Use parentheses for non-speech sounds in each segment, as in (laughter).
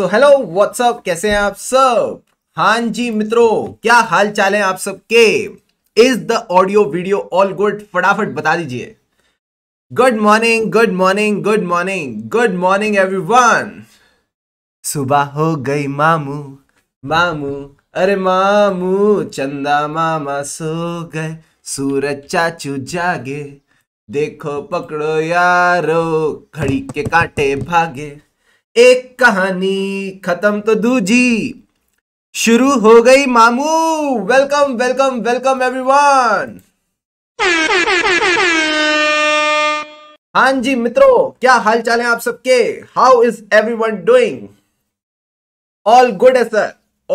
So hello what's up कैसे हैं आप सब हाँ जी मित्रों क्या हाल चाल है आप सबके is the audio video all good फटाफट बता दीजिए good morning good morning good morning good morning everyone सुबह हो गई मामू मामू अरे मामू चंदा मामा सो गए सूरज चाचू जागे देखो पकड़ो यारो घड़ी के कांटे भागे एक कहानी खत्म तो दूजी शुरू हो गई मामू वेलकम वेलकम वेलकम एवरीवन हां जी मित्रों क्या हाल चाल है आप सबके how is everyone doing all good है सर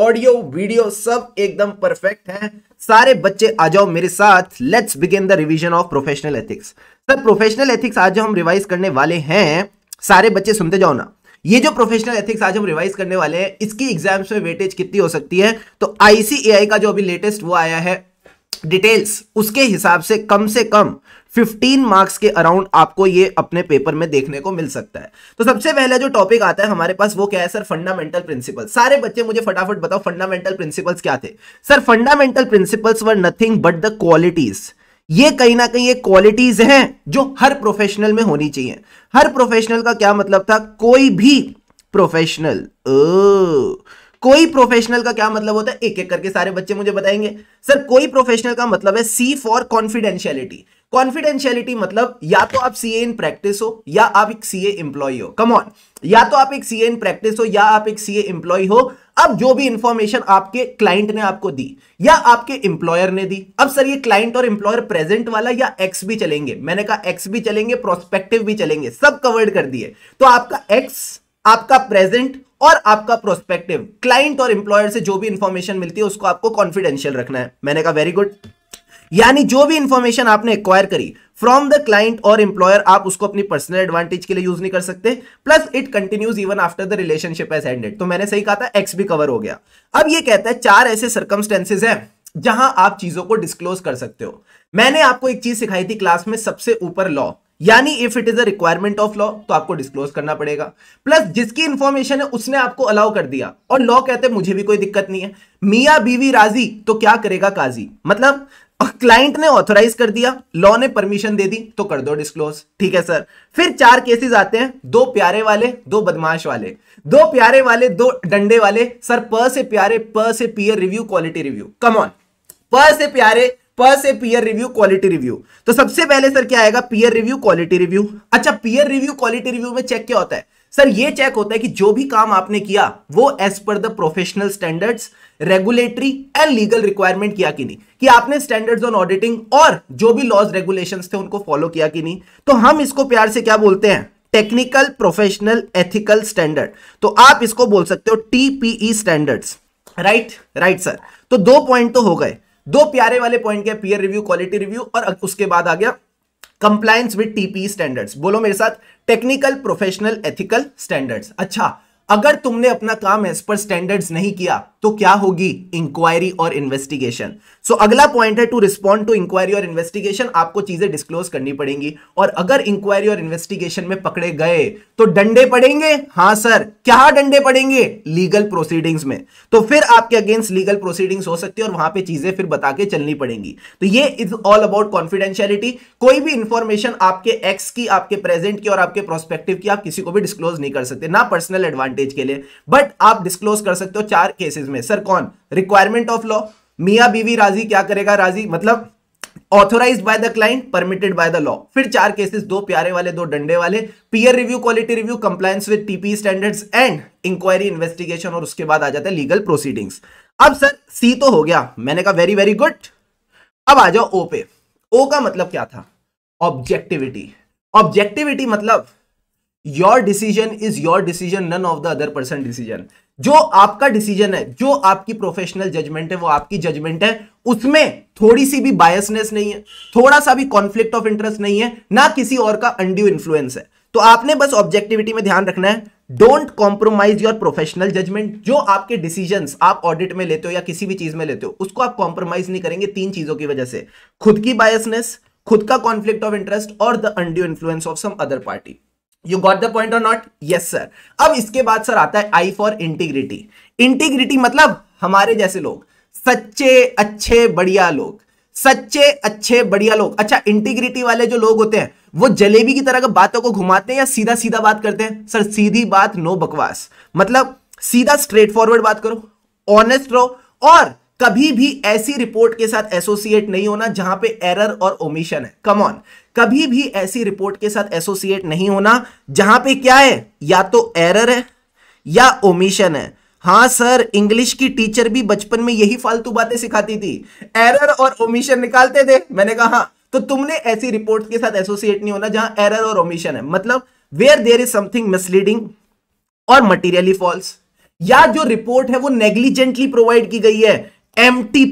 ऑडियो वीडियो सब एकदम परफेक्ट है सारे बच्चे आ जाओ मेरे साथ let's begin the revision of professional ethics sir professional ethics आज जो हम रिवाइज करने वाले हैं सारे बच्चे सुनते जाओ ना ये जो प्रोफेशनल एथिक्स आज हम रिवाइज करने वाले हैं इसकी एग्जाम्स में वेटेज कितनी हो सकती है तो आईसीएआई का जो अभी लेटेस्ट वो आया है डिटेल्स उसके हिसाब से कम से कम 15 मार्क्स के अराउंड आपको ये अपने पेपर में देखने को मिल सकता है तो सबसे पहला जो टॉपिक आता है हमारे पास वो क्या है सर फंडामेंटल प्रिंसिपल सारे बच्चे मुझे फटाफट बताओ फंडामेंटल प्रिंसिपल्स क्या थे sir fundamental principles were nothing but the qualities ये कहीं ना कहीं ये क्वालिटीज हैं जो हर प्रोफेशनल में होनी चाहिए हर प्रोफेशनल का क्या मतलब था कोई भी प्रोफेशनल कोई प्रोफेशनल का क्या मतलब होता है एक एक करके सारे बच्चे मुझे बताएंगे सर कोई प्रोफेशनल का मतलब है सी फॉर कॉन्फिडेंशियलिटी कॉन्फिडेंशियलिटी मतलब या तो आप सीए इन प्रैक्टिस हो या आप एक सीए एम्प्लॉय हो कम ऑन या तो आप एक सीए इन प्रैक्टिस हो या आप एक सीए एम्प्लॉय हो अब जो भी इंफॉर्मेशन आपके क्लाइंट ने आपको दी या आपके इंप्लॉयर ने दी अब सर ये क्लाइंट और इंप्लॉयर प्रेजेंट वाला या एक्स भी चलेंगे मैंने कहा एक्स भी चलेंगे प्रोस्पेक्टिव भी चलेंगे सब कवर्ड कर दिए तो आपका एक्स आपका प्रेजेंट और आपका प्रोस्पेक्टिव क्लाइंट और इंप्लॉयर से जो भी इंफॉर्मेशन मिलती है उसको आपको कॉन्फिडेंशियल रखना है मैंने कहा वेरी गुड यानी जो भी इंफॉर्मेशन आपने एक्वायर करी फ्रॉम द क्लाइंट और इंप्लॉयर आप उसको अपनी पर्सनल एडवांटेज के लिए यूज नहीं कर सकते plus it continues even after the relationship has ended तो मैंने सही कहा था एक्स भी कवर हो गया अब ये कहता है चार ऐसे सर्कमस्टेंसेज हैं जहां आप चीजों को डिस्क्लोज कर सकते हो मैंने आपको एक चीज सिखाई थी क्लास में सबसे ऊपर लॉ यानी if it is a requirement of law तो आपको डिस्क्लोज करना पड़ेगा प्लस जिसकी इंफॉर्मेशन है उसने आपको अलाउ कर दिया और लॉ कहते मुझे भी कोई दिक्कत नहीं है मिया बीवी राजी तो क्या करेगा काजी मतलब और क्लाइंट ने ऑथोराइज कर दिया लॉ ने परमिशन दे दी तो कर दो डिस्क्लोज ठीक है सर फिर चार केसेस आते हैं दो प्यारे वाले दो बदमाश वाले दो प्यारे वाले दो डंडे वाले सर प से प्यारे प से peer review quality review come on प से प्यारे प से पियर रिव्यू क्वालिटी रिव्यू तो सबसे पहले सर क्या आएगा पियर रिव्यू क्वालिटी रिव्यू अच्छा पियर रिव्यू क्वालिटी रिव्यू में चेक क्या होता है सर ये चेक होता है कि जो भी काम आपने किया वो as per the professional standards regulatory and legal requirement किया कि नहीं कि आपने स्टैंडर्ड्स ऑन ऑडिटिंग और जो भी लॉज रेगुलेशन थे उनको फॉलो किया कि नहीं तो हम इसको प्यार से क्या बोलते हैं टेक्निकल प्रोफेशनल एथिकल स्टैंडर्ड तो आप इसको बोल सकते हो TPE standards right right sir तो दो पॉइंट तो हो गए दो प्यारे वाले पॉइंट क्या पीयर रिव्यू क्वालिटी रिव्यू और उसके बाद आ गया कंप्लायंस विद टीपी स्टैंडर्ड्स बोलो मेरे साथ टेक्निकल प्रोफेशनल एथिकल स्टैंडर्ड्स अच्छा अगर तुमने अपना काम एज पर स्टैंडर्ड्स नहीं किया तो क्या होगी इंक्वायरी और इन्वेस्टिगेशन सो so, अगला पॉइंट है टू रिस्पॉन्ड टू इंक्वायरी और इन्वेस्टिगेशन आपको चीजें डिस्क्लोज करनी पड़ेंगी और अगर इंक्वायरी और इन्वेस्टिगेशन में पकड़े गए तो डंडे पड़ेंगे हाँ सर क्या डंडे पड़ेंगे लीगल प्रोसीडिंग्स में तो फिर आपके अगेंस्ट लीगल प्रोसीडिंग्स हो सकती है और वहां पर चीजें फिर बता के चलनी पड़ेंगी तो ये इज ऑल अबाउट कॉन्फिडेंशियलिटी कोई भी इंफॉर्मेशन आपके एक्स की आपके प्रेजेंट की और आपके प्रोस्पेक्टिव की आप किसी को भी डिस्क्लोज नहीं कर सकते ना पर्सनल एडवांटेज एडवांटेज के लिए बट आप डिस्क्लोज कर सकते हो चार केसेस में सर कौन रिक्वायरमेंट ऑफ लॉ मिया बीवी राजी क्या करेगा राजी मतलब authorise by the client permitted by the law फिर चार केसेस दो प्यारे वाले दो डंडे वाले peer review quality review compliance with TP standards and inquiry investigation और उसके बाद आ जाता है लीगल प्रोसीडिंग्स अब सर सी तो हो गया मैंने कहा वेरी वेरी गुड अब आ जाओ ओ पे ओ का मतलब क्या था ऑब्जेक्टिविटी ऑब्जेक्टिविटी मतलब your decision is your decision none of the other person decision जो आपका डिसीजन है जो आपकी प्रोफेशनल जजमेंट है वो आपकी जजमेंट है उसमें थोड़ी सी भी बायसनेस नहीं है थोड़ा सा भी कॉन्फ्लिक्ट ऑफ इंटरेस्ट नहीं है ना किसी और का अंड्यू इन्फ्लुएंस है तो आपने बस ऑब्जेक्टिविटी में ध्यान रखना है don't compromise your professional judgement जो आपके डिसीजन आप ऑडिट में लेते हो या किसी भी चीज में लेते हो उसको आप कॉम्प्रोमाइज नहीं करेंगे तीन चीजों की वजह से खुद की बायसनेस खुद का कॉन्फ्लिक्ट ऑफ इंटरेस्ट और the undue influence of some other party you got the point और नॉट यस सर अब इसके बाद सर आता है आई फॉर इंटीग्रिटी इंटीग्रिटी मतलब हमारे जैसे लोग सच्चे अच्छे बढ़िया लोग सच्चे अच्छे बढ़िया लोग अच्छा इंटीग्रिटी वाले जो लोग होते हैं वो जलेबी की तरह बातों को घुमाते हैं या सीधा सीधा बात करते हैं सर सीधी बात नो बकवास मतलब सीधा स्ट्रेट फॉरवर्ड बात करो ऑनेस्ट रहो और कभी भी ऐसी रिपोर्ट के साथ एसोसिएट नहीं होना जहां पे एरर और ओमिशन है कम ऑन कभी भी ऐसी रिपोर्ट के साथ एसोसिएट नहीं होना जहां पे क्या है या तो एरर है या ओमिशन है हाँ सर इंग्लिश की टीचर भी बचपन में यही फालतू बातें सिखाती थी एरर और ओमिशन निकालते थे मैंने कहा हाँ तो तुमने ऐसी रिपोर्ट के साथ एसोसिएट नहीं होना जहां एरर और ओमिशन है मतलब where there is something misleading और मटीरियली फॉल्स या जो रिपोर्ट है वो नेग्लिजेंटली प्रोवाइड की गई है एम टी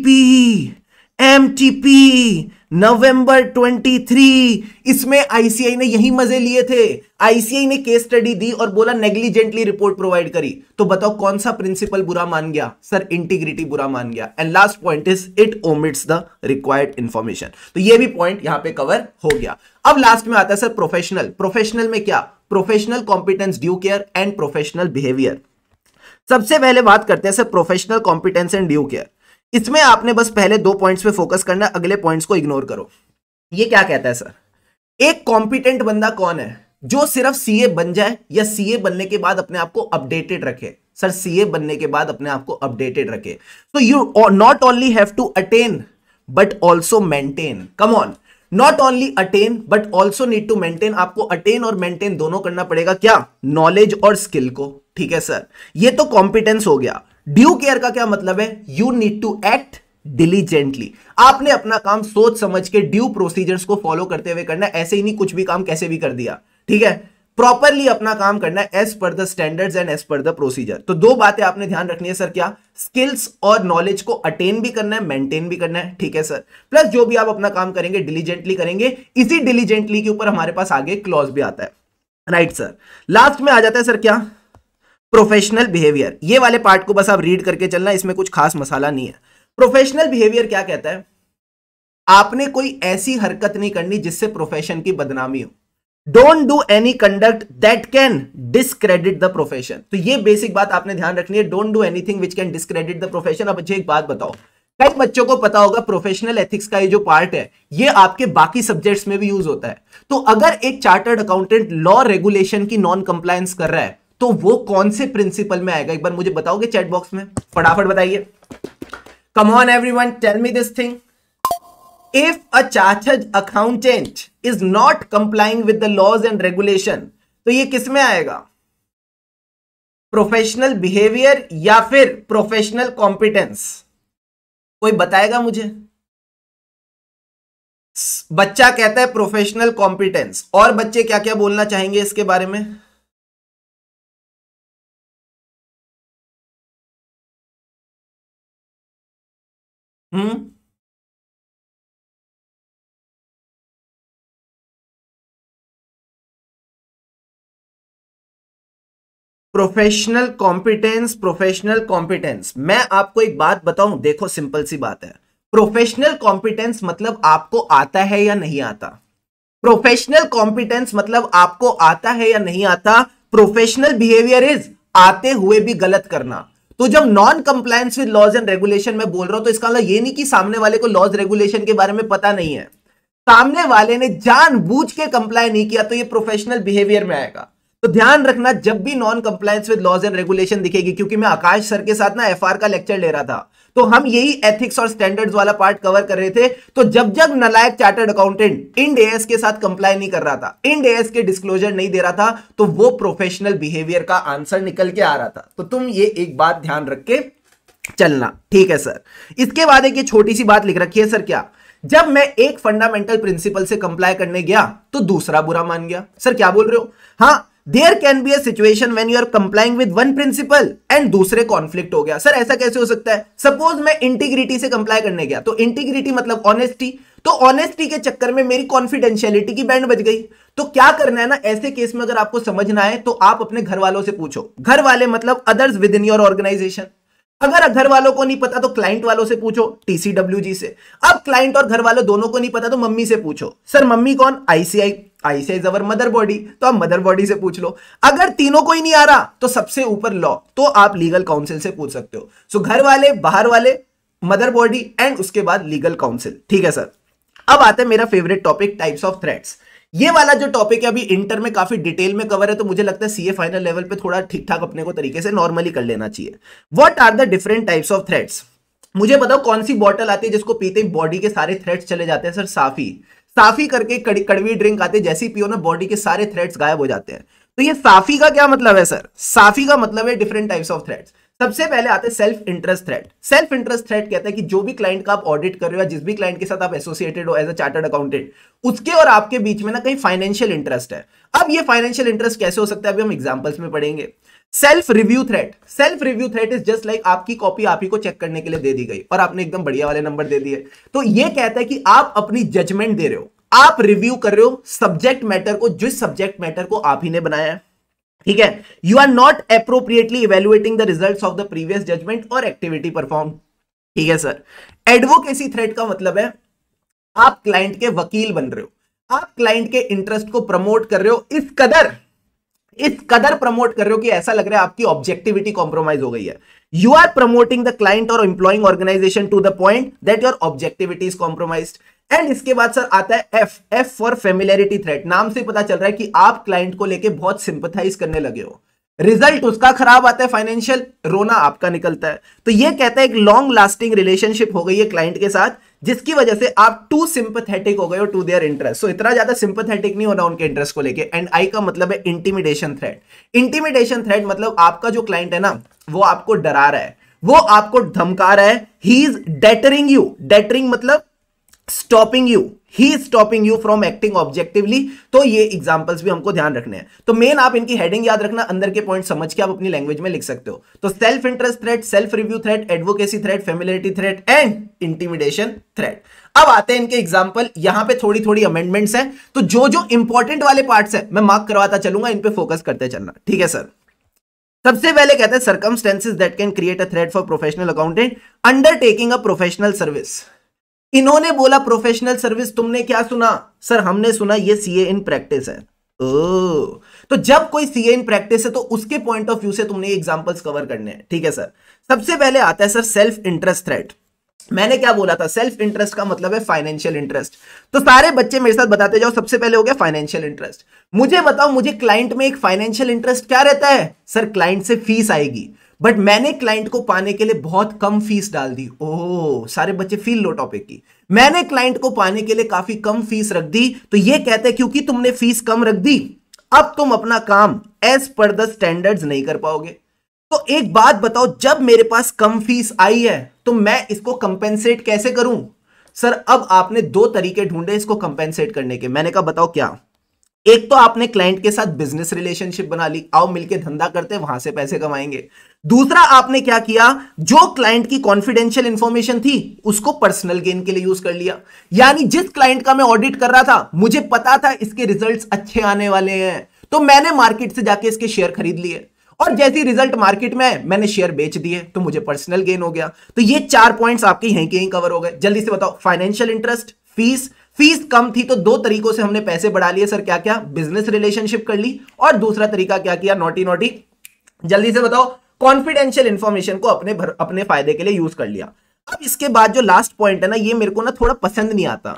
पी नवंबर 23 इसमें आईसीआई ने यही मजे लिए थे आईसीआई ने केस स्टडी दी और बोला नेग्लिजेंटली रिपोर्ट प्रोवाइड करी तो बताओ कौन सा प्रिंसिपल बुरा मान गया सर इंटीग्रिटी बुरा मान गया and last point is it omits the required information तो ये भी पॉइंट यहां पे कवर हो गया अब लास्ट में आता है सर प्रोफेशनल प्रोफेशनल में क्या professional competence due care and professional behaviour सबसे पहले बात करते हैं sir professional competence and due care इसमें आपने बस पहले दो पॉइंट्स पे फोकस करना अगले पॉइंट्स को इग्नोर करो ये क्या कहता है सर एक कॉम्पिटेंट बंदा कौन है जो सिर्फ सीए बन जाए या सीए बनने के बाद अपने आप को अपडेटेड रखे सर सीए बनने के बाद अपने आप को अपडेटेड रखे तो you not only have to attain but also maintain come on not only attain but also need to maintain आपको अटेन और मेंटेन दोनों करना पड़ेगा क्या नॉलेज और स्किल को ठीक है सर ये तो कॉम्पिटेंस हो गया ड्यू केयर का क्या मतलब है you need to act diligently आपने अपना काम सोच समझ के ड्यू प्रोसीजर्स को फॉलो करते हुए करना ऐसे ही नहीं कुछ भी काम कैसे भी कर दिया ठीक है प्रॉपरली अपना काम करना as per the standards and as per the procedure तो दो बातें आपने ध्यान रखनी है सर क्या स्किल्स और नॉलेज को अटेन भी करना है मेंटेन भी करना है ठीक है सर प्लस जो भी आप अपना काम करेंगे डिलीजेंटली करेंगे इसी डिलीजेंटली के ऊपर हमारे पास आगे क्लॉज भी आता है राइट सर लास्ट में आ जाता है सर क्या प्रोफेशनल बिहेवियर ये वाले पार्ट को बस आप रीड करके चलना इसमें कुछ खास मसाला नहीं है प्रोफेशनल बिहेवियर क्या कहता है आपने कोई ऐसी हरकत नहीं करनी जिससे प्रोफेशन की बदनामी हो don't do any conduct that can discredit the profession तो ये बेसिक बात आपने ध्यान रखनी है don't do anything which can discredit the profession अब मुझे एक बात बताओ कई बच्चों को पता होगा प्रोफेशनल एथिक्स का ये जो पार्ट है ये आपके बाकी सब्जेक्ट्स में भी यूज होता है तो अगर एक चार्टर्ड अकाउंटेंट लॉ रेगुलेशन की नॉन कंप्लायंस कर रहा है तो वो कौन से प्रिंसिपल में आएगा एक बार मुझे बताओगे चैट बॉक्स में फटाफट बताइए come on one tell me this thing if a chartered accountant is not complying with the laws and तो ये किस में आएगा प्रोफेशनल बिहेवियर या फिर प्रोफेशनल कॉम्पिटेंस कोई बताएगा मुझे बच्चा कहता है प्रोफेशनल कॉम्पिटेंस और बच्चे क्या क्या बोलना चाहेंगे इसके बारे में hmm professional competence professional competence मैं आपको एक बात बताऊं देखो सिंपल सी बात है प्रोफेशनल कॉम्पिटेंस मतलब आपको आता है या नहीं आता प्रोफेशनल कॉम्पिटेंस मतलब आपको आता है या नहीं आता प्रोफेशनल बिहेवियर इज आते हुए भी गलत करना तो जब non compliance with laws and regulation में बोल रहा हूं तो इसका मतलब ये नहीं कि सामने वाले को लॉज रेगुलेशन के बारे में पता नहीं है सामने वाले ने जानबूझ के कंप्लाई नहीं किया तो ये प्रोफेशनल बिहेवियर में आएगा तो ध्यान रखना जब भी non compliance with laws and regulation दिखेगी क्योंकि मैं आकाश सर के साथ ना एफ का लेक्चर ले रहा था तो हम यही एथिक्स और स्टैंडर्ड्स वाला पार्ट कवर कर रहे थे तो जब जब नलायक चार्टर्ड अकाउंटेंट इन एएस के साथ कंप्लाई नहीं कर रहा था इन एएस के डिस्क्लोजर नहीं दे रहा था तो वो प्रोफेशनल बिहेवियर का आंसर निकल के आ रहा था तो तुम ये एक बात ध्यान रख के चलना ठीक है सर इसके बाद एक छोटी सी बात लिख रखी है सर क्या जब मैं एक फंडामेंटल प्रिंसिपल से कंप्लाई करने गया तो दूसरा बुरा मान गया सर क्या बोल रहे हो हाँ there can be a situation when you are complying with one principle and दूसरे कॉन्फ्लिक्ट हो गया सर ऐसा कैसे हो सकता है सपोज मैं इंटीग्रिटी से कंप्लाई करने गया तो इंटीग्रिटी मतलब ऑनेस्टी तो ऑनेस्टी के चक्कर में मेरी कॉन्फिडेंशियलिटी की बैंड बच गई तो क्या करना है ना ऐसे केस में अगर आपको समझना है तो आप अपने घर वालों से पूछो घर वाले मतलब others within your organisation अगर घर वालों को नहीं पता तो क्लाइंट वालों से पूछो टीसीडब्ल्यू से अब क्लाइंट और घर वालों दोनों को नहीं पता तो मम्मी से पूछो सर मम्मी कौन ICAI ICAI is our mother body तो आप मदर बॉडी से पूछ लो अगर तीनों को ही नहीं आ रहा तो सबसे ऊपर लॉ तो आप लीगल काउंसिल से पूछ सकते हो सो घर वाले बाहर वाले मदर बॉडी एंड उसके बाद लीगल काउंसिल ठीक है सर अब आते हैं मेरा favourite topic types of threats ये वाला जो टॉपिक है अभी इंटर में काफी डिटेल में कवर है तो मुझे लगता है सीए फाइनल लेवल पे थोड़ा ठीक ठाक अपने को तरीके से नॉर्मली कर लेना चाहिए what are the different types of threats मुझे बताओ कौन सी बॉटल आती है जिसको पीते ही बॉडी के सारे थ्रेड्स चले जाते हैं सर साफी साफी करके कड़, कड़वी ड्रिंक आते हैं जैसी पियो ना बॉडी के सारे थ्रेड्स गायब हो जाते हैं तो ये साफी का क्या मतलब है सर साफी का मतलब है डिफरेंट टाइप्स ऑफ थ्रेड्स सबसे पहले आते हैं self interest threat self interest threat कहता है कि जो भी क्लाइंट का आप ऑडिट कर रहे हो या जिस भी क्लाइंट के साथ आप एसोसिएटेड हो एज अ चार्टर्ड अकाउंटेंट उसके और आपके बीच में ना कहीं फाइनेंशियल इंटरेस्ट है अब ये फाइनेंशियल इंटरेस्ट कैसे हो सकता है अभी हम एग्जाम्पल्स में पढ़ेंगे self review threat self review threat is just like आपकी कॉपी आप ही को चेक करने के लिए दे दी गई और आपने एकदम बढ़िया वाले नंबर दे दिए तो ये कहता है कि आप अपनी जजमेंट दे रहे हो आप रिव्यू कर रहे हो सब्जेक्ट मैटर को जिस सब्जेक्ट मैटर को आप ही ने बनाया है ठीक है you are not appropriately evaluating the result of the previous judgement और एक्टिविटी परफॉर्म ठीक है सर एडवोकेसी थ्रेट का मतलब है आप क्लाइंट के वकील बन रहे हो आप क्लाइंट के इंटरेस्ट को प्रमोट कर रहे हो इस कदर इस कदर प्रमोट कर रहे हो कि ऐसा लग रहा है आपकी ऑब्जेक्टिविटी कॉम्प्रोमाइज हो गई है you are promoting the client और employing organisation to the point that your objectivity is compromised and इसके बाद सर आता है F F for familiarity threat नाम से पता चल रहा है कि आप क्लाइंट को लेके बहुत सिंपथाइज करने लगे हो रिजल्ट उसका खराब आता है फाइनेंशियल रोना आपका निकलता है तो ये कहता है एक लॉन्ग लास्टिंग रिलेशनशिप हो गई है क्लाइंट के साथ जिसकी वजह से आप टू सिंपथेटिक हो गए हो टू देयर इंटरेस्ट सो इतना ज्यादा सिंपथेटिक नहीं होना उनके इंटरेस्ट को लेके एंड आई का मतलब है इंटीमिडेशन थ्रेट इंटीमिडेशन थ्रेट मतलब आपका जो क्लाइंट है ना वो आपको डरा रहा है वो आपको धमका रहा है ही इज डेटरिंग यू डेटरिंग मतलब स्टॉपिंग यू ही stopping you from acting objectively तो ये एग्जाम्पल्स भी हमको ध्यान रखने हैं तो मेन आप इनकी हेडिंग याद रखना अंदर के पॉइंट समझ के आप अपनी लैंग्वेज में लिख सकते हो तो self interest threat self review threat advocacy threat familiarity threat and intimidation threat अब आते हैं इनके एग्जाम्पल यहां पे थोड़ी थोड़ी अमेंडमेंट्स हैं तो जो जो इंपॉर्टेंट वाले पार्ट्स हैं मैं मार्क करवाता चलूंगा इन पे फोकस करते चलना ठीक है सर सबसे पहले कहते हैं circumstances that can create a threat for professional accountant undertaking a professional service इन्होंने बोला प्रोफेशनल सर्विस तुमने क्या सुना सर हमने सुना ये सीए इन प्रैक्टिस है ओ, तो जब कोई सीए इन प्रैक्टिस है तो उसके पॉइंट ऑफ व्यू से तुमने एग्जांपल्स कवर करने हैं ठीक है सर सबसे पहले आता है सर सेल्फ इंटरेस्ट थ्रेट मैंने क्या बोला था सेल्फ इंटरेस्ट का मतलब है फाइनेंशियल इंटरेस्ट तो सारे बच्चे मेरे साथ बताते जाओ सबसे पहले हो गया फाइनेंशियल इंटरेस्ट मुझे बताओ मुझे क्लाइंट में एक फाइनेंशियल इंटरेस्ट क्या रहता है सर क्लाइंट से फीस आएगी बट मैंने क्लाइंट को पाने के लिए बहुत कम फीस डाल दी ओ सारे बच्चे फील लो टॉपिक की मैंने क्लाइंट को पाने के लिए काफी कम फीस रख दी तो ये कहते हैं क्योंकि तुमने फीस कम रख दी अब तुम अपना काम एज पर द स्टैंडर्ड्स नहीं कर पाओगे तो एक बात बताओ जब मेरे पास कम फीस आई है तो मैं इसको कंपेंसेट कैसे करूं सर अब आपने दो तरीके ढूंढे इसको कंपेंसेट करने के मैंने कहा बताओ क्या एक तो आपने क्लाइंट के साथ बिजनेस रिलेशनशिप बना ली आओ मिलके धंधा करते वहां से पैसे कमाएंगे दूसरा आपने क्या किया जो क्लाइंट की कॉन्फिडेंशियल इंफॉर्मेशन थी उसको पर्सनल गेन के लिए यूज कर लिया यानी जिस क्लाइंट का मैं ऑडिट कर रहा था मुझे पता था इसके रिजल्ट्स अच्छे आने वाले हैं तो मैंने मार्केट से जाके इसके शेयर खरीद लिए और जैसे ही रिजल्ट मार्केट में आए मैंने शेयर बेच दिए तो मुझे पर्सनल गेन हो गया तो ये चार पॉइंट्स आपके यहीं के यहीं कवर हो गए जल्दी से बताओ फाइनेंशियल इंटरेस्ट फीस फीस कम थी तो दो तरीकों से हमने पैसे बढ़ा लिए सर क्या क्या बिजनेस रिलेशनशिप कर ली और दूसरा तरीका क्या किया नोटी नोटी जल्दी से बताओ कॉन्फिडेंशियल इंफॉर्मेशन को अपने भर, अपने फायदे के लिए यूज कर लिया अब इसके बाद जो लास्ट पॉइंट है ना ये मेरे को ना थोड़ा पसंद नहीं आता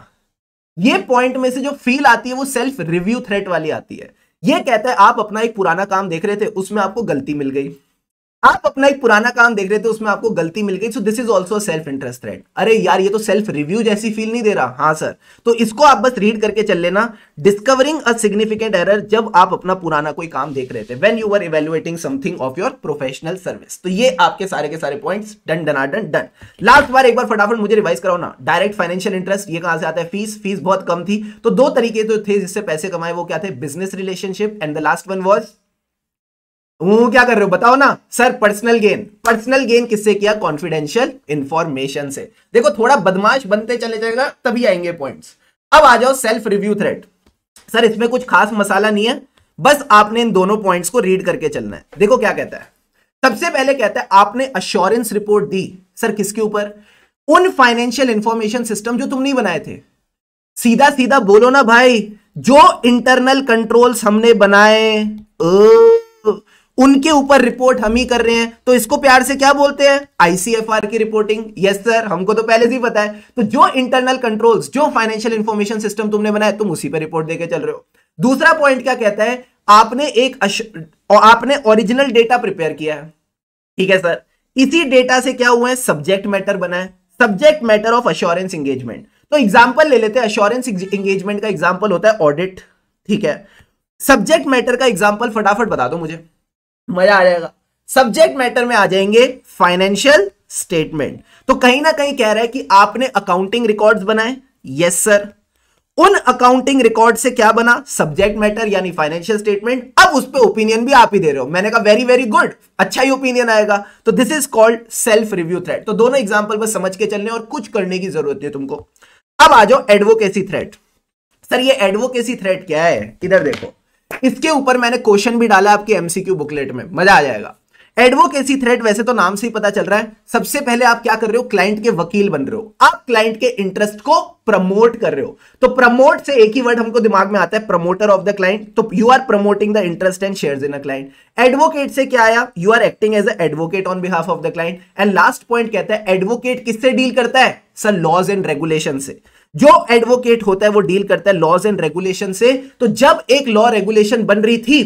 ये पॉइंट में से जो फील आती है वो सेल्फ रिव्यू थ्रेट वाली आती है ये कहता है आप अपना एक पुराना काम देख रहे थे उसमें आपको गलती मिल गई आप अपना एक पुराना काम देख रहे थे उसमें आपको गलती मिल गई so this is also self interest threat अरे यार ये तो सेल्फ रिव्यू जैसी फील नहीं दे रहा हाँ सर तो इसको आप बस रीड करके चल लेना डिस्कवरिंग अ सिग्निफिकेंट एरर जब आप अपना पुराना कोई काम देख रहे थे when you are evaluating something of your professional service तो ये आपके सारे के सारे पॉइंट डन डना डन डन लास्ट बार एक बार फटाफट मुझे रिवाइज कराओ ना डायरेक्ट फाइनेंशियल इंटरेस्ट ये कहां से आता है फीस फीस बहुत कम थी तो दो तरीके तो थे जिससे पैसे कमाए वो क्या थे business relationship and the last one was वो क्या कर रहे हो बताओ ना sir personal gain personal gain किससे किया कॉन्फिडेंशियल इंफॉर्मेशन से देखो थोड़ा बदमाश बनते चले जाएगा तभी आएंगे पॉइंट्स अब आ जाओ सेल्फ रिव्यू थ्रेड सर इसमें कुछ खास मसाला नहीं है बस आपने इन दोनों पॉइंट्स को रीड करके चलना है देखो क्या कहता है सबसे पहले कहता है आपने अश्योरेंस रिपोर्ट दी सर किसके ऊपर उन फाइनेंशियल इंफॉर्मेशन सिस्टम जो तुम नहीं बनाए थे सीधा सीधा बोलो ना भाई जो इंटरनल कंट्रोल्स हमने बनाए उनके ऊपर रिपोर्ट हम ही कर रहे हैं तो इसको प्यार से क्या बोलते हैं आईसीएफआर की रिपोर्टिंग यस सर हमको तो पहले से ही पता है तो जो इंटरनल कंट्रोल्स जो फाइनेंशियल इंफॉर्मेशन सिस्टम तुमने बनाया तुम उसी पर रिपोर्ट देकर चल रहे हो दूसरा पॉइंट क्या कहता है आपने एक और आपने ओरिजिनल डेटा प्रिपेयर किया है ठीक है सर इसी डेटा से क्या हुआ है सब्जेक्ट मैटर बना है subject matter of assurance engagement तो एग्जाम्पल ले लेते हैं अश्योरेंस एंगेजमेंट का एग्जाम्पल होता है ऑडिट ठीक है सब्जेक्ट मैटर का एग्जाम्पल फटाफट बता दो मुझे मजा आ जाएगा सब्जेक्ट मैटर में आ जाएंगे फाइनेंशियल स्टेटमेंट तो कहीं ना कहीं कह रहा है कि आपने अकाउंटिंग रिकॉर्ड्स बनाए यस सर उन अकाउंटिंग रिकॉर्ड से क्या बना सब्जेक्ट मैटर यानी फाइनेंशियल स्टेटमेंट अब उस पर ओपिनियन भी आप ही दे रहे हो मैंने कहा वेरी वेरी गुड अच्छा ही ओपिनियन आएगा तो this is called self review threat तो दोनों एग्जाम्पल बस समझ के चलने और कुछ करने की जरूरत है तुमको अब आ जाओ एडवोकेसी थ्रेट सर ये एडवोकेसी थ्रेट क्या है इधर देखो इसके ऊपर मैंने क्वेश्चन भी डाला आपके एमसीक्यू बुकलेट में मजा आ जाएगा एडवोकेसी थ्रेट वैसे तो नाम से ही पता चल रहा है सबसे पहले आप क्या कर रहे हो क्लाइंट के वकील बन रहे हो आप क्लाइंट के इंटरेस्ट को प्रमोट कर रहे हो तो प्रमोट से एक ही वर्ड हमको दिमाग में आता है प्रमोटर ऑफ द क्लाइंट तो you are promoting the interest and shares in a client advocate से क्या आया you are acting as a advocate on behalf of the client and last point कहता है एडवोकेट किससे डील करता है sir laws and regulation से जो एडवोकेट होता है वो डील करता है लॉज एंड रेगुलेशन से तो जब एक लॉ रेगुलेशन बन रही थी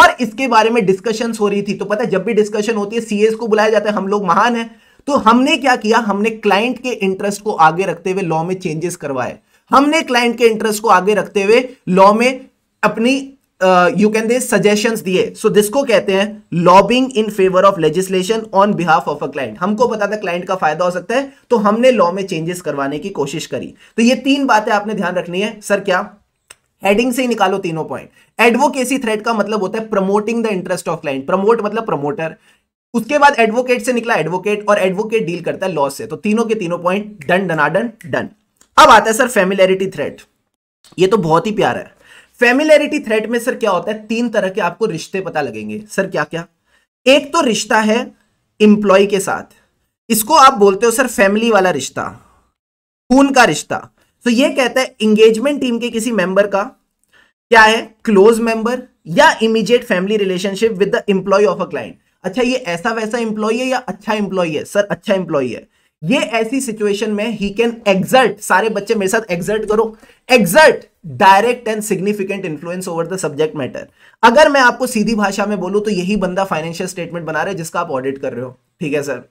और इसके बारे में डिस्कशन हो रही थी तो पता है जब भी डिस्कशन होती है सीएस को बुलाया जाता है हम लोग महान है तो हमने क्या किया हमने क्लाइंट के इंटरेस्ट को आगे रखते हुए लॉ में चेंजेस करवाए हमने क्लाइंट के इंटरेस्ट को आगे रखते हुए लॉ में अपनी यू कैन दे सजेशन दिए सो जिसको कहते हैं lobbying in favour of legislation on behalf of a client हमको पता था क्लाइंट का फायदा हो सकता है तो हमने लॉ में चेंजेस करवाने की कोशिश करी तो ये तीन बातें आपने ध्यान रखनी है सर क्या हेडिंग से ही निकालो तीनों पॉइंट एडवोकेसी थ्रेड का मतलब होता है promoting the interest of client promote मतलब प्रमोटर उसके बाद एडवोकेट से निकला एडवोकेट और एडवोकेट डील करता है लॉस से तो तीनों के तीनों पॉइंट डन डनाडन डन अब आता है सर फेमिलैरिटी थ्रेट ये तो बहुत ही प्यारा है फेमिलैरिटी थ्रेट में सर क्या होता है तीन तरह के आपको रिश्ते पता लगेंगे सर क्या क्या एक तो रिश्ता है इंप्लॉय के साथ इसको आप बोलते हो सर फैमिली वाला रिश्ता खून का रिश्ता तो ये कहता है इंगेजमेंट टीम के किसी मेंबर का क्या है क्लोज मेंबर या immediate family relationship with the employee of a client अच्छा ये ऐसा वैसा इंप्लॉय है या अच्छा इंप्लॉय है सर अच्छा इंप्लॉय है ये ऐसी सिचुएशन में ही कैन एग्जर्ट सारे बच्चे मेरे साथ एग्जर्ट करो exert direct and significant influence over the subject matter अगर मैं आपको सीधी भाषा में बोलूं तो यही बंदा फाइनेंशियल स्टेटमेंट बना रहा है जिसका आप ऑडिट कर रहे हो ठीक है सर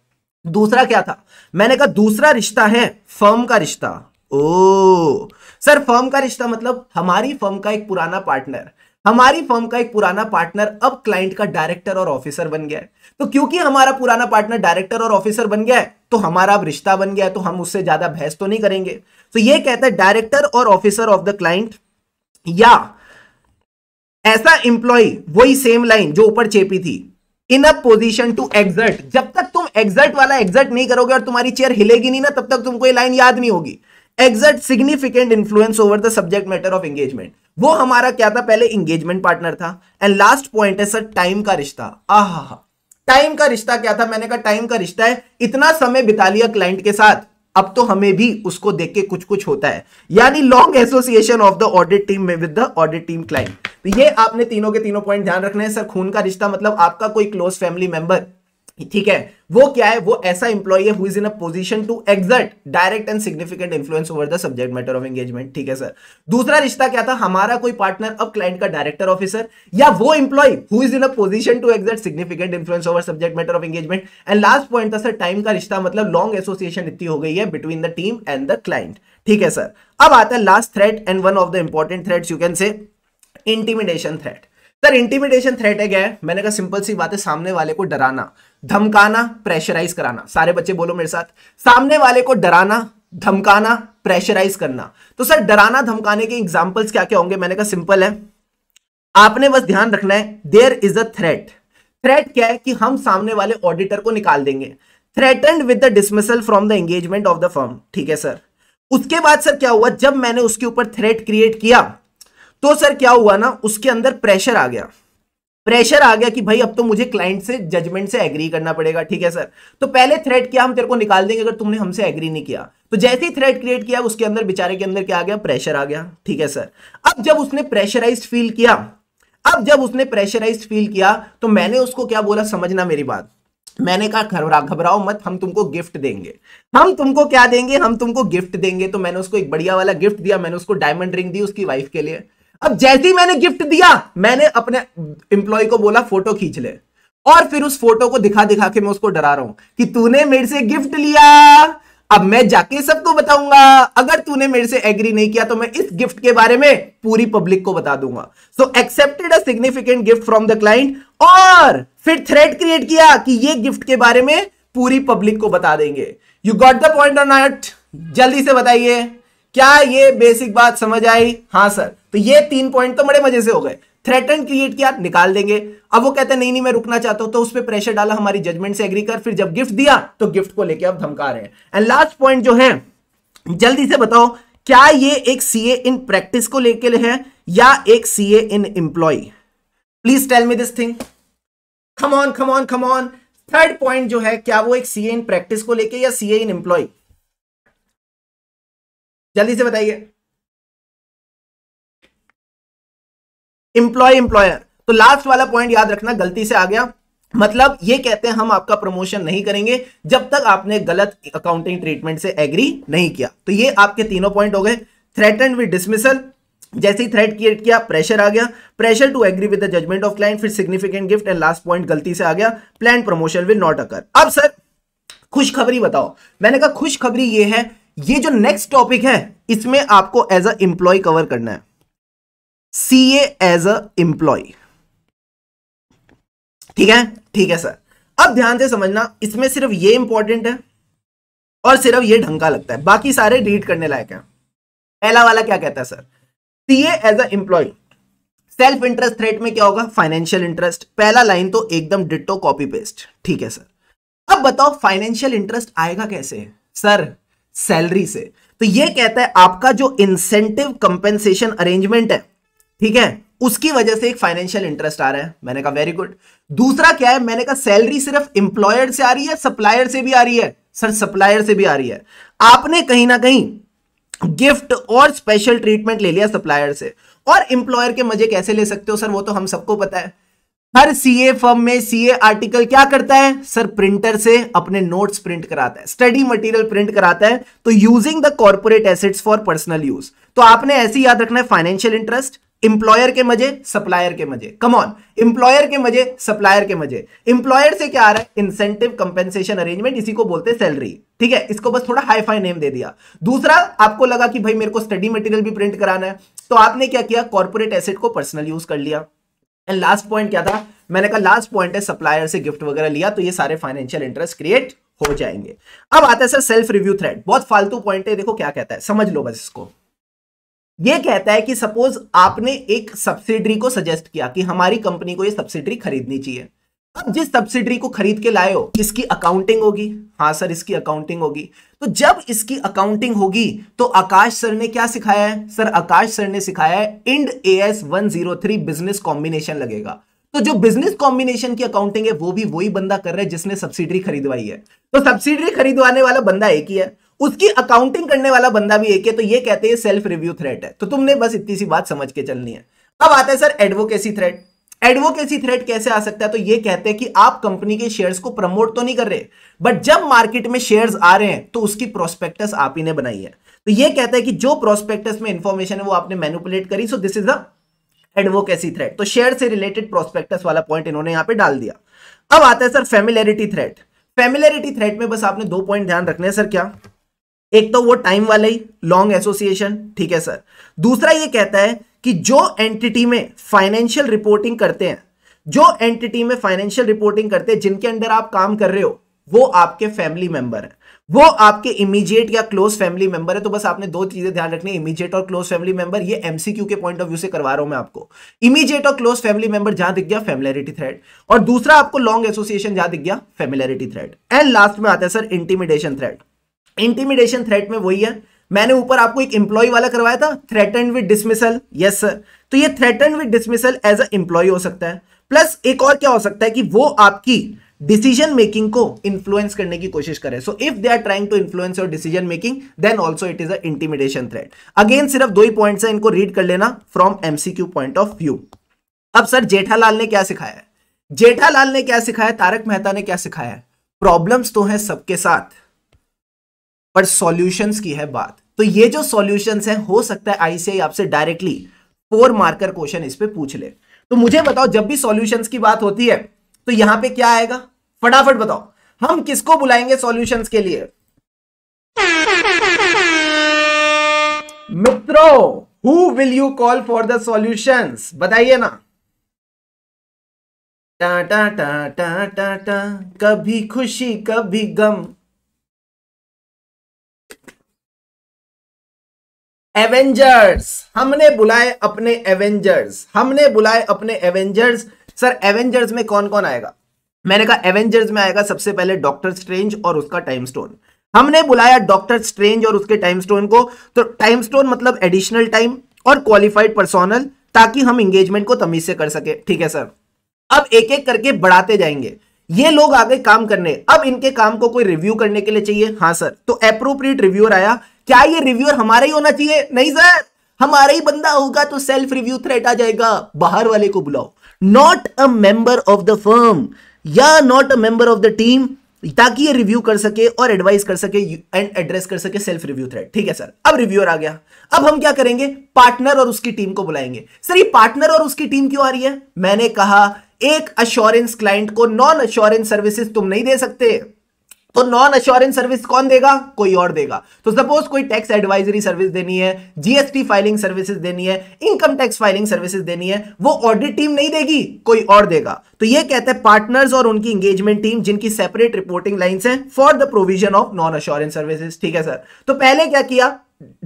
दूसरा क्या था मैंने कहा दूसरा रिश्ता है फर्म का रिश्ता ओ सर फर्म का रिश्ता मतलब हमारी फर्म का एक पुराना पार्टनर हमारी फर्म का एक पुराना पार्टनर अब क्लाइंट का डायरेक्टर और ऑफिसर बन गया है तो क्योंकि हमारा पुराना पार्टनर डायरेक्टर और ऑफिसर बन गया है तो हमारा अब रिश्ता बन गया है तो हम उससे ज्यादा बहस तो नहीं करेंगे तो ये कहता है डायरेक्टर और ऑफिसर ऑफ द क्लाइंट या ऐसा इंप्लॉय वही सेम लाइन जो ऊपर चेपी थी in a position to exert जब तक तुम एग्जर्ट वाला एग्जर्ट नहीं करोगे और तुम्हारी चेयर हिलेगी नहीं ना तब तक तुमको ये लाइन याद नहीं होगी exert significant influence over the subject matter of engagement वो हमारा क्या था पहले एंगेजमेंट पार्टनर था एंड लास्ट पॉइंट है सर टाइम का रिश्ता आह टाइम का रिश्ता क्या था मैंने कहा टाइम का रिश्ता है इतना समय बिता लिया क्लाइंट के साथ अब तो हमें भी उसको देख के कुछ कुछ होता है यानी long association of the audit team में with the audit team client तो ये आपने तीनों के तीनों पॉइंट ध्यान रखने हैं सर खून का रिश्ता मतलब आपका कोई क्लोज फैमिली मेंबर ठीक है वो क्या है वो ऐसा इंप्लॉय है who is in a position to exert direct and significant influence over the subject matter of engagement ठीक है सर दूसरा रिश्ता क्या था हमारा कोई पार्टनर अब क्लाइंट का डायरेक्टर ऑफिसर या वो employee who is in a position to exert significant influence over subject matter of engagement and last point था सर टाइम का रिश्ता मतलब लॉन्ग एसोसिएशन इतनी हो गई है between the team and the client ठीक है सर अब आता है last threat and one of the important threats you can say intimidation threat sir intimidation threat है क्या है मैंने कहा सिंपल सी बात है सामने वाले को डराना धमकाना प्रेशराइज कराना सारे बच्चे बोलो मेरे साथ सामने वाले को डराना धमकाना प्रेशराइज करना तो सर डराना धमकाने के एग्जाम्पल्स क्या क्या होंगे मैंने कहा सिंपल है आपने बस ध्यान रखना है there is a threat threat क्या है कि हम सामने वाले ऑडिटर को निकाल देंगे threaten with the dismissal from the engagement of the firm ठीक है सर उसके बाद सर क्या हुआ जब मैंने उसके ऊपर थ्रेट क्रिएट किया तो सर क्या हुआ ना उसके अंदर प्रेशर आ गया प्रेशर आ गया कि भाई अब तो मुझे क्लाइंट से जजमेंट से एग्री करना पड़ेगा ठीक है सर तो पहले थ्रेड किया हम तेरे को निकाल देंगे अगर तुमने हमसे एग्री नहीं किया तो जैसे ही थ्रेड क्रिएट किया उसके अंदर बेचारे के अंदर क्या आ गया प्रेशर आ गया ठीक है सर अब जब उसने प्रेशराइज फील किया अब जब उसने प्रेशराइज फील किया तो मैंने उसको क्या बोला समझना मेरी बात मैंने कहा घबरा घबराओ मत हम तुमको गिफ्ट देंगे हम तुमको क्या देंगे हम तुमको गिफ्ट देंगे तो मैंने उसको एक बढ़िया वाला गिफ्ट दिया मैंने उसको डायमंड रिंग दी उसकी वाइफ के लिए अब जैसे ही मैंने गिफ्ट दिया मैंने अपने इंप्लॉय को बोला फोटो खींच ले और फिर उस फोटो को दिखा दिखा के मैं उसको डरा रहा हूं कि तूने मेरे से गिफ्ट लिया अब मैं जाके सबको बताऊंगा अगर तूने मेरे से एग्री नहीं किया तो मैं इस गिफ्ट के बारे में पूरी पब्लिक को बता दूंगा so accepted a significant gift from the client और फिर थ्रेड क्रिएट किया कि ये गिफ्ट के बारे में पूरी पब्लिक को बता देंगे you got the point on not जल्दी से बताइए क्या ये बेसिक बात समझ आई हाँ सर तो ये तीन पॉइंट तो बड़े मजे से हो गए थ्रेटन क्रिएट किया निकाल देंगे अब वो कहते हैं नहीं नहीं मैं रुकना चाहता हूं तो उस पर प्रेशर डाला हमारी जजमेंट से एग्री कर फिर जब गिफ्ट दिया तो गिफ्ट को लेके अब धमका रहे हैं एंड लास्ट पॉइंट जो है जल्दी से बताओ क्या ये एक सीए इन प्रैक्टिस को लेके ले है या एक CA in employ please tell me this thing come on come on come on third point जो है क्या वो एक सीए इन प्रैक्टिस को लेके या सीए इन एम्प्लॉय जल्दी से बताइए इंप्लॉय इंप्लॉयर तो लास्ट वाला पॉइंट याद रखना गलती से आ गया मतलब ये कहते हैं हम आपका प्रमोशन नहीं करेंगे जब तक आपने गलत अकाउंटिंग ट्रीटमेंट से एग्री नहीं किया तो ये आपके तीनों पॉइंट हो गए एंड विद डिसमिसल जैसे ही थ्रेट क्रिएट किया प्रेशर आ गया pressure to agree with the judgement of client फिर significant gift and last point गलती से आ गया plan promotion will not occur अब सर खुशखबरी बताओ मैंने कहा खुशखबरी ये है ये जो नेक्स्ट टॉपिक है इसमें आपको एज अ इंप्लॉय कवर करना है सी एज अ इंप्लॉय ठीक है ठीक है सर अब ध्यान से समझना इसमें सिर्फ ये इंपॉर्टेंट है और सिर्फ ये ढंका लगता है बाकी सारे रीड करने लायक है पहला वाला क्या कहता है sir CA as a employee self interest threat में क्या होगा फाइनेंशियल इंटरेस्ट पहला लाइन तो एकदम डिटो कॉपी पेस्ट ठीक है सर अब बताओ फाइनेंशियल इंटरेस्ट आएगा कैसे सर सैलरी से तो ये कहता है आपका जो इंसेंटिव कंपेंसेशन अरेंजमेंट है ठीक है उसकी वजह से एक फाइनेंशियल इंटरेस्ट आ रहा है मैंने कहा वेरी गुड दूसरा क्या है मैंने कहा सैलरी सिर्फ इंप्लॉयर से आ रही है सप्लायर से भी आ रही है सर सप्लायर से भी आ रही है आपने कहीं ना कहीं गिफ्ट और स्पेशल ट्रीटमेंट ले लिया सप्लायर से और इंप्लॉयर के मजे कैसे ले सकते हो सर वो तो हम सबको पता है हर सीए फर्म में सीए आर्टिकल क्या करता है सर प्रिंटर से अपने नोट्स प्रिंट कराता है स्टडी मटेरियल प्रिंट कराता है तो using the corporate assets for personal use तो आपने ऐसे याद रखना है फाइनेंशियल इंटरेस्ट इंप्लॉयर के मजे सप्लायर के मजे कमॉन इंप्लॉयर के मजे सप्लायर के मजे इंप्लॉयर से क्या आ रहा है इंसेंटिव कंपेंसेशन अरेंजमेंट इसी को बोलते सैलरी ठीक है इसको बस थोड़ा हाई फाई नेम दे दिया दूसरा आपको लगा कि भाई मेरे को स्टडी मटेरियल भी प्रिंट कराना है तो आपने क्या किया कॉर्पोरेट एसेट को पर्सनल यूज कर लिया एंड लास्ट पॉइंट क्या था मैंने कहा लास्ट पॉइंट है सप्लायर से गिफ्ट वगैरह लिया तो ये सारे फाइनेंशियल इंटरेस्ट क्रिएट हो जाएंगे अब आता है सर सेल्फ रिव्यू थ्रेड बहुत फालतू पॉइंट है देखो क्या कहता है समझ लो बस इसको ये कहता है कि सपोज आपने एक सब्सिडरी को सजेस्ट किया कि हमारी कंपनी को ये सब्सिडरी खरीदनी चाहिए अब जिस सब्सिडरी को खरीद के लाए हो इसकी अकाउंटिंग होगी हाँ सर इसकी अकाउंटिंग होगी तो जब इसकी अकाउंटिंग होगी तो आकाश सर ने क्या सिखाया है सर आकाश सर ने सिखाया है Ind A S one zero three business combination लगेगा तो जो बिजनेस कॉम्बिनेशन की अकाउंटिंग है वो भी वही बंदा कर रहा है जिसने सब्सिडरी खरीदवाई है तो सब्सिडरी खरीदवाने वाला बंदा एक ही है उसकी अकाउंटिंग करने वाला बंदा भी एक है तो ये कहते हैं सेल्फ रिव्यू थ्रेट है तो तुमने बस इतनी सी बात समझ के चलनी है अब आता है sir advocacy threat advocacy threat कैसे आ सकता है तो ये कहते हैं कि आप कंपनी के शेयर्स को प्रमोट तो नहीं कर रहे बट जब मार्केट में शेयर्स आ रहे हैं तो उसकी प्रोस्पेक्टस आप ही ने बनाई है तो ये कहता है कि जो प्रोस्पेक्टस में इंफॉर्मेशन है वो आपने मैनुपुलेट करी so this is a advocacy threat तो शेयर से रिलेटेड प्रोस्पेक्टस वाला पॉइंट इन्होंने यहां पर डाल दिया अब आता है sir familiarity threat familiarity threat में बस आपने दो पॉइंट ध्यान रखने सर क्या एक तो वो टाइम वाला ही लॉन्ग एसोसिएशन ठीक है सर दूसरा ये कहता है कि जो एंटिटी में फाइनेंशियल रिपोर्टिंग करते हैं जो एंटिटी में फाइनेंशियल रिपोर्टिंग करते हैं जिनके अंडर आप काम कर रहे हो वो आपके फैमिली मेंबर है वो आपके इमीडिएट या क्लोज फैमिली मेंबर है तो बस आपने दो चीजें ध्यान रखनी है इमीडिएट और क्लोज फैमिली मेंबर ये एमसीक्यू के पॉइंट ऑफ व्यू से करवा रहा हूं मैं आपको इमीडिएट और क्लोज फैमिली मेंबर जहां दिख गया फैमिलियरिटी थ्रेड और दूसरा आपको लॉन्ग एसोसिएशन जहां दिख गया फैमिलियरिटी थ्रेड एंड लास्ट में आता है sir intimidation threat intimidation threat में वही है मैंने ऊपर आपको एक इंप्लॉय वाला करवाया था threaten with dismissal yes sir तो ये threaten with dismissal as a employee हो सकता है प्लस एक और क्या हो सकता है कि वो आपकी डिसीजन मेकिंग को इन्फ्लुएंस करने की कोशिश करे so if they are trying to influence your decision making then also it is a intimidation threat again सिर्फ दो ही पॉइंट है इनको रीड कर लेना from MCQ point of view अब सर जेठालाल ने क्या सिखाया है जेठालाल ने क्या सिखाया तारक मेहता ने क्या सिखाया प्रॉब्लम्स तो हैं सबके साथ पर सॉल्यूशंस की है बात तो ये जो सोल्यूशन हैं हो सकता है आईसीआई आपसे डायरेक्टली फोर मार्कर क्वेश्चन इस पर पूछ ले तो मुझे बताओ जब भी सोल्यूशन की बात होती है तो यहां पर क्या आएगा फटाफट बताओ हम किसको बुलाएंगे सोल्यूशन के लिए मित्रों who will you call for the solution बताइए ना टा टा टा टा टा टा कभी खुशी कभी गम एवेंजर्स हमने बुलाए अपने एवेंजर्स हमने बुलाए अपने एवेंजर्स सर एवेंजर्स में कौन कौन आएगा मैंने कहा एवेंजर्स में आएगा सबसे पहले डॉक्टर स्ट्रेंज और उसका टाइम स्टोन हमने बुलाया डॉक्टर स्ट्रेंज और उसके टाइम स्टोन को तो टाइम स्टोन मतलब एडिशनल टाइम और क्वालिफाइड पर्सोनल ताकि हम इंगेजमेंट को तमीज से कर सके ठीक है सर अब एक एक करके बढ़ाते जाएंगे ये लोग आगे काम करने अब इनके काम को कोई रिव्यू करने के लिए चाहिए हाँ सर तो अप्रोप्रिएट रिव्यूअर आया क्या ये रिव्यूअर हमारा ही होना चाहिए नहीं सर हमारा ही बंदा होगा तो सेल्फ रिव्यू थ्रेट आ जाएगा बाहर वाले को बुलाओ not a member of the firm या not a member of the team ताकि ये रिव्यू कर सके और एडवाइस कर सके एंड एड्रेस कर सके सेल्फ रिव्यू थ्रेड ठीक है सर अब रिव्यूअर आ गया अब हम क्या करेंगे पार्टनर और उसकी टीम को बुलाएंगे सर ये पार्टनर और उसकी टीम क्यों आ रही है मैंने कहा एक अश्योरेंस क्लाइंट को नॉन अश्योरेंस सर्विसेज तुम नहीं दे सकते तो नॉन अश्योरेंस सर्विस कौन देगा कोई और देगा तो सपोज कोई टैक्स एडवाइजरी सर्विस देनी है जीएसटी फाइलिंग सर्विसेज देनी है इनकम टैक्स फाइलिंग सर्विसेज देनी है वो ऑडिट टीम नहीं देगी कोई और देगा तो ये कहते हैं पार्टनर्स और उनकी इंगेजमेंट टीम जिनकी सेपरेट रिपोर्टिंग लाइन है for the provision of non assurance services ठीक है सर तो पहले क्या किया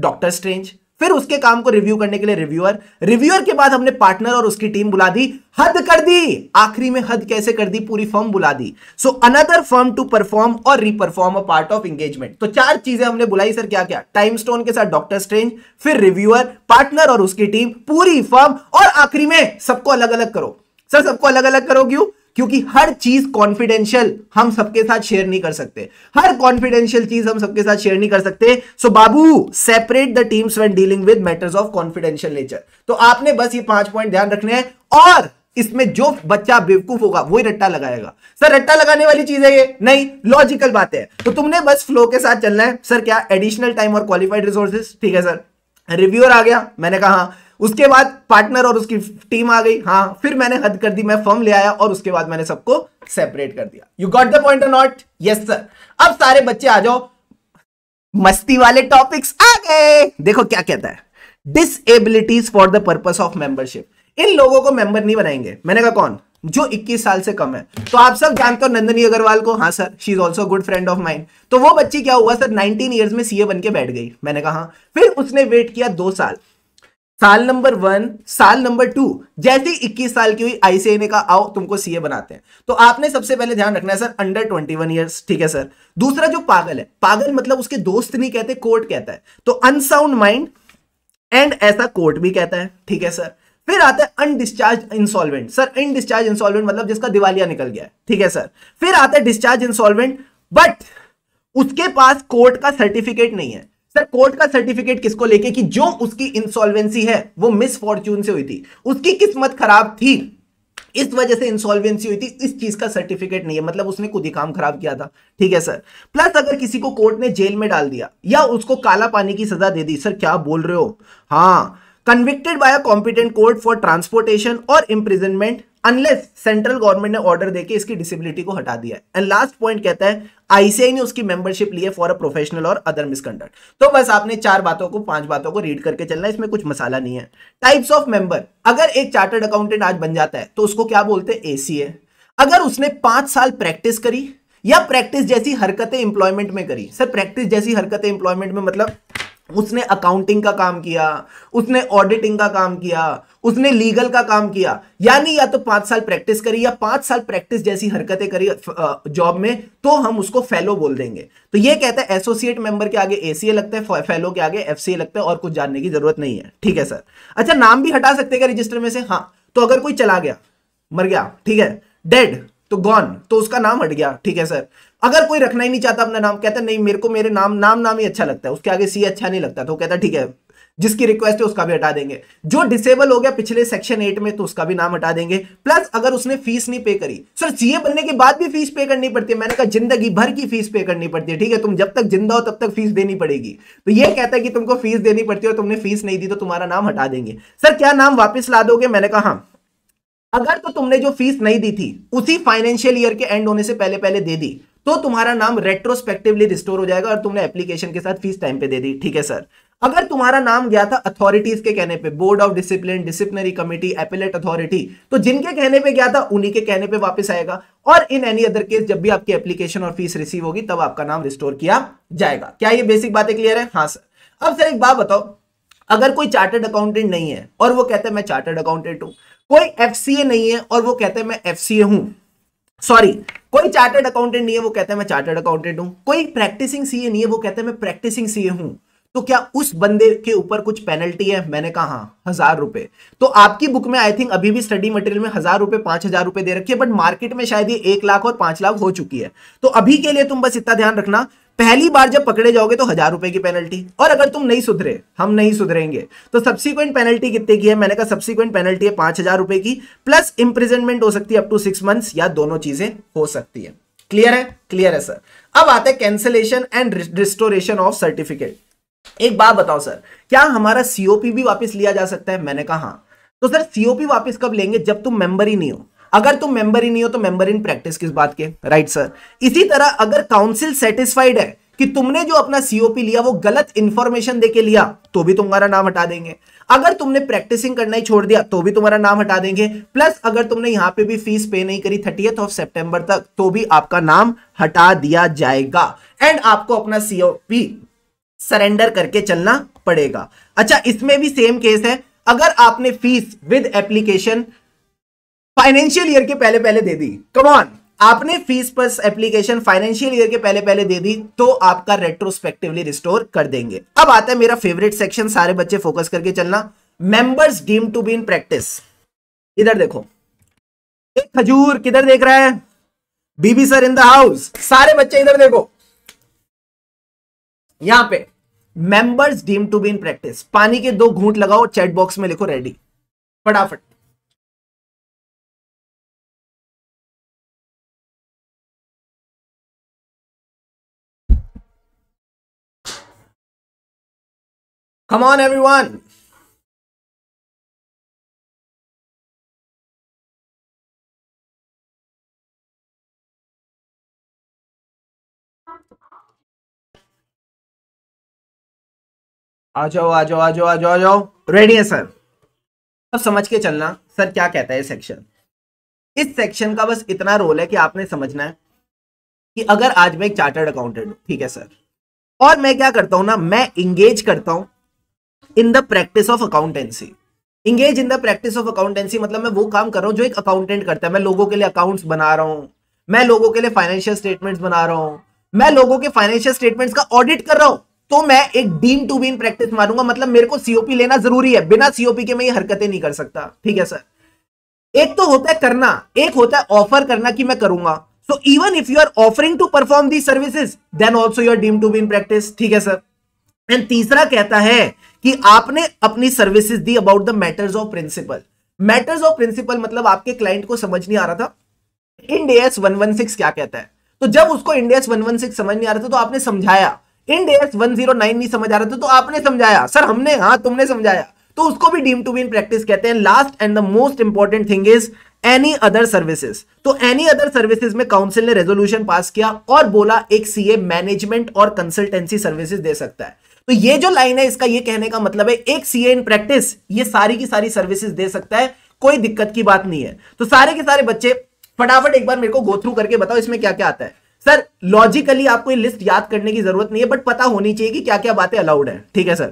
डॉक्टर स्ट्रेंज फिर उसके काम को रिव्यू करने के लिए रिव्यूअर रिव्यूअर के बाद हमने पार्टनर और उसकी टीम बुला दी हद कर दी आखिरी में हद कैसे कर दी पूरी फर्म बुला दी so another firm to perform और reperform a part of engagement तो चार चीजें हमने बुलाई सर क्या क्या टाइम स्टोन के साथ डॉक्टर स्ट्रेंज फिर रिव्यूअर पार्टनर और उसकी टीम पूरी फर्म और आखिरी में सबको अलग अलग करो सर सबको अलग अलग करो क्यों क्योंकि हर चीज कॉन्फिडेंशियल हम सबके साथ शेयर नहीं कर सकते हर कॉन्फिडेंशियल चीज हम सबके साथ शेयर नहीं कर सकते सो बाबू separate the teams when dealing with matters of confidential nature तो आपने बस ये पांच पॉइंट ध्यान रखने हैं और इसमें जो बच्चा बेवकूफ होगा वही रट्टा लगाएगा सर रट्टा लगाने वाली चीज है ये नहीं लॉजिकल बात है तो तुमने बस फ्लो के साथ चलना है सर क्या एडिशनल टाइम और क्वालिफाइड रिसोर्सेज ठीक है सर रिव्यूअर आ गया मैंने कहा उसके बाद पार्टनर और उसकी टीम आ गई हाँ फिर मैंने हद कर दी मैं फर्म ले आया और उसके बाद मैंने सबको सेपरेट कर दिया you got the point not yes sir अब सारे बच्चे आ जाओ मस्ती वाले टॉपिक्स आ गए देखो क्या कहता है disabilities for the purpose of membership इन लोगों को मेंबर नहीं बनाएंगे मैंने कहा कौन जो 21 साल से कम है तो आप सब जानते हो नंदनी अग्रवाल को हाँ sir she is also good friend of mind तो वो बच्ची क्या हुआ सर 19 इयर्स में सीए बन के बैठ गई मैंने कहा हाँ फिर उसने वेट किया दो साल साल नंबर वन साल नंबर टू जैसे 21 इक्कीस साल की हुई आईसीआई ने कहा आओ तुमको सीए बनाते हैं तो आपने सबसे पहले ध्यान रखना है sir under twenty one years ठीक है सर दूसरा जो पागल है पागल मतलब उसके दोस्त नहीं कहते कोर्ट कहता है तो अनसाउंड माइंड एंड ऐसा कोर्ट भी कहता है ठीक है सर फिर आता है undischarged insolvent sir undischarged insolvent मतलब जिसका दिवालिया निकल गया ठीक है सर फिर आता है डिस्चार्ज इंसॉल्वेंट बट उसके पास कोर्ट का सर्टिफिकेट नहीं है सर कोर्ट का सर्टिफिकेट किसको लेके कि जो उसकी इंसॉल्वेंसी है वो मिस फॉर्च्यून से हुई थी उसकी किस्मत खराब थी इस वजह से इंसॉल्वेंसी हुई थी इस चीज का सर्टिफिकेट नहीं है मतलब उसने खुद ही काम खराब किया था ठीक है सर प्लस अगर किसी को कोर्ट ने जेल में डाल दिया या उसको काला पानी की सजा दे दी सर क्या बोल रहे हो हाँ convicted by a competent court for transportation और इंप्रिजनमेंट अनलेस सेंट्रल गवर्नमेंट ने ऑर्डर देके इसकी डिसेबिलिटी को हटा दिया है एंड लास्ट पॉइंट कहता है आईसीआई ने उसकी मेंबरशिप ली है फॉर अ प्रोफेशनल और अदर मिसकंडक्ट तो बस आपने चार बातों को पांच बातों को रीड करके चलना है इसमें कुछ मसाला नहीं है टाइप्स ऑफ मेंबर अगर एक चार्टर्ड अकाउंटेंट आज बन जाता है तो उसको क्या बोलते हैं एसीए अगर उसने पांच साल प्रैक्टिस करी या प्रैक्टिस जैसी हरकतें इंप्लॉयमेंट में करी सर प्रैक्टिस जैसी हरकतें इंप्लॉयमेंट में मतलब उसने अकाउंटिंग का काम किया उसने ऑडिटिंग का काम किया उसने लीगल का काम किया यानी या तो पांच साल प्रैक्टिस करी या पांच साल प्रैक्टिस जैसी हरकतें करी जॉब में तो हम उसको फेलो बोल देंगे तो ये कहता है एसोसिएट मेंबर के आगे एसीए लगता है फेलो के आगे एफसीए लगता है और कुछ जानने की जरूरत नहीं है ठीक है सर अच्छा नाम भी हटा सकते हैं रजिस्टर में से हाँ तो अगर कोई चला गया मर गया ठीक है डेड तो गॉन तो उसका नाम हट गया ठीक है सर अगर कोई रखना ही नहीं चाहता अपना नाम कहता नहीं मेरे को मेरे नाम नाम नाम ही अच्छा लगता है उसके आगे सी अच्छा नहीं लगता तो कहता ठीक है जिसकी रिक्वेस्ट है उसका भी हटा देंगे जो डिसेबल हो गया पिछले सेक्शन एट में तो उसका भी नाम हटा देंगे प्लस अगर उसने फीस नहीं पे करी सर सीए बनने के बाद भी फीस पे करनी पड़ती है मैंने कहा जिंदगी भर की फीस पे करनी पड़ती है ठीक है तुम जब तक जिंदा हो तब तक फीस देनी पड़ेगी तो यह कहता है कि तुमको फीस देनी पड़ती है और तुमने फीस नहीं दी तो तुम्हारा नाम हटा देंगे सर क्या नाम वापिस ला दोगे मैंने कहा हाँ अगर तो तुमने जो फीस नहीं दी थी उसी फाइनेंशियल ईयर के एंड होने से पहले पहले दे दी तो तुम्हारा नाम रेट्रोस्पेक्टिवली रिस्टोर हो जाएगा और तुमने एप्लीकेशन के साथ फीस टाइम पे दे दी ठीक है सर अगर तुम्हारा नाम गया था अथॉरिटीज के कहने पे board of discipline disciplinary committee appellate authority तो जिनके कहने पे गया था उन्हीं के कहने पे वापस आएगा और इन एनी अदर केस जब भी आपकी एप्लीकेशन और फीस रिसीव होगी तब आपका नाम रिस्टोर किया जाएगा क्या ये बेसिक बातें क्लियर है हाँ सर अब सर एक बात बताओ अगर कोई चार्टर्ड अकाउंटेंट नहीं है और वो कहते हैं मैं चार्टर्ड अकाउंटेंट हूं कोई एफ नहीं है और वो कहते हैं मैं एफ सी सॉरी कोई चार्टर्ड अकाउंटेंट नहीं है वो कहते हैं मैं चार्टर्ड अकाउंटेंट हूं कोई प्रैक्टिसिंग सीए नहीं है वो कहते हैं मैं प्रैक्टिसिंग सीए हूं तो क्या उस बंदे के ऊपर कुछ पेनल्टी है मैंने कहा हाँ हजार रुपए तो आपकी बुक में आई थिंक अभी भी स्टडी मटेरियल में हजार रुपए पांच हजार रुपए दे रखी है बट मार्केट में शायद ये एक लाख और पांच लाख हो चुकी है तो अभी के लिए तुम बस इतना ध्यान रखना पहली बार जब पकड़े जाओगे तो हजार रुपए की पेनल्टी और अगर तुम नहीं सुधरे हम नहीं सुधरेंगे तो सब्सिक्वेंट पेनल्टी कितने की है मैंने कहा सब्सिक्वेंट पेनल्टी है पांच हजार रुपए की प्लस इंप्रिजनमेंट हो सकती है अप टू सिक्स मंथ्स या दोनों चीजें हो सकती है क्लियर है क्लियर है सर अब आता है cancellation and restoration of certificate एक बात बताओ सर क्या हमारा सीओपी भी वापस लिया जा सकता है मैंने कहा हाँ। तो सर सीओपी वापस कब लेंगे जब तुम मेंबर ही नहीं हो अगर तुम मेंबर ही नहीं हो तो मेंबर इन प्रैक्टिस किस बात के राइट सर इसी तरह अगर काउंसिल सेटिस्फाइड है कि तुमने जो अपना सीओपी लिया वो गलत इंफॉर्मेशन देके लिया तो भी तुम्हारा नाम हटा देंगे अगर तुमने प्रैक्टिसिंग करना ही छोड़ दिया तो भी तुम्हारा नाम हटा देंगे प्लस अगर तुमने यहां पे भी फीस पे नहीं करी थर्टी ऑफ सितंबर तक तो भी आपका नाम हटा दिया जाएगा एंड आपको अपना सीओपी सरेंडर करके चलना पड़ेगा अच्छा इसमें भी सेम केस है अगर आपने fees with application financial year के पहले पहले दे दी कमॉन आपने फीस पर एप्लीकेशन फाइनेंशियल ईयर के पहले पहले दे दी तो आपका रेट्रोस्पेक्टिवली रिस्टोर कर देंगे अब आता है मेरा फेवरेट सेक्शन सारे बच्चे फोकस करके चलना members deem to be in practice इधर देखो एक खजूर किधर देख रहा है बीबी सर इन द हाउस सारे बच्चे इधर देखो यहां पे members deem to be in practice पानी के दो घूंट लगाओ चैट बॉक्स में लिखो रेडी फटाफट Come on, everyone. आ जाओ आ जाओ आ जाओ आ जाओ आ जाओ रेडी है सर अब समझ के चलना सर क्या कहता है सेक्शन इस सेक्शन का बस इतना रोल है कि आपने समझना है कि अगर आज मैं एक चार्टर्ड अकाउंटेंट हूं ठीक है सर और मैं क्या करता हूं ना मैं इंगेज करता हूं in the practice of accountancy engage in the practice of accountancy मतलब मैं वो काम कर रहा हूं जो एक अकाउंटेंट करता है मैं लोगों के लिए अकाउंट्स बना रहा हूं मैं लोगों के लिए फाइनेंशियल स्टेटमेंट्स बना रहा हूं मैं लोगों के फाइनेंशियल स्टेटमेंट्स का ऑडिट कर रहा हूं तो मैं एक डीम टू बीन प्रैक्टिस मारूंगा मतलब मेरे को सीओपी लेना जरूरी है बिना सीओपी के मैं ये हरकतें नहीं कर सकता ठीक है सर एक तो होता है करना एक होता है ऑफर करना कि मैं करूंगा so even if you are offering to perform the services then also you're deem to be in practice ठीक है सर एंड तीसरा कहता है कि आपने अपनी सर्विसेज दी about the matters of principle matters of principle मतलब आपके क्लाइंट को समझ नहीं आ रहा था इंडियस 116 क्या कहता है तो जब उसको इंडियस 116 समझ नहीं आ रहा था तो आपने समझाया इंड एस नाइन नहीं समझ आ रहा था तो आपने समझाया सर हमने हाँ तुमने समझाया तो उसको भी deem to be in practice कहते हैं last and the most important thing is any other services तो एनी अदर सर्विसेज में काउंसिल ने रेजोल्यूशन पास किया और बोला एक सीए मैनेजमेंट और कंसल्टेंसी सर्विसेज दे सकता है तो ये जो लाइन है इसका ये कहने का मतलब है एक सीए इन प्रैक्टिस ये सारी की सारी सर्विसेज दे सकता है कोई दिक्कत की बात नहीं है तो सारे के सारे बच्चे फटाफट एक बार मेरे को गो थ्रू करके बताओ इसमें क्या क्या आता है सर लॉजिकली आपको ये लिस्ट याद करने की जरूरत नहीं है बट पता होनी चाहिए कि क्या क्या बातें अलाउड है ठीक है सर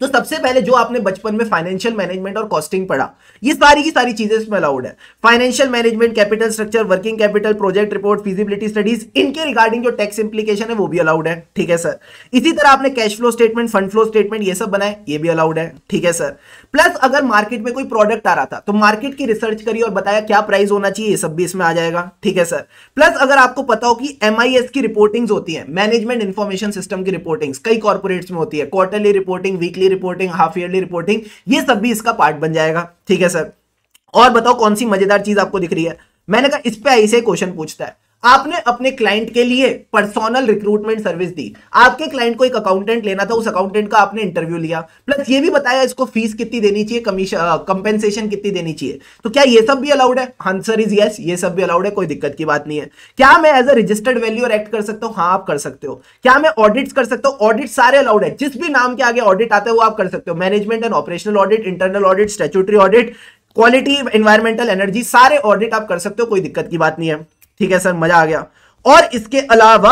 तो सबसे पहले जो आपने बचपन में फाइनेंशियल मैनेजमेंट और कॉस्टिंग पढ़ा ये सारी की सारी चीजें इसमें अलाउड है financial management capital structure working capital project report feasibility studies इनके रिगार्डिंग जो टैक्स इंप्लीकेशन है वो भी अलाउड है ठीक है सर इसी तरह आपने cash flow statement fund flow statement ये सब बनाए ये भी अलाउड है ठीक है सर प्लस अगर मार्केट में कोई प्रोडक्ट आ रहा था तो मार्केट की रिसर्च करिए और बताया क्या प्राइस होना चाहिए ये सब भी इसमें आ जाएगा ठीक है सर प्लस अगर आपको पता हो कि एम की रिपोर्टिंग होती है मैनेजमेंट इन्फॉर्मेशन सिस्टम की रिपोर्टिंग कई कॉर्पोरेट्स में होती है quarterly reporting weekly weekly reporting half yearly reporting ये सब भी इसका पार्ट बन जाएगा ठीक है सर और बताओ कौन सी मजेदार चीज आपको दिख रही है मैंने कहा इस पे ऐसे क्वेश्चन पूछता है आपने अपने क्लाइंट के लिए पर्सोनल रिक्रूटमेंट सर्विस दी आपके क्लाइंट को एक अकाउंटेंट लेना था उस अकाउंटेंट का आपने इंटरव्यू लिया प्लस ये भी बताया इसको फीस कितनी देनी चाहिए कमीशन कंपेंसेशन कितनी देनी चाहिए तो क्या ये सब भी अलाउड है आंसर इज यस ये सब भी अलाउड है कोई दिक्कत की बात नहीं है क्या मैं as a registered valuer act कर सकता हूं हाँ आप कर सकते हो क्या मैं ऑडिट कर सकता हूं ऑडिट सारे अलाउड है जिस भी नाम के आगे ऑडिट आता है वो आप कर सकते हो management and operational audit internal audit statutory audit quality environmental energy सारे ऑडिट आप कर सकते हो कोई दिक्कत की बात नहीं है ठीक है सर मजा आ गया और इसके अलावा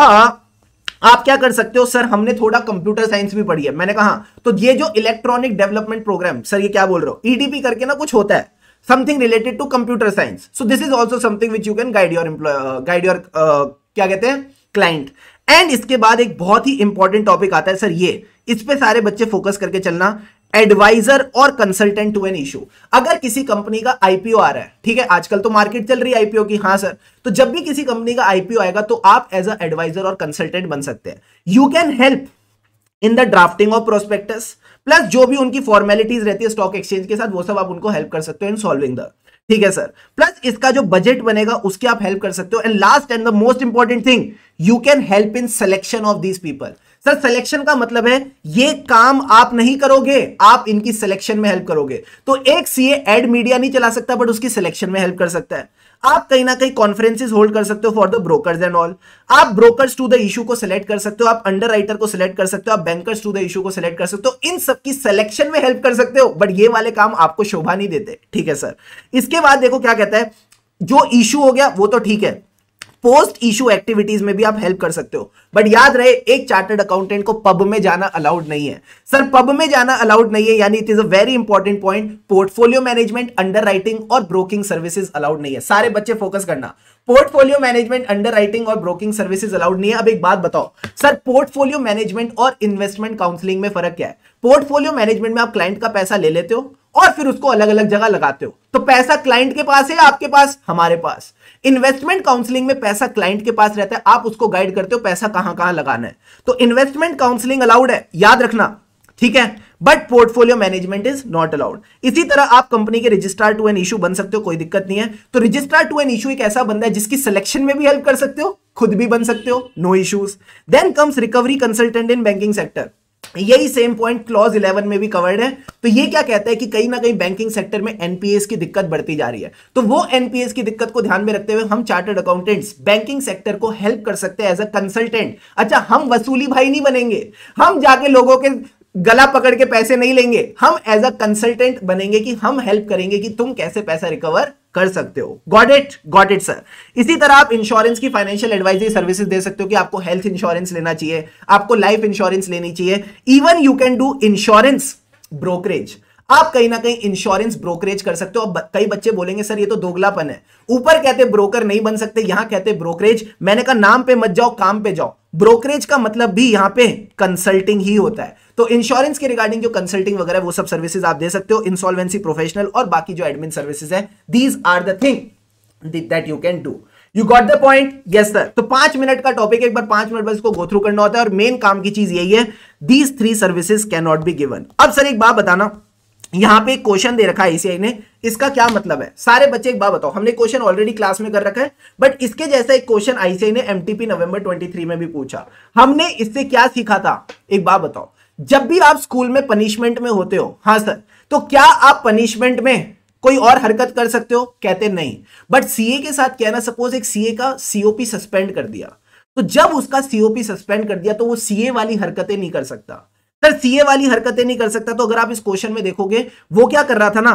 आप क्या कर सकते हो सर हमने थोड़ा कंप्यूटर साइंस भी पढ़ी है मैंने कहा तो ये जो इलेक्ट्रॉनिक डेवलपमेंट प्रोग्राम सर ये क्या बोल रहे हो ईडीपी e करके ना कुछ होता है something related to computer science so this is also something which you can guide your employ guide your क्या कहते हैं क्लाइंट एंड इसके बाद एक बहुत ही इंपॉर्टेंट टॉपिक आता है सर ये इस पे सारे बच्चे फोकस करके चलना एडवाइजर और कंसल्टेंट टू एन इशू अगर किसी कंपनी का आईपीओ आ रहा है ठीक है आजकल तो मार्केट चल रही है आईपीओ की हाँ सर तो जब भी किसी कंपनी का आईपीओ आएगा तो आप एज अ एडवाइजर और कंसल्टेंट बन सकते हैं you can help in the drafting of prospectus plus जो भी उनकी फॉर्मेलिटीज रहती है स्टॉक एक्सचेंज के साथ वो सब आप उनको हेल्प कर सकते हो इन सॉल्विंग द ठीक है सर प्लस इसका जो बजट बनेगा उसकी आप हेल्प कर सकते हो and last and the most important thing you can help in selection of these people sir selection का मतलब है ये काम आप नहीं करोगे आप इनकी सिलेक्शन में हेल्प करोगे तो एक सीए एड मीडिया नहीं चला सकता बट उसकी सिलेक्शन में हेल्प कर सकता है आप कहीं ना कहीं कॉन्फ्रेंसिस होल्ड कर सकते हो for the brokers and all आप ब्रोकर्स टू द इशू को सिलेक्ट कर सकते हो आप अंडर को सिलेक्ट कर सकते हो आप बैंकर्स टू द इशू को सिलेक्ट कर सकते हो तो इन सब की सिलेक्शन में हेल्प कर सकते हो बट ये वाले काम आपको शोभा नहीं देते ठीक है सर इसके बाद देखो क्या कहता है जो इशू हो गया वो तो ठीक है पोस्ट इशू एक्टिविटीज में भी आप हेल्प कर सकते हो बट याद रहे एक चार्टर्ड अकाउंटेंट को पब में जाना अलाउड नहीं है सर पब में जाना अलाउड नहीं है यानी it is a very important point portfolio management under और ब्रोकिंग सर्विसेज अलाउड नहीं है सारे बच्चे फोकस करना पोर्टफोलियो मैनेजमेंट अंडर और ब्रोकिंग सर्विसेज अलाउड नहीं है अब एक बात बताओ सर पोर्टफोलियो मैनेजमेंट और इन्वेस्टमेंट काउंसिलिंग में फर्क क्या है पोर्टफोलियो मैनेजमेंट में आप क्लाइंट का पैसा ले लेते हो और फिर उसको अलग अलग जगह लगाते हो तो पैसा क्लाइंट के पास है आपके पास हमारे पास इन्वेस्टमेंट काउंसलिंग में पैसा क्लाइंट के पास रहता है आप उसको गाइड करते हो पैसा कहां कहां लगाना है तो इन्वेस्टमेंट काउंसलिंग अलाउड है याद रखना ठीक है but portfolio management is not allowed इसी तरह आप कंपनी के रजिस्ट्रार टू एन इशू बन सकते हो कोई दिक्कत नहीं है तो रजिस्ट्रार टू एन इशू एक ऐसा बंदा है जिसकी सिलेक्शन में भी हेल्प कर सकते हो खुद भी बन सकते हो no issues then comes recovery consultant in banking sector यही सेम पॉइंट क्लॉज 11 में भी कवर्ड है तो ये क्या कहता है कि कहीं ना कहीं बैंकिंग सेक्टर में एनपीएस की दिक्कत बढ़ती जा रही है तो वो एनपीएस की दिक्कत को ध्यान में रखते हुए हम चार्टर्ड अकाउंटेंट्स बैंकिंग सेक्टर को हेल्प कर सकते हैं एज अ कंसल्टेंट अच्छा हम वसूली भाई नहीं बनेंगे हम जाके लोगों के गला पकड़ के पैसे नहीं लेंगे हम एज अ कंसल्टेंट बनेंगे कि हम हेल्प करेंगे कि तुम कैसे पैसा रिकवर कर सकते हो got it got it sir इसी तरह आप इंश्योरेंस की फाइनेंशियल एडवाइजरी सर्विसेज दे सकते हो कि आपको हेल्थ इंश्योरेंस लेना चाहिए आपको लाइफ इंश्योरेंस लेनी चाहिए even you can do insurance brokerage आप कहीं ना कहीं इंश्योरेंस ब्रोकरेज कर सकते हो अब कई बच्चे बोलेंगे सर ये तो दोगलापन है ऊपर कहते ब्रोकर नहीं बन सकते यहां कहते ब्रोकरेज मैंने कहा नाम पे मत जाओ काम पे जाओ ब्रोकरेज का मतलब भी यहां पे कंसल्टिंग ही होता है तो इंश्योरेंस के रिगार्डिंग जो कंसल्टिंग वगैरह वो सब सर्विसेज आप दे सकते हो इंसॉल्वेंसी प्रोफेशनल और बाकी जो एडमिन सर्विसेज है these are the thing that you can do you got the point yes sir तो पांच मिनट का टॉपिक एक बार पांच मिनट बस को गो थ्रू करना होता है और मेन काम की चीज यही है these three services can not be given अब सर एक बात बताना यहां पे क्वेश्चन दे रखा है आईसीआई ने इसका क्या मतलब है सारे बच्चे एक बात बताओ हमने क्वेश्चन ऑलरेडी क्लास में कर रखा है बट इसके जैसा एक क्वेश्चन आईसीआई ने एमटीपी नवंबर 23 में भी पूछा हमने इससे क्या सीखा था एक बात बताओ जब भी आप स्कूल में पनिशमेंट में होते हो हाँ सर तो क्या आप पनिशमेंट में कोई और हरकत कर सकते हो कहते नहीं बट सीए के साथ क्या ना सपोज एक सीए का सीओपी सस्पेंड कर दिया तो जब उसका सीओपी सस्पेंड कर दिया तो वो सीए वाली हरकतें नहीं कर सकता सर सीए वाली हरकतें नहीं कर सकता तो अगर आप इस क्वेश्चन में देखोगे वो क्या कर रहा था ना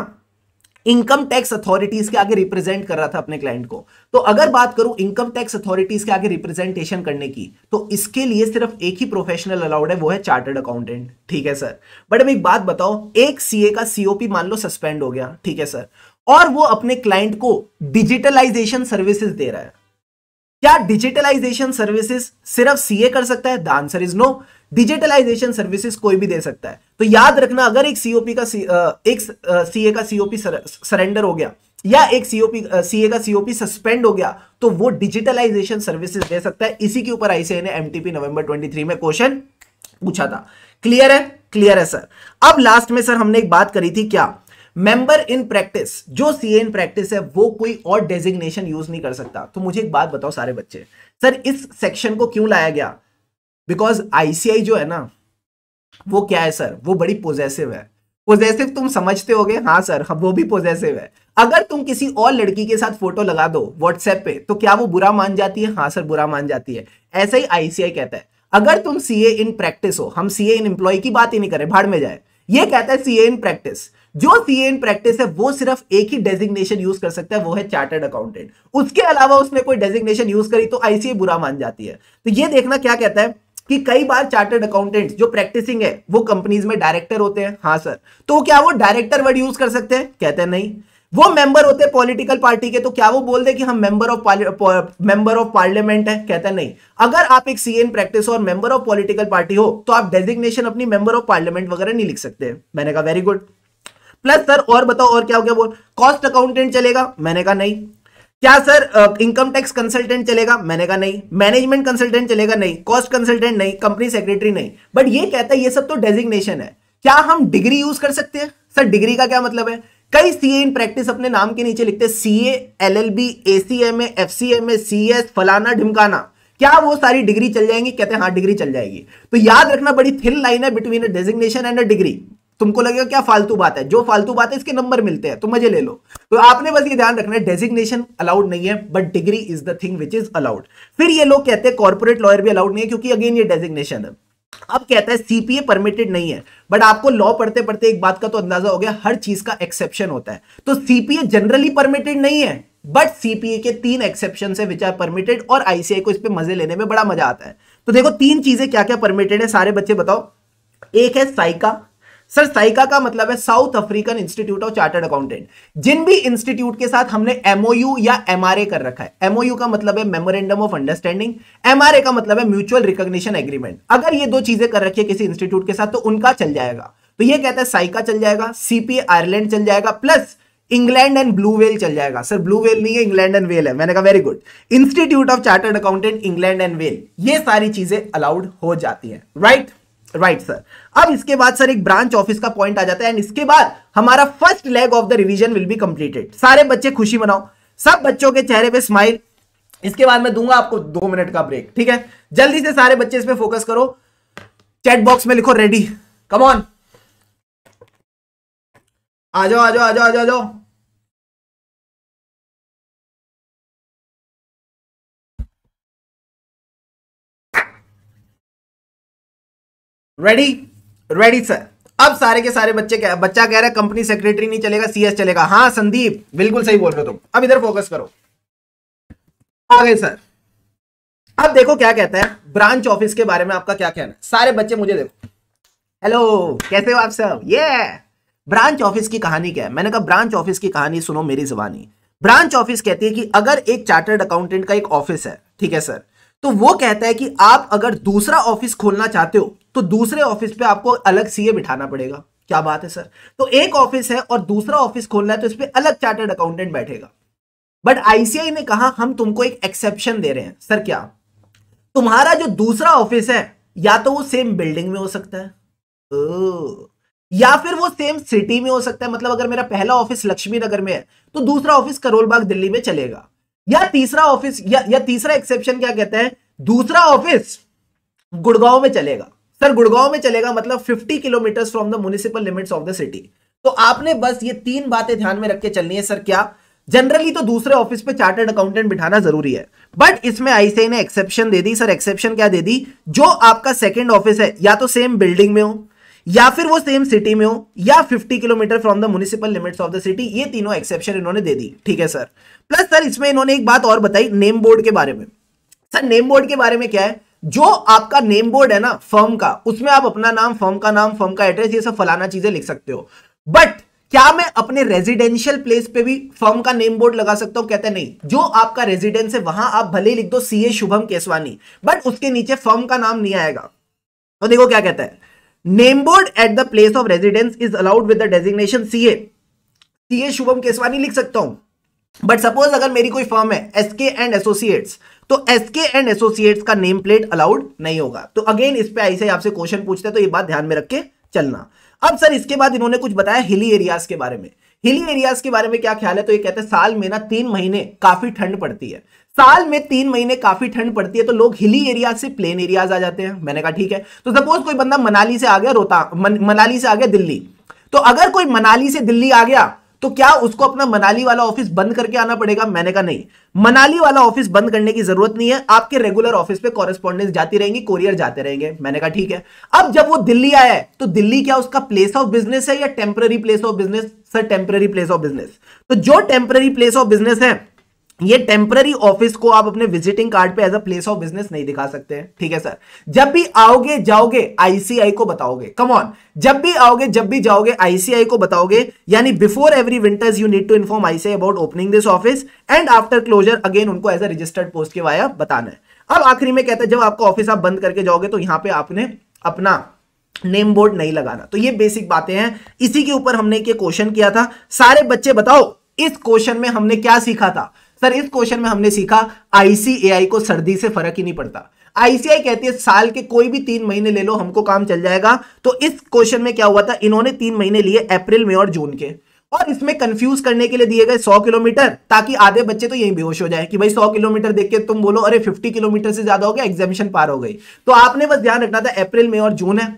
इनकम टैक्स अथॉरिटीज के आगे रिप्रेजेंट कर रहा था अपने क्लाइंट को तो अगर बात करूं इनकम टैक्स अथॉरिटीज के आगे रिप्रेजेंटेशन करने की तो इसके लिए सिर्फ एक ही प्रोफेशनल अलाउड है वो है चार्टर्ड अकाउंटेंट ठीक है सर बट अब एक बात बताओ एक सीए का सीओपी मान लो सस्पेंड हो गया ठीक है सर और वो अपने क्लाइंट को डिजिटलाइजेशन सर्विसेज दे रहा है क्या डिजिटलाइजेशन सर्विसेज सिर्फ सीए कर सकता है the answer is no digitalisation services कोई भी दे सकता है तो याद रखना अगर एक सीओपी का एक सीए का सीओपी सरेंडर हो गया या एक सीओपी सीए का सीओपी सस्पेंड हो गया तो वो डिजिटलाइजेशन सर्विसेज दे सकता है इसी के ऊपर आईसीए ने एमटीपी नवंबर 23 में क्वेश्चन पूछा था क्लियर है क्लियर है सर अब लास्ट में सर हमने एक बात करी थी क्या मेंबर इन प्रैक्टिस जो सी इन प्रैक्टिस है वो कोई और डेजिग्नेशन यूज नहीं कर सकता तो मुझे एक बात बताओ सारे बच्चे सर इस सेक्शन को क्यों लाया गया बिकॉज आईसीआई जो है ना वो क्या है सर वो बड़ी पोजेसिव है पोजेसिव तुम समझते होगे हाँ सर हाँ, वो भी पोजेसिव है अगर तुम किसी और लड़की के साथ फोटो लगा दो व्हाट्सएप पे तो क्या वो बुरा मान जाती है हाँ सर बुरा मान जाती है ऐसे ही आईसीआई कहता है अगर तुम सीए इन प्रैक्टिस हो हम सीए इन एम्प्लॉय की बात ही नहीं करें भाड़ में जाए ये कहता है सीए इन प्रैक्टिस जो सी इन प्रैक्टिस है वो सिर्फ एक ही डेजिग्नेशन यूज कर सकता है वो है चार्टर्ड अकाउंटेंट उसके अलावा उसने कोई डेजिग्नेशन यूज करी तो आईसीए बुरा मान जाती है तो ये देखना क्या कहता है कि कई बार चार्टर्ड अकाउंटेंट जो प्रैक्टिसिंग है वो कंपनीज में डायरेक्टर होते हैं हाँ सर तो क्या वो डायरेक्टर वर्ड यूज कर सकते हैं कहते हैं नहीं वो मेंबर होते हैं पॉलिटिकल पार्टी के तो क्या वो बोल दे कि हम member of member of parliament है कहते नहीं अगर आप एक सीएन प्रैक्टिस और मेंबर ऑफ पॉलिटिकल पार्टी हो तो आप डेजिग्नेशन अपनी मेंबर ऑफ पार्लियामेंट वगैरह नहीं लिख सकते मैंने कहा वेरी गुड प्लस सर और बताओ और क्या हो गया बोल कॉस्ट अकाउंटेंट चलेगा मैंने कहा नहीं क्या सर इनकम टैक्स कंसल्टेंट चलेगा मैंने कहा नहीं मैनेजमेंट कंसल्टेंट चलेगा नहीं कॉस्ट कंसल्टेंट नहीं कंपनी सेक्रेटरी नहीं बट ये कहता है ये सब तो डेजिग्नेशन है क्या हम डिग्री यूज कर सकते हैं सर डिग्री का क्या मतलब है कई सी इन प्रैक्टिस अपने नाम के नीचे लिखते हैं C L L B A C M F C M C S फलाना ढिमकाना क्या वो सारी डिग्री चल जाएंगी कहते हैं हाँ डिग्री चल जाएगी तो याद रखना बड़ी थिन लाइन है between a designation and a degree तुमको लगेगा क्या फालतू बात है जो फालतू बात है इसके नंबर मिलते हैं तो मजे ले लो तो आपने बस ये ध्यान रखना है डेजिग्नेशन अलाउड नहीं है but degree is the thing which is allowed फिर ये लोग कहते हैं कॉर्पोरेट लॉयर भी अलाउड नहीं है क्योंकि अगेन ये डेजिग्नेशन है अब कहता है सीपीए परमिटेड नहीं है बट आपको लॉ पढ़ते पढ़ते एक बात का तो अंदाजा हो गया हर चीज का एक्सेप्शन होता है तो सीपीए जनरली परमिटेड नहीं है बट सीपीए के तीन एक्सेप्शन है विच आर परमिटेड और आईसीआई को इस पर मजे लेने में बड़ा मजा आता है तो देखो तीन चीजें क्या क्या परमिटेड है सारे बच्चे बताओ एक है साइका सर साइका का मतलब है South African Institute of chartered Accountant जिन भी इंस्टीट्यूट के साथ हमने एमओयू या एमआरए कर रखा है एमओयू का मतलब है मेमोरेंडम ऑफ अंडरस्टैंडिंग एमआरए का मतलब है म्यूचुअल रिकॉग्निशन एग्रीमेंट अगर ये दो चीजें कर रखी है किसी इंस्टीट्यूट के साथ तो उनका चल जाएगा तो ये कहता है साइका चल जाएगा सीपी आयरलैंड चल जाएगा प्लस इंग्लैंड एंड ब्लू वेल चल जाएगा सर ब्लू वेल नहीं है इंग्लैंड एंड वेल है मैंने कहा very good institute of chartered accountant England and Wales ये सारी चीजें अलाउड हो जाती हैं राइट राइट सर अब इसके बाद सर एक ब्रांच ऑफिस का पॉइंट आ जाता है एंड इसके बाद हमारा first leg of the revision will be completed सारे बच्चे खुशी मनाओ सब बच्चों के चेहरे पे स्माइल इसके बाद मैं दूंगा आपको दो मिनट का ब्रेक ठीक है जल्दी से सारे बच्चे इस पर फोकस करो चैट बॉक्स में लिखो रेडी कम ऑन आ जाओ आ जाओ आ जाओ आ जाओ आ जाओ रेडी रेडी सर अब सारे के सारे बच्चे क्या बच्चा कह रहा है कंपनी सेक्रेटरी नहीं चलेगा सीएस चलेगा हाँ संदीप बिल्कुल सही बोल रहे हो तुम अब इधर फोकस करो आगे सर अब देखो क्या कहता है ब्रांच ऑफिस के बारे में आपका क्या कहना है सारे बच्चे मुझे देखो हेलो कैसे हो आप सब ये ब्रांच ऑफिस की कहानी क्या है मैंने कहा ब्रांच ऑफिस की कहानी सुनो मेरी जबानी ब्रांच ऑफिस कहती है कि अगर एक चार्टर्ड अकाउंटेंट का एक ऑफिस है ठीक है सर तो वो कहता है कि आप अगर दूसरा ऑफिस खोलना चाहते हो तो दूसरे ऑफिस पे आपको अलग सीए बिठाना पड़ेगा क्या बात है सर तो एक ऑफिस है और दूसरा ऑफिस खोलना है तो इस पर अलग चार्टर्ड अकाउंटेंट बैठेगा बट आईसीआई ने कहा हम तुमको एक एक्सेप्शन दे रहे हैं सर क्या तुम्हारा जो दूसरा ऑफिस है या तो वो सेम बिल्डिंग में हो सकता है ओ, या फिर वो सेम सिटी में हो सकता है मतलब अगर मेरा पहला ऑफिस लक्ष्मी नगर में है तो दूसरा ऑफिस करोलबाग दिल्ली में चलेगा या तीसरा ऑफिस या, या तीसरा एक्सेप्शन क्या कहते हैं दूसरा ऑफिस गुड़गांव में चलेगा सर गुड़गांव में चलेगा मतलब 50 kilometre from the municipal limits of the city तो आपने बस ये तीन बातें ध्यान में रख के चलनी है सर क्या जनरली तो दूसरे ऑफिस पे चार्टर्ड अकाउंटेंट बिठाना जरूरी है बट इसमें आईसीआई ने एक्सेप्शन दे दी सर एक्सेप्शन क्या दे दी जो आपका सेकंड ऑफिस है या तो सेम बिल्डिंग में हो या फिर वो सेम सिटी में हो या 50 kilometre from the municipal limits of the city ये तीनों एक्सेप्शन इन्होंने दे दी ठीक है सर प्लस सर इसमें इन्होंने एक बात और बताई नेम बोर्ड के बारे में सर नेम बोर्ड के बारे में क्या है जो आपका नेम बोर्ड है ना फर्म का उसमें आप अपना नाम फर्म का नाम फर्म का एड्रेस ये सब फलाना चीजें लिख सकते हो बट क्या मैं अपने रेजिडेंशियल प्लेस पे भी फर्म का नेम बोर्ड लगा सकता हूं कहते हैं नहीं जो आपका रेजिडेंस है वहां आप भले लिख दो सीए शुभम केसवानी बट उसके नीचे फर्म का नाम नहीं आएगा तो देखो क्या कहता है name board at the place of residence is allowed with C designation CA. CA Shubham Keswani लिख सकता हूं बट सपोज अगर मेरी कोई फर्म है एसके एंड एसोसिएट्स तो एसके एंड एसोसिएट्स का नेम प्लेट अलाउड नहीं होगा तो अगेन इस पे ऐसे आपसे क्वेश्चन पूछते हैं तो ये बात ध्यान में रख के चलना अब सर इसके बाद इन्होंने कुछ बताया हिली एरियाज के बारे में हिली एरियाज के बारे में क्या ख्याल है तो ये कहते हैं साल में ना तीन महीने काफी ठंड पड़ती है साल में तीन महीने काफी ठंड पड़ती है तो लोग हिली एरिया से प्लेन एरियाज आ जाते हैं मैंने कहा ठीक है तो सपोज कोई बंदा मनाली से आ गया रोता मन, मनाली से आ गया दिल्ली तो अगर कोई मनाली से दिल्ली आ गया तो क्या उसको अपना मनाली वाला ऑफिस बंद करके आना पड़ेगा मैंने कहा नहीं मनाली वाला ऑफिस बंद करने की जरूरत नहीं है आपके रेगुलर ऑफिस पे कॉरेस्पॉन्डेंस जाती रहेंगी कोरियर जाते रहेंगे मैंने कहा ठीक है अब जब वो दिल्ली आया है तो दिल्ली क्या उसका प्लेस ऑफ बिजनेस है या temporary place of business sir temporary place of business तो जो टेम्पररी प्लेस ऑफ बिजनेस है ये टेम्पररी ऑफिस को आप अपने विजिटिंग कार्ड पे as a place of business नहीं दिखा सकते हैं ठीक है सर जब भी आओगे जाओगे आईसीआई को बताओगे कम ऑन जब भी आओगे जब भी जाओगे आईसीआई को बताओगे यानी before every winters you need to inform ICAI about opening this office and after closure again उनको एज अ रजिस्टर्ड पोस्ट के वाया बताना है अब आखिरी में कहता है जब आपका ऑफिस आप बंद करके जाओगे तो यहां पर आपने अपना नेम बोर्ड नहीं लगाना तो ये बेसिक बातें हैं इसी के ऊपर हमने ये क्वेश्चन किया था सारे बच्चे बताओ इस क्वेश्चन में हमने क्या सीखा था सर इस क्वेश्चन में हमने सीखा आईसीएआई को सर्दी से फर्क ही नहीं पड़ता आईसीआई कहती है साल के कोई भी तीन महीने ले लो हमको काम चल जाएगा तो इस क्वेश्चन में क्या हुआ था इन्होंने तीन महीने लिए अप्रैल में और जून के और इसमें कंफ्यूज करने के लिए दिए गए 100 किलोमीटर ताकि आधे बच्चे तो यहीं बेहोश हो जाए कि भाई 100 किलोमीटर देख के तुम बोलो अरे 50 किलोमीटर से ज्यादा हो गया एग्जामिशन पार हो गई तो आपने बस ध्यान रखना था अप्रैल में और जून है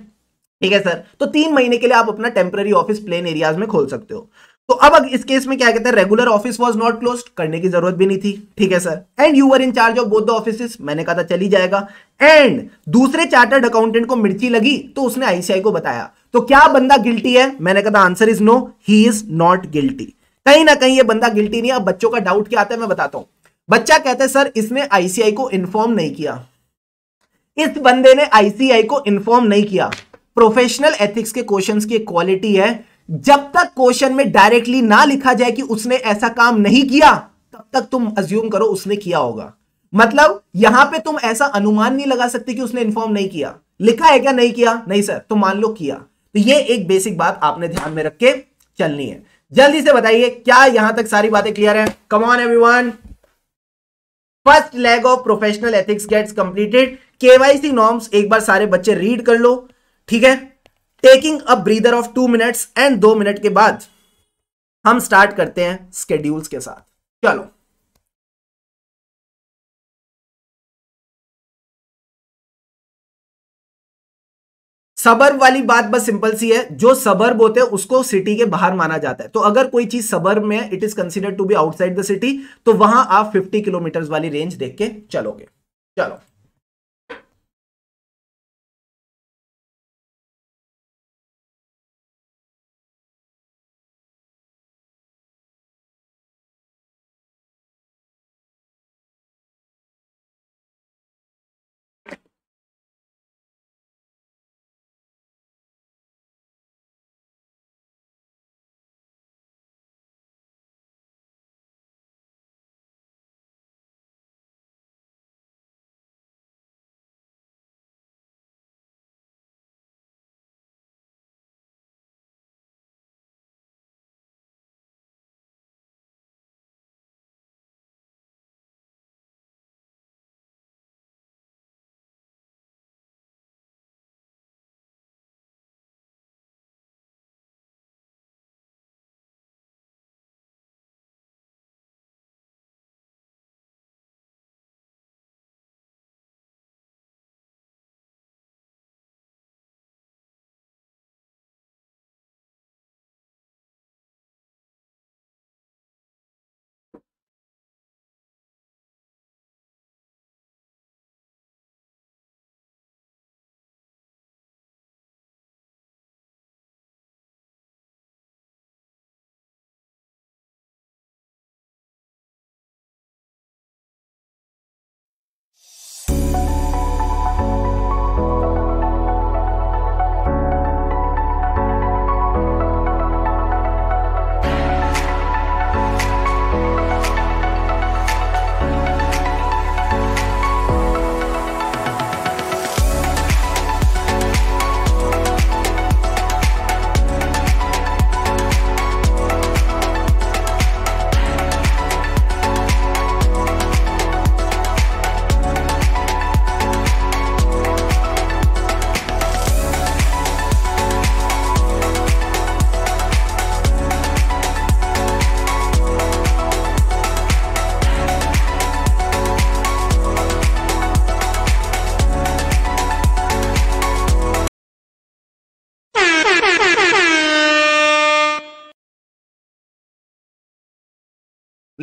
ठीक है सर तो तीन महीने के लिए आप अपना टेम्पररी ऑफिस प्लेन एरियाज में खोल सकते हो तो अब इस केस में क्या कहते हैं regular office was not close करने की जरूरत भी नहीं थी ठीक है sir and you were in charge of both the office मैंने कहा था चली जाएगा एंड दूसरे चार्टर्ड अकाउंटेंट को मिर्ची लगी तो उसने आईसीआई को बताया तो क्या बंदा गिल्टी है मैंने कहा था answer is no he is not guilty कहीं ना कहीं ये बंदा गिल्टी नहीं अब बच्चों का डाउट क्या आता है मैं बताता हूं बच्चा कहते हैं सर इसने आईसीआई को इन्फॉर्म नहीं किया इस बंदे ने आईसीआई को इन्फॉर्म नहीं किया प्रोफेशनल एथिक्स के क्वेश्चंस की क्वालिटी है जब तक क्वेश्चन में डायरेक्टली ना लिखा जाए कि उसने ऐसा काम नहीं किया तब तक तुम अज्यूम करो उसने किया होगा मतलब यहां पे तुम ऐसा अनुमान नहीं लगा सकते कि उसने इन्फॉर्म नहीं किया लिखा है क्या नहीं किया नहीं सर तो मान लो किया तो ये एक बेसिक बात आपने ध्यान में रख के चलनी है जल्दी से बताइए क्या यहां तक सारी बातें क्लियर है come on one first leg of professional ethics gets completed KYC norms एक बार सारे बच्चे रीड कर लो ठीक है taking a breather of two minutes and दो मिनट के बाद हम स्टार्ट करते हैं स्केड्यूल्स के साथ चलो सबर्ब वाली बात बस सिंपल सी है जो सबर्ब होते हैं उसको सिटी के बाहर माना जाता है तो अगर कोई चीज सबर्ब में it is considered to be outside the city तो वहां आप 50 किलोमीटर वाली रेंज देख के चलोगे चलो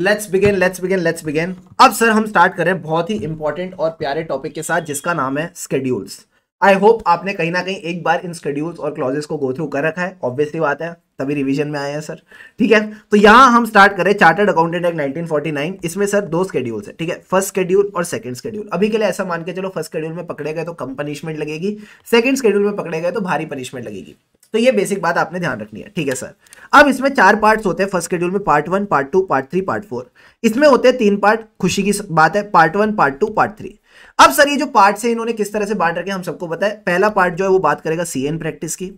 let's begin let's begin let's begin अब सर हम स्टार्ट करें बहुत ही इंपॉर्टेंट और प्यारे टॉपिक के साथ जिसका नाम है स्केड्यूल्स आई होप आपने कहीं ना कहीं एक बार इन स्केड्यूल्स और क्लॉजेस को गो थ्रू कर रखा है ऑब्वियसली बात है तभी रिवीजन में आए हैं सर ठीक है तो यहाँ हम स्टार्ट करें चार्टर्ड अकाउंटेंट एक्ट 1949 इसमें सर दो स्केड्यूल्स है ठीक है फर्स्ट स्केड्यूल और सेकंड स्केड्यूल अभी के लिए ऐसा मान के चलो फर्स्ट स्केड्यूल में पकड़े गए तो कम पनिशमेंट लगेगी सेकंड स्केड्यूल में पकड़े गए तो भारी पनिशमेंट लगेगी तो ये बेसिक बात आपने ध्यान रखनी है ठीक है सर अब इसमें चार पार्ट्स होते हैं फर्स्ट शेड्यूल में part one part two part three part four इसमें होते हैं तीन पार्ट खुशी की बात है part one part two part three अब सर ये जो पार्ट है इन्होंने किस तरह से बांट रखे हम सबको बताया पहला पार्ट जो है वो बात करेगा सी प्रैक्टिस की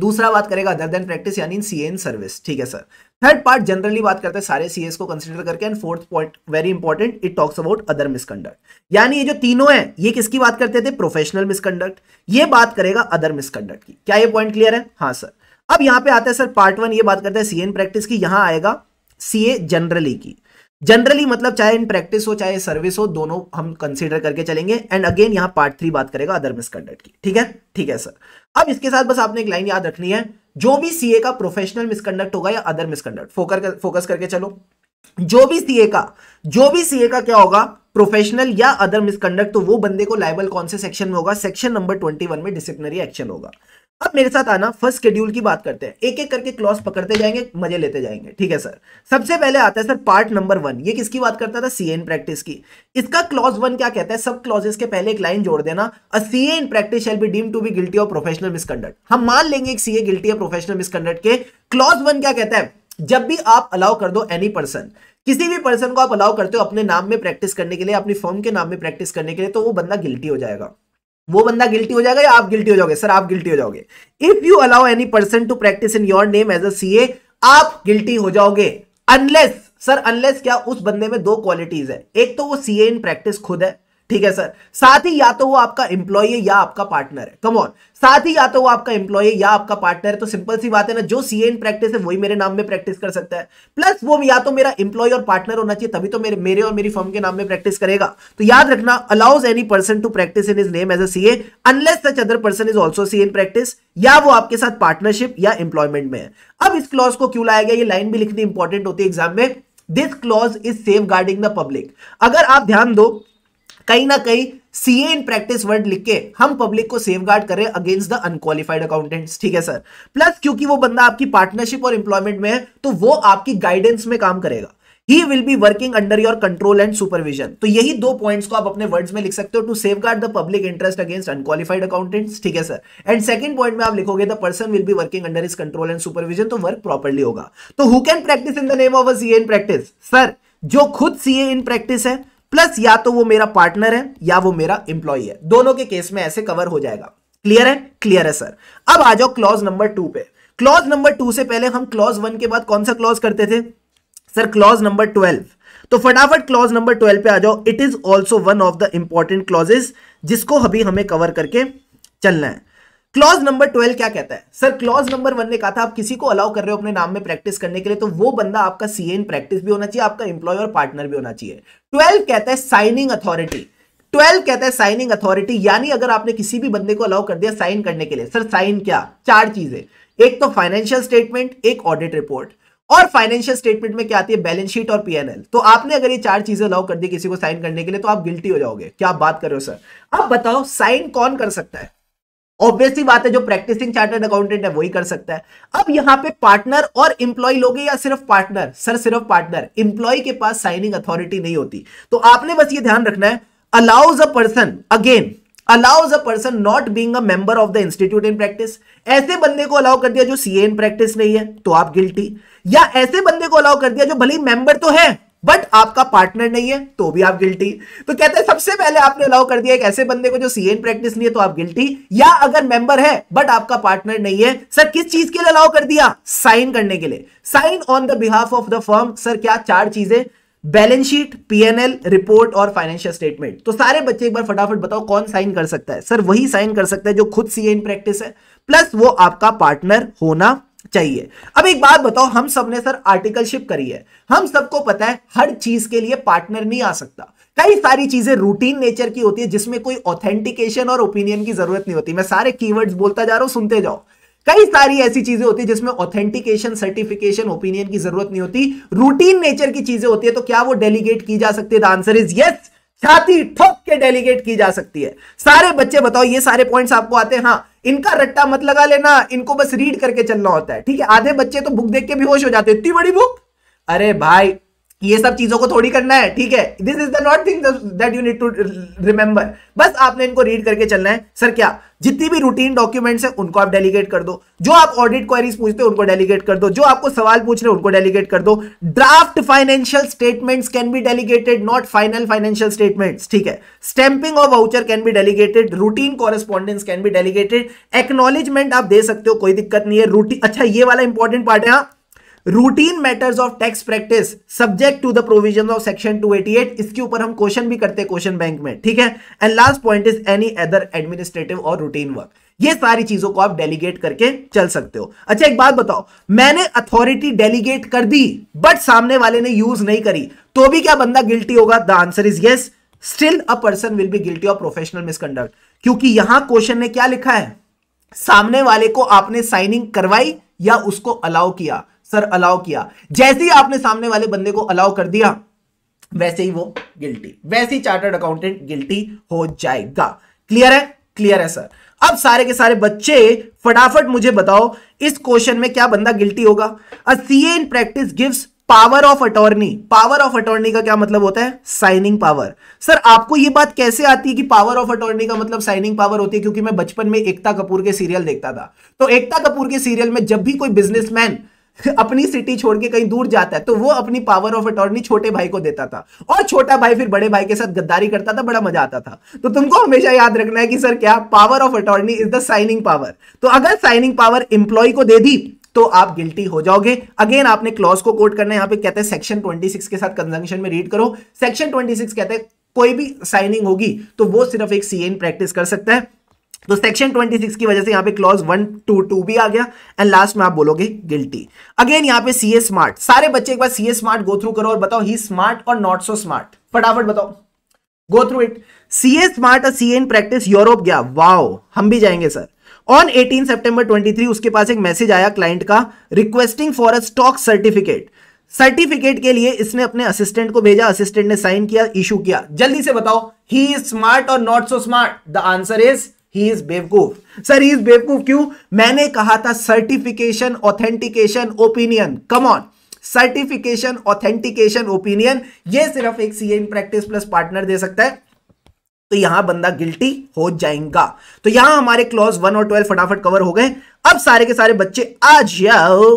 दूसरा बात करेगा अदर देन प्रैक्टिस यानी सी एन सर्विस ठीक है सर थर्ड पार्ट जनरली बात करते हैं सारे सी को कंसिडर करके and fourth point very important it talks about other misconduct यानी ये जो तीनों है ये किसकी बात करते थे प्रोफेशनल मिसकंडक्ट ये बात करेगा अदर मिसकंडक्ट की क्या ये पॉइंट क्लियर है हाँ सर अब यहाँ पे आता है सर पार्ट वन ये बात करते हैं सी एन प्रैक्टिस की यहाँ आएगा सी जनरली की जनरली मतलब चाहे इन प्रैक्टिस हो चाहे सर्विस हो दोनों हम कंसिडर करके चलेंगे एंड अगेन यहाँ पार्ट थ्री बात करेगा अदर मिसकंडक्ट की ठीक है ठीक है सर अब इसके साथ बस आपने एक लाइन याद रखनी है जो भी सीए का प्रोफेशनल मिसकंडक्ट होगा या अदर मिसकंडक्ट फोकर कर, फोकस करके चलो जो भी सीए का जो भी सीए का क्या होगा प्रोफेशनल या अदर मिसकंडक्ट तो वो बंदे को लाइबल कौन से सेक्शन में होगा सेक्शन नंबर वन में डिसिप्लिनरी एक्शन होगा अब मेरे साथ आना फर्स्ट शेड्यूल की बात करते हैं एक एक करके क्लॉज पकड़ते जाएंगे मजे लेते जाएंगे ठीक है सर सबसे पहले आता है सर पार्ट नंबर वन ये किसकी बात करता था सी एन प्रैक्टिस की इसका क्लॉज वन क्या कहता है सब क्लॉजेस के पहले एक लाइन जोड़ देना a C in practice shall be deem to be guilty of professional misconduct हम मान लेंगे एक CA guilty of professional misconduct के क्लॉज वन क्या कहता है जब भी आप अलाउ कर दो एनी पर्सन किसी भी पर्सन को आप अलाउ करते हो अपने नाम में प्रैक्टिस करने के लिए अपनी फॉर्म के नाम में प्रैक्टिस करने के लिए तो वो बंदा गिल्टी हो जाएगा वो बंदा गिल्टी हो जाएगा या आप गिल्टी हो जाओगे सर आप गिल्टी हो जाओगे if you allow any person to practice in your name as a CA आप गिल्टी हो जाओगे अनलेस सर अनलेस क्या उस बंदे में दो क्वालिटीज है एक तो वो सीए इन प्रैक्टिस खुद है ठीक है सर साथ ही या तो वो आपका एम्प्लॉय है या आपका पार्टनर है कम ऑन साथ ही या तो वो आपका एम्प्लॉय है या आपका पार्टनर है तो सिंपल सी बात है ना जो सी इन प्रैक्टिस है वही मेरे नाम में प्रैक्टिस कर सकता है प्लस वो या तो मेरा एम्प्लॉय और पार्टनर होना चाहिए तभी तो मेरे मेरे और मेरी फर्म के नाम में प्रैक्टिस करेगा तो याद रखना allows any person to practice in his name as a C unless such other person is also C in practice या वो आपके साथ पार्टनरशिप या एम्प्लॉयमेंट में है अब इस क्लॉज को क्यों लाया गया ये लाइन भी लिखनी इंपॉर्टेंट होती है एग्जाम में this clause is safeguarding the public अगर आप ध्यान दो कहीं ना कहीं सी ए इन प्रैक्टिस वर्ड लिख के हम पब्लिक को सेफ गार्ड करें अगेंस्ट द अनक्वालिफाइड अकाउंटेंट्स ठीक है सर प्लस क्योंकि वो बंदा आपकी पार्टनरशिप और एम्प्लॉयमेंट में है तो वो आपकी गाइडेंस में काम करेगा he will be working under your control and supervision तो यही दो पॉइंट्स को आप अपने वर्ड्स में लिख सकते हो to safeguard the public interest against unqualified accountants ठीक है सर एंड सेकंड पॉइंट में आप लिखोगे the person will be working under his control and supervision तो वर्क प्रॉपरली होगा तो who can practice in the name of a C in practice sir जो खुद सी इन प्रैक्टिस है प्लस या तो वो मेरा पार्टनर है या वो मेरा इंप्लॉई है दोनों के केस में ऐसे कवर हो जाएगा क्लियर है क्लियर है सर अब आ जाओ क्लॉज नंबर टू पे क्लॉज नंबर टू से पहले हम क्लॉज वन के बाद कौन सा क्लॉज करते थे सर क्लॉज नंबर ट्वेल्व तो फटाफट क्लॉज नंबर ट्वेल्व पे आ जाओ it is also one of the important clauses जिसको अभी हमें कवर करके चलना है क्लॉज नंबर ट्वेल्व क्या कहता है सर क्लॉज नंबर वन ने कहा था आप किसी को अलाउ कर रहे हो अपने नाम में प्रैक्टिस करने के लिए तो वो बंदा आपका सी इन प्रैक्टिस भी होना चाहिए आपका इंप्लॉय और पार्टनर भी होना चाहिए ट्वेल्व कहता है साइनिंग अथॉरिटी ट्वेल्व कहता है साइनिंग अथॉरिटी यानी अगर आपने किसी भी बंदे को अलाउ कर दिया साइन करने के लिए सर साइन क्या चार चीजें एक तो फाइनेंशियल स्टेटमेंट एक ऑडिट रिपोर्ट और फाइनेंशियल स्टेटमेंट में क्या आती है बैलेंस शीट और पीएनएल तो आपने अगर ये चार चीजें अलाउ कर दी किसी को साइन करने के लिए तो आप गिल्टी हो जाओगे क्या आप बात कर रहे हो सर आप बताओ साइन कौन कर सकता है ऑब्वियसली बात है जो प्रैक्टिसिंग चार्टर्ड अकाउंटेंट है वही कर सकता है अब यहां पे पार्टनर और इंप्लॉय लोगे या सिर्फ पार्टनर सर सिर्फ पार्टनर इंप्लॉय के पास साइनिंग अथॉरिटी नहीं होती तो आपने बस ये ध्यान रखना है allows a person again allows a person not being member of the institute in practice ऐसे बंदे को अलाउ कर दिया जो सीए इन प्रैक्टिस नहीं है तो आप गिल्टी या ऐसे बंदे को अलाउ कर दिया जो भले मेंबर तो है बट आपका पार्टनर नहीं है तो भी आप गिल्टी तो कहते हैं सबसे पहले आपने अलाउ कर दिया एक ऐसे बंदे को जो एन प्रैक्टिस नहीं है तो आप गिल्टी या अगर मेंबर है बट आपका पार्टनर नहीं है सर किस चीज के लिए अलाउ कर दिया साइन करने के लिए sign on the behalf of the firm sir क्या चार चीजें बैलेंस शीट पीएनएल रिपोर्ट और फाइनेंशियल स्टेटमेंट तो सारे बच्चे एक बार फटाफट बताओ कौन साइन कर सकता है सर वही साइन कर सकता है जो खुद सी एन प्रैक्टिस है प्लस वो आपका पार्टनर होना चाहिए अब एक बात बताओ हम सब ने सर आर्टिकलशिप करी है हम सबको पता है हर चीज के लिए पार्टनर नहीं आ सकता कई सारी चीजें रूटीन नेचर की होती है जिसमें कोई ऑथेंटिकेशन और ओपिनियन की जरूरत नहीं होती मैं सारे कीवर्ड्स बोलता जा रहा हूं सुनते जाओ कई सारी ऐसी चीजें होती है जिसमें ऑथेंटिकेशन सर्टिफिकेशन ओपिनियन की जरूरत नहीं होती रूटीन नेचर की चीजें होती है तो क्या वो डेलीगेट की जा सकती है आंसर इज यस छाती ठोक के डेलीगेट की जा सकती है सारे बच्चे बताओ ये सारे पॉइंट्स आपको आते हैं हाँ इनका रट्टा मत लगा लेना इनको बस रीड करके चलना होता है ठीक है आधे बच्चे तो बुक देख के भी होश हो जाते इतनी बड़ी बुक अरे भाई ये सब चीजों को थोड़ी करना है ठीक है this is the not thing that you need to remember बस आपने इनको रीड करके चलना है सर क्या जितनी भी रूटीन डॉक्यूमेंट्स है उनको आप डेलीगेट कर दो जो आप ऑडिट क्वेरीज पूछते हो उनको डेलीगेट कर दो जो आपको सवाल पूछ रहे हैं उनको डेलीगेट कर दो draft financial statements can be delegated not final financial statements ठीक है stamping of voucher can be delegated routine correspondence can be delegated acknowledgement आप दे सकते हो कोई दिक्कत नहीं है रूटीन अच्छा ये वाला इंपॉर्टेंट पार्ट है हाँ routine matters of tax practice subject to the provision of section 288 इसके ऊपर हम क्वेश्चन भी करते हैं क्वेश्चन बैंक में ठीक है and last point is any other administrative और रूटीन वर्क ये सारी चीजों को आप डेलीगेट करके चल सकते हो अच्छा एक बात बताओ मैंने अथॉरिटी डेलीगेट कर दी बट सामने वाले ने यूज नहीं करी तो भी क्या बंदा गिल्टी होगा the answer is yes still a person will be guilty of professional misconduct क्योंकि यहां क्वेश्चन ने क्या लिखा है सामने वाले को आपने साइनिंग करवाई या उसको अलाउ किया सर अलाउ किया जैसे ही आपने सामने वाले बंदे को अलाउ कर दिया वैसे ही वो गिल्टी वैसे ही चार्टर्ड अकाउंटेंट गिल्टी हो जाएगा क्लियर है क्लियर है सर अब सारे के सारे बच्चे फटाफट मुझे बताओ इस क्वेश्चन में क्या बंदा गिल्टी होगा a CA in practice gives power of attorney power of attorney का क्या मतलब होता है साइनिंग पावर सर आपको यह बात कैसे आती है कि पावर ऑफ अटॉर्नी का मतलब साइनिंग पावर होती है क्योंकि मैं बचपन में एकता कपूर के सीरियल देखता था तो एकता कपूर के सीरियल में जब भी कोई बिजनेसमैन (laughs) अपनी सिटी छोड़ के कहीं दूर जाता है तो वो अपनी पावर ऑफ अटॉर्नी छोटे भाई को देता था और छोटा भाई फिर बड़े भाई के साथ गद्दारी करता था बड़ा मजा आता था तो तुमको हमेशा याद रखना है कि सर क्या power of attorney is the signing power तो अगर साइनिंग पावर इंप्लॉय को दे दी तो आप गिल्टी हो जाओगे अगेन आपने क्लॉज को कोट करना है पर पे कहते हैं सेक्शन 26 के साथ कंजंक्शन में रीड करो सेक्शन 26 कहते हैं कोई भी साइनिंग होगी तो वो सिर्फ एक सी प्रैक्टिस कर सकता है तो सेक्शन 26 की वजह से यहाँ पे क्लॉज वन टू टू भी आ गया एंड लास्ट में आप बोलोगे गिल्टी अगेन यहाँ पे सी ए स्मार्ट सारे बच्चे एक बार सी ए स्मार्ट गो थ्रू करो और बताओ ही स्मार्ट और नॉट सो स्मार्ट फटाफट बताओ go through it C A smart और सी एन प्रैक्टिस यूरोप गया वाओ हम भी जाएंगे सर ऑन 18 सितंबर 23 उसके पास एक मैसेज आया क्लाइंट का requesting for a stock certificate certificate के लिए इसने अपने असिस्टेंट को भेजा असिस्टेंट ने साइन किया इशू किया जल्दी से बताओ ही इज स्मार्ट और not so smart the answer is he is बेवकूफ सर ही इज बेवकूफ क्यों मैंने कहा था certification authentication opinion come on certification authentication opinion ये सिर्फ एक C in practice plus partner दे सकता है तो यहां बंदा गिल्टी हो जाएगा तो यहां हमारे क्लॉज वन और ट्वेल्व फटाफट कवर हो गए अब सारे के सारे बच्चे आ जाओ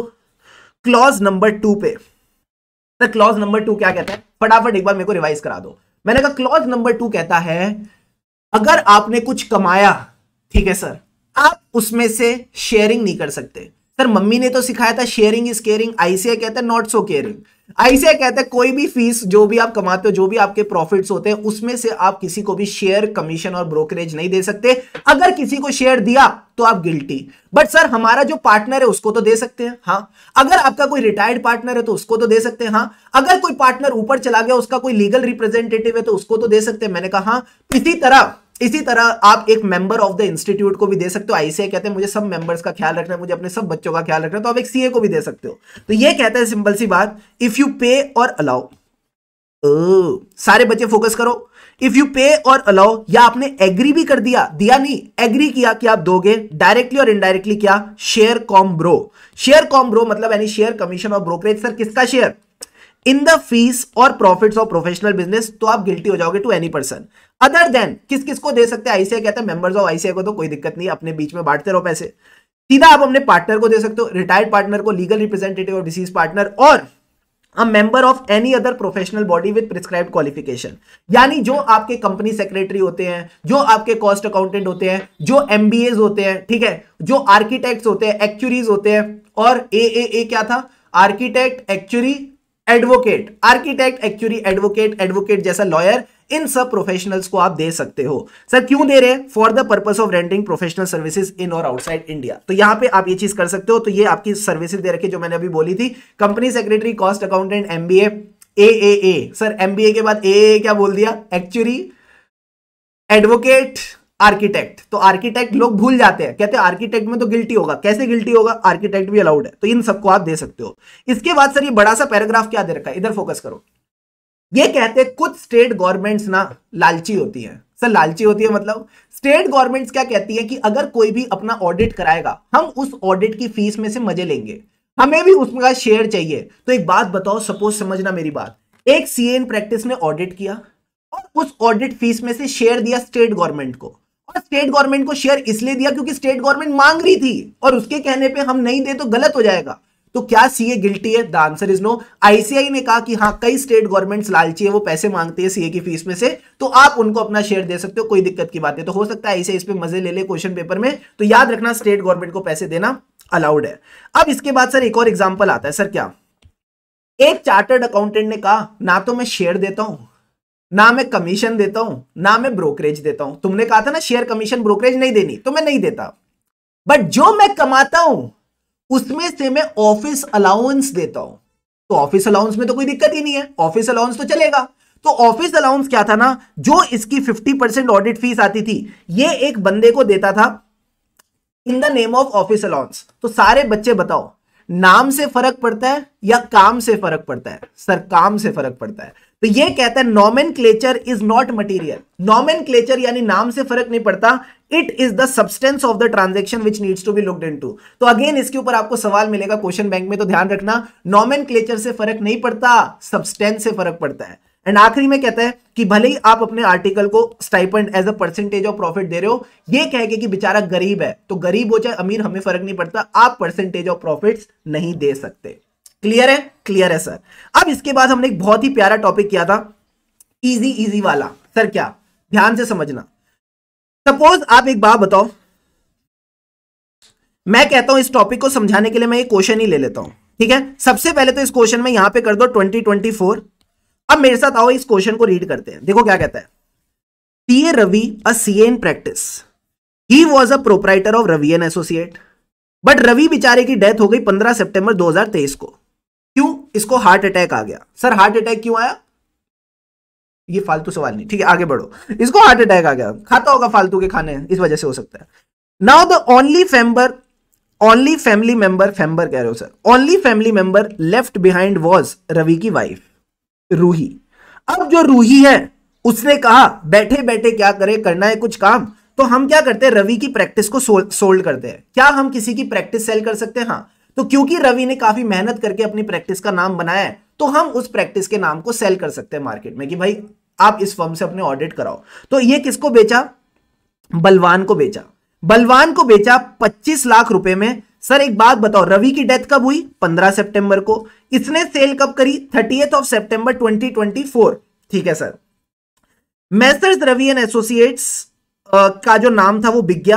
क्लॉज नंबर टू पे सर क्लॉज नंबर टू क्या कहता है फटाफट एक बार मेरे को रिवाइज करा दो मैंने कहा क्लॉज नंबर टू कहता है अगर आपने कुछ कमाया ठीक है सर आप उसमें से शेयरिंग नहीं कर सकते सर मम्मी ने तो सिखाया था शेयरिंग इज केयरिंग आईसीए कहते हैं नॉट सो केयरिंग आईसीए कहते हैं कोई भी फीस जो भी आप कमाते हो जो भी आपके प्रॉफिट्स होते हैं उसमें से आप किसी को भी शेयर कमीशन और ब्रोकरेज नहीं दे सकते अगर किसी को शेयर दिया तो आप गिल्टी बट सर हमारा जो पार्टनर है उसको तो दे सकते हैं हाँ अगर आपका कोई रिटायर्ड पार्टनर है तो उसको तो दे सकते हैं हाँ अगर कोई पार्टनर ऊपर चला गया उसका कोई लीगल रिप्रेजेंटेटिव है तो उसको तो दे सकते हैं मैंने कहा हाँ इसी तरह इसी तरह आप एक मेंबर ऑफ द इंस्टीट्यूट को भी दे सकते हो आईसीआई कहते हैं मुझे सब मेंबर्स का ख्याल रखना है मुझे अपने सब बच्चों का ख्याल रखना है तो आप एक सीए को भी दे सकते हो तो ये कहता है सिंपल सी बात इफ यू पे और अलाउ सारे बच्चे फोकस करो इफ यू पे और अलाउ या आपने एग्री भी कर दिया दिया नहीं एग्री किया कि आप दोगे डायरेक्टली और इनडायरेक्टली क्या share com bro share com bro मतलब यानी शेयर कमीशन और ब्रोकरेज सर किसका शेयर इन द फीस और प्रॉफिट ऑफ प्रोफेशनल बिजनेस तो आप गिल्टी हो जाओगे to any person other than किस किस को दे सकते हैं आईसीआई कहते हैं मेंबर्स ऑफ आईसीआई को तो कोई दिक्कत नहीं अपने बीच में बांटते रहो पैसे सीधा आप अपने पार्टनर को दे सकते हो रिटायर्ड पार्टनर को लीगल रिप्रेजेंटेटिव और डिसीज पार्टनर और member of any other professional body with prescribe qualification यानी जो आपके कंपनी सेक्रेटरी होते हैं जो आपके कॉस्ट अकाउंटेंट होते हैं जो एम होते हैं ठीक है जो आर्किटेक्ट होते हैं एक्चुरीज होते हैं और ए ए क्या था architect actuary advocate architect actually advocate advocate जैसा लॉयर इन सब प्रोफेशनल्स को आप दे सकते हो सर क्यों दे रहे हैं for the purpose of renting professional services in और आउटसाइड इंडिया तो यहां पे आप ये चीज कर सकते हो तो ये आपकी सर्विसेज दे रखी जो मैंने अभी बोली थी company secretary cost accountant MBA A A A sir MBA के बाद ए ए क्या बोल दिया एक्चुअली एडवोकेट आर्किटेक्ट तो आर्किटेक्ट लोग भूल जाते हैं कहते हैं आर्किटेक्ट में तो गिल्टी होगा कैसे गिल्टी होगा आर्किटेक्ट भी अलाउड है तो इन सबको आप दे सकते हो इसके बाद सर ये बड़ा सा पैराग्राफ क्या दे रखा है इधर फोकस करो ये कहते हैं कुछ स्टेट गवर्नमेंट्स ना लालची होती हैं सर लालची होती है मतलब स्टेट गवर्नमेंट्स क्या कहती है कि अगर कोई भी अपना ऑडिट कराएगा हम उस ऑडिट की फीस में से मजे लेंगे हमें भी उसका शेयर चाहिए तो एक बात बताओ सपोज समझना मेरी बात एक सी प्रैक्टिस ने ऑडिट किया और उस ऑडिट फीस में से शेयर दिया स्टेट गवर्नमेंट को और स्टेट गवर्नमेंट को शेयर इसलिए दिया क्योंकि स्टेट गवर्नमेंट मांग रही थी और उसके कहने पे हम नहीं दे तो गलत हो जाएगा तो क्या सीए गिल्टी है the answer is no ICI ने कहा कि हाँ कई स्टेट गवर्नमेंट्स लालची है वो पैसे मांगते हैं सीए की फीस में से तो आप उनको अपना शेयर दे सकते हो कोई दिक्कत की बात है तो हो सकता है आईसीआई इस पर मजे ले ले क्वेश्चन पेपर में तो याद रखना स्टेट गवर्नमेंट को पैसे देना अलाउड है अब इसके बाद सर एक और एग्जाम्पल आता है सर क्या एक चार्टर्ड अकाउंटेंट ने कहा ना तो मैं शेयर देता हूं ना मैं कमीशन देता हूं ना मैं ब्रोकरेज देता हूं तुमने कहा था ना शेयर कमीशन ब्रोकरेज नहीं देनी तो मैं नहीं देता बट जो मैं कमाता हूं उसमें से मैं ऑफिस अलाउंस देता हूं तो ऑफिस अलाउंस में तो कोई दिक्कत ही नहीं है ऑफिस अलाउंस तो चलेगा तो ऑफिस अलाउंस क्या था ना जो इसकी 50 परसेंट ऑडिट फीस आती थी ये एक बंदे को देता था in the name of office allowance तो सारे बच्चे बताओ नाम से फर्क पड़ता है या काम से फर्क पड़ता है सर काम से फर्क पड़ता है तो ये कहता है nomenclature is not material nomenclature यानी नाम से फर्क नहीं पड़ता it is the substance of the transaction which needs to be looked in to तो अगेन इसके ऊपर आपको सवाल मिलेगा क्वेश्चन बैंक में तो ध्यान रखना नॉमेन क्लेचर से फर्क नहीं पड़ता सब्सटेंस से फर्क पड़ता है एंड आखिरी में कहता है कि भले ही आप अपने आर्टिकल को stipend as a percentage of profit दे रहे हो ये कह के कि बेचारा गरीब है तो गरीब हो चाहे अमीर हमें फर्क नहीं पड़ता आप परसेंटेज ऑफ प्रॉफिट्स नहीं दे सकते क्लियर है क्लियर है सर अब इसके बाद हमने एक बहुत ही प्यारा टॉपिक किया था इजी इजी वाला सर क्या ध्यान से समझना सपोज आप एक बात बताओ मैं कहता हूं इस टॉपिक को समझाने के लिए मैं ये क्वेश्चन ही ले लेता हूं ठीक है सबसे पहले तो इस क्वेश्चन में यहां पे कर दो ट्वेंटी ट्वेंटी फोर अब मेरे साथ आओ इस क्वेश्चन को रीड करते हैं देखो क्या कहता है CA Ravi a CA in practice he was a proprietor of Ravi and associate but Ravi बिचारे की डेथ हो गई 15 सितंबर 2023 को क्यों इसको हार्ट अटैक आ गया सर हार्ट अटैक क्यों आया ये फालतू सवाल नहीं ठीक है आगे बढ़ो इसको हार्ट अटैक आ गया खाता होगा फालतू के खाने इस वजह से हो सकता है नाउ द ओनली फेम्बर ओनली फैमिली मेंबर फेम्बर कह रहे हो sir only family member left behind was Ravi की वाइफ रूही अब जो रूही है उसने कहा बैठे बैठे क्या करे करना है कुछ काम तो हम क्या करते हैं रवि की प्रैक्टिस को सोल्ड करते हैं क्या हम किसी की प्रैक्टिस सेल कर सकते हैं हाँ तो क्योंकि रवि ने काफी मेहनत करके अपनी प्रैक्टिस का नाम बनाया है तो हम उस प्रैक्टिस के नाम को सेल कर सकते हैं मार्केट में कि भाई आप इस फर्म से अपने ऑडिट कराओ तो ये किसको बेचा बलवान को बेचा बलवान को बेचा 25 लाख रुपए में सर एक बात बताओ रवि की डेथ कब हुई 15 सितंबर को इसने सेल कब करी थर्टी ऑफ सितंबर 2024 ठीक है sir messrs Ravi and associates का जो नाम था वो big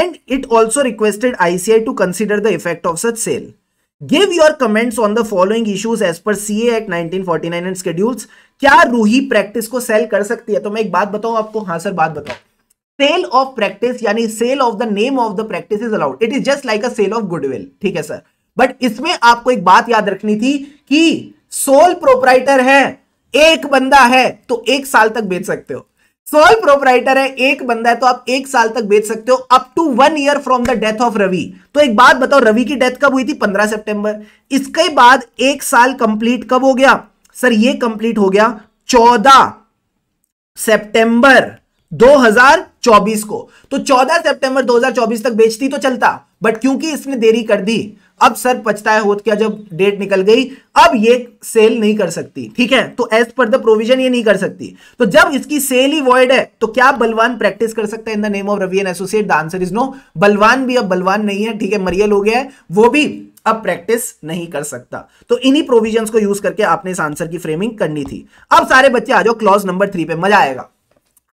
and it also requested ICI to consider the effect of such sale. Give your comments on the following issues as per CA Act 1949 and schedules. क्या Ruhi practice को cell कर सकती है तो मैं एक बात बताऊं आपको हाँ सर बात बताओ सेल ऑफ प्रैक्टिस यानी sale of the name of the practice is allowed it is just like a sale of goodwill ठीक है सर बट इसमें आपको एक बात याद रखनी थी कि सोल प्रोपराइटर है एक बंदा है तो एक साल तक बेच सकते हो सोल प्रोपराइटर है एक बंदा है तो आप एक साल तक बेच सकते हो up to one year from the death of Ravi तो एक बात बताओ रवि की डेथ कब हुई थी पंद्रह सितंबर इसके बाद एक साल कंप्लीट कब हो गया सर ये कंप्लीट हो गया चौदह सितंबर 2024 को तो 14 सितंबर 2024 तक बेचती तो चलता बट क्योंकि इसने देरी कर दी अब सर पछताया होत क्या जब डेट निकल गई अब ये सेल नहीं कर सकती ठीक है तो एज पर द प्रोविजन ये नहीं कर सकती तो जब इसकी सेल ही वॉइड है तो क्या बलवान प्रैक्टिस कर सकता है in the name of Ravi and associate the answer is no Balwan भी अब बलवान नहीं है ठीक है मरियल हो गया है वो भी अब प्रैक्टिस नहीं कर सकता तो इन्हीं प्रोविजंस को यूज करके आपने इस आंसर की फ्रेमिंग करनी थी अब सारे बच्चे आ जाओ क्लॉज नंबर थ्री पे मजा आएगा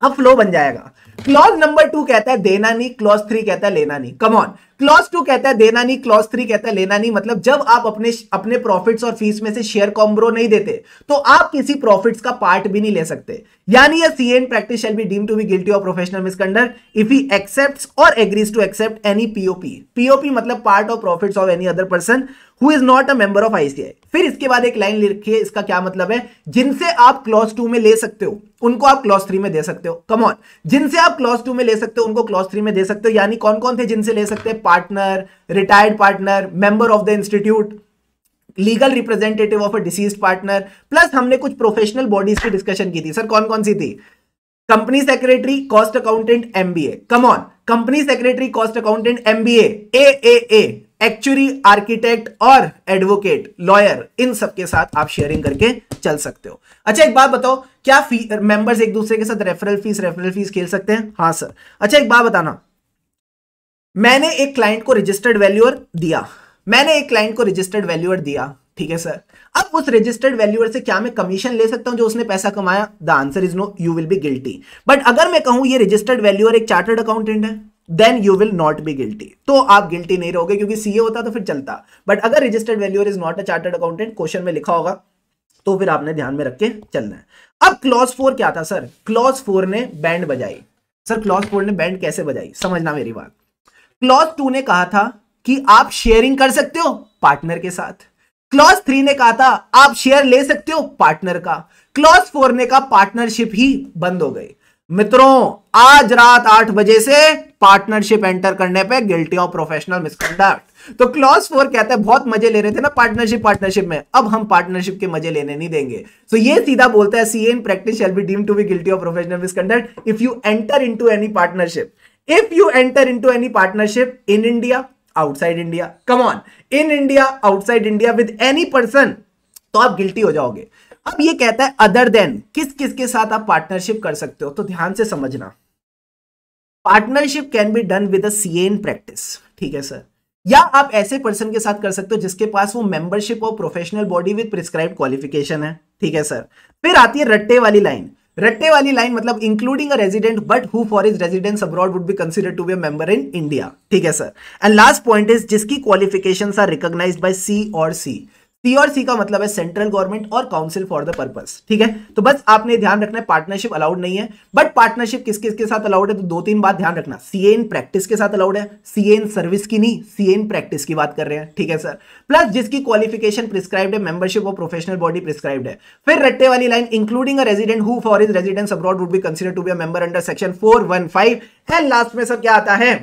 अब फ्लो बन जाएगा क्लॉज नंबर टू कहता है देना नहीं क्लॉज थ्री कहता है लेना नहीं ऑन क्लॉज टू कहता है देना नहीं क्लॉज थ्री कहता है लेना नहीं मतलब जब आप अपने अपने प्रॉफिट्स और फीस में से शेयर कॉम्ब्रो नहीं देते तो आप किसी प्रॉफिट्स का पार्ट भी नहीं ले सकते यानी C in practice shall be deem to be guilty of professional misconduct if he accept और agrees to accept any POP POP मतलब part of profit of any other person who is not a member of ICI फिर इसके बाद एक line लिखिए इसका क्या मतलब है जिनसे आप क्लॉज टू में ले सकते हो उनको आप क्लॉज थ्री में दे सकते हो कम ऑन जिनसे आप क्लॉज टू में ले सकते हो उनको क्लॉज थ्री में दे सकते हो यानी कौन कौन थे जिनसे ले सकते हैं partner retired partner member of the institute legal representative of a deceased partner plus हमने कुछ प्रोफेशनल बॉडीज की डिस्कशन की थी सर कौन कौन सी थी company secretary cost accountant MBA come on company secretary cost accountant MBA A A A actually architect और एडवोकेट लॉयर इन सब के साथ आप शेयरिंग करके चल सकते हो अच्छा एक बात बताओ क्या फी मेंबर्स एक दूसरे के साथ रेफरल फीस रेफरल फीस खेल सकते हैं हाँ सर अच्छा एक बात बताना मैंने एक क्लाइंट को रजिस्टर्ड वैल्यूअर दिया मैंने एक क्लाइंट को रजिस्टर्ड वैल्यूअर दिया ठीक है सर अब उस रजिस्टर्ड वैल्यूअर से क्या मैं कमीशन ले सकता हूं जो उसने पैसा कमाया the answer is no you will be guilty but अगर मैं कहूं ये रजिस्टर्ड वैल्यूअर एक चार्टर्ड अकाउंटेंट है then you will not be guilty तो आप गिल्टी नहीं रहोगे क्योंकि सीए होता तो फिर चलता बट अगर registered valuer is not a chartered accountant question में लिखा होगा तो फिर आपने ध्यान में रख के चलना है अब क्लॉज फोर क्या था सर क्लॉज फोर ने बैंड बजाई सर क्लॉज फोर ने बैंड कैसे बजाई समझना मेरी बात क्लॉज टू ने कहा था कि आप शेयरिंग कर सकते हो पार्टनर के साथ क्लॉज थ्री ने कहा था आप शेयर ले सकते हो पार्टनर का क्लॉज फोर ने कहा पार्टनरशिप ही बंद हो गई मित्रों आज रात आठ बजे से पार्टनरशिप एंटर करने पे गिल्टी ऑफ प्रोफेशनल मिसकंडक्ट तो क्लॉज फोर कहते हैं बहुत मजे ले रहे थे ना पार्टनरशिप पार्टनरशिप में अब हम पार्टनरशिप के मजे लेने नहीं देंगे सो so, ये सीधा बोलता है C in practice shall be deem to be guilty of professional misconduct if you enter into any partnership if you enter into any partnership in India outside India come on in India outside India with any person तो आप guilty हो जाओगे अब ये कहता है other than किस किस के साथ आप पार्टनरशिप कर सकते हो तो ध्यान से समझना partnership can be done with C in practice ठीक है सर या आप ऐसे पर्सन के साथ कर सकते हो जिसके पास वो मेंबरशिप और professional body with prescribe qualification है ठीक है सर फिर आती है रट्टे वाली लाइन रट्टे वाली लाइन मतलब including a resident but who for is residence abroad would be consider to be member in India ठीक है sir and last point is जिसकी qualification are recognise by C और सी सी और C का मतलब है central government और council for the purpose ठीक है तो बस आपने ध्यान रखना है पार्टनरशिप अलाउड नहीं है बट पार्टनरशिप किस किसके साथ अलाउड है तो दो तीन बात ध्यान रखना सी एन प्रैक्टिस के साथ अलाउड है सी एन सर्विस की नहीं सी एन प्रैक्टिस की बात कर रहे हैं ठीक है सर प्लस जिसकी क्वालिफिकेशन प्रिस्क्राइब है मेंबरशिप और प्रोफेशनल बॉडी प्रिस्क्राइब है फिर रट्टे वाली line including a resident who for is residence abroad would be consider to be a member under section 415 and last में सर क्या आता है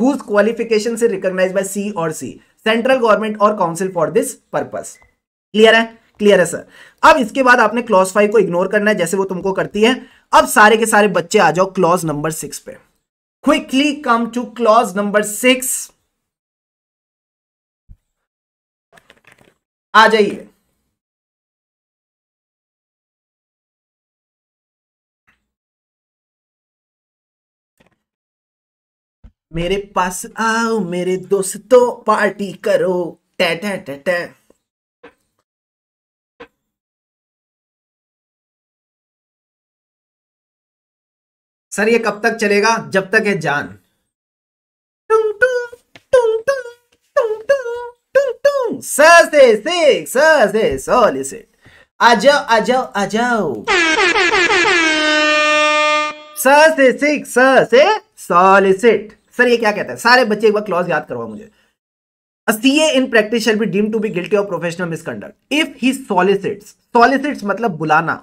हुज क्वालिफिकेशन से रिकॉग्नाइज बाय सी और सी सेंट्रल गवर्नमेंट और council for this purpose clear है clear है sir अब इसके बाद आपने क्लॉज फाइव को इग्नोर करना है जैसे वो तुमको करती है अब सारे के सारे बच्चे आ जाओ क्लॉज नंबर सिक्स पे quickly come to clause number six आ जाइए मेरे पास आओ मेरे दोस्तों पार्टी करो टै टै टै टै सर ये कब तक चलेगा जब तक है जान सर से सिक सर से आ जाओ आ जाओ आ जाओ सर से सिक सर सर ये क्या कहता है सारे बच्चे एक बार क्लॉज याद करवा मुझे CA in practice shall be deem to be guilty of professional misconduct if he solicits solicits मतलब बुलाना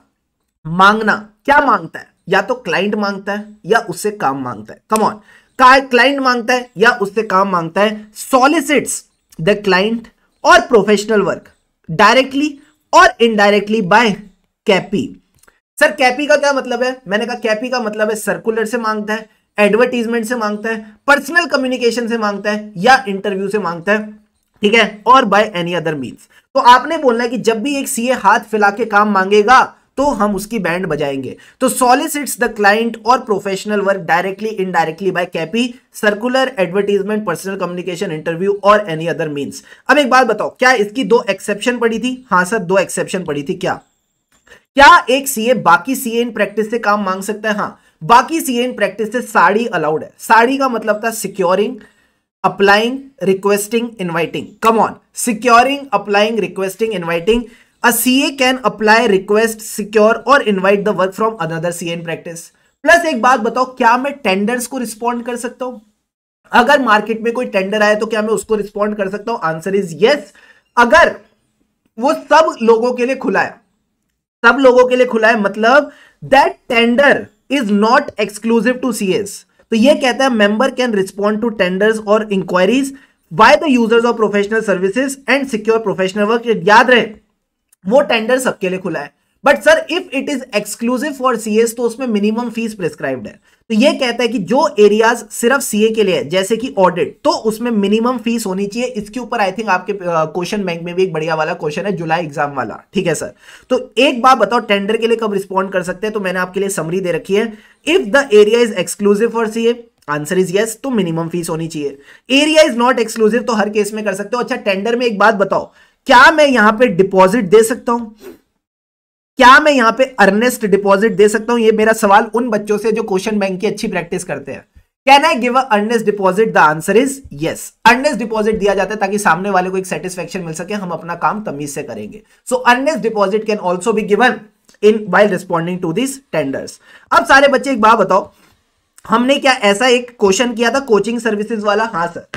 मांगना क्या मांगता है या तो क्लाइंट मांगता है या उससे काम मांगता है कम ऑन क्लाइंट मांगता है या उससे काम मांगता है सॉलिसिट्स द क्लाइंट और प्रोफेशनल वर्क डायरेक्टली और इनडायरेक्टली बाय कैपी सर कैपी का क्या मतलब है मैंने कहा कैपी का मतलब है सर्कुलर से मांगता है एडवर्टीजमेंट से मांगता है पर्सनल कम्युनिकेशन से मांगता है या इंटरव्यू से मांगता है ठीक है और बाय एनी अदर मीन्स तो आपने बोलना है कि जब भी एक सीए हाथ फैला के काम मांगेगा तो हम उसकी बैंड बजाएंगे तो सॉलिसिट्स द क्लाइंट और professional work directly indirectly by कैपी circular advertisement personal communication interview और एनी अदर मीन्स अब एक बात बताओ क्या इसकी दो एक्सेप्शन पड़ी थी हाँ सर दो एक्सेप्शन पड़ी थी क्या क्या एक सीए बाकी सीए इन प्रैक्टिस से काम मांग सकता है हाँ बाकी C in practice SARI allowed है साड़ी का मतलब था securing applying requesting inviting come on securing applying requesting inviting A CA can apply request secure और invite the work from another C in practice plus एक बात बताओ क्या मैं टेंडर्स को रिस्पॉन्ड कर सकता हूं अगर मार्केट में कोई टेंडर आए तो क्या मैं उसको रिस्पॉन्ड कर सकता हूं आंसर इज यस अगर वो सब लोगों के लिए खुला है सब लोगों के लिए खुला है मतलब that tender is not exclusive to C तो ये कहता है member can respond to tenders और inquiries by the users of professional services and secure professional work याद रहे वो टेंडर सबके लिए खुला है but sir if it is exclusive for S तो उसमें मिनिमम फीस प्रिस्क्राइब है तो ये कहता है कि जो एरियाज सिर्फ सीए के लिए है जैसे कि ऑडिट तो उसमें मिनिमम फीस होनी चाहिए इसके ऊपर आई थिंक आपके क्वेश्चन बैंक में भी एक बढ़िया वाला क्वेश्चन है जुलाई एग्जाम वाला ठीक है सर तो एक बात बताओ टेंडर के लिए कब रिस्पॉन्ड कर सकते हैं तो मैंने आपके लिए समरी दे रखी है if the area is exclusive for CA answer is yes तो मिनिमम फीस होनी चाहिए एरिया इज नॉट एक्सक्लूसिव तो हर केस में कर सकते हो अच्छा टेंडर में एक बात बताओ क्या मैं यहां पर डिपॉजिट दे सकता हूं क्या मैं यहां पे अर्नेस्ट डिपॉजिट दे सकता हूं ये मेरा सवाल उन बच्चों से जो क्वेश्चन बैंक की अच्छी प्रैक्टिस करते हैं can I give earnest deposit the answer is yes earnest deposit दिया जाता है ताकि सामने वाले को एक सेटिस्फेक्शन मिल सके हम अपना काम तमीज से करेंगे so earnest deposit can also be given in while responding to this tenders अब सारे बच्चे एक बात बताओ हमने क्या ऐसा एक क्वेश्चन किया था कोचिंग सर्विसेज वाला हाँ सर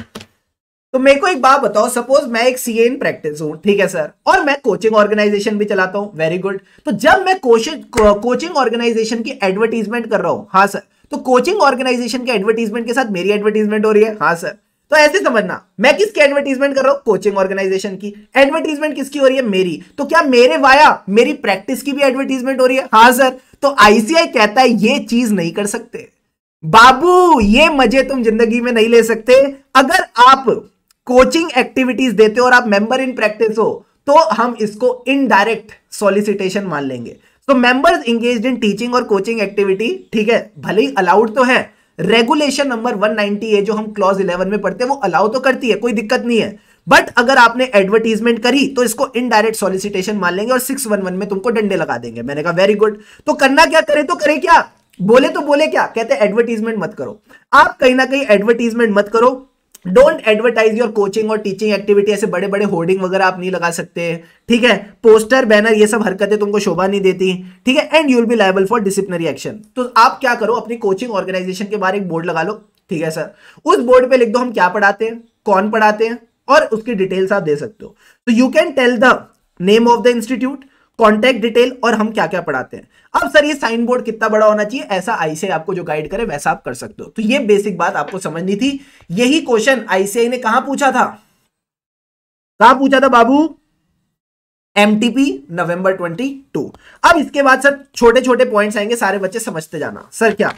तो मेरे को एक बात बताओ सपोज मैं एक सी इन प्रैक्टिस हूं ठीक है सर और मैं कोचिंग ऑर्गेनाइजेशन भी चलाता हूं वेरी गुड तो जब मैं कोचिंग ऑर्गेनाइजेशन की एडवर्टीजमेंट कर रहा हूं हाँ सर तो कोचिंग ऑर्गेनाइजेशन के एडवर्टीजमेंट के साथ मेरी एडवर्टीजमेंट हो रही है हाँ सर तो ऐसे समझना मैं किसकी एडवर्टीजमेंट कर रहा हूं कोचिंग ऑर्गेनाइजेशन की एडवर्टीजमेंट किसकी हो रही है मेरी तो क्या मेरे वाया मेरी प्रैक्टिस की भी एडवर्टीजमेंट हो रही है हाँ सर तो आईसीआई कहता है ये चीज नहीं कर सकते बाबू ये मजे तुम जिंदगी में नहीं ले सकते अगर आप कोचिंग एक्टिविटीज देते हो और आप मेंबर इन प्रैक्टिस हो तो हम इसको इनडायरेक्ट सॉलिसिटेशन मान लेंगे so members engage in teaching और कोचिंग एक्टिविटी ठीक है भले ही अलाउड तो है रेगुलेशन नंबर 190 है जो हम क्लॉज 11 में पढ़ते हैं वो अलाउ तो करती है कोई दिक्कत नहीं है बट अगर आपने एडवर्टीजमेंट करी तो इसको इनडायरेक्ट सॉलिसिटेशन मान लेंगे और 611 में तुमको डंडे लगा देंगे मैंने कहा वेरी गुड तो करना क्या करे तो करे क्या बोले तो बोले क्या कहते एडवर्टीजमेंट मत करो आप कहीं ना कहीं एडवर्टीजमेंट मत करो डोंट एडवर्टाइज योर कोचिंग और टीचिंग एक्टिविटी ऐसे बड़े बड़े होर्डिंग वगैरह आप नहीं लगा सकते ठीक है पोस्टर बैनर ये सब हरकतें तुमको शोभा नहीं देती ठीक है and you'll be liable for disciplinary action तो आप क्या करो अपनी कोचिंग ऑर्गेनाइजेशन के बारे एक बोर्ड लगा लो ठीक है सर उस बोर्ड पे लिख दो हम क्या पढ़ाते हैं कौन पढ़ाते हैं और उसकी डिटेल्स आप दे सकते हो तो you can tell the name of the institute contact detail और हम क्या क्या पढ़ाते हैं अब सर ये साइन बोर्ड कितना बड़ा होना चाहिए ऐसा आईसीआई आपको जो गाइड करे वैसा आप कर सकते हो तो ये बेसिक बात आपको समझनी थी यही क्वेश्चन आईसीआई ने कहा पूछा था कहा पूछा था बाबू एमटीपी नवंबर 22 अब इसके बाद सर छोटे छोटे पॉइंट्स आएंगे सारे बच्चे समझते जाना सर क्या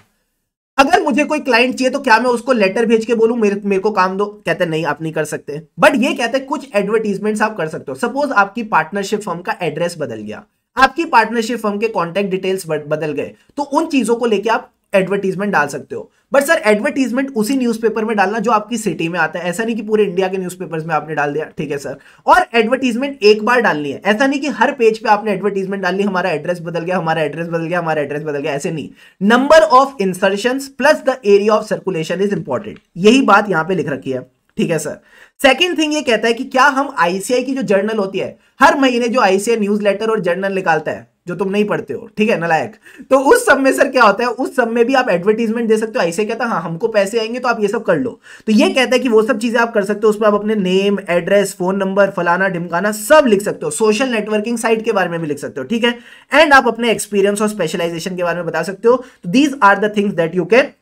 अगर मुझे कोई क्लाइंट चाहिए तो क्या मैं उसको लेटर भेज के बोलूं मेरे मेरे को काम दो कहते नहीं आप नहीं कर सकते बट ये कहते हैं कुछ एडवर्टीजमेंट्स आप कर सकते हो सपोज आपकी पार्टनरशिप फर्म का एड्रेस बदल गया आपकी पार्टनरशिप फर्म के कॉन्टेक्ट डिटेल्स बदल गए तो उन चीजों को लेकर आप एडवर्टीजमेंट डाल सकते हो बट सर एडवर्टीजमेंट उसी न्यूज़पेपर में डालना जो आपकी सिटी में आता है ऐसा नहीं कि पूरे इंडिया के न्यूज़पेपर्स में आपने डाल दिया ठीक है सर और एडवर्टीजमेंट एक बार डालनी है ऐसा नहीं कि हर पेज पे आपने एडवर्टीजमेंट डाली हमारा एड्रेस बदल गया हमारा एड्रेस बदल गया हमारा एड्रेस बदल गया ऐसे नहीं number of insertion plus the area of circulation is important यही बात यहां पर लिख रखी है ठीक है सर सेकंड थिंग ये कहता है कि क्या हम आईसीआई की जो जर्नल होती है हर महीने जो आईसीआई न्यूज़ लेटर और जर्नल निकालता है जो तुम नहीं पढ़ते हो ठीक है नलायक तो उस सब में सर क्या होता है उस सब में भी आप एडवर्टीजमेंट दे सकते हो ऐसे कहता है हाँ हमको पैसे आएंगे तो आप ये सब कर लो तो ये हम्म। कहता है कि वो सब चीजें आप कर सकते हो उसमें आप अपने नेम एड्रेस फोन नंबर फलाना ढिमकाना सब लिख सकते हो सोशल नेटवर्किंग साइट के बारे में भी लिख सकते हो ठीक है एंड आप अपने एक्सपीरियंस और स्पेशलाइजेशन के बारे में बता सकते हो तो these are the things that you can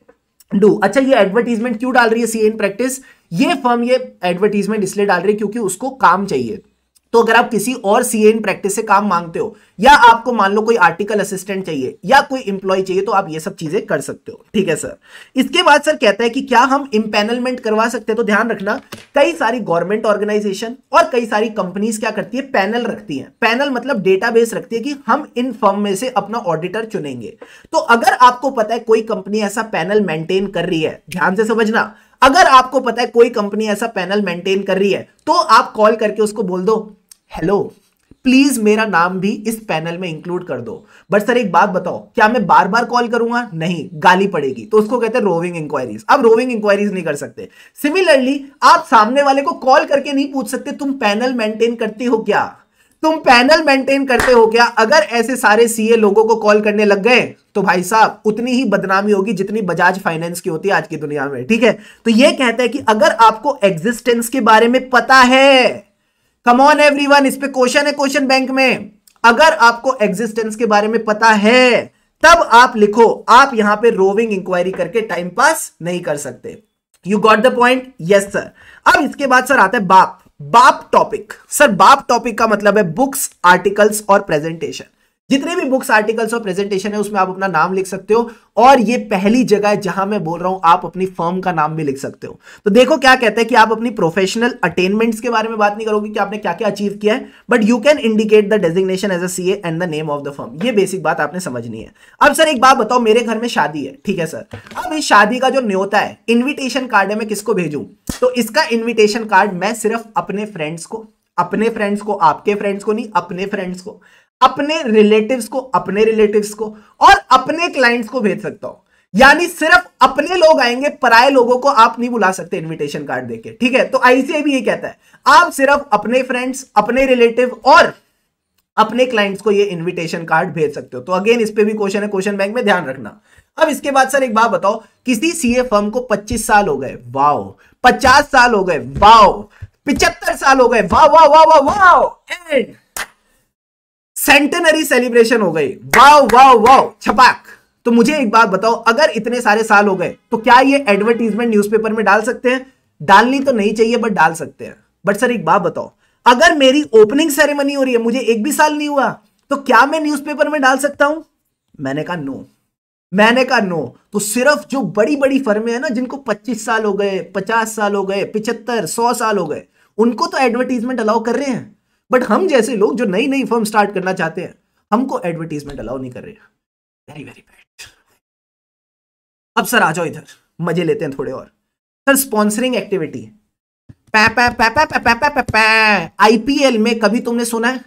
do अच्छा ये एडवर्टीजमेंट क्यों डाल रही है सी इन प्रैक्टिस ये फर्म ये एडवर्टीजमेंट इसलिए डाल रही है क्योंकि उसको काम चाहिए तो अगर आप किसी और सी इन प्रैक्टिस से काम मांगते हो या आपको मान लो कोई आर्टिकल असिस्टेंट चाहिए या कोई इंप्लॉय चाहिए तो आप ये सब चीजें कर सकते हो ठीक है सर इसके बाद सर कहता है कि क्या हम इम्पेनलमेंट करवा सकते हैं तो ध्यान रखना कई सारी गवर्नमेंट ऑर्गेनाइजेशन और कई सारी कंपनीज क्या करती है पैनल रखती है पैनल मतलब डेटा रखती है कि हम इन फर्म में से अपना ऑडिटर चुनेंगे तो अगर आपको पता है कोई कंपनी ऐसा पैनल मेंटेन कर रही है ध्यान से समझना अगर आपको पता है कोई कंपनी ऐसा पैनल मेंटेन कर रही है तो आप कॉल करके उसको बोल दो हेलो प्लीज मेरा नाम भी इस पैनल में इंक्लूड कर दो बट सर एक बात बताओ क्या मैं बार बार कॉल करूंगा नहीं गाली पड़ेगी तो उसको कहते हैं रोविंग इंक्वायरीज अब रोविंग इंक्वायरीज नहीं कर सकते सिमिलरली आप सामने वाले को कॉल करके नहीं पूछ सकते तुम पैनल मेंटेन करती हो क्या तुम पैनल मेंटेन करते हो क्या अगर ऐसे सारे सीए लोगों को कॉल करने लग गए तो भाई साहब उतनी ही बदनामी होगी जितनी बजाज फाइनेंस की होती है आज की दुनिया में ठीक है तो यह कहता है कि अगर आपको एग्जिस्टेंस के बारे में पता है कम ऑन वन इस पर क्वेश्चन है क्वेश्चन बैंक में अगर आपको एग्जिस्टेंस के बारे में पता है तब आप लिखो आप यहां पे रोविंग इंक्वायरी करके टाइम पास नहीं कर सकते you got the point yes sir अब इसके बाद सर आता है बाप बाप टॉपिक सर बाप टॉपिक का मतलब है बुक्स आर्टिकल्स और प्रेजेंटेशन जितने भी बुक्स आर्टिकल्स और प्रेजेंटेशन है उसमें आप अपना नाम लिख सकते हो और ये पहली जगह है जहां मैं बोल रहा हूं आप अपनी फर्म का नाम भी लिख सकते हो तो देखो क्या कहते हैं कि आप अपनी प्रोफेशनल अटेनमेंट्स के बारे में बात नहीं करोगे कि आपने क्या क्या अचीव किया है but you can indicate the designation as a C and the name of the firm ये बेसिक बात आपने समझनी है अब सर एक बात बताओ मेरे घर में शादी है ठीक है सर अब इस शादी का जो न्योता है इन्विटेशन कार्ड है मैं किसको भेजू तो इसका इन्विटेशन कार्ड मैं सिर्फ अपने फ्रेंड्स को अपने फ्रेंड्स को आपके फ्रेंड्स को नहीं अपने फ्रेंड्स को अपने रिलेटिव्स को अपने रिलेटिव्स को और अपने क्लाइंट्स को भेज सकता हूं यानी सिर्फ अपने लोग आएंगे पराए लोगों को आप नहीं बुला सकते इनविटेशन कार्ड देके ठीक है तो आईसीआई भी ये कहता है आप सिर्फ अपने फ्रेंड्स अपने रिलेटिव और अपने क्लाइंट्स को ये इनविटेशन कार्ड भेज सकते हो तो अगेन इस पे भी क्वेश्चन है क्वेश्चन बैंक में ध्यान रखना अब इसके बाद सर एक बात बताओ किसी सीए फर्म को 25 साल हो गए वाओ 50 साल हो गए वाओ 75 साल हो गए wow wow wow wow and centenary celebration हो गई वाओ वाह वाओ छपाक तो मुझे एक बात बताओ अगर इतने सारे साल हो गए तो क्या ये एडवर्टीजमेंट न्यूज़पेपर में डाल सकते हैं डालनी तो नहीं चाहिए बट डाल सकते हैं बट सर एक बात बताओ अगर मेरी ओपनिंग सेरेमनी हो रही है मुझे एक भी साल नहीं हुआ तो क्या मैं न्यूज में डाल सकता हूं मैंने कहा नो मैंने कहा नो तो सिर्फ जो बड़ी बड़ी फर्में हैं ना जिनको 25 साल हो गए 50 साल हो गए 75 100 साल हो गए उनको तो एडवर्टीजमेंट अलाउ कर रहे हैं बट हम जैसे लोग जो नई नई फर्म स्टार्ट करना चाहते हैं हमको एडवर्टीजमेंट अलाउ नहीं कर रहे वेरी वेरी बैड अब सर आ जाओ इधर मजे लेते हैं थोड़े और सर स्पॉन्सरिंग एक्टिविटी आईपीएल में कभी तुमने सुना है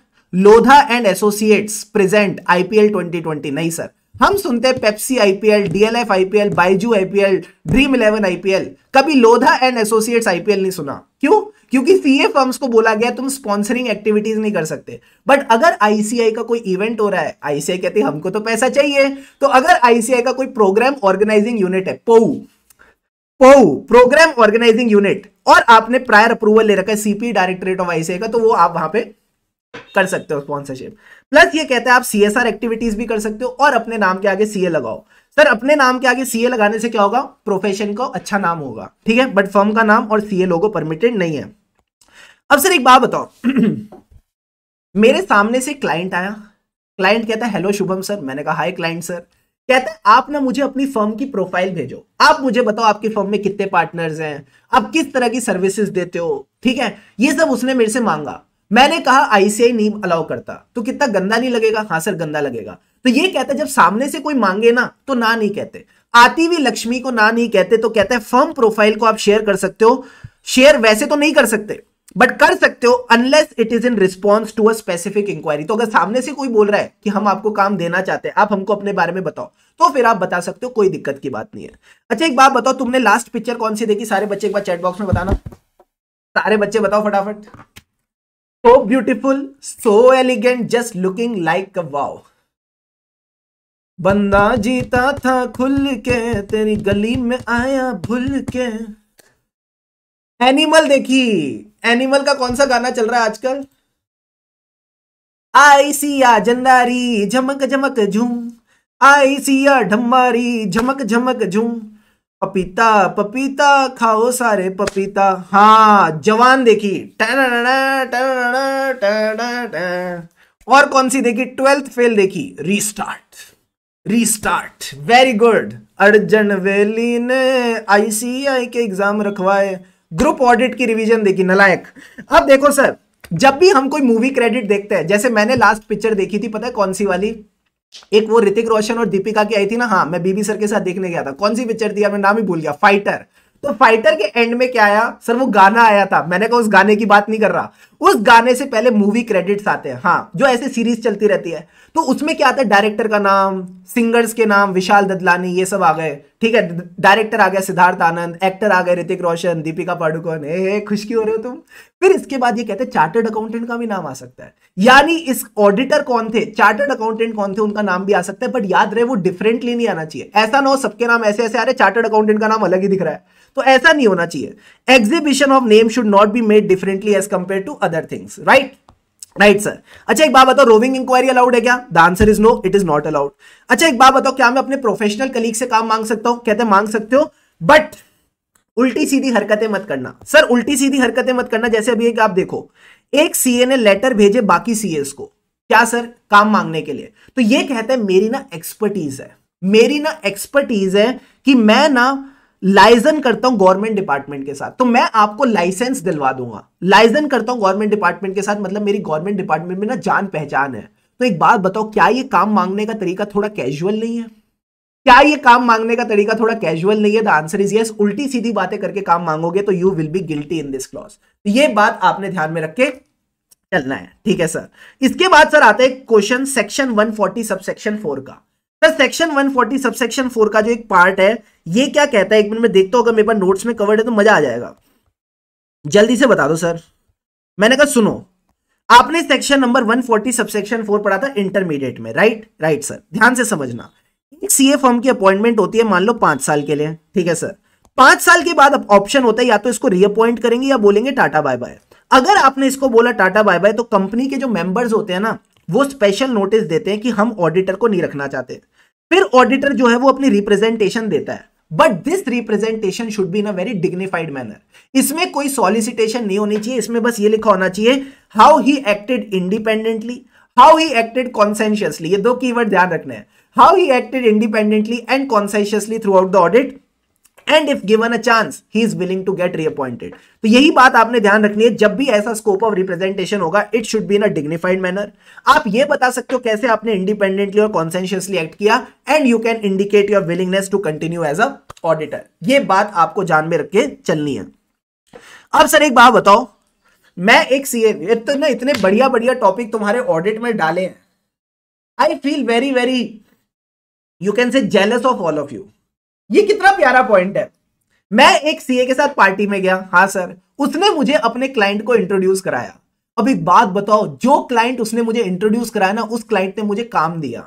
Lodha and associates present IPL 2020 नहीं सर हम सुनते हैं Pepsi IPL DLF IPL Byju IPL Dream Eleven IPL कभी लोधा एंड एसोसिएट्स आईपीएल नहीं सुना क्यों क्योंकि सीए फर्म्स को बोला गया तुम स्पॉन्सरिंग एक्टिविटीज नहीं कर सकते बट अगर आईसीआई का कोई इवेंट हो रहा है आईसीआई कहती हमको तो पैसा चाहिए तो अगर आईसीआई का कोई प्रोग्राम ऑर्गेनाइजिंग यूनिट है POU POU programme organising unit और आपने प्रायर अप्रूवल ले रखा है सीपी डायरेक्टरेट ऑफ आईसीआई का तो वो आप वहां पर कर सकते हो स्पॉन्सरशिप प्लस ये कहता है आप सी एक्टिविटीज भी कर सकते हो और अपने नाम के आगे सीए लगाओ सर अपने नाम के आगे सीए लगाने से क्या होगा प्रोफेशन को अच्छा नाम होगा ठीक है बट फर्म का नाम और सीए लोगो परमिटेड नहीं है अब सर एक बात बताओ (clears throat) मेरे सामने से क्लाइंट आया क्लाइंट कहता है हेलो शुभम सर मैंने कहा हाय क्लाइंट सर कहता है आप ना मुझे अपनी फर्म की प्रोफाइल भेजो आप मुझे बताओ आपकी फर्म में कितने पार्टनर्स हैं आप किस तरह की सर्विसेज देते हो ठीक है ये सब उसने मेरे से मांगा मैंने कहा आईसीआई नहीं अलाउ करता तो कितना गंदा नहीं लगेगा हाँ सर गंदा लगेगा तो ये कहता है जब सामने से कोई मांगे ना तो ना नहीं कहते आती हुई लक्ष्मी को ना नहीं कहते तो कहते हैं फर्म प्रोफाइल को आप शेयर कर सकते हो शेयर वैसे तो नहीं कर सकते बट कर सकते हो unless it is in response to a specific inquiry तो अगर सामने से कोई बोल रहा है कि हम आपको काम देना चाहते हैं आप हमको अपने बारे में बताओ तो फिर आप बता सकते हो कोई दिक्कत की बात नहीं है अच्छा एक बात बताओ तुमने लास्ट पिक्चर कौन सी देखी सारे बच्चे एक बार चैट बॉक्स में बताना सारे बच्चे बताओ फटाफट so beautiful so elegant just looking like a wow बंदा जीता था खुल के तेरी गली में आया भूल के एनिमल देखी एनिमल का कौन सा गाना चल रहा है आजकल आई सिया जंदारी झमक झमक झूम आई सिया ढम्मारी झमक झमक झूम पपीता पपीता खाओ सारे पपीता हाँ जवान देखी और कौन सी देखी ट्वेल्थ फेल देखी restart restart very good Arjan Vailly ने आईसीआई के एग्जाम रखवाए ग्रुप ऑडिट की रिवीजन देखी नलायक अब देखो सर जब भी हम कोई मूवी क्रेडिट देखते हैं जैसे मैंने लास्ट पिक्चर देखी थी पता है कौन सी वाली एक वो ऋतिक रोशन और दीपिका की आई थी ना हाँ मैं बीबी सर के साथ देखने गया था कौन सी पिक्चर थी मैं नाम ही भूल गया फाइटर तो फाइटर के एंड में क्या आया सर वो गाना आया था मैंने कहा उस गाने की बात नहीं कर रहा उस गाने से पहले मूवी क्रेडिट्स आते हैं हाँ जो ऐसे सीरीज चलती रहती है तो उसमें क्या आता है डायरेक्टर का नाम सिंगर्स के नाम विशाल ददलानी ये सब आ गए ठीक है डायरेक्टर आ गया सिद्धार्थ आनंद एक्टर आ गए ऋतिक रोशन दीपिका पाडुकोन ए खुश क्यों हो रहे हो तुम फिर इसके बाद ये कहते हैं चार्टर्ड अकाउंटेंट का भी नाम आ सकता है यानी इस ऑडिटर कौन थे चार्टर्ड अकाउंटेंट कौन थे उनका नाम भी आ सकता है बट याद रहे वो डिफरेंटली नहीं आना चाहिए ऐसा ना हो सबके नाम ऐसे ऐसे आ रहे चार्टर्ड अकाउंटेंट का नाम अलग ही दिख रहा है तो ऐसा नहीं होना चाहिए exhibition of name should not be made differently as compare to other things right right sir अच्छा एक बात बताओ रोविंग इंक्वायरी अलाउड है क्या the answer is no it is not allowed अच्छा एक बात बताओ क्या मैं अपने प्रोफेशनल कलीग से काम मांग सकता हूं कहते मांग सकते हो बट उल्टी सीधी हरकतें मत करना सर उल्टी सीधी हरकतें मत करना जैसे अभी एक आप देखो एक सीए ने लेटर भेजे बाकी सीए को क्या सर काम मांगने के लिए तो ये कहते हैं मेरी ना एक्सपर्टीज है मेरी ना एक्सपर्टीज है कि मैं ना लाइजन करता हूं गवर्नमेंट डिपार्टमेंट के साथ तो मैं आपको लाइसेंस दिलवा दूंगा लाइजन करता हूं गवर्नमेंट डिपार्टमेंट के साथ मतलब मेरी गवर्नमेंट डिपार्टमेंट में ना जान पहचान है तो एक बात बताओ क्या ये काम मांगने का तरीका थोड़ा कैजुअल नहीं है क्या ये काम मांगने का तरीका थोड़ा कैजुअल नहीं है द आंसर इज यस उल्टी सीधी बातें करके काम मांगोगे तो you will be guilty in this clause ये बात आपने ध्यान में रख के चलना है ठीक है सर इसके बाद सर आता है क्वेश्चन सेक्शन 140 सबसेक्शन फोर का सर सेक्शन 140 सबसेक्शन 4 का जो एक पार्ट है ये क्या कहता है एक मिनट में देखता हूँ अगर मेरे पास नोट्स में कवर्ड है तो मजा आ जाएगा जल्दी से बता दो सर मैंने कहा सुनो आपने सेक्शन नंबर 140 सबसेक्शन 4 पढ़ा था इंटरमीडिएट में राइट राइट सर ध्यान से समझना एक सीए फॉर्म की अपॉइंटमेंट होती है मान लो पांच साल के लिए ठीक है सर पांच साल के बाद ऑप्शन होता है या तो इसको रीअपॉइंट करेंगे या बोलेंगे टाटा बाय बाय अगर आपने इसको बोला टाटा बाय बाय तो कंपनी के जो मेंबर्स होते हैं ना वो स्पेशल नोटिस देते हैं कि हम ऑडिटर को नहीं रखना चाहते फिर ऑडिटर जो है वो अपनी रिप्रेजेंटेशन देता है but this representation should be in a very dignified manner इसमें कोई सॉलिसिटेशन नहीं होनी चाहिए इसमें बस ये लिखा होना चाहिए how he acted independently how he acted conscientiously ये दो कीवर्ड ध्यान रखने हैं how he acted independently and conscientiously throughout the audit and if given a chance he is willing to get reappointed तो यही बात आपने ध्यान रखनी है जब भी ऐसा स्कोप ऑफ रिप्रेजेंटेशन होगा it should be in a dignified manner आप ये बता सकते हो कैसे आपने इंडिपेंडेंटली और कॉन्सेंशियसली एक्ट किया and you can indicate your willingness to continue as a auditor ये बात आपको जान में रख के चलनी है अब सर एक बात बताओ मैं एक सीए इतने इतने बढ़िया बढ़िया टॉपिक तुम्हारे ऑडिट में डाले हैं I feel very very you can say jealous of all of you ये कितना प्यारा पॉइंट है मैं एक सीए के साथ पार्टी में गया हाँ सर उसने मुझे अपने क्लाइंट को इंट्रोड्यूस कराया अब एक बात बताओ जो क्लाइंट उसने मुझे इंट्रोड्यूस कराया ना उस क्लाइंट ने मुझे काम दिया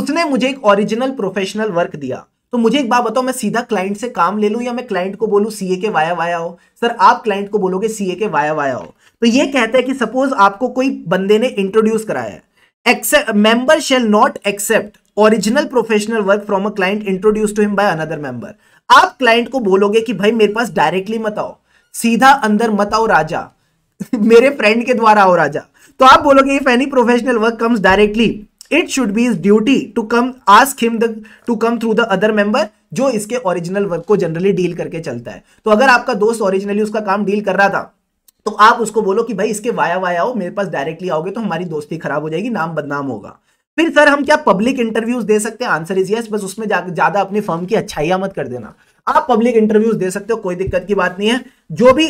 उसने मुझे एक ओरिजिनल प्रोफेशनल वर्क दिया तो मुझे एक बात बताओ मैं सीधा क्लाइंट से काम ले लूं या मैं क्लाइंट को बोलूं सीए के वाया वाया हो सर आप क्लाइंट को बोलोगे सीए के वाया वाया हो तो ये कहता है कि सपोज आपको कोई बंदे ने इंट्रोड्यूस कराया है member shall not accept original professional work from a client introduce to him by another member आप क्लाइंट को बोलोगे कि भाई मेरे पास डायरेक्टली मत आओ सीधा अंदर मत आओ राजा (laughs) मेरे फ्रेंड के द्वारा आओ राजा तो आप बोलोगे if any professional work comes directly it should be is duty to come ask him the to come through the other member जो इसके ओरिजिनल वर्क को जनरली डील करके चलता है तो अगर आपका दोस्त ओरिजिनली उसका काम डील कर रहा था तो आप उसको बोलो कि भाई इसके वाया वाया हो मेरे पास डायरेक्टली आओगे तो हमारी दोस्ती खराब हो जाएगी नाम बदनाम होगा फिर सर हम क्या पब्लिक इंटरव्यूज दे सकते हैं आंसर इज यस बस उसमें ज्यादा अपनी फर्म की अच्छाइयां मत कर देना आप पब्लिक इंटरव्यूज दे सकते हो कोई दिक्कत की बात नहीं है जो भी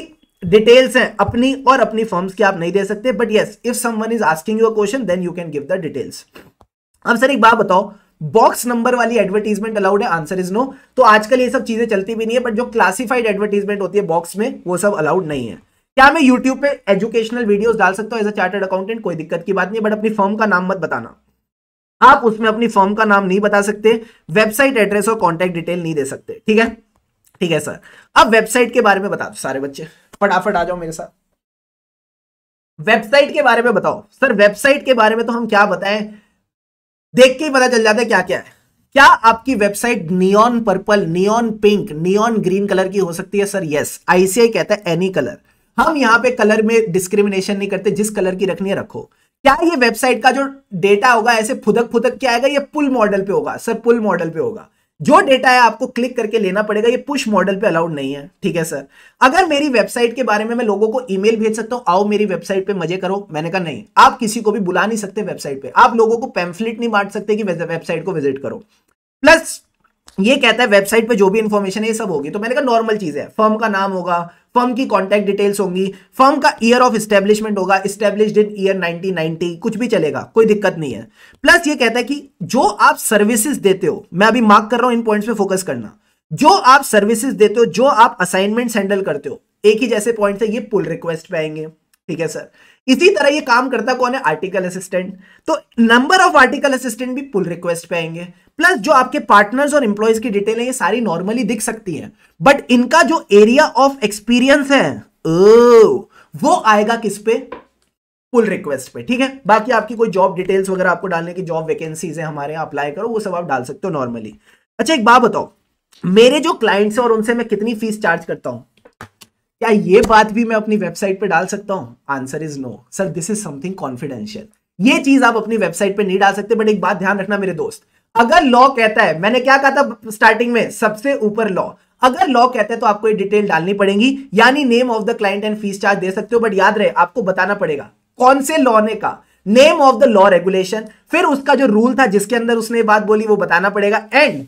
डिटेल्स हैं अपनी और अपनी फर्म्स की आप नहीं दे सकते but yes if someone is asking you a question then you can give the details अब सर एक बात बताओ बॉक्स नंबर वाली एडवर्टीजमेंट अलाउड है आंसर इज नो तो आजकल ये सब चीजें चलती भी नहीं है बट जो क्लासिफाइड एडवर्टीजमेंट होती है बॉक्स में वो सब अलाउड नहीं है क्या मैं यूट्यूब पे एजुकेशनल वीडियोस डाल सकता हूँ एज अ चार्टर्ड अकाउंटेंट कोई दिक्कत की बात नहीं बट अपनी फर्म का नाम मत बताना आप उसमें अपनी फॉर्म का नाम नहीं बता सकते वेबसाइट एड्रेस और कॉन्टेक्ट डिटेल नहीं दे सकते ठीक है ठीक है सर अब वेबसाइट के बारे में बता दो सारे बच्चे फटाफट आ जाओ मेरे साथ वेबसाइट के बारे में बताओ सर वेबसाइट के बारे में तो हम क्या बताएं देख के ही पता चल जाता है क्या क्या है क्या आपकी website neon purple neon pink neon green colour की हो सकती है सर यस आईसीआई कहता है एनी कलर हम यहां पे कलर में डिस्क्रिमिनेशन नहीं करते जिस कलर की रखनी है रखो क्या ये वेबसाइट का जो डेटा होगा ऐसे फुदक फुदक के आएगा ये पुल मॉडल पे होगा सर पुल मॉडल पे होगा जो डेटा है आपको क्लिक करके लेना पड़ेगा ये पुश मॉडल पे अलाउड नहीं है ठीक है सर अगर मेरी वेबसाइट के बारे में मैं लोगों को ईमेल भेज सकता हूं आओ मेरी वेबसाइट पे मजे करो मैंने कहा नहीं आप किसी को भी बुला नहीं सकते वेबसाइट पे आप लोगों को पैम्फलेट नहीं बांट सकते कि वेबसाइट को विजिट करो प्लस ये कहता है वेबसाइट पर जो भी इंफॉर्मेशन है ये सब होगी तो मैंने कहा नॉर्मल चीज है फर्म का नाम होगा फर्म की कॉन्टैक्ट डिटेल्स होंगी फर्म का ईयर ऑफ स्टेब्लिशमेंट होगा स्टेब्लिश इन ईयर 1990 कुछ भी चलेगा कोई दिक्कत नहीं है प्लस ये कहता है कि जो आप सर्विसेज देते हो मैं अभी मार्क कर रहा हूं इन पॉइंट्स पे फोकस करना जो आप सर्विसेज देते हो जो आप असाइनमेंट हैंडल करते हो एक ही जैसे पॉइंट है ये पुल रिक्वेस्ट पे आएंगे ठीक है सर इसी तरह ये काम करता कौन है आर्टिकल असिस्टेंट तो नंबर ऑफ आर्टिकल असिस्टेंट भी पुल रिक्वेस्ट पे आएंगे प्लस जो आपके पार्टनर्स और इंप्लॉयज की डिटेल है ये सारी नॉर्मली दिख सकती है बट इनका जो एरिया ऑफ एक्सपीरियंस है ओ, oh, वो आएगा किस पे पुल रिक्वेस्ट पे ठीक है बाकी आपकी कोई जॉब डिटेल्स वगैरह आपको डालने की जॉब वैकेंसीज है हमारे यहाँ अप्लाई करो वो सब आप डाल सकते हो नॉर्मली अच्छा एक बात बताओ मेरे जो क्लाइंट्स हैं और उनसे मैं कितनी फीस चार्ज करता हूँ क्या ये बात भी मैं अपनी वेबसाइट पे डाल सकता हूँ answer is no sir this is something confidential ये चीज आप अपनी वेबसाइट पे नहीं डाल सकते बट एक बात ध्यान रखना मेरे दोस्त अगर लॉ कहता है मैंने क्या कहा था स्टार्टिंग में सबसे ऊपर लॉ अगर लॉ कहता है तो आपको ये डिटेल डालनी पड़ेगी यानी name of the client and fees charge दे सकते हो बट याद रहे आपको बताना पड़ेगा कौन से लॉ ने कहा name of the law regulation फिर उसका जो रूल था जिसके अंदर उसने बात बोली वो बताना पड़ेगा एंड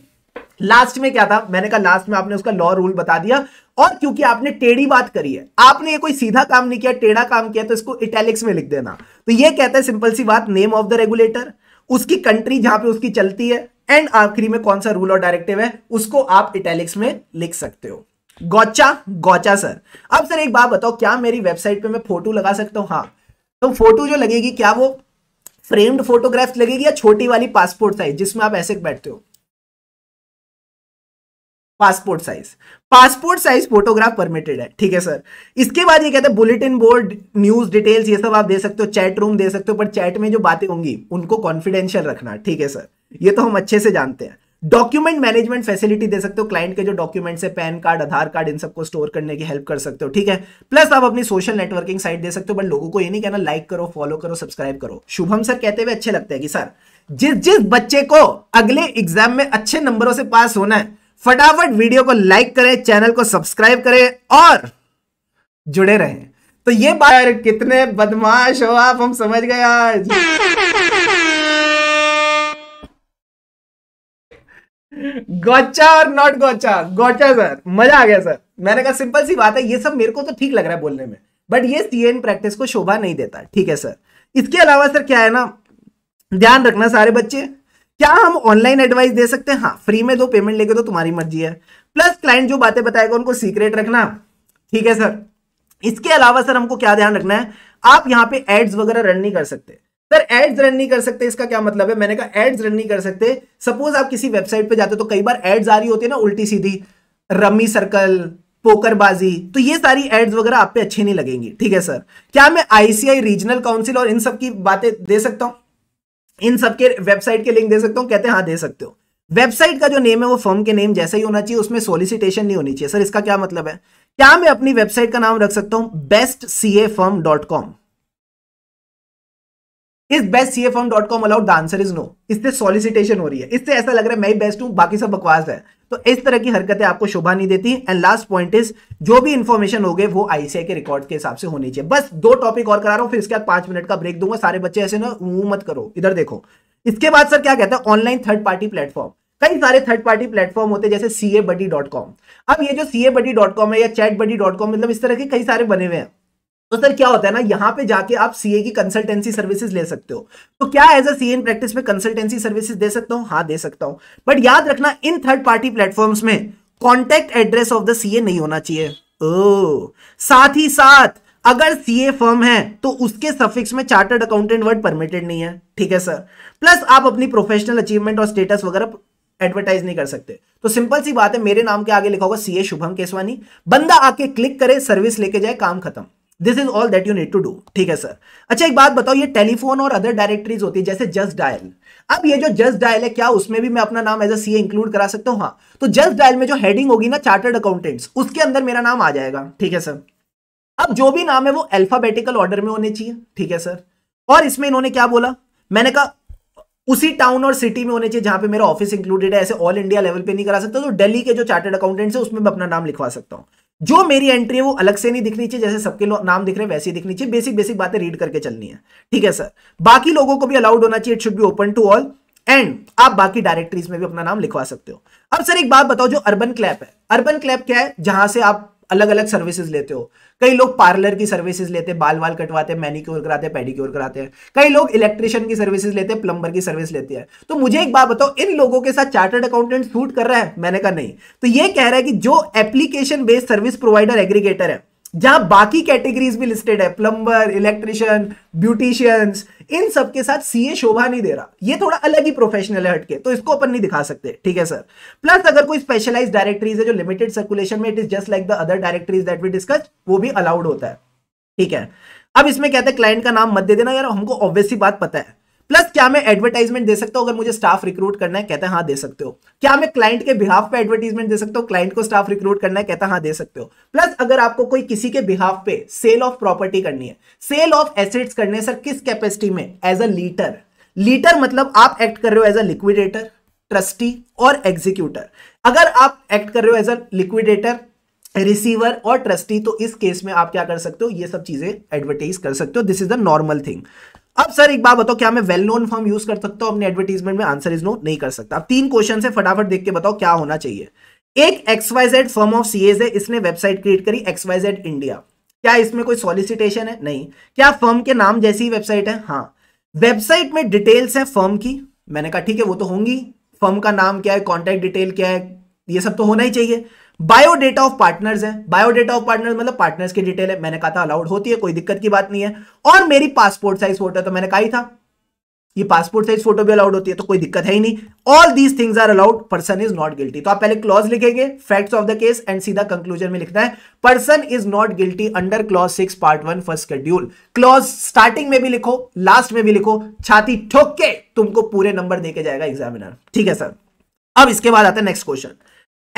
लास्ट में क्या था मैंने कहा लास्ट में आपने उसका लॉ रूल बता दिया और क्योंकि आपने टेढ़ी बात करी है आपने ये कोई सीधा काम नहीं किया टेढ़ा काम किया तो इसको इटैलिक्स में लिख देना तो ये कहता है सिंपल सी बात नेम ऑफ द रेगुलेटर उसकी कंट्री जहां पे उसकी चलती है एंड आखिरी में कौन सा रूल और डायरेक्टिव है उसको आप इटैलिक्स में लिख सकते हो गौचा गौचा सर अब सर एक बात बताओ क्या मेरी वेबसाइट पर मैं फोटो लगा सकता हूँ हाँ तो फोटो जो लगेगी क्या वो फ्रेम्ड फोटोग्राफ लगेगी या छोटी वाली पासपोर्ट साइज जिसमें आप ऐसे बैठते हो passport size passport size photograph permitted है ठीक है सर इसके बाद ये कहते हैं बुलेटिन बोर्ड न्यूज डिटेल्स ये सब आप दे सकते हो चैट रूम दे सकते हो पर चैट में जो बातें होंगी उनको कॉन्फिडेंशियल रखना ठीक है सर ये तो हम अच्छे से जानते हैं डॉक्यूमेंट मैनेजमेंट फैसिलिटी दे सकते हो क्लाइंट के जो डॉक्यूमेंट्स है पैन कार्ड आधार कार्ड इन सबको स्टोर करने की हेल्प कर सकते हो ठीक है प्लस आप अपनी सोशल नेटवर्किंग साइट दे सकते हो बट लोगों को ये नहीं कहना लाइक करो फॉलो करो सब्सक्राइब करो शुभम सर कहते हुए अच्छे लगते हैं कि सर जिस जिस बच्चे को अगले एग्जाम में अच्छे नंबरों से पास होना है फटाफट वीडियो को लाइक करें चैनल को सब्सक्राइब करें और जुड़े रहें तो ये बार कितने बदमाश हो आप हम समझ गए आज गोचा और नॉट गोचा गोचा सर मजा आ गया सर मैंने कहा सिंपल सी बात है ये सब मेरे को तो ठीक लग रहा है बोलने में बट ये एन प्रैक्टिस को शोभा नहीं देता ठीक है सर इसके अलावा सर क्या है ना ध्यान रखना सारे बच्चे क्या हम ऑनलाइन एडवाइस दे सकते हैं हाँ फ्री में दो पेमेंट लेके तो तुम्हारी मर्जी है प्लस क्लाइंट जो बातें बताएगा उनको सीक्रेट रखना ठीक है सर इसके अलावा सर हमको क्या ध्यान रखना है आप यहाँ पे एड्स वगैरह रन नहीं कर सकते सर एड्स रन नहीं कर सकते इसका क्या मतलब है मैंने कहा एड्स रन नहीं कर सकते सपोज आप किसी वेबसाइट पे जाते हो तो कई बार एड्स आ रही होती है ना उल्टी सीधी रमी सर्कल पोकरबाजी तो ये सारी एड्स वगैरह आप पे अच्छी नहीं लगेंगी ठीक है सर क्या मैं आईसीआई रीजनल काउंसिल और इन सब की बातें दे सकता हूं इन सबके वेबसाइट के लिंक दे सकता हूँ कहते हैं हाँ दे सकते हो वेबसाइट का जो नेम है वो फर्म के नेम जैसा ही होना चाहिए उसमें सोलिसिटेशन नहीं होनी चाहिए सर इसका क्या मतलब है क्या मैं अपनी वेबसाइट का नाम रख सकता हूँ best C A firm dot com इस best C F M dot com allowed answer is no इससे सॉलिसिटेशन हो रही है इससे ऐसा लग रहा है मैं ही बेस्ट हूं बाकी सब बकवास है तो इस तरह की हरकतें आपको शोभा नहीं देती एंड लास्ट पॉइंट इज जो भी इंफॉर्मेशन हो गए वो आईसीआई के रिकॉर्ड के हिसाब से होनी चाहिए बस दो टॉपिक और करा रहा हूं फिर इसके बाद पांच मिनट का ब्रेक दूंगा सारे बच्चे ऐसे ना मुंह मत करो इधर देखो इसके बाद सर क्या कहता है ऑनलाइन थर्ड पार्टी प्लेटफॉर्म कई सारे थर्ड पार्टी प्लेटफॉर्म होते हैं जैसे सी ए बडी डॉट कॉम अब ये जो सी ए बडी डॉट कॉम है या चैट बडी डॉट कॉम मतलब इस तरह के कई सारे बने हुए हैं तो सर क्या होता है ना यहाँ पे जाके आप सीए की कंसल्टेंसी सर्विसेज ले सकते हो तो क्या as a C in practice में कंसल्टेंसी सर्विसेज दे सकता हूँ हाँ दे सकता हूँ बट याद रखना इन थर्ड पार्टी प्लेटफॉर्म्स में contact address of the CA नहीं होना चाहिए ओ साथ ही साथ अगर सीए फर्म है तो उसके सफिक्स में चार्टर्ड अकाउंटेंट वर्ड परमिटेड नहीं है ठीक है सर प्लस आप अपनी प्रोफेशनल अचीवमेंट और स्टेटस वगैरह एडवर्टाइज नहीं कर सकते तो सिंपल सी बात है मेरे नाम के आगे लिखा होगा सीए शुभम केसवानी बंदा आके क्लिक करे सर्विस लेके जाए काम खत्म this is all that you need to do ठीक है सर अच्छा एक बात बताओ ये टेलीफोन और अदर डायरेक्टरीज होती है जैसे जस्ट डायल अब ये जो जस्ट डायल है क्या उसमें भी मैं अपना नाम एज ए सी इंक्लूड करा सकता हूँ हाँ तो जस्ट डायल में जो हेडिंग होगी ना चार्टर्ड अकाउंटेंट्स उसके अंदर मेरा नाम आ जाएगा ठीक है सर अब जो भी नाम है वो अल्फाबेटिकल ऑर्डर में होने चाहिए ठीक है सर और इसमें इन्होंने क्या बोला मैंने कहा उसी टाउन और सिटी में होने चाहिए जहां पे मेरा ऑफिस इंक्लूडेड है ऐसे ऑल इंडिया लेवल पे नहीं करा सकता तो दिल्ली के जो चार्टर्ड अकाउंटेंट्स है उसमें मैं अपना नाम लिखवा सकता हूँ जो मेरी एंट्री है वो अलग से नहीं दिखनी चाहिए जैसे सबके नाम दिख रहे हैं वैसे ही दिखनी चाहिए बेसिक बेसिक बातें रीड करके चलनी है ठीक है सर बाकी लोगों को भी अलाउड होना चाहिए it should be open to all and आप बाकी डायरेक्टरीज में भी अपना नाम लिखवा सकते हो अब सर एक बात बताओ जो अर्बन क्लैप है अर्बन क्लैप क्या है जहां से आप अलग अलग सर्विसेज लेते हो कई लोग पार्लर की सर्विसेज लेते हैं बाल वाल कटवाते मैनिक्योर कराते पेडिक्योर कराते हैं कई लोग इलेक्ट्रिशियन की सर्विसेज लेते हैं प्लम्बर की सर्विस लेते हैं तो मुझे एक बात बताओ इन लोगों के साथ चार्टर्ड अकाउंटेंट सूट कर रहा है मैंने कहा नहीं तो ये कह रहा है कि जो application based service provider aggregator है जहां बाकी कैटेगरीज भी लिस्टेड है प्लम्बर इलेक्ट्रिशियन ब्यूटिशियंस इन सब के साथ सीए शोभा नहीं दे रहा ये थोड़ा अलग ही प्रोफेशनल है हटके तो इसको अपन नहीं दिखा सकते ठीक है सर प्लस अगर कोई स्पेशलाइज डायरेक्टरीज है जो लिमिटेड सर्कुलेशन में it is just like the other directories that we discuss वो भी अलाउड होता है ठीक है अब इसमें कहते हैं क्लाइंट का नाम मत दे देना यार हमको ऑब्वियसली बात पता है प्लस क्या मैं एडवर्टाइजमेंट दे सकता हूं अगर मुझे स्टाफ रिक्रूट करना है कहता है हाँ दे सकते हो क्या मैं क्लाइंट के बिहाफ पे एडवर्टाइजमेंट दे सकता हूं क्लाइंट को स्टाफ रिक्रूट करना है कहता है हाँ दे सकते हो प्लस अगर आपको कोई किसी के बिहाफ पे सेल ऑफ प्रॉपर्टी करनी है सेल ऑफ एसेट्स करने सर किस कैपेसिटी में एज अ लीटर लीटर मतलब आप एक्ट कर रहे हो एज अ लिक्विडेटर ट्रस्टी और एग्जीक्यूटर अगर आप एक्ट कर रहे हो एज अ लिक्विडेटर रिसीवर और ट्रस्टी तो इस केस में आप क्या कर सकते हो ये सब चीजें एडवर्टाइज कर सकते हो this is the normal thing अब सर एक बात बताओ क्या मैं वेल नोन फॉर्म यूज कर सकता हूं अपने एडवर्टीजमेंट में आंसर इज नो नहीं कर सकता अब तीन क्वेश्चन है फटाफट देख के बताओ क्या होना चाहिए एक एक्सवाइजेड फॉर्म ऑफ सीएज है इसने वेबसाइट क्रिएट करी एक्सवाइजेड इंडिया क्या इसमें कोई सॉलिसिटेशन है नहीं क्या फर्म के नाम जैसी वेबसाइट है हाँ वेबसाइट में डिटेल्स है फर्म की मैंने कहा ठीक है वो तो होंगी फर्म का नाम क्या है कॉन्टेक्ट डिटेल क्या है ये सब तो होना ही चाहिए बायोडेटा ऑफ पार्टनर्स है बायोडेटा ऑफ पार्टनर्स मतलब पार्टनर्स की डिटेल है मैंने कहा था अलाउड होती है कोई दिक्कत की बात नहीं है और मेरी पासपोर्ट साइज फोटो तो मैंने कहा ही था ये पासपोर्ट साइज फोटो भी अलाउड होती है तो कोई दिक्कत है ही नहीं all these things are allowed person is not guilty तो आप पहले क्लॉज लिखेंगे facts of the case and सीधा कंक्लूजन में लिखना है person is not guilty under clause six part one first schedule clause starting में भी लिखो लास्ट में भी लिखो छाती ठोक के तुमको पूरे नंबर देके जाएगा एग्जामिनर ठीक है सर अब इसके बाद आता है next question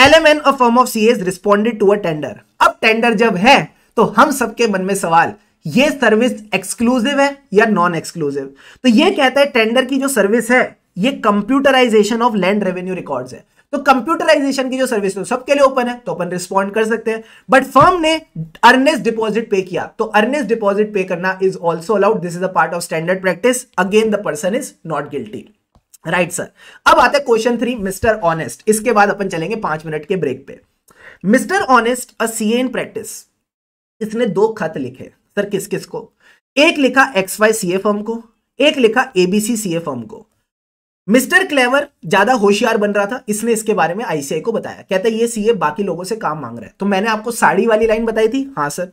LMN a firm of CAs responded to a tender अब टेंडर जब है तो हम सबके मन में सवाल ये सर्विस एक्सक्लूसिव है या नॉन एक्सक्लूसिव तो ये कहता है टेंडर की जो सर्विस है ये computerisation of land revenue records है तो कंप्यूटराइजेशन की जो सर्विस है तो सबके लिए ओपन है तो अपन रिस्पॉन्ड कर सकते हैं बट फर्म ने अर्नेस डिपॉजिट पे किया तो अर्नेस डिपॉजिट पे करना is also allowed this is a part of standard practice again the person is not guilty right sir अब आता है क्वेश्चन थ्री मिस्टर ऑनेस्ट इसके बाद अपन चलेंगे पांच मिनट के ब्रेक पे Mister Honest a C in practice इसने दो खत लिखे सर किस किस को एक लिखा X Y C A firm को एक लिखा एबीसी सी ए फर्म को मिस्टर क्लेवर ज्यादा होशियार बन रहा था इसने इसके बारे में आईसीआई को बताया कहता है ये सीए बाकी लोगों से काम मांग रहा है तो मैंने आपको साड़ी वाली लाइन बताई थी हाँ सर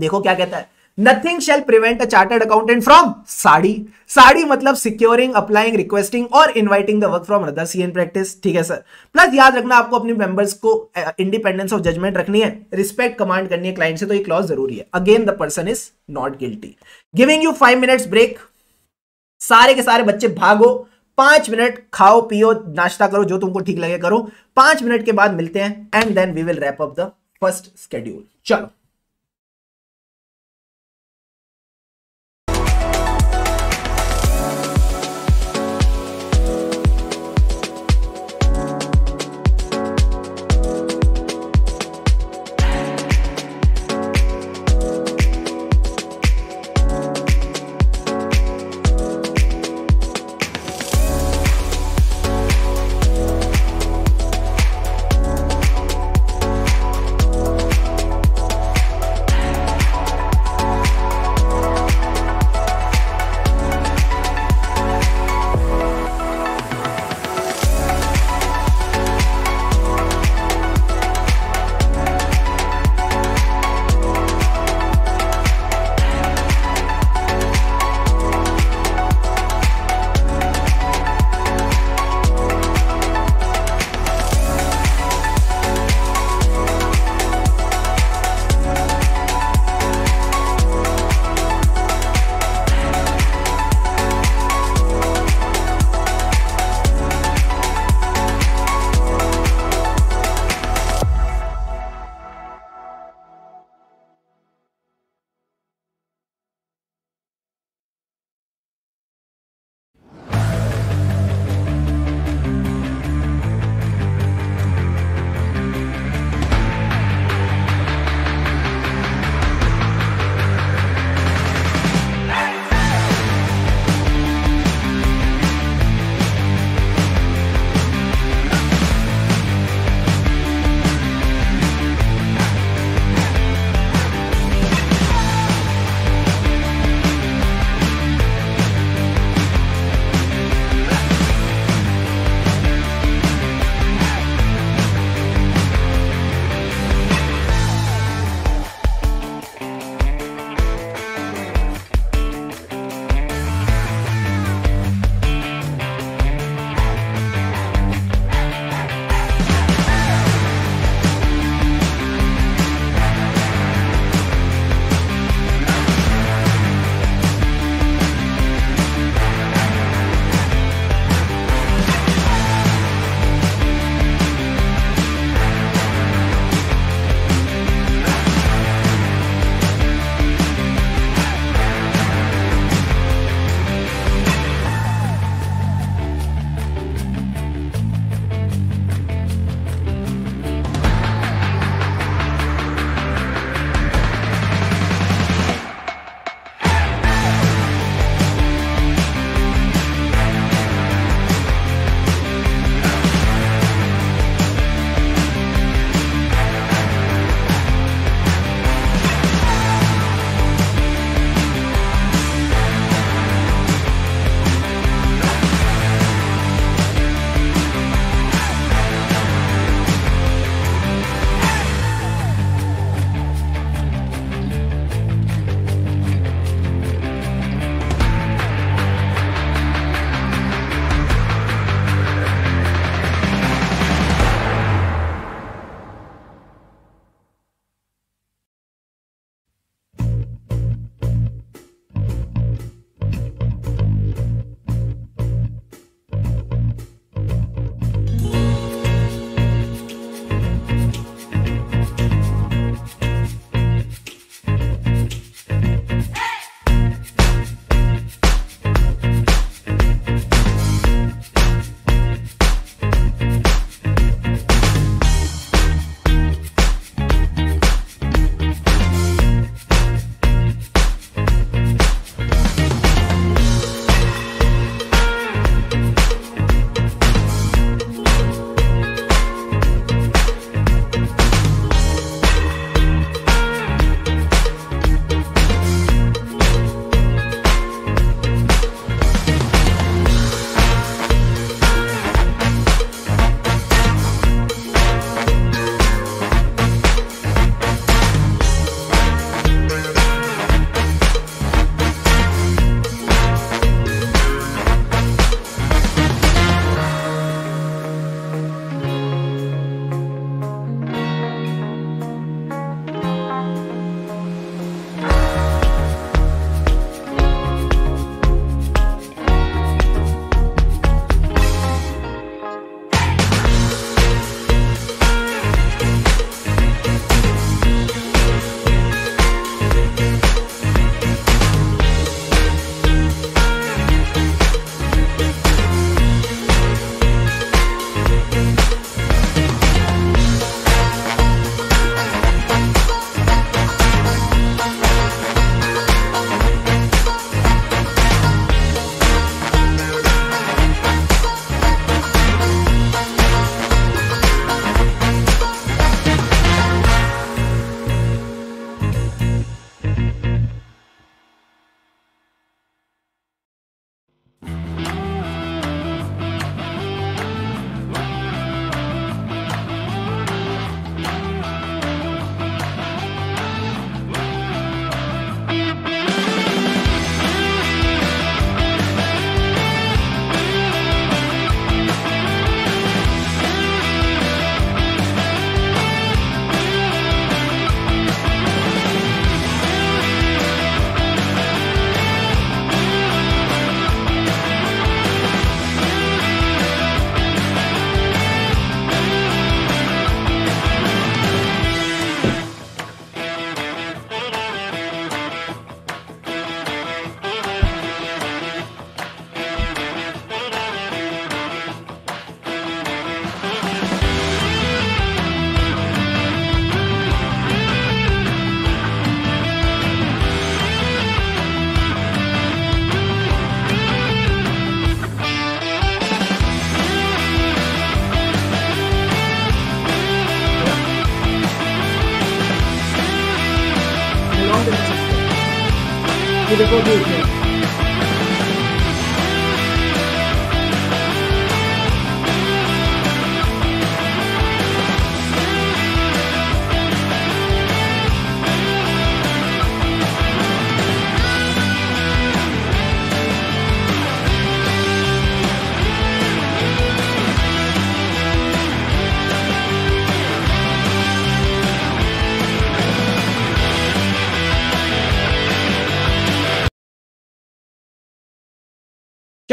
देखो क्या कहता है nothing shall prevent a chartered accountant from साड़ी साड़ी मतलब सिक्योरिंग अप्लाइंग रिक्वेस्टिंग और inviting the work from other C in practice ठीक है सर प्लस याद रखना आपको अपने मेंबर्स को इंडिपेंडेंस ऑफ जजमेंट रखनी है रिस्पेक्ट कमांड करनी है क्लाइंट से तो ये क्लॉज जरूरी है again the person is not guilty giving you five minutes break सारे के सारे बच्चे भागो पांच मिनट खाओ पियो नाश्ता करो जो तुमको ठीक लगे करो पांच मिनट के बाद मिलते हैं and then we will wrap up the first schedule चलो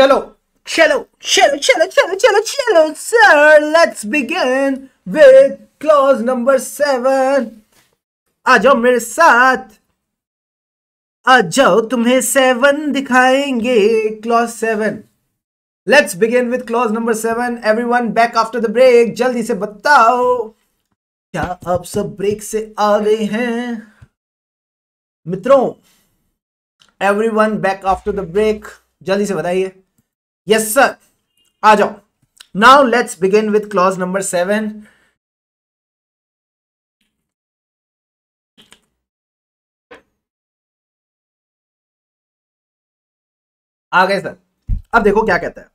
चलो चलो चलो चलो चलो चलो चलो sir let's begin with clause number seven आ जाओ मेरे साथ आ जाओ तुम्हें सेवन दिखाएंगे clause seven let's begin with clause number seven one back after the break जल्दी से बताओ क्या आप सब ब्रेक से आ गए हैं मित्रों every one back after the break जल्दी से बताइए यस सर आ जाओ now let's begin with clause number seven आ गए सर अब देखो क्या कहता है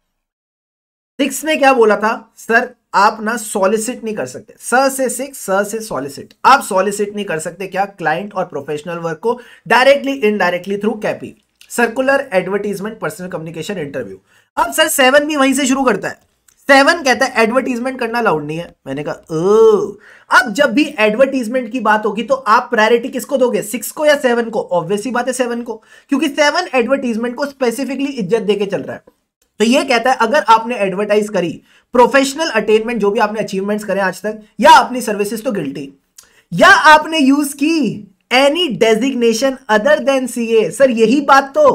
सिक्स में क्या बोला था सर आप ना सॉलिसिट नहीं कर सकते स से सिक्स स से सॉलिसिट आप सॉलिसिट नहीं कर सकते क्या क्लाइंट और प्रोफेशनल वर्क को डायरेक्टली इनडायरेक्टली थ्रू कैपी circular advertisement personal communication interview अब सर सेवन भी वहीं से शुरू करता है सेवन कहता है एडवर्टीजमेंट करना अलाउड नहीं है मैंने कहा ओ अब जब भी एडवर्टीजमेंट की बात होगी तो आप प्रायोरिटी किसको दोगे सिक्स को या सेवन को ऑब्वियसली बात है सेवन को क्योंकि सेवन एडवर्टीजमेंट को स्पेसिफिकली इज्जत देके चल रहा है तो ये कहता है अगर आपने एडवर्टाइज करी प्रोफेशनल अटेनमेंट जो भी आपने अचीवमेंट्स करे आज तक या अपनी सर्विसेज तो गिल्टी या आपने यूज की any designation other than CA sir यही बात तो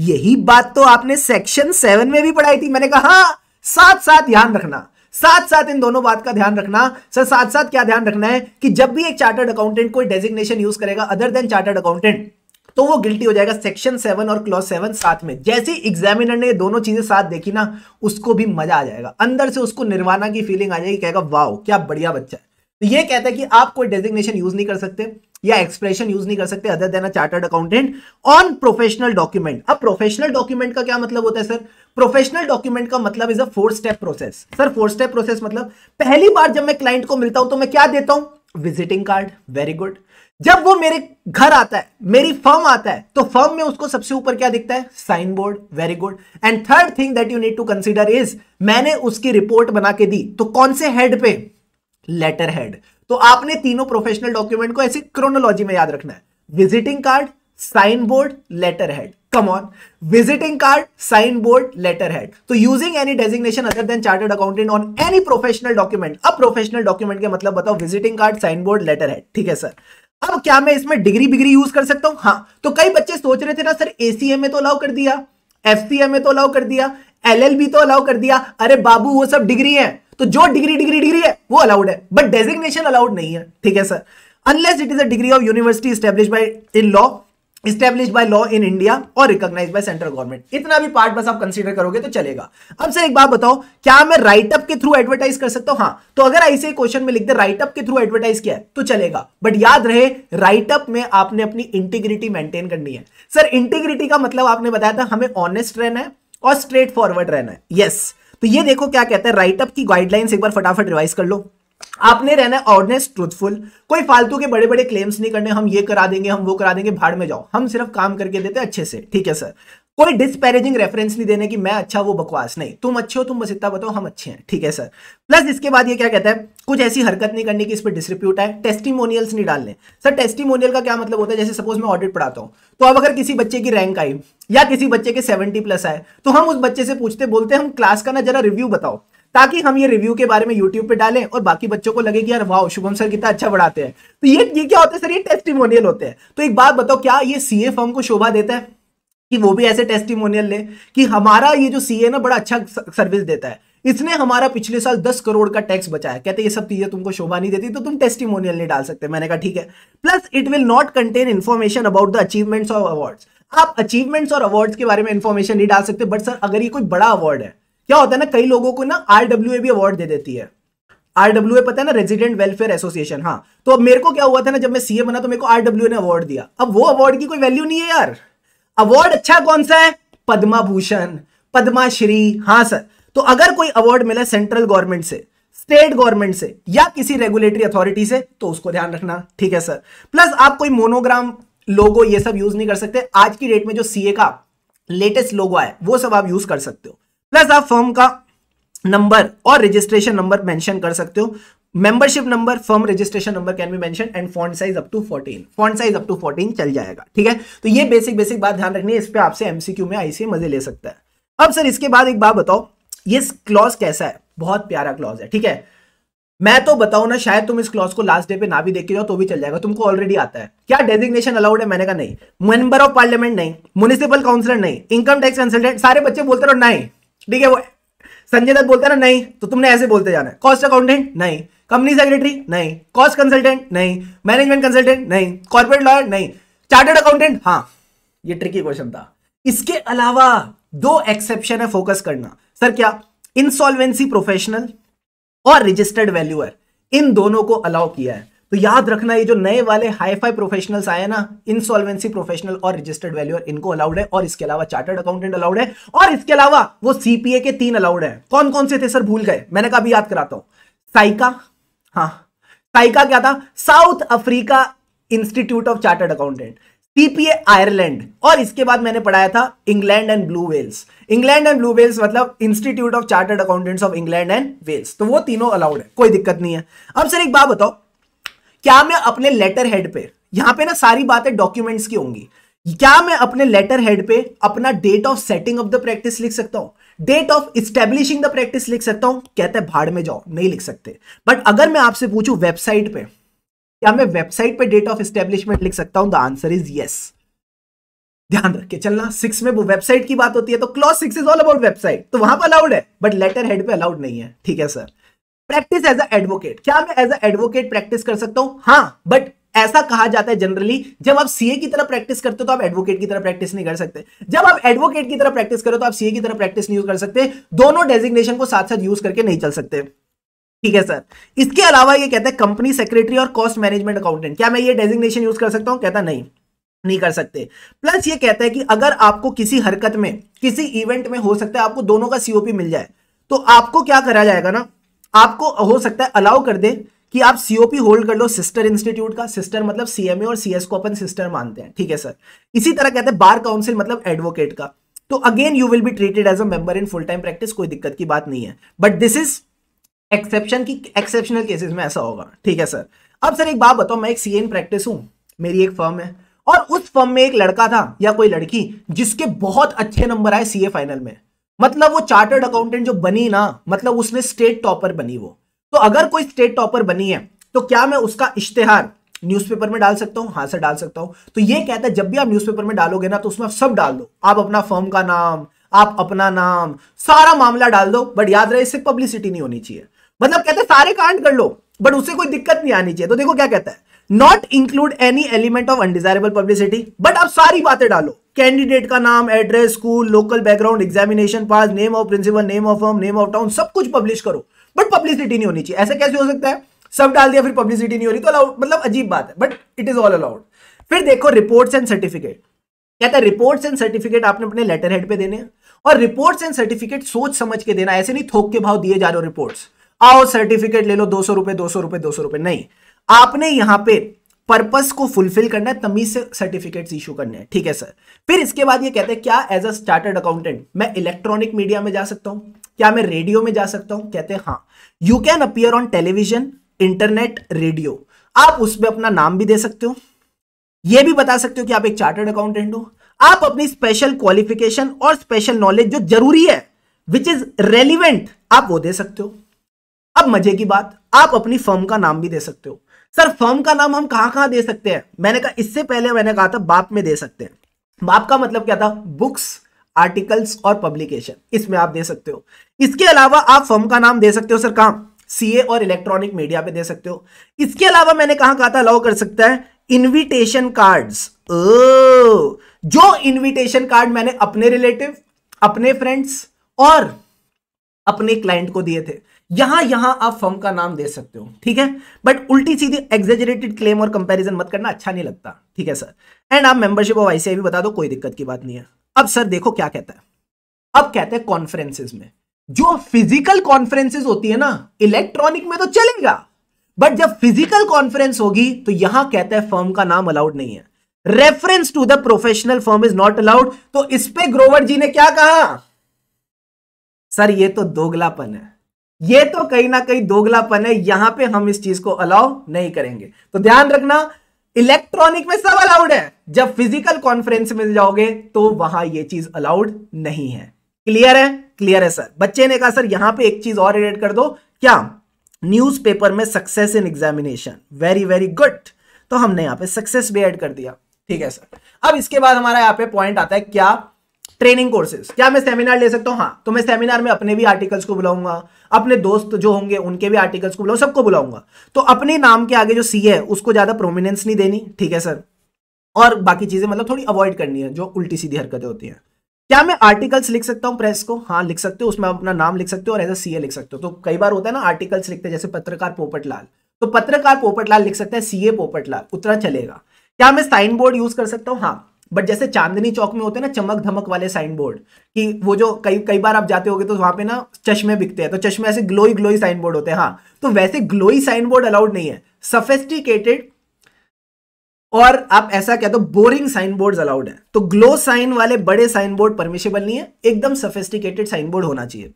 यही बात तो आपने सेक्शन सेवन में भी पढ़ाई थी मैंने कहा हाँ, साथ साथ ध्यान रखना साथ साथ इन दोनों बात का ध्यान रखना सर साथ साथ क्या ध्यान रखना है कि जब भी एक चार्टर्ड अकाउंटेंट कोई डेजिग्नेशन यूज करेगा अदर देन चार्टर्ड अकाउंटेंट तो वो गिल्टी हो जाएगा सेक्शन सेवन और क्लॉज सेवन साथ में जैसे एग्जामिनर ने दोनों चीजें साथ देखी ना उसको भी मजा आ जाएगा अंदर से उसको निर्वाणा की फीलिंग आ जाएगी कहेगा वाह क्या बढ़िया बच्चा है तो ये कहता है कि आप कोई डेजिग्नेशन यूज नहीं कर सकते या एक्सप्रेशन यूज नहीं कर सकते other than a chartered accountant on professional document अब प्रोफेशनल डॉक्यूमेंट का क्या मतलब होता है सर प्रोफेशनल डॉक्यूमेंट का मतलब is a four step process sir four step process मतलब पहली बार जब मैं क्लाइंट को मिलता हूं तो मैं क्या देता हूं विजिटिंग कार्ड वेरी गुड जब वो मेरे घर आता है मेरी फर्म आता है तो फर्म में उसको सबसे ऊपर क्या दिखता है sign board very good and third thing that you need to consider is मैंने उसकी रिपोर्ट बना के दी तो कौन से हेड पे लेटर हेड तो आपने तीनों प्रोफेशनल डॉक्यूमेंट को ऐसे क्रोनोलॉजी में याद रखना है visiting card sign board letter head come on visiting card sign board letter head तो using any designation other than chartered accountant on any professional document अब प्रोफेशनल डॉक्यूमेंट के मतलब बताओ visiting card sign board letter head ठीक है sir अब क्या मैं इसमें डिग्री बिग्री यूज कर सकता हूं हाँ तो कई बच्चे सोच रहे थे ना सर एसीएम में तो अलाउ कर दिया एफसीएम में तो अलाउ कर दिया एलएलबी तो अलाउ कर दिया अरे बाबू वो सब डिग्री है तो जो डिग्री डिग्री डिग्री है वो अलाउड है बट डेजिग्नेशन अलाउड नहीं है ठीक है sir unless it is a degree of university establish by in law establish by law in India और रिकॉग्नाइज बाय सेंट्रल गवर्नमेंट इतना भी पार्ट बस आप कंसीडर करोगे तो चलेगा अब सर एक बात बताओ क्या मैं राइटअप के थ्रू एडवर्टाइज कर सकता हूं हाँ तो अगर ऐसे क्वेश्चन में लिख दे राइटअप के थ्रू एडवर्टाइज किया है तो चलेगा बट याद रहे राइटअप में आपने अपनी इंटीग्रिटी मेंटेन करनी है सर इंटीग्रिटी का मतलब आपने बताया था हमें ऑनेस्ट रहना है और स्ट्रेट फॉरवर्ड रहना है यस yes. तो ये देखो क्या कहता है राइटअप की गाइडलाइंस एक बार फटाफट रिवाइज कर लो आपने रहना ऑर्डनेस ट्रूथफुल कोई फालतू के बड़े बड़े क्लेम्स नहीं करने हम ये करा देंगे हम वो करा देंगे भाड़ में जाओ हम सिर्फ काम करके देते अच्छे से ठीक है सर कोई डिस्पेरेजिंग रेफरेंस नहीं देने की मैं अच्छा वो बकवास नहीं तुम अच्छे हो तुम बस इतना बताओ हम अच्छे हैं ठीक है सर प्लस इसके बाद ये क्या कहता है कुछ ऐसी हरकत नहीं करनी कि इस पर डिस्रिप्यूट आए टेस्टिमोनियल्स नहीं डालने सर टेस्टिमोनियल का क्या मतलब होता है जैसे सपोज मैं ऑडिट पढ़ाता हूं तो अब अगर किसी बच्चे की रैंक आई या किसी बच्चे के सेवेंटी प्लस आए तो हम उस बच्चे से पूछते बोलते हम क्लास का ना जरा रिव्यू बताओ ताकि हम ये रिव्यू के बारे में यूट्यूब पे डालें और बाकी बच्चों को लगे कि यार वाह शुभम सर कितना अच्छा पढ़ाते हैं तो ये ये क्या होता है सर ये टेस्टिमोनियल होते हैं तो एक बात बताओ क्या ये सीए फॉर्म को शोभा देता है कि वो भी ऐसे टेस्टिमोनियल ले कि हमारा ये जो सीए ना बड़ा अच्छा सर्विस देता है इसने हमारा पिछले साल दस करोड़ का टैक्स बचाया कहते ये सब चीजें तुमको शोभा नहीं देती तो तुम टेस्टिमोनियल नहीं डाल सकते मैंने कहा ठीक है plus it will not contain information about the achievements और अवार्ड्स आप अचीवमेंट्स और अवार्ड्स के बारे में इन्फॉर्मेशन नहीं डाल सकते बट सर अगर ये कोई बड़ा अवार्ड है क्या होता है ना कई लोगों को ना आरडब्ल्यू भी अवार्ड दे देती है आरडब्ल्यू पता है ना रेजिडेंट वेलफेयर एसोसिएशन हाँ तो अब मेरे को क्या हुआ था ना जब मैं सीए बना तो मेरे को आरडब्ल्यू ने अवार्ड दिया अब वो अवार्ड की कोई वैल्यू नहीं है यार अवार्ड अच्छा कौन सा है पद्मा भूषण पद्मा हाँ सर तो अगर कोई अवार्ड मिला सेंट्रल गवर्नमेंट से स्टेट गवर्नमेंट से या किसी रेगुलेटरी अथॉरिटी से तो उसको ध्यान रखना ठीक है सर प्लस आप कोई मोनोग्राम लोगो ये सब यूज नहीं कर सकते आज की डेट में जो सीए का लेटेस्ट लोगो है वो सब आप यूज कर सकते हो प्लस आप फॉर्म का नंबर और रजिस्ट्रेशन नंबर मेंशन कर सकते हो membership number firm registration number can be mention and font size up to 14 font size up to 14 चल जाएगा ठीक है तो ये बेसिक बेसिक बात ध्यान रखनी है इस पर आपसे एमसीक्यू में आईसीए मजे ले सकता है अब सर इसके बाद एक बात बताओ ये क्लॉज कैसा है बहुत प्यारा क्लॉज है ठीक है मैं तो बताऊं ना शायद तुम इस क्लॉज को लास्ट डे पे ना भी देख के जाओ तो भी चल जाएगा तुमको ऑलरेडी आता है क्या डेजिग्नेशन अलाउड है मैंने कहा नहीं मेंबर ऑफ पार्लियामेंट नहीं म्यूनिसिपल काउंसिलर नहीं इनकम टैक्स कंसल्टेंट सारे बच्चे बोलते रहो नहीं ठीक है वो संजय दत्त बोलते ना नहीं तो तुमने ऐसे बोलते जाना है कॉस्ट अकाउंटेंट नहीं कंपनी सेक्रेटरी नहीं कॉस्ट कंसल्टेंट नहीं मैनेजमेंट कंसल्टेंट नहीं कॉर्पोरेट लॉयर नहीं चार्टर्ड अकाउंटेंट हाँ ये ट्रिकी क्वेश्चन था इसके अलावा दो एक्सेप्शन है फोकस करना सर क्या इंसॉल्वेंसी प्रोफेशनल और रजिस्टर्ड वैल्यूअर इन दोनों को अलाउ किया है तो याद रखना ये जो नए वाले हाई फाई प्रोफेशनल्स आए ना इंसॉल्वेंसी प्रोफेशनल और रजिस्टर्ड वैल्यूअर इनको अलाउड है और इसके अलावा चार्टर्ड अकाउंटेंट अलाउड है और इसके अलावा वो सीपीए के तीन अलाउड है कौन कौन से थे सर भूल गए मैंने कहा अभी याद कराता हूं साइका हाँ साइका क्या था South Africa Institute of chartered Accountant CPA Ireland और इसके बाद मैंने पढ़ाया था England and blue Wales England and blue Wales मतलब Institute of chartered accountants of England and Wales तो वो तीनों अलाउड है कोई दिक्कत नहीं है अब सर एक बात बताओ क्या मैं अपने लेटर हेड पे यहां पे ना सारी बातें डॉक्यूमेंट्स की होंगी क्या मैं अपने लेटर हेड पे अपना date of setting of the practice लिख सकता हूं date of establishing the practice लिख सकता हूं कहते हैं भाड़ में जाओ नहीं लिख सकते बट अगर मैं आपसे पूछूं वेबसाइट पे क्या मैं वेबसाइट पे डेट ऑफ स्टेब्लिशमेंट लिख सकता हूं द आंसर इज यस ध्यान रख के चलना सिक्स में वो वेबसाइट की बात होती है तो clause six is all about website तो वहां पर अलाउड है बट लेटर हेड पे अलाउड नहीं है ठीक है sir practice as a advocate क्या मैं एज अ एडवोकेट प्रैक्टिस कर सकता हूं हाँ बट ऐसा कहा जाता है जनरली जब आप सीए की तरह प्रैक्टिस करते हो तो आप एडवोकेट की तरह प्रैक्टिस नहीं कर सकते जब आप एडवोकेट की तरह प्रैक्टिस करो तो आप सीए की तरह प्रैक्टिस नहीं कर सकते दोनों डेजिग्नेशन को साथ साथ यूज करके नहीं चल सकते ठीक है सर इसके अलावा ये कहता है कंपनी सेक्रेटरी और कॉस्ट मैनेजमेंट अकाउंटेंट क्या मैं ये डेजिग्नेशन यूज कर सकता हूं कहता नहीं नहीं कर सकते प्लस ये कहता है कि अगर आपको किसी हरकत में किसी इवेंट में हो सकता है आपको दोनों का सीओपी मिल जाए तो आपको क्या करा जाएगा ना आपको हो सकता है अलाउ कर दे कि आप सीओपी होल्ड कर लो सिस्टर इंस्टीट्यूट का सिस्टर मतलब सीएमए और सीएस को अपन सिस्टर मानते हैं ठीक है सर इसी तरह कहते हैं बार काउंसिल मतलब एडवोकेट का तो again you will be treated as a member in full time practice कोई दिक्कत की बात नहीं है बट दिस इज एक्सेप्शन की एक्सेप्शनल केसेस में ऐसा होगा ठीक है सर अब सर एक बात बताओ मैं एक सीए इन प्रैक्टिस हूं मेरी एक फर्म है और उस फर्म में एक लड़का था या कोई लड़की जिसके बहुत अच्छे नंबर आए सीए फाइनल में मतलब वो चार्टर्ड अकाउंटेंट जो बनी ना मतलब उसने स्टेट टॉपर बनी वो तो अगर कोई स्टेट टॉपर बनी है तो क्या मैं उसका इश्तेहार न्यूज़पेपर में डाल सकता हूं हाँ सर डाल सकता हूं तो ये कहता है जब भी आप न्यूज़पेपर में डालोगे ना तो उसमें सब डाल दो आप अपना फर्म का नाम आप अपना नाम सारा मामला डाल दो बट याद रहे इससे पब्लिसिटी नहीं होनी चाहिए मतलब कहते हैं सारे कांड कर लो बट उससे कोई दिक्कत नहीं आनी चाहिए तो देखो क्या कहता है not include any element of undesirable publicity but आप सारी बातें डालो कैंडिडेट का नाम address school local background examination pass name of principal name of firm name of town सब कुछ पब्लिश करो बट पब्लिसिटी नहीं होनी चाहिए ऐसा कैसे हो सकता है सब डाल दिया फिर पब्लिसिटी नहीं हो रही तो अलाउड मतलब अजीब बात है but it is all allowed फिर देखो रिपोर्ट्स एंड सर्टिफिकेट क्या था रिपोर्ट्स एंड सर्टिफिकेट आपने अपने लेटर हेड पे देने और रिपोर्ट्स एंड सर्टिफिकेट सोच समझ के देना ऐसे नहीं थोक के भाव दिए जा रहे हो रिपोर्ट्स आओ सर्टिफिकेट ले लो दो सौ रुपए दो सौ रुपए दो सौ रुपए नहीं आपने यहां पे पर्पस को फुलफिल करना है तमीज से सर्टिफिकेट्स इशू करने हैं ठीक है सर फिर इसके बाद ये कहते हैं क्या एज अ स्टार्टर्ड अकाउंटेंट मैं इलेक्ट्रॉनिक मीडिया में जा सकता हूं क्या मैं रेडियो में जा सकता हूं कहते हैं हाँ you can appear on television internet radio आप उसमें अपना नाम भी दे सकते हो यह भी बता सकते हो कि आप एक चार्टर्ड अकाउंटेंट हो आप अपनी स्पेशल क्वालिफिकेशन और स्पेशल नॉलेज जो जरूरी है विच इज रेलिवेंट आप वो दे सकते हो अब मजे की बात आप अपनी फर्म का नाम भी दे सकते हो सर फर्म का नाम हम कहां कहां दे सकते हैं मैंने कहा इससे पहले मैंने कहा था बाप में दे सकते हैं बाप का मतलब क्या था बुक्स आर्टिकल्स और पब्लिकेशन इसमें आप दे सकते हो इसके अलावा आप फर्म का नाम दे सकते हो सर कहा सीए और इलेक्ट्रॉनिक मीडिया पे दे सकते हो इसके अलावा मैंने कहा कहा था अलाउ कर सकता है इनविटेशन कार्ड्स जो इनविटेशन कार्ड मैंने अपने रिलेटिव अपने फ्रेंड्स और अपने क्लाइंट को दिए थे यहां यहां आप फर्म का नाम दे सकते हो ठीक है बट उल्टी सीधी एग्जेजरेटेड क्लेम और कंपैरिजन मत करना अच्छा नहीं लगता ठीक है सर एंड आप मेंबरशिप ऑफ आईसीआई भी बता दो कोई दिक्कत की बात नहीं है अब सर देखो क्या कहता है अब कहते हैं कॉन्फ्रेंसिस में जो फिजिकल कॉन्फ्रेंसिस होती है ना इलेक्ट्रॉनिक में तो चलेगा बट जब फिजिकल कॉन्फ्रेंस होगी तो यहां कहता है फर्म का नाम अलाउड नहीं है reference to the professional firm is not allowed तो इस पे ग्रोवर जी ने क्या कहा सर ये तो दोगलापन है ये तो कहीं ना कहीं दोगलापन है यहां पे हम इस चीज को अलाउ नहीं करेंगे तो ध्यान रखना इलेक्ट्रॉनिक में सब अलाउड है जब फिजिकल कॉन्फ्रेंस में जाओगे तो वहां ये चीज अलाउड नहीं है क्लियर है क्लियर है सर बच्चे ने कहा सर यहां पे एक चीज और एडिट कर दो क्या न्यूज़पेपर में success in examination very very good तो हमने यहां पे सक्सेस भी एड कर दिया ठीक है सर अब इसके बाद हमारा यहाँ पे पॉइंट आता है क्या ट्रेनिंग कोर्सेज क्या मैं सेमिनार ले सकता हूँ हाँ तो मैं सेमिनार में अपने भी आर्टिकल्स को बुलाऊंगा अपने दोस्त जो होंगे उनके भी आर्टिकल्स को बुलाऊ सबको बुलाऊंगा तो अपने नाम के आगे जो सी है उसको ज़्यादा प्रोमिनेंस नहीं देनी ठीक है सर और बाकी चीज़ें मतलब थोड़ी अवॉइड करनी है जो उल्टी सीधी हरकतें होती हैं क्या मैं आर्टिकल्स लिख सकता हूँ प्रेस को हाँ लिख सकते हो उसमें अपना नाम लिख सकते हो और एज ए सीए लिख सकते हो तो कई बार होता है ना आर्टिकल्स लिखते हैं जैसे पत्रकार पोपटलाल तो पत्रकार पोपटलाल लिख सकते हैं सीए पोपटलाल उतना चलेगा क्या मैं साइन बोर्ड यूज कर सकता हूँ हाँ बट जैसे चांदनी चौक में होते हैं ना चमक धमक वाले साइन बोर्ड कि वो जो कई कई बार आप जाते होगे तो वहां पे ना चश्मे बिकते हैं तो चश्मे ऐसे ग्लोई ग्लोई साइन बोर्ड होते हैं हाँ तो वैसे ग्लोई साइन बोर्ड अलाउड नहीं है सफेस्टिकेटेड और आप ऐसा कहते हो बोरिंग साइन बोर्ड अलाउड है तो ग्लो साइन वाले बड़े साइन बोर्ड परमिशेबल नहीं है एकदम सफेस्टिकेटेड साइन बोर्ड होना चाहिए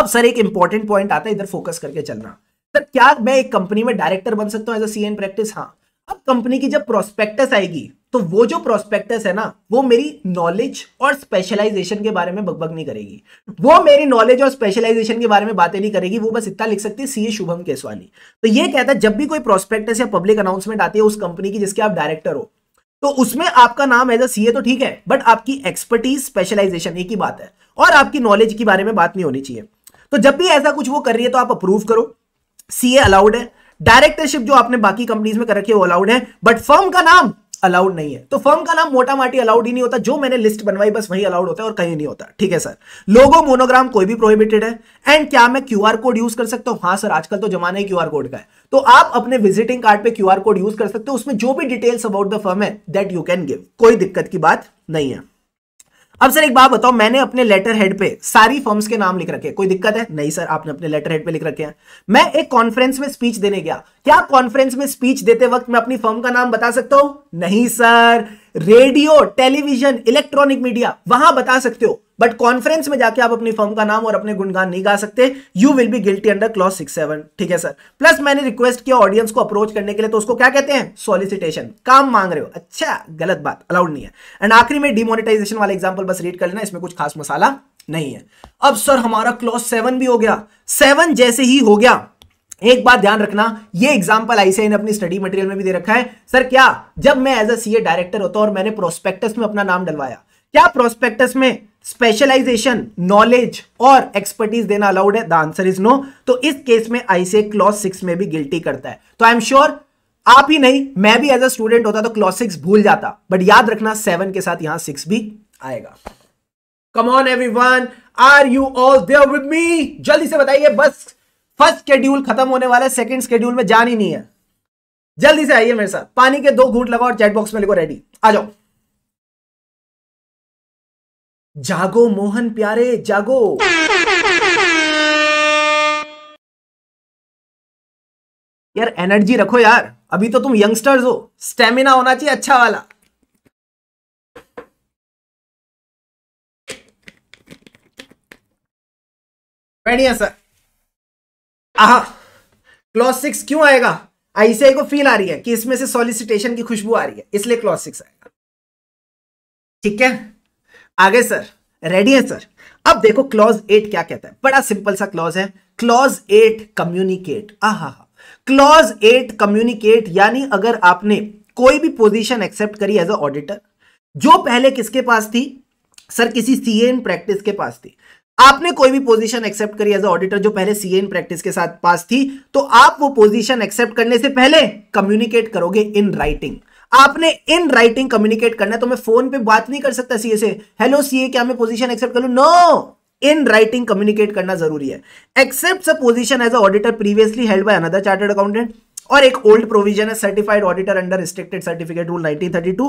अब सर एक इंपॉर्टेंट पॉइंट आता है इधर फोकस करके चलना सर क्या मैं एक कंपनी में डायरेक्टर बन सकता हूं as a C in practice हाँ अब कंपनी की जब प्रोस्पेक्टस आएगी तो वो जो प्रोस्पेक्टस है ना वो मेरी नॉलेज और स्पेशलाइजेशन के बारे में बकबक नहीं करेगी वो मेरी नॉलेज और स्पेशलाइजेशन के बारे में बातें नहीं करेगी वो बस इतना लिख सकती है सीए शुभम केसवाली तो ये कहता है जब भी कोई प्रोस्पेक्टस या पब्लिक अनाउंसमेंट आती है उस कंपनी की जिसके आप डायरेक्टर हो तो उसमें आपका नाम एज अ सीए तो ठीक है बट आपकी एक्सपर्टीज स्पेशलाइजेशन एक ही बात है और आपकी नॉलेज के बारे में बात नहीं होनी चाहिए तो जब भी ऐसा कुछ वो कर रही है तो आप अप्रूव करो सीए अलाउड है डायरेक्टरशिप जो आपने बाकी कंपनीज में कर रखी है वो अलाउड है बट फर्म का नाम अलाउड नहीं है तो फर्म का नाम मोटा माटी अलाउड ही नहीं होता जो मैंने लिस्ट बनवाई बस वही अलाउड होता है और कहीं नहीं होता ठीक है सर लोगो मोनोग्राम कोई भी प्रोहिबिटेड है एंड क्या मैं क्यूआर कोड यूज कर सकता हूं हाँ सर आजकल तो जमाने ही क्यूआर कोड का है तो आप अपने विजिटिंग कार्ड पे क्यूआर कोड यूज कर सकते हो उसमें जो भी डिटेल्स अबाउट द फर्म है दैट यू कैन गिव कोई दिक्कत की बात नहीं है अब सर एक बात बताओ मैंने अपने लेटर हेड पे सारी फर्म्स के नाम लिख रखे कोई दिक्कत है नहीं सर आपने अपने लेटर हेड पे लिख रखे हैं मैं एक कॉन्फ्रेंस में स्पीच देने गया क्या कॉन्फ्रेंस में स्पीच देते वक्त मैं अपनी फर्म का नाम बता सकता हूं नहीं sir radio television electronic media वहां बता सकते हो बट कॉन्फ्रेंस में जाके आप अपनी फर्म का नाम और अपने गुणगान नहीं गा सकते you will be guilty under clause six seven ठीक है सर प्लस मैंने रिक्वेस्ट किया ऑडियंस को अप्रोच करने के लिए तो उसको क्या कहते हैं सोलिसिटेशन काम मांग रहे हो अच्छा गलत बात अलाउड नहीं है एंड आखिरी में डिमोनिटाइजेशन वाला एग्जाम्पल बस रीड कर लेना इसमें कुछ खास मसाला नहीं है अब सर हमारा क्लॉज सेवन भी हो गया सेवन जैसे ही हो गया एक बात ध्यान रखना ये एग्जाम्पल आईसीआई ने अपनी स्टडी मटेरियल में भी दे रखा है सर क्या जब मैं एज अ सीए डायरेक्टर होता और मैंने प्रोस्पेक्टस में अपना नाम डलवाया क्या प्रोस्पेक्टस में स्पेशलाइजेशन नॉलेज और एक्सपर्टीज देना अलाउड है द आंसर इज नो तो इस केस में आईसीए क्लॉस सिक्स में भी गिल्टी करता है तो आई एम श्योर आप ही नहीं मैं भी एज अ स्टूडेंट होता तो क्लॉस सिक्स भूल जाता बट याद रखना सेवन के साथ यहां सिक्स भी आएगा come on everyone are you all there with me जल्दी से बताइए बस फर्स्ट शेड्यूल खत्म होने वाला है सेकंड स्केड्यूल में जान ही नहीं है जल्दी से आइए मेरे साथ पानी के दो घूट लगाओ और चैट बॉक्स में लिखो रेडी आ जाओ जागो मोहन प्यारे जागो यार एनर्जी रखो यार अभी तो तुम यंगस्टर्स हो स्टेमिना होना चाहिए अच्छा वाला बढ़िया सर आह क्लॉज सिक्स क्यों आएगा आईसीआई को फील आ रही है कि इसमें से सॉलिसिटेशन की खुशबू आ रही है इसलिए क्लॉज सिक्स आएगा ठीक है आगे सर रेडी है सर अब देखो क्लॉज एट क्या कहता है बड़ा सिंपल सा क्लॉज है क्लॉज एट कम्युनिकेट आहा क्लॉज एट कम्युनिकेट यानी अगर आपने कोई भी पोजीशन एक्सेप्ट करी एज अ ऑडिटर जो पहले किसके पास थी सर किसी सीएन प्रैक्टिस के पास थी आपने कोई भी पोजीशन एक्सेप्ट करी एज ऑडिटर जो पहले सीए इन प्रैक्टिस के साथ पास थी तो आप वो पोजीशन एक्सेप्ट करने से पहले कम्युनिकेट करोगे इन राइटिंग आपने इन राइटिंग कम्युनिकेट करना है तो मैं फोन पे बात नहीं कर सकता सीए से हेलो सीए क्या मैं पोजीशन एक्सेप्ट कर लू नो इन राइटिंग कम्युनिकेट करना जरूरी है accept a position as auditor previously held by another chartered accountant और एक ओल्ड प्रोविजन है certified auditor under restricted certificate rule 1932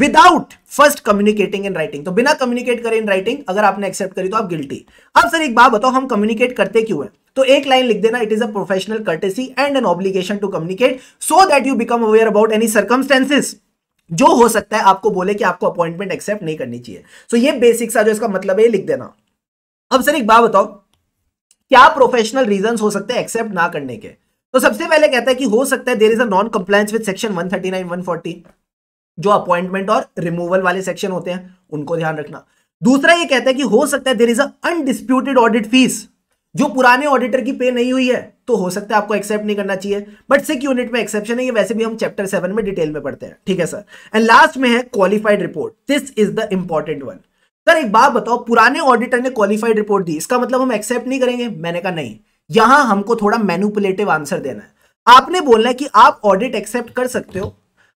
without first communicating in writing तो बिना कम्युनिकेट करे इन राइटिंग अगर आपने एक्सेप्ट करी तो आप गिल्टी अब सर एक बात बताओ हम कम्युनिकेट करते क्यों है तो एक लाइन लिख देना it is a professional courtesy and an obligation to communicate so that you become aware about any circumstances जो हो सकता है आपको बोले कि आपको अपॉइंटमेंट एक्सेप्ट नहीं करनी चाहिए सो so ये बेसिक सा जो इसका मतलब है लिख देना अब सर एक बात बताओ क्या प्रोफेशनल रीजंस हो सकते हैं एक्सेप्ट ना करने के तो सबसे पहले कहता है कि हो सकता है there is a non compliance with section 139 140 जो अपॉइंटमेंट और रिमूवल वाले सेक्शन होते हैं उनको ध्यान रखना दूसरा ये कहता है कि हो सकता है there is undisputed audit fees जो पुराने ऑडिटर की पे नहीं हुई है तो हो सकता है आपको एक्सेप्ट नहीं करना चाहिए बट सिक यूनिट में एक्सेप्शन है ये वैसे भी हम चैप्टर सेवन में डिटेल में पढ़ते हैं ठीक है सर एंड लास्ट में है qualified report this is the important one sir एक बात बताओ पुराने ऑडिटर ने क्वालिफाइड रिपोर्ट दी इसका मतलब हम एक्सेप्ट नहीं करेंगे मैंने कहा नहीं यहां हमको थोड़ा मैनुपुलेटिव आंसर देना है आपने बोलना है कि आप ऑडिट एक्सेप्ट कर सकते हो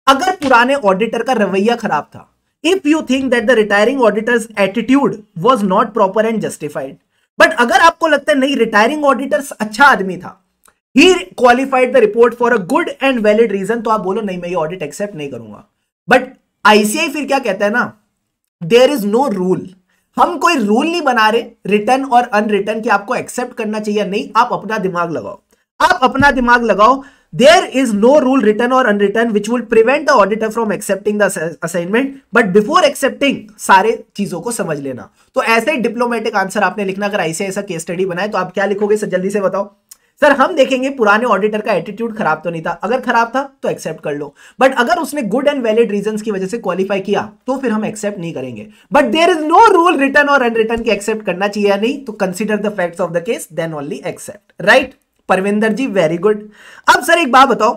अगर पुराने ऑडिटर का रवैया खराब था if you think that the retiring auditor's attitude was not proper and justified but अगर आपको लगता है नहीं रिटायरिंग ऑडिटर अच्छा आदमी था he qualified the report for a good and valid reason तो आप बोलो नहीं मैं ये ऑडिट एक्सेप्ट नहीं करूंगा बट आईसीआई फिर क्या कहता है ना देर इज नो रूल हम कोई रूल नहीं बना रहे रिटर्न और अनरिटर्न कि आपको एक्सेप्ट करना चाहिए नहीं आप अपना दिमाग लगाओ आप अपना दिमाग लगाओ there is no rule written और unwritten which would prevent the auditor from accepting the assignment but before accepting सारे चीजों को समझ लेना तो ऐसे डिप्लोमेटिक आंसर आपने लिखना अगर ऐसे ऐसा केस स्टडी बनाए तो आप क्या लिखोगे सर जल्दी से बताओ सर हम देखेंगे पुराने ऑडिटर का एटीट्यूड खराब तो नहीं था अगर खराब था तो एक्सेप्ट कर लो बट अगर उसने गुड एंड वैलिड रीजन की वजह से क्वालिफाई किया तो फिर हम एक्सेप्ट नहीं करेंगे but there is no rule written और अनरिटर्न की एक्सेप्ट करना चाहिए या नहीं तो consider the fact of the case then only accept right Parvinder ji very good अब सर एक बात बताओ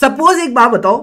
सपोज एक बात बताओ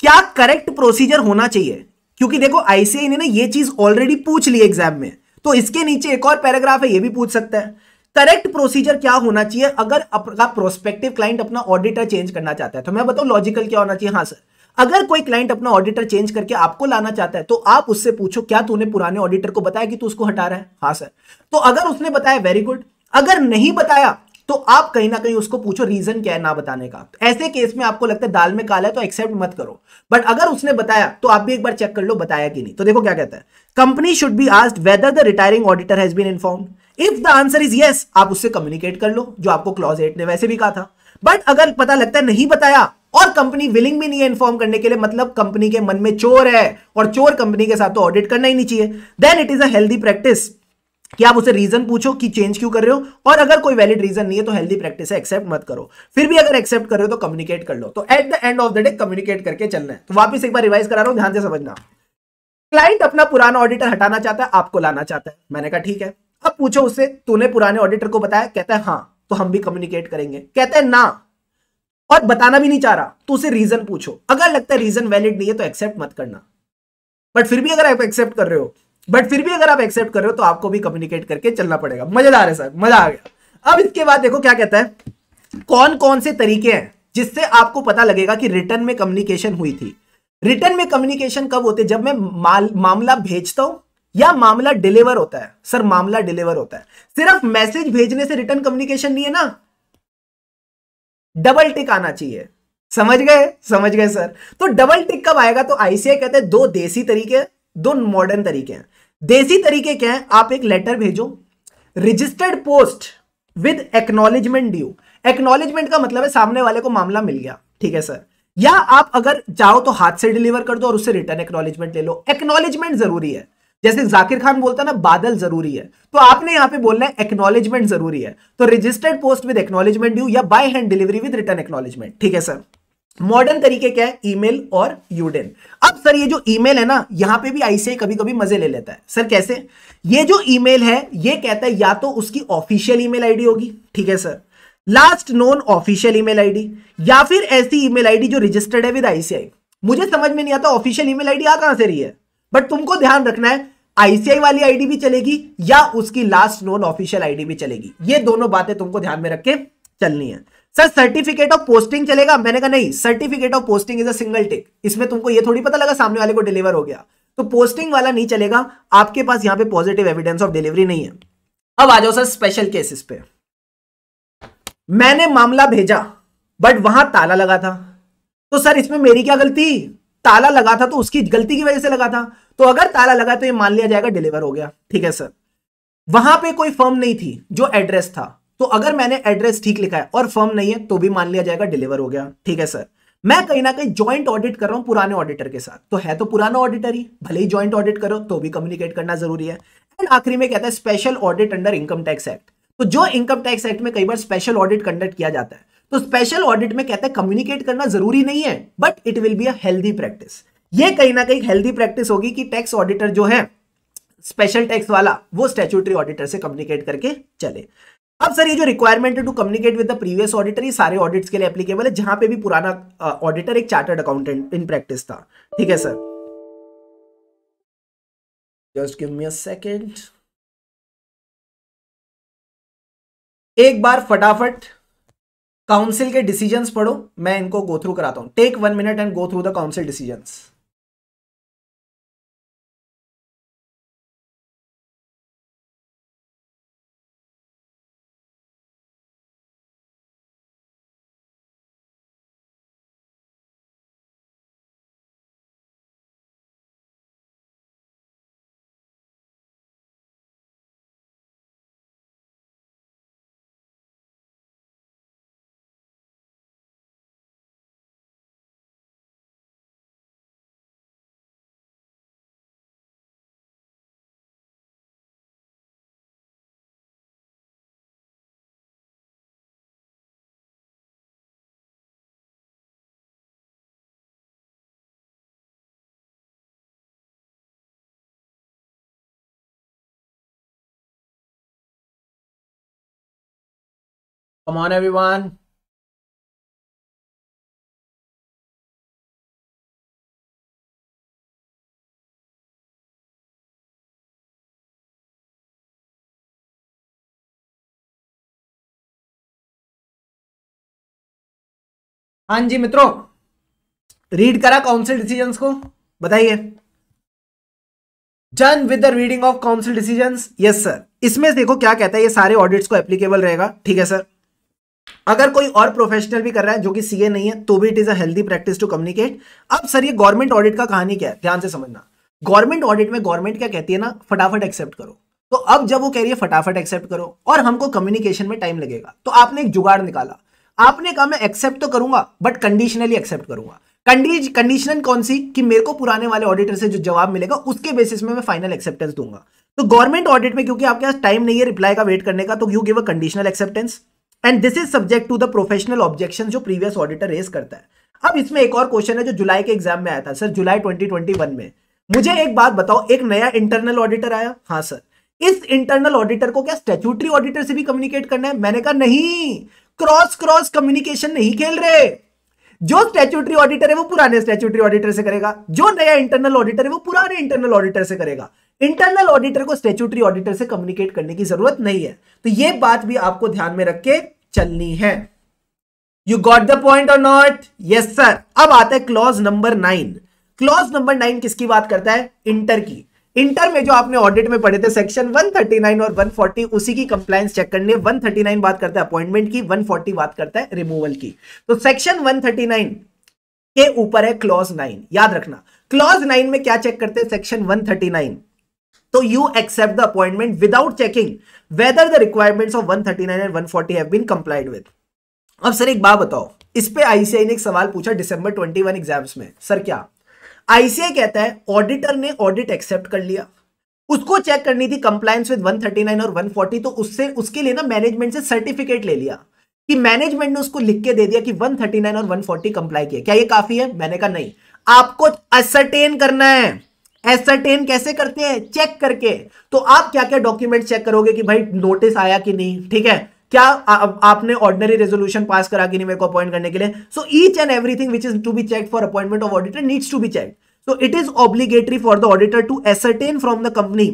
क्या करेक्ट प्रोसीजर होना चाहिए क्योंकि देखो आईसीआई ने ना ये चीज ऑलरेडी पूछ ली एग्जाम में तो इसके नीचे एक और पैराग्राफ है ये भी पूछ सकता है करेक्ट प्रोसीजर क्या होना चाहिए अगर आपका प्रोस्पेक्टिव क्लाइंट अपना ऑडिटर चेंज करना चाहता है तो मैं बताऊं लॉजिकल क्या होना चाहिए हाँ सर अगर कोई क्लाइंट अपना ऑडिटर चेंज करके आपको लाना चाहता है तो आप उससे पूछो क्या तूने पुराने ऑडिटर को बताया कि तू उसको हटा रहा है हाँ सर तो अगर उसने बताया वेरी गुड अगर नहीं बताया तो आप कहीं ना कहीं उसको पूछो रीजन क्या है ना बताने का तो ऐसे केस में आपको लगता है दाल में काला है तो एक्सेप्ट मत करो बट अगर उसने बताया तो आप भी एक बार चेक कर लो बताया कि नहीं तो देखो क्या कहता है company should be asked whether the retiring auditor has been inform if the answer is yes आप उससे कम्युनिकेट कर लो जो आपको क्लॉज एट ने वैसे भी कहा था बट अगर पता लगता है नहीं बताया और कंपनी विलिंग भी नहीं है इन्फॉर्म करने के लिए मतलब कंपनी के मन में चोर है और चोर कंपनी के साथ तो ऑडिट करना ही नहीं चाहिए then it is a healthy practice कि आप उसे रीजन पूछो कि चेंज क्यों कर रहे हो और अगर कोई वैलिड रीजन नहीं है तो हेल्दी प्रैक्टिस है एक्सेप्ट मत करो फिर भी अगर एक्सेप्ट कर रहे हो तो कम्युनिकेट कर लो तो at the end of the day communicate करके चलना है तो वापस एक बार रिवाइज करा रहा हूं ध्यान से समझना क्लाइंट अपना पुराना ऑडिटर हटाना चाहता है आपको लाना चाहता है मैंने कहा ठीक है अब पूछो उससे तूने पुराने ऑडिटर को बताया कहता है हाँ तो हम भी कम्युनिकेट करेंगे कहते हैं ना और बताना भी नहीं चाह रहा तो उसे रीजन पूछो अगर लगता है रीजन वैलिड नहीं है तो एक्सेप्ट मत करना बट फिर भी अगर आप एक्सेप्ट कर रहे हो बट फिर भी अगर आप एक्सेप्ट कर रहे हो तो आपको भी कम्युनिकेट करके चलना पड़ेगा मजेदार है सर मजा आ गया अब इसके बाद देखो क्या कहता है कौन कौन से तरीके हैं जिससे आपको पता लगेगा कि रिटर्न में कम्युनिकेशन हुई थी रिटर्न में कम्युनिकेशन कब होते जब मैं मामला भेजता हूं या मामला डिलीवर होता है सर मामला डिलीवर होता है सिर्फ मैसेज भेजने से रिटर्न कम्युनिकेशन नहीं है ना डबल टिक आना चाहिए समझ गए समझ गए सर तो डबल टिक कब आएगा तो आईसीआई कहते हैं दो देसी तरीके दो मॉडर्न तरीके हैं देसी तरीके क्या है आप एक लेटर भेजो registered post with acknowledgement due acknowledgement का मतलब है सामने वाले को मामला मिल गया ठीक है सर या आप अगर चाहो तो हाथ से डिलीवर कर दो और उससे रिटर्न एक्नोलेजमेंट ले लो एक्नोलेजमेंट जरूरी है जैसे जाकिर खान बोलता है ना बादल जरूरी है तो आपने यहां पे बोलना है एक्नोलेजमेंट जरूरी है तो registered post with acknowledgement due या by hand delivery with return acknowledgement ठीक है सर मॉडर्न तरीके क्या है ईमेल और यूडेन अब सर ये जो ईमेल है ना यहां पे भी आईसीआई कभी कभी मजे ले लेता है सर कैसे ये जो ईमेल है ये कहता है या तो उसकी ऑफिशियल ईमेल आईडी होगी ठीक है sir last known official email ID या फिर ऐसी ईमेल आईडी जो रजिस्टर्ड है विद आईसीआई मुझे समझ में नहीं आता ऑफिशियल ईमेल आईडी आ कहां से रही है बट तुमको ध्यान रखना है आईसीआई वाली आईडी भी चलेगी या उसकी लास्ट नोन ऑफिशियल आईडी भी चलेगी ये दोनों बातें तुमको ध्यान में रख के चलनी है सर सर्टिफिकेट ऑफ पोस्टिंग चलेगा मैंने कहा नहीं certificate of posting is a single tick इसमें तुमको ये थोड़ी पता लगा सामने वाले को डिलीवर हो गया तो पोस्टिंग वाला नहीं चलेगा आपके पास यहां पे पॉजिटिव एविडेंस ऑफ डिलीवरी नहीं है अब आ जाओ सर स्पेशल केसेस पे मैंने मामला भेजा बट वहां ताला लगा था तो सर इसमें मेरी क्या गलती ताला लगा था तो उसकी गलती की वजह से लगा था तो अगर ताला लगा तो ये मान लिया जाएगा डिलीवर हो गया ठीक है सर वहां पे कोई फर्म नहीं थी जो एड्रेस था तो अगर मैंने एड्रेस ठीक लिखा है और फर्म नहीं है तो भी मान लिया जाएगा डिलीवर हो गया ठीक है सर मैं कहीं ना कहीं ज्वाइंट ऑडिट कर रहा हूं पुराने ऑडिटर के साथ तो है तो पुराना ऑडिटर ही भले ही ज्वाइंट ऑडिट करो तो भी कम्युनिकेट करना जरूरी है एंड आखिरी में कहता है special audit under income tax act तो जो इनकम टैक्स एक्ट में कई बार स्पेशल ऑडिट कंडक्ट किया जाता है तो स्पेशल ऑडिट में कहता है कम्युनिकेट करना जरूरी नहीं है but it will be a healthy practice ये कहीं ना कहीं हेल्दी प्रैक्टिस होगी कि टैक्स ऑडिटर जो है स्पेशल टैक्स वाला वो स्टैचूटरी ऑडिटर से कम्युनिकेट करके चले अब सर ये जो रिक्वायरमेंट है to communicate with the previous auditor ये सारे ऑडिट्स के लिए एप्लीकेबल है जहां पे भी पुराना ऑडिटर एक चार्टर्ड अकाउंटेंट इन प्रैक्टिस था ठीक है sir just give me a second एक बार फटाफट काउंसिल के डिसीजंस पढ़ो मैं इनको गो थ्रू कराता हूं take one minute and go through the council decisions Come on, everyone. हाँ जी मित्रों रीड करा काउंसिल डिसीजंस को बताइए done with the reading of council decisions yes sir इसमें देखो क्या कहता है ये सारे ऑडिट्स को एप्लीकेबल रहेगा ठीक है सर अगर कोई और प्रोफेशनल भी कर रहा है जो कि सीए नहीं है तो भी it is a healthy practice to communicate अब सर ये गवर्नमेंट ऑडिट का कहानी क्या है ध्यान से समझना गवर्नमेंट ऑडिट में गवर्नमेंट क्या कहती है ना फटाफट एक्सेप्ट करो तो अब जब वो कह रही है फटाफट एक्सेप्ट करो और हमको कम्युनिकेशन में टाइम लगेगा तो आपने एक जुगाड़ निकाला आपने कहा मैं एक्सेप्ट तो करूंगा बट कंडीशनली एक्सेप्ट करूंगा कंडीशन कौन सी कि मेरे को पुराने वाले ऑडिटर से जो जवाब मिलेगा उसके बेसिस में मैं फाइनल एक्सेप्टेंस दूंगा तो गवर्नमेंट ऑडिट में क्योंकि आपके पास टाइम नहीं है रिप्लाई का वेट करने का तो you give a conditional acceptance and this is subject to the professional objection जो प्रीवियस ऑडिटर रेस करता है अब इसमें एक और क्वेश्चन है जो जुलाई के एग्जाम में आया था सर जुलाई 2021 में मुझे एक बात बताओ एक नया इंटरनल ऑडिटर आया हाँ सर इस इंटरनल ऑडिटर को क्या स्टेचुटरी ऑडिटर से भी कम्युनिकेट करना है मैंने कहा नहीं क्रॉस क्रॉस कम्युनिकेशन नहीं खेल रहे जो स्टेचुटरी ऑडिटर है वो पुराने स्टेचुटरी ऑडिटर से करेगा जो नया इंटरनल ऑडिटर है वो पुराने इंटरनल ऑडिटर से करेगा इंटरनल ऑडिटर को स्टेचुटरी ऑडिटर से कम्युनिकेट करने की जरूरत नहीं है तो यह बात भी आपको ध्यान में रख के चलनी है यू गॉट द पॉइंट और नॉट यस सर अब आता है clause number nine clause number nine किसकी बात करता है इंटर की इंटर में जो आपने ऑडिट में पढ़े थे सेक्शन 139 और 140 उसी की कंप्लायंस चेक करने 139 बात करता है अपॉइंटमेंट की 140 बात करता है रिमूवल की तो सेक्शन 139 के ऊपर है क्लॉज 9 याद रखना क्लॉज 9 में क्या चेक करते हैं सेक्शन 139 तो you accept the appointment without checking whether the requirements of 139 and 140 have been complied with अब सर एक बात बताओ इस पे आईसीआई ने एक सवाल पूछा दिसंबर 21 एग्जाम्स में सर क्या आईसीआई कहता है ऑडिटर ने ऑडिट एक्सेप्ट कर लिया उसको चेक करनी थी कंप्लायंस विद 139 और 140 तो उससे उसके लिए ना मैनेजमेंट से सर्टिफिकेट ले लिया कि मैनेजमेंट ने उसको लिख के दे दिया कि 139 और 140 कंप्लाई किया क्या ये काफी है मैंने कहा नहीं आपको असरटेन करना है एसरटेन कैसे करते हैं चेक करके तो आप क्या क्या डॉक्यूमेंट चेक करोगे कि भाई नोटिस आया कि नहीं ठीक है क्या आ, आपने ऑर्डनरी रेजोल्यूशन पास करा कि नहीं मेरे को अपॉइंट करने के लिए so each and everything which is to be check for appointment of auditor needs to be check so it is obligatory for the auditor to ascertain from the company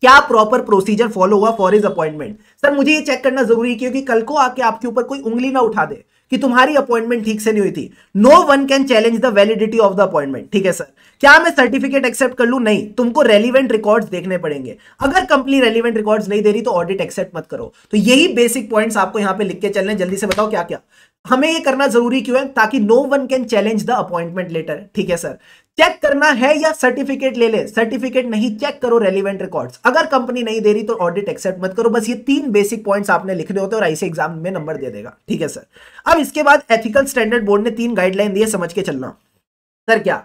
क्या proper procedure follow हुआ for is appointment sir मुझे ये check करना जरूरी है क्योंकि कल को आके आपके ऊपर कोई उंगली ना उठा दे कि तुम्हारी अपॉइंटमेंट ठीक से नहीं हुई थी no one can challenge the validity of the appointment ठीक है सर क्या मैं सर्टिफिकेट एक्सेप्ट कर लू नहीं तुमको रेलिवेंट रिकॉर्ड्स देखने पड़ेंगे अगर कंपनी रेलिवेंट रिकॉर्ड्स नहीं दे रही तो ऑडिट एक्सेप्ट मत करो तो यही बेसिक पॉइंट्स आपको यहां पे लिख के चलने जल्दी से बताओ क्या क्या हमें ये करना जरूरी क्यों है ताकि no one can challenge the appointment letter ठीक है सर चेक करना है या सर्टिफिकेट ले ले सर्टिफिकेट नहीं चेक करो रेलिवेंट रिकॉर्ड्स अगर कंपनी नहीं दे रही तो ऑडिट एक्सेप्ट मत करो बस ये तीन बेसिक पॉइंट्स आपने लिखने होते हैं और आईसी एग्जाम में नंबर दे देगा ठीक है सर अब इसके बाद एथिकल स्टैंडर्ड बोर्ड ने तीन गाइडलाइन दिए समझ के चलना सर क्या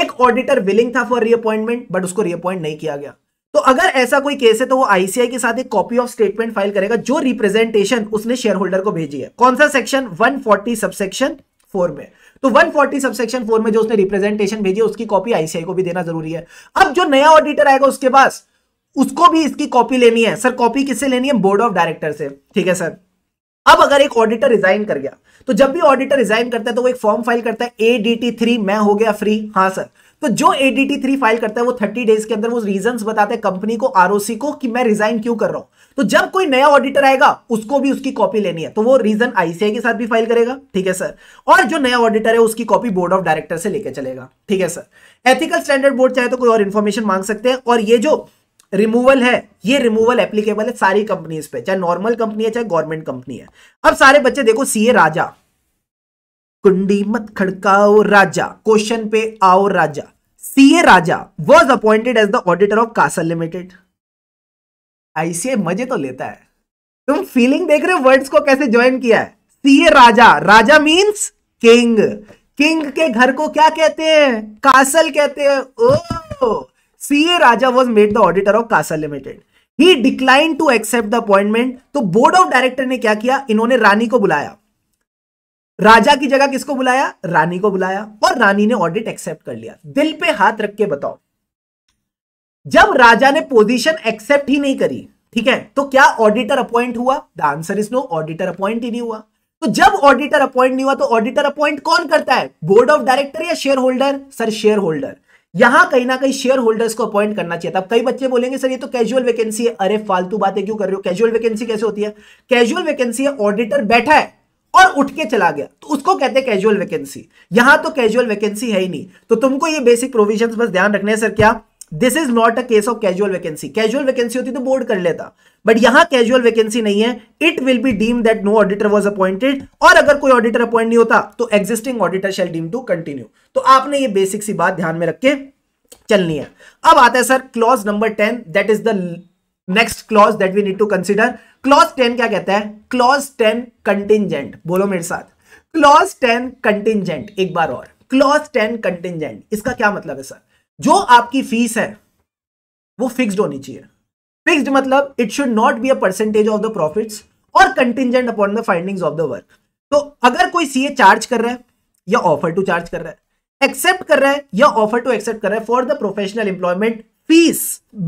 एक ऑडिटर विलिंग था फॉर रीअपॉइंटमेंट बट उसको रीअपॉइंट नहीं किया गया तो अगर ऐसा कोई केस है तो वो आईसीआई के साथ एक कॉपी ऑफ स्टेटमेंट फाइल करेगा जो रिप्रेजेंटेशन उसने शेयर होल्डर को भेजी है कौन सा सेक्शन 140 सबसेक्शन 4 में तो 140 सबसेक्शन फोर में जो उसने रिप्रेजेंटेशन भेजी उसकी कॉपी आईसीआई को भी देना जरूरी है अब जो नया ऑडिटर आएगा उसके पास उसको भी इसकी कॉपी लेनी है सर कॉपी किससे लेनी है बोर्ड ऑफ डायरेक्टर से ठीक है सर अब अगर एक ऑडिटर रिजाइन कर गया तो जब भी ऑडिटर रिजाइन करता है तो वो एक फॉर्म फाइल करता है एडीटी थ्री मैं हो गया फ्री हाँ सर तो जो एडीटी थ्री फाइल करता है वो थर्टी डेज के अंदर वो रीजन बताते हैं कंपनी को आरओसी को कि मैं रिजाइन क्यों कर रहा हूं तो जब कोई नया ऑडिटर आएगा उसको भी उसकी कॉपी लेनी है तो वो रीजन आईसीआई के साथ भी फाइल करेगा ठीक है सर और जो नया ऑडिटर है उसकी कॉपी बोर्ड ऑफ डायरेक्टर से लेकर चलेगा ठीक है सर एथिकल स्टैंडर्ड बोर्ड चाहे तो कोई और इन्फॉर्मेशन मांग सकते हैं और ये जो रिमूवल है ये रिमूवल एप्लीकेबल है सारी कंपनीज पे चाहे नॉर्मल कंपनी है चाहे गवर्नमेंट कंपनी है अब सारे बच्चे देखो सीए राजा कुंडी मत खड़काओ राजा क्वेश्चन पे आओ Raja CA Raja was appointed as the auditor of castle limited ICAI मजे तो लेता है तुम फीलिंग देख रहे हो वर्ड्स को कैसे ज्वाइन किया है CA Raja Raja means king king के घर को क्या कहते हैं कासल कहते हैं ओ CA Raja was made the auditor of castle limited he decline to accept the appointment तो बोर्ड ऑफ डायरेक्टर ने क्या किया इन्होंने रानी को बुलाया राजा की जगह किसको बुलाया रानी को बुलाया और रानी ने ऑडिट एक्सेप्ट कर लिया दिल पे हाथ रख के बताओ जब राजा ने पोजीशन एक्सेप्ट ही नहीं करी ठीक है तो क्या ऑडिटर अपॉइंट हुआ the answer is no auditor appoint ही नहीं हुआ तो जब ऑडिटर अपॉइंट नहीं हुआ तो ऑडिटर अपॉइंट कौन करता है बोर्ड ऑफ डायरेक्टर या shareholder sir shareholder यहां कहीं ना कहीं शेयर होल्डर्स को अपॉइंट करना चाहिए था कई बच्चे बोलेंगे सर ये तो कैजुअल वैकेंसी है अरे फालतू बातें क्यों कर रहे हो कैजुअल वैकेंसी कैसे होती है कैजुअल वैकेंसी है ऑडिटर बैठा है और उठ के चला गया तो उसको कहते हैं कैजुअल वैकेंसी यहां तो कैजुअल वैकेंसी है ही नहीं तो तुमको ये बेसिक प्रोविजन बस ध्यान रखने सर क्या this is not a case of casual vacancy casual vacancy होती तो बोर्ड कर लेता बट यहां कैजुअल वैकेंसी नहीं है it will be deem that no auditor was appointed और अगर कोई ऑडिटर अपॉइंट नहीं होता तो existing auditor shall deem to continue तो आपने ये बेसिक सी बात ध्यान में रख के चलनी है अब आता है sir clause number ten that is the next clause that we need to consider clause ten क्या कहता है क्लॉज टेन कंटिजेंट बोलो मेरे साथ क्लॉज टेन कंटिजेंट एक बार और क्लॉज टेन कंटिजेंट इसका क्या मतलब है सर जो आपकी फीस है वो फिक्स्ड होनी चाहिए फिक्स्ड मतलब it should not be a percentage of the profits और contingent upon the findings of the work तो अगर कोई सीए चार्ज कर रहा है या ऑफर टू चार्ज कर रहा है एक्सेप्ट कर रहा है या ऑफर टू एक्सेप्ट कर रहा है for the professional employment fees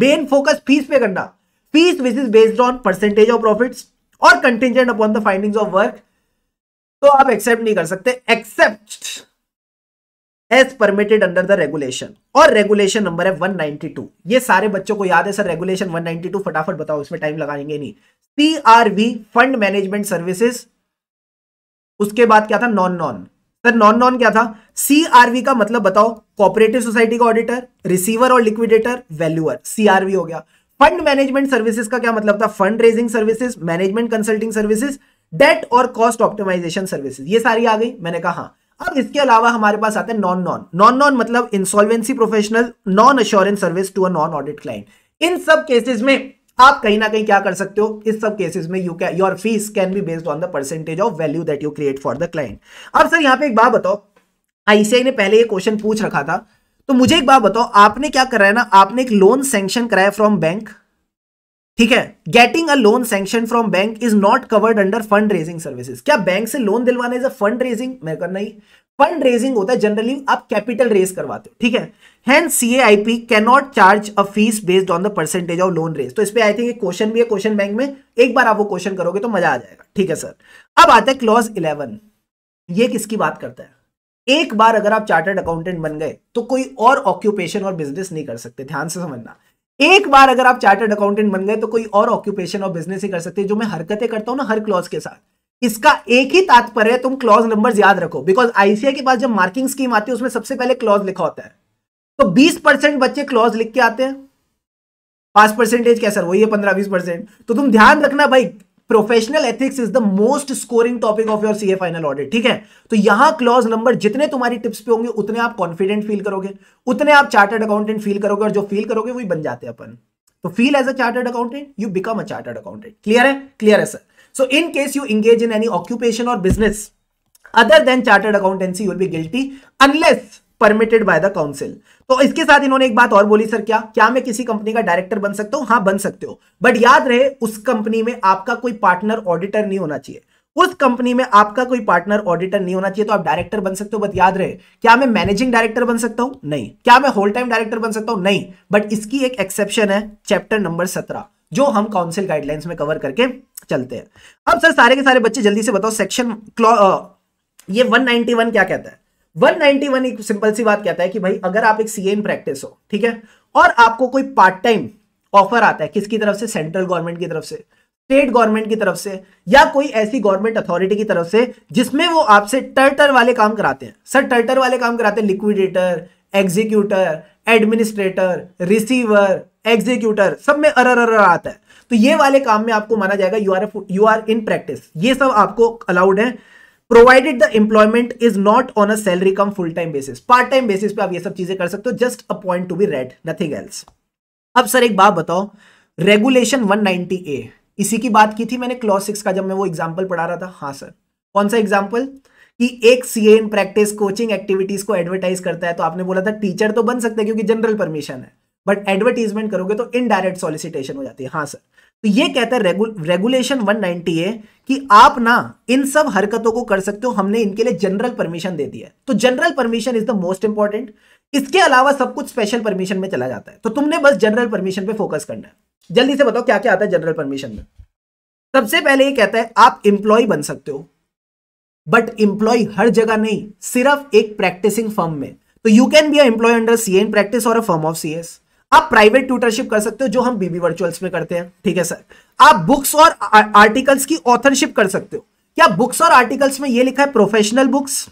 बेन फोकस फीस पे करना fees which is based on percentage of profit और contingent upon the finding of work तो आप एक्सेप्ट नहीं कर सकते accept as permitted under the regulation और रेगुलेशन नंबर है 192 ये सारे बच्चों को याद है सर रेगुलेशन 192 फटाफट बताओ इसमें टाइम लगाएंगे नहीं C R V fund management services उसके बाद क्या था non non sir non non क्या था सीआरवी का मतलब बताओ कॉपरेटिव सोसाइटी का ऑडिटर रिसीवर और लिक्विडेटर वैल्यूअर सीआरवी हो गया फंड मैनेजमेंट सर्विसेज का क्या मतलब था fund raising services management consulting services debt और कॉस्ट ऑप्टिमाइजेशन सर्विसेज ये सारी आ गई मैंने कहा हाँ। अब इसके अलावा हमारे पास आते हैं नॉन नॉन नॉन नॉन मतलब insolvency professional non assurance service to a non audit client इन सब केसेस में आप कहीं ना कहीं क्या कर सकते हो इस सब केसेस में you can your fees can be based on the percentage of value that you create for the client अब सर यहां पे एक बात बताओ आईसीआई ने पहले ये क्वेश्चन पूछ रखा था तो मुझे एक बात बताओ आपने क्या करा है ना आपने एक लोन सेंक्शन कराया फ्रॉम बैंक ठीक है getting a loan sanction from bank is not covered under fund raising services क्या बैंक से लोन दिलवाने इज अ फंड रेजिंग मैं कर नहीं फंड रेजिंग होता है जनरली आप कैपिटल रेज करवाते हो ठीक है हैं C A I P cannot charge a fee based on the percentage of loan raise तो इस पर आई थिंक क्वेश्चन भी है क्वेश्चन बैंक में एक बार आप वो क्वेश्चन करोगे तो मजा आ जाएगा ठीक है सर अब आता है क्लॉज इलेवन ये किसकी बात करता है एक बार अगर आप चार्टर्ड अकाउंटेंट बन गए तो कोई और ऑक्यूपेशन और बिजनेस नहीं कर सकते ध्यान से समझना एक बार अगर आप चार्टर्ड अकाउंटेंट बन गए तो कोई और ऑक्यूपेशन और बिजनेस ही कर सकते जो मैं हरकतें करता हूं ना हर क्लॉज के साथ इसका एक ही तात्पर्य तुम क्लॉज नंबर याद रखो बिकॉज आईसीआई के पास जब मार्किंग स्कीम आती है उसमें सबसे पहले क्लॉज लिखा होता है तो 20 परसेंट बच्चे क्लॉज लिख के आते हैं पांच परसेंटेज क्या सर वही है पंद्रह बीस परसेंट तो तुम ध्यान रखना भाई professional ethics is the most scoring topic of your CA final audit ठीक है तो यहां क्लॉज नंबर जितने तुम्हारी टिप्स पे होंगे उतने आप कॉन्फिडेंट फील करोगे उतने आप चार्टर्ड अकाउंटेंट फील करोगे और जो फील करोगे वही बन जाते हैं अपन तो feel as a chartered accountant you become a chartered accountant clear है क्लियर है sir so in case you engage in any occupation और business other than chartered accountancy you be guilty unless permitted by the council तो इसके साथ इन्होंने एक बात और बोली सर क्या क्या मैं किसी कंपनी का डायरेक्टर बन सकता हूं हाँ बन सकते हो बट याद रहे उस कंपनी में आपका कोई पार्टनर ऑडिटर नहीं होना चाहिए उस कंपनी में आपका कोई पार्टनर ऑडिटर नहीं होना चाहिए तो आप डायरेक्टर बन सकते हो बट याद रहे क्या मैं मैनेजिंग डायरेक्टर बन सकता हूं नहीं क्या मैं होल टाइम डायरेक्टर बन सकता हूं नहीं बट इसकी एक एक्सेप्शन है चैप्टर नंबर सत्रह जो हम काउंसिल गाइडलाइंस में कवर करके चलते हैं अब सर सारे के सारे बच्चे जल्दी से बताओ सेक्शन ये 191 क्या कहता है 191 एक सिंपल सी बात कहता है कि भाई अगर आप एक सी एन प्रैक्टिस हो ठीक है और आपको कोई पार्ट टाइम ऑफर आता है किसकी तरफ से सेंट्रल गवर्नमेंट की तरफ से स्टेट गवर्नमेंट की तरफ से या कोई ऐसी गवर्नमेंट अथॉरिटी की तरफ से जिसमें वो आपसे टर्टर वाले काम कराते हैं सर टर्टर वाले काम कराते हैं liquidator executor administrator receiver executor सब में अर अर आता है तो ये वाले काम में आपको माना जाएगा you are you are in practice ये सब आपको अलाउड है provided the employment is not on a salary cum full time basis part time basis पे आप ये सब चीजें कर सकते हो just a point to be read nothing else अब सर एक बात बताओ रेगुलेशन 190 ए इसी की बात की थी मैंने क्लॉज सिक्स का जब मैं वो एग्जाम्पल पढ़ा रहा था हाँ सर कौन सा एग्जाम्पल कि एक C in practice coaching activities को एडवर्टाइज करता है तो आपने बोला था टीचर तो बन सकते हैं क्योंकि जनरल परमिशन है बट एडवर्टीजमेंट करोगे तो इनडायरेक्ट सॉलिसिटेशन हो जाती है हाँ सर तो ये कहता है रेगुलेशन 190 ए कि आप ना इन सब हरकतों को कर सकते हो हमने इनके लिए जनरल परमिशन दे दिया है तो general permission is the most important इसके अलावा सब कुछ स्पेशल परमिशन में चला जाता है तो तुमने बस जनरल परमिशन पे फोकस करना है जल्दी से बताओ क्या क्या आता है जनरल परमिशन में सबसे पहले ये कहता है आप इंप्लॉय बन सकते हो बट इंप्लॉय हर जगह नहीं सिर्फ एक प्रैक्टिसिंग फर्म में तो you can be employ under C in practice और a firm of C S आप प्राइवेट ट्यूटरशिप कर सकते हो जो हम बीबी वर्चुअल्स में करते हैं ठीक है सर आप बुक्स और आर्टिकल्स की ऑथरशिप कर सकते हो क्या बुक्स और आर्टिकल्स में ये लिखा है प्रोफेशनल बुक्स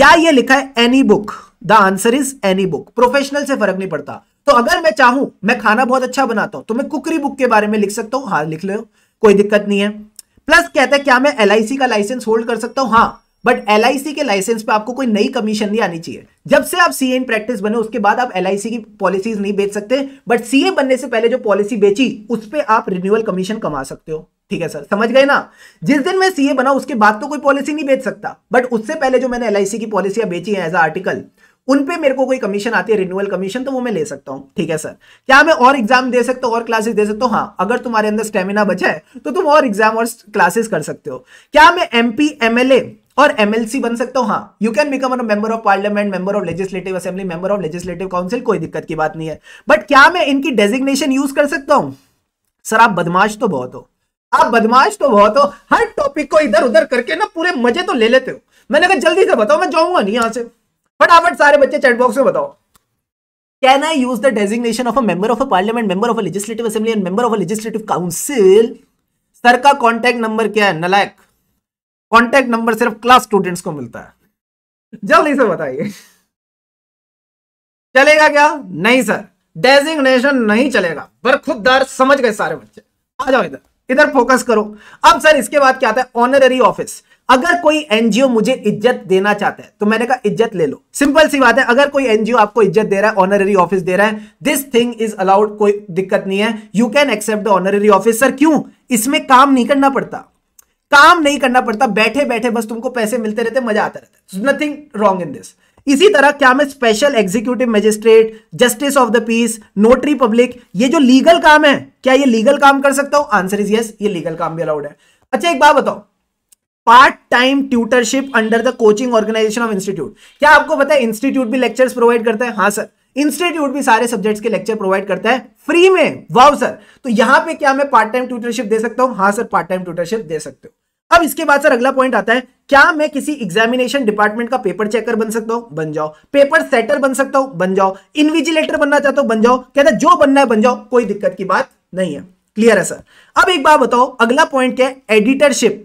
या ये लिखा है any book the answer is any book professional से फर्क नहीं पड़ता तो अगर मैं चाहूं मैं खाना बहुत अच्छा बनाता हूं तो मैं कुकरी बुक के बारे में लिख सकता हूं हाँ लिख लो कोई दिक्कत नहीं है प्लस कहते हैं क्या मैं एल का लाइसेंस होल्ड कर सकता हूं हाँ बट एल के लाइसेंस पे आपको कोई नई कमीशन नहीं आनी चाहिए जब से आप सी इन प्रैक्टिस बने उसके बाद आप एल की पॉलिसीज नहीं बेच सकते बट सी बनने से पहले जो पॉलिसी बेची उस पर आप रिन्यूअल कमीशन कमा सकते हो ठीक है सर समझ गए ना जिस दिन मैं सीए बना उसके बाद तो कोई पॉलिसी नहीं बेच सकता बट उससे पहले जो मैंने एल की पॉलिसियां बेची है एज आर्टिकल उन पे मेरे को कोई कमीशन आती है रिन्यूअल कमीशन तो वो मैं ले सकता हूं ठीक है सर क्या मैं और एग्जाम दे सकता हूं और क्लासेस दे सकता हूं हाँ अगर तुम्हारे अंदर स्टेमिना बचा है तो तुम और एग्जाम और क्लासेस कर सकते हो क्या मैं एमपी एमएलए और एमएलसी बन सकता हूं हाँ you can become member of parliament member of legislative assembly member of legislative council कोई दिक्कत की बात नहीं है बट क्या मैं इनकी डेजिग्नेशन यूज कर सकता हूं सर आप बदमाश तो बहुत हो आप बदमाश तो बहुत हो हर टॉपिक को इधर उधर करके ना पूरे मजे तो ले लेते हो मैंने कहा जल्दी से बताओ मैं जाऊंगा नहीं यहां से फटाफट सारे बच्चे चैटबॉक्स में बताओ can I use the designation of a member of a parliament member of a legislative assembly and member of a legislative council sir का कॉन्टेक्ट नंबर क्या है नलायक कॉन्टैक्ट नंबर सिर्फ क्लास स्टूडेंट्स को मिलता है जल्दी से बताइए चलेगा क्या नहीं सर डेजिग्नेशन नहीं चलेगा खुददार समझ गए सारे बच्चे आ जाओ इधर इधर फोकस करो अब सर इसके बाद क्या आता है ऑनररी ऑफिस अगर कोई एनजीओ मुझे इज्जत देना चाहता है तो मैंने कहा इज्जत ले लो सिंपल सी बात है अगर कोई एनजीओ आपको इज्जत दे रहा है ऑनररी ऑफिस दे रहा है दिस थिंग इज अलाउड कोई दिक्कत नहीं है you can accept the honorary office sir क्यों इसमें काम नहीं करना पड़ता काम नहीं करना पड़ता बैठे बैठे बस तुमको पैसे मिलते रहते मजा आता रहता है नथिंग रॉन्ग इन दिस इसी तरह क्या मैं special executive magistrate justice of the peace notary public ये जो लीगल काम है क्या ये लीगल काम कर सकता हूं आंसर इज यस ये लीगल काम भी अलाउड है अच्छा एक बात बताओ part time tutorship under the coaching organisation of institute क्या आपको पता है इंस्टीट्यूट भी लेक्चर्स प्रोवाइड करता है हाँ सर इंस्टीट्यूट भी सारे सब्जेक्ट्स के लेक्चर प्रोवाइड करता है फ्री में वाव सर तो यहां पे क्या मैं पार्ट टाइम ट्यूटरशिप दे सकता हूं हाँ सर पार्ट टाइम ट्यूटरशिप दे सकते हो अब इसके बाद सर अगला पॉइंट आता है क्या मैं किसी एग्जामिनेशन डिपार्टमेंट का पेपर चेकर बन सकता हूं बन जाओ पेपर सेटर बन सकता हूं बन जाओ इनविजिलेटर बनना चाहता हूं बन जाओ कहता जो बनना है बन जाओ कोई दिक्कत की बात नहीं है क्लियर है सर अब एक बात बताओ अगला पॉइंट क्या है editorship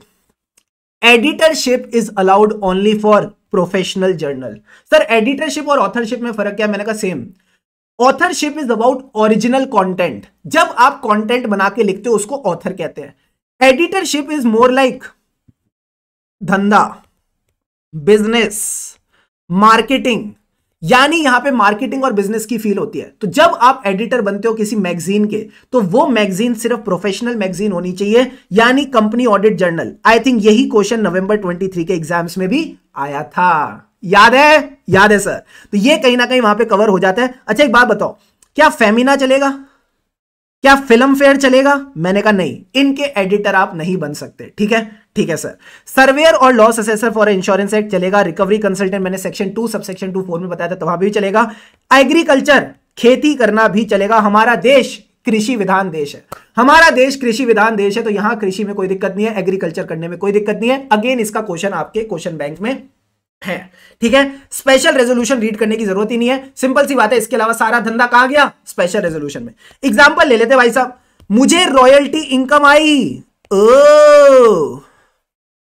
editorship is allowed only for professional journal sir editorship और ऑथरशिप में फर्क क्या मैंने कहा same authorship is about original content जब आप कॉन्टेंट बना के लिखते हो उसको ऑथर कहते हैं एडिटरशिप इज मोर लाइक धंधा बिजनेस मार्केटिंग यानी यहां पे मार्केटिंग और बिजनेस की फील होती है तो जब आप एडिटर बनते हो किसी मैगजीन के तो वो मैगजीन सिर्फ प्रोफेशनल मैगजीन होनी चाहिए यानी company audit journal I think यही क्वेश्चन नवंबर 23 के एग्जाम्स में भी आया था याद है याद है सर तो ये कहीं ना कहीं वहां पे कवर हो जाता है अच्छा एक बात बताओ क्या फेमिना चलेगा क्या फिल्म फेयर चलेगा मैंने कहा नहीं इनके एडिटर आप नहीं बन सकते ठीक है ठीक है सर सर्वेयर और loss assessor for insurance act चलेगा रिकवरी कंसल्टेंट मैंने section two sub section two four में बताया था तो वहां भी चलेगा एग्रीकल्चर खेती करना भी चलेगा हमारा देश कृषि विधान देश है हमारा देश कृषि विधान देश है तो यहां कृषि में कोई दिक्कत नहीं है एग्रीकल्चर करने में कोई दिक्कत नहीं है अगेन इसका क्वेश्चन आपके क्वेश्चन बैंक में है ठीक है स्पेशल रेजोल्यूशन रीड करने की जरूरत ही नहीं है सिंपल सी बात है इसके अलावा सारा धंधा कहा गया स्पेशल रेजोल्यूशन में एग्जाम्पल ले लेते भाई साहब मुझे रॉयल्टी इनकम आई ओ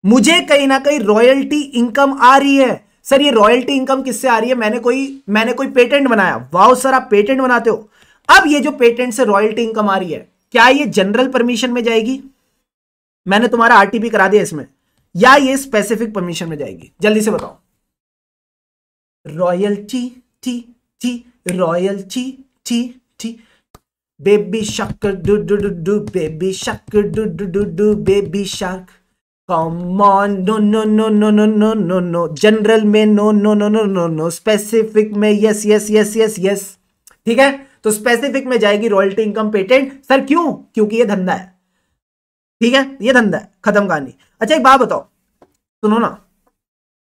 मुझे कहीं ना कहीं रॉयल्टी इनकम आ रही है सर ये रॉयल्टी इनकम किससे आ रही है मैंने कोई मैंने कोई पेटेंट बनाया वाह सर आप पेटेंट बनाते हो अब ये जो पेटेंट से रॉयल्टी इनकम आ रही है क्या ये जनरल परमिशन में जाएगी मैंने तुम्हारा आरटीपी करा दिया इसमें या ये स्पेसिफिक परमिशन में जाएगी जल्दी से बताओ royalty T T royalty T T baby shark doo doo doo doo baby shark doo doo doo doo baby shark Come on, no no no no no no no general में no no no no no no specific में yes yes yes yes yes ठीक है तो specific में जाएगी royalty income patent sir क्यों क्योंकि ये धंधा है ठीक है ये धंधा है खत्म कहानी अच्छा एक बात बताओ सुनो ना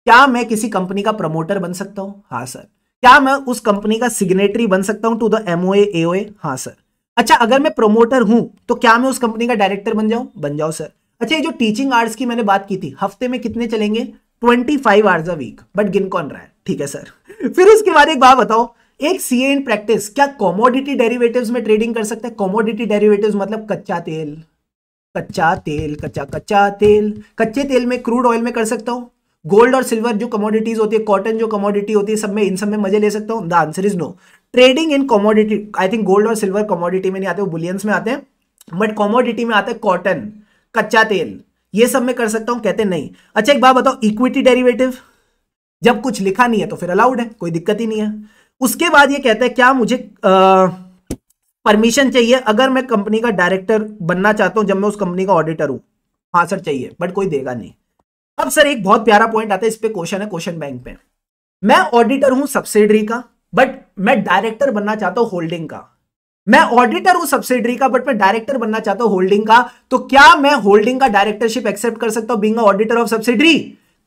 क्या मैं किसी कंपनी का प्रमोटर बन सकता हूं हाँ सर क्या मैं उस कंपनी का सिग्नेटरी बन सकता हूं टू द एमओए एओए हाँ सर अच्छा अगर मैं प्रमोटर हूं तो क्या मैं उस कंपनी का डायरेक्टर बन जाऊं बन जाओ सर अच्छा ये जो टीचिंग आवर्स की मैंने बात की थी हफ्ते में कितने चलेंगे twenty five hours a week but गिन कौन रहा है ठीक है सर (laughs) फिर उसके बाद एक बात बताओ एक सी इन प्रैक्टिस क्या कॉमोडिटी डेरिवेटिव्स में ट्रेडिंग कर सकते हैं कॉमोडिटी डेरिवेटिव मतलब कच्चा तेल कच्चा तेल कच्चा कच्चा तेल कच्चे तेल में क्रूड ऑयल में कर सकता हूँ गोल्ड और सिल्वर जो कमोडिटीज होती है कॉटन जो कमोडिटी होती है सब में इन सब में मजे ले सकता हूँ the answer is no trading in commodity I think gold और सिल्वर कमोडिटी में नहीं आते वो बुलियंस में आते हैं बट कॉमोडिटी में आता है कॉटन कच्चा तेल ये सब मैं कर सकता हूं कहते नहीं अच्छा एक बात बताओ इक्विटी डेरिवेटिव जब कुछ लिखा नहीं है तो फिर अलाउड है कोई दिक्कत ही नहीं है उसके बाद ये कहता है क्या मुझे परमिशन चाहिए अगर मैं कंपनी का डायरेक्टर बनना चाहता हूं जब मैं उस कंपनी का ऑडिटर हूं हाँ सर चाहिए बट कोई देगा नहीं अब सर एक बहुत प्यारा पॉइंट आता है इस पर क्वेश्चन है क्वेश्चन बैंक पे मैं ऑडिटर हूं सब्सिडरी का बट मैं डायरेक्टर बनना चाहता हूं होल्डिंग का मैं ऑडिटर हूं सब्सिडरी का बट मैं डायरेक्टर बनना चाहता हूं होल्डिंग का तो क्या मैं होल्डिंग का डायरेक्टरशिप एक्सेप्ट कर सकता हूं being auditor of subsidiary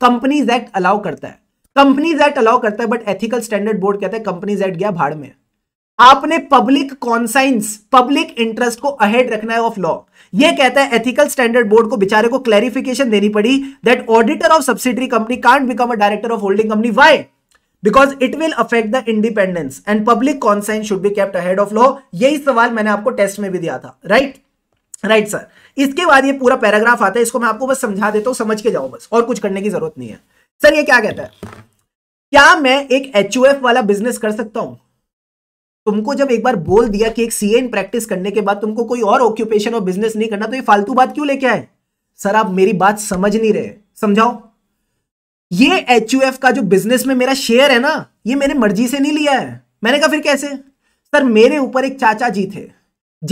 companies act allow करता है कंपनीज एक्ट अलाउ करता है बट एथिकल स्टैंडर्ड बोर्ड कहता है कंपनीज एक्ट गया भाड़ में आपने पब्लिक कॉन्साइंस पब्लिक इंटरेस्ट को अहेड रखना है ऑफ लॉ ये कहता है एथिकल स्टैंडर्ड बोर्ड को बेचारे को क्लैरिफिकेशन देनी पड़ी that auditor of subsidiary company can't become a director of holding company why because it will affect the independence and public consent should be kept ahead of law यही सवाल मैंने आपको test में भी दिया था राइट राइट सर इसके बाद ये पूरा पैराग्राफ आता है इसको मैं आपको बस समझा देता हूं समझ के जाओ बस और कुछ करने की जरूरत नहीं है सर ये क्या कहता है क्या मैं एक एच वाला बिजनेस कर सकता हूं तुमको जब एक बार बोल दिया कि एक सी एन प्रैक्टिस करने के बाद तुमको कोई और ऑक्यूपेशन और बिजनेस नहीं करना तो ये फालतू बात क्यों लेके आए सर आप मेरी बात समझ नहीं रहे समझाओ ये एच का जो बिजनेस में मेरा शेयर है ना ये मैंने मर्जी से नहीं लिया है मैंने कहा फिर कैसे सर मेरे ऊपर एक चाचा जी थे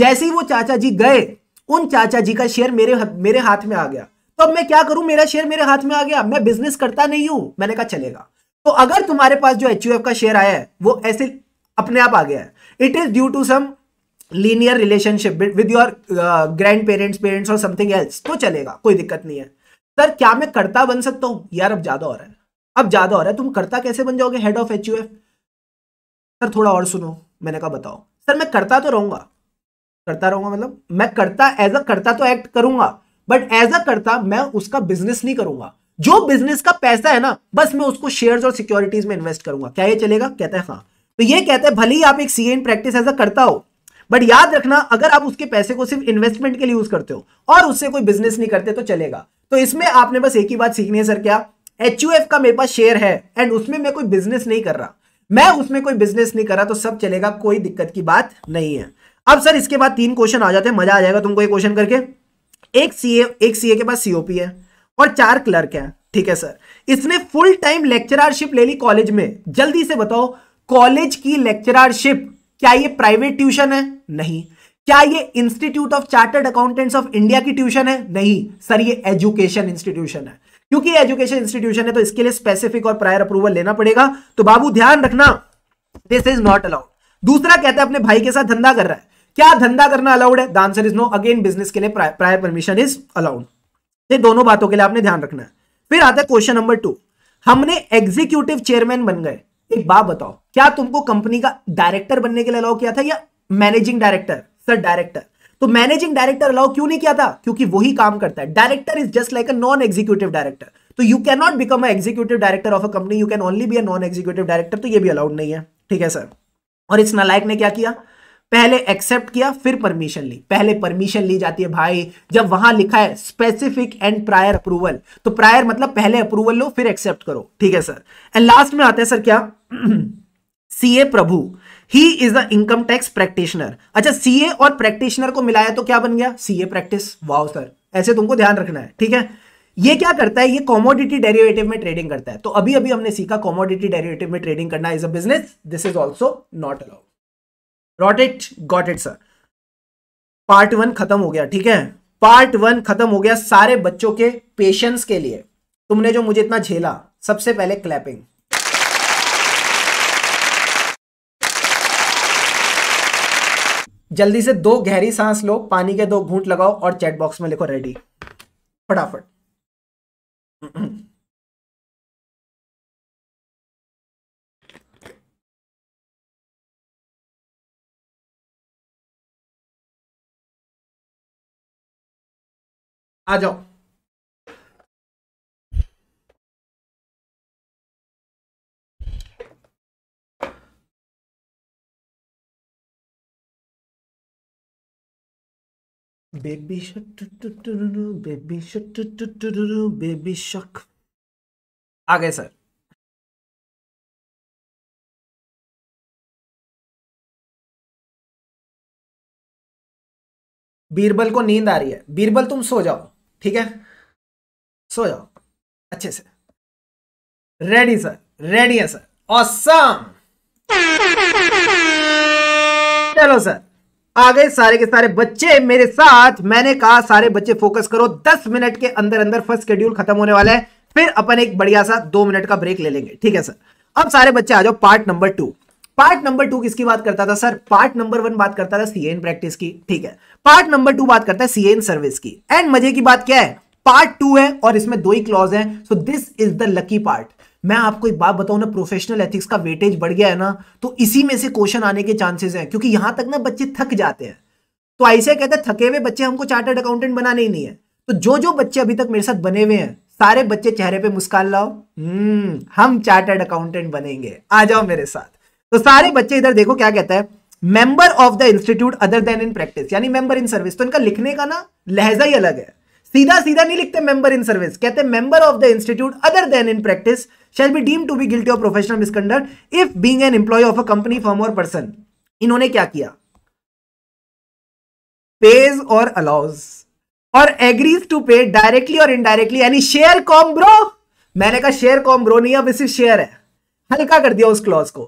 जैसे ही वो चाचा जी गए उन चाचा जी का शेयर मेरे मेरे हाथ में आ गया तो अब मैं क्या करूं मेरा शेयर मेरे हाथ में आ गया मैं बिजनेस करता नहीं हूं मैंने कहा चलेगा तो अगर तुम्हारे पास जो एच का शेयर आया है वो ऐसे अपने आप आ गया है it is due to some linear relationship with your grandparents parents और समथिंग एल्स तो चलेगा कोई दिक्कत नहीं है सर क्या मैं करता बन सकता हूं यार अब ज्यादा हो रहा है अब ज्यादा हो रहा है तुम करता कैसे बन जाओगे हेड ऑफ एच सर थोड़ा और सुनो मैंने कहा बताओ सर मैं करता तो रहूंगा करता रहूंगा मतलब मैं करता एज अ करता तो एक्ट करूंगा बट एज अ करता मैं उसका बिजनेस नहीं करूंगा जो बिजनेस का पैसा है ना बस मैं उसको शेयर्स और सिक्योरिटीज में इन्वेस्ट करूंगा क्या ये चलेगा कहते हैं हाँ तो ये कहते हैं भले ही आप एक सी इन प्रैक्टिस एज अ करता हो बट याद रखना अगर आप उसके पैसे को सिर्फ इन्वेस्टमेंट के लिए यूज करते हो और उससे कोई बिजनेस नहीं करते तो चलेगा तो इसमें आपने बस एक ही बात सीखनी है सर क्या एच का मेरे पास शेयर है एंड उसमें मैं कोई बिजनेस नहीं कर रहा मैं उसमें कोई बिजनेस नहीं कर रहा तो सब चलेगा कोई दिक्कत की बात नहीं है अब सर इसके बाद तीन क्वेश्चन आ जाते हैं मजा आ जाएगा तुमको ये क्वेश्चन करके एक सीए एक सीए के पास सीओपी है और चार क्लर्क है ठीक है सर इसने फुल टाइम लेक्चरारशिप ले ली कॉलेज में जल्दी से बताओ कॉलेज की लेक्चरारशिप क्या ये प्राइवेट ट्यूशन है नहीं क्या ये institute of chartered accountants of India की ट्यूशन है नहीं सर ये एजुकेशन इंस्टीट्यूशन है क्योंकि एजुकेशन इंस्टीट्यूशन है तो इसके लिए स्पेसिफिक और प्रायर अप्रूवल लेना पड़ेगा तो बाबू ध्यान रखना दिस इज नॉट अलाउड दूसरा कहता है अपने भाई के साथ धंधा कर रहा है क्या धंधा करना अलाउड है the answer is no again business के लिए प्रायर परमिशन इज अलाउड ये दोनों बातों के लिए आपने ध्यान रखना है फिर आता है क्वेश्चन नंबर टू हमने एग्जीक्यूटिव चेयरमैन बन गए एक बात बताओ क्या तुमको कंपनी का डायरेक्टर बनने के लिए अलाउ किया था या मैनेजिंग डायरेक्टर सर डायरेक्टर तो मैनेजिंग डायरेक्टर अलाउ क्यों नहीं किया था क्योंकि वही काम करता है director is just like a non executive director तो you can not become a executive director of a company you can only be a non executive director तो ये भी अलाउड नहीं है ठीक है सर और इस नालायक ने क्या किया पहले एक्सेप्ट किया फिर परमिशन ली पहले परमिशन ली जाती है भाई जब वहां लिखा है स्पेसिफिक एंड प्रायर अप्रूवल तो प्रायर मतलब पहले अप्रूवल लो फिर एक्सेप्ट करो ठीक है सर एंड लास्ट में आते हैं सर क्या सीए (clears throat) प्रभु ही is the income tax practitioner अच्छा सीए और प्रैक्टिशनर को मिलाया तो क्या बन गया सीए प्रैक्टिस वाओ सर ऐसे तुमको ध्यान रखना है ठीक है ये क्या करता है ये कॉमोडिटी डेरिवेटिव में ट्रेडिंग करता है तो अभी अभी हमने सीखा कॉमोडिटी डेरिवेटिव में ट्रेडिंग करना is a business this is also not allowed wrote it got it sir part one खत्म हो गया ठीक है पार्ट वन खत्म हो गया सारे बच्चों के पेशेंस के लिए तुमने जो मुझे इतना झेला सबसे पहले क्लैपिंग जल्दी से दो गहरी सांस लो पानी के दो घूंट लगाओ और चैट बॉक्स में लिखो रेडी फटाफट आ जाओ Baby shark, baby shark, baby shark. आ गए सर बीरबल को नींद आ रही है बीरबल तुम सो जाओ ठीक है सो जाओ अच्छे से रेडी सर रेडी है सर ऑसम चलो सर आ गए सारे के सारे बच्चे मेरे साथ मैंने कहा सारे बच्चे फोकस करो दस मिनट के अंदर अंदर फर्स्ट शेड्यूल खत्म होने वाला है फिर अपन एक बढ़िया सा दो मिनट का ब्रेक ले लेंगे ठीक है सर अब सारे बच्चे आ जाओ part number two part number two किसकी बात करता था सर पार्ट नंबर वन बात करता था सीएन प्रैक्टिस की ठीक है पार्ट नंबर टू बात करता है सीएन सर्विस की एंड मजे की बात क्या है पार्ट टू है और इसमें दो ही क्लॉज है so this is the lucky part मैं आपको एक बात बताऊं ना प्रोफेशनल एथिक्स का वेटेज बढ़ गया है ना तो इसी में से क्वेश्चन आने के चांसेस हैं क्योंकि यहां तक ना बच्चे थक जाते हैं तो ऐसे कहते हैं थके हुए बच्चे हमको चार्टर्ड अकाउंटेंट बनाने ही नहीं है तो जो जो बच्चे अभी तक मेरे साथ बने हुए हैं सारे बच्चे चेहरे पे मुस्कान लाओ हम्म, हम चार्टर्ड अकाउंटेंट बनेंगे आ जाओ मेरे साथ तो सारे बच्चे इधर देखो क्या कहता है member of the institute other than in practice यानी मेंबर इन सर्विस तो इनका लिखने का ना लहजा ही अलग है सीधा सीधा नहीं लिखते मेंबर इन सर्विस कहते member of the institute other than in practice shall be deem to be guilty of professional misconduct if being an employ of a company firm और पर्सन इन्होंने क्या किया पेज और अलाउज और agrees to pay directly और indirectly यानी share com bro मैंने कहा शेयर कॉम ब्रो नहीं अब सिर्फ शेयर है हल्का कर दिया उस क्लॉज को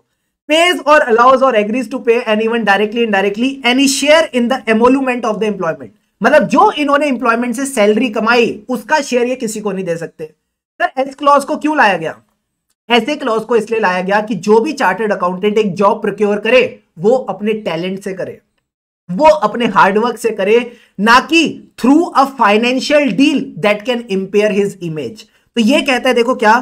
पेज और अलाउज और agrees to pay an even directly indirectly any share in the emolument of the employment मतलब जो इन्होंने एम्प्लॉयमेंट से सैलरी कमाई उसका शेयर ये किसी को नहीं दे सकते सर एस क्लॉज को क्यों लाया गया ऐसे क्लॉज को इसलिए लाया गया कि जो भी चार्टर्ड अकाउंटेंट एक जॉब प्रोक्योर करे वो अपने टैलेंट से करे वो अपने हार्डवर्क से करे ना कि through a financial deal that can impair his image तो ये कहता है देखो क्या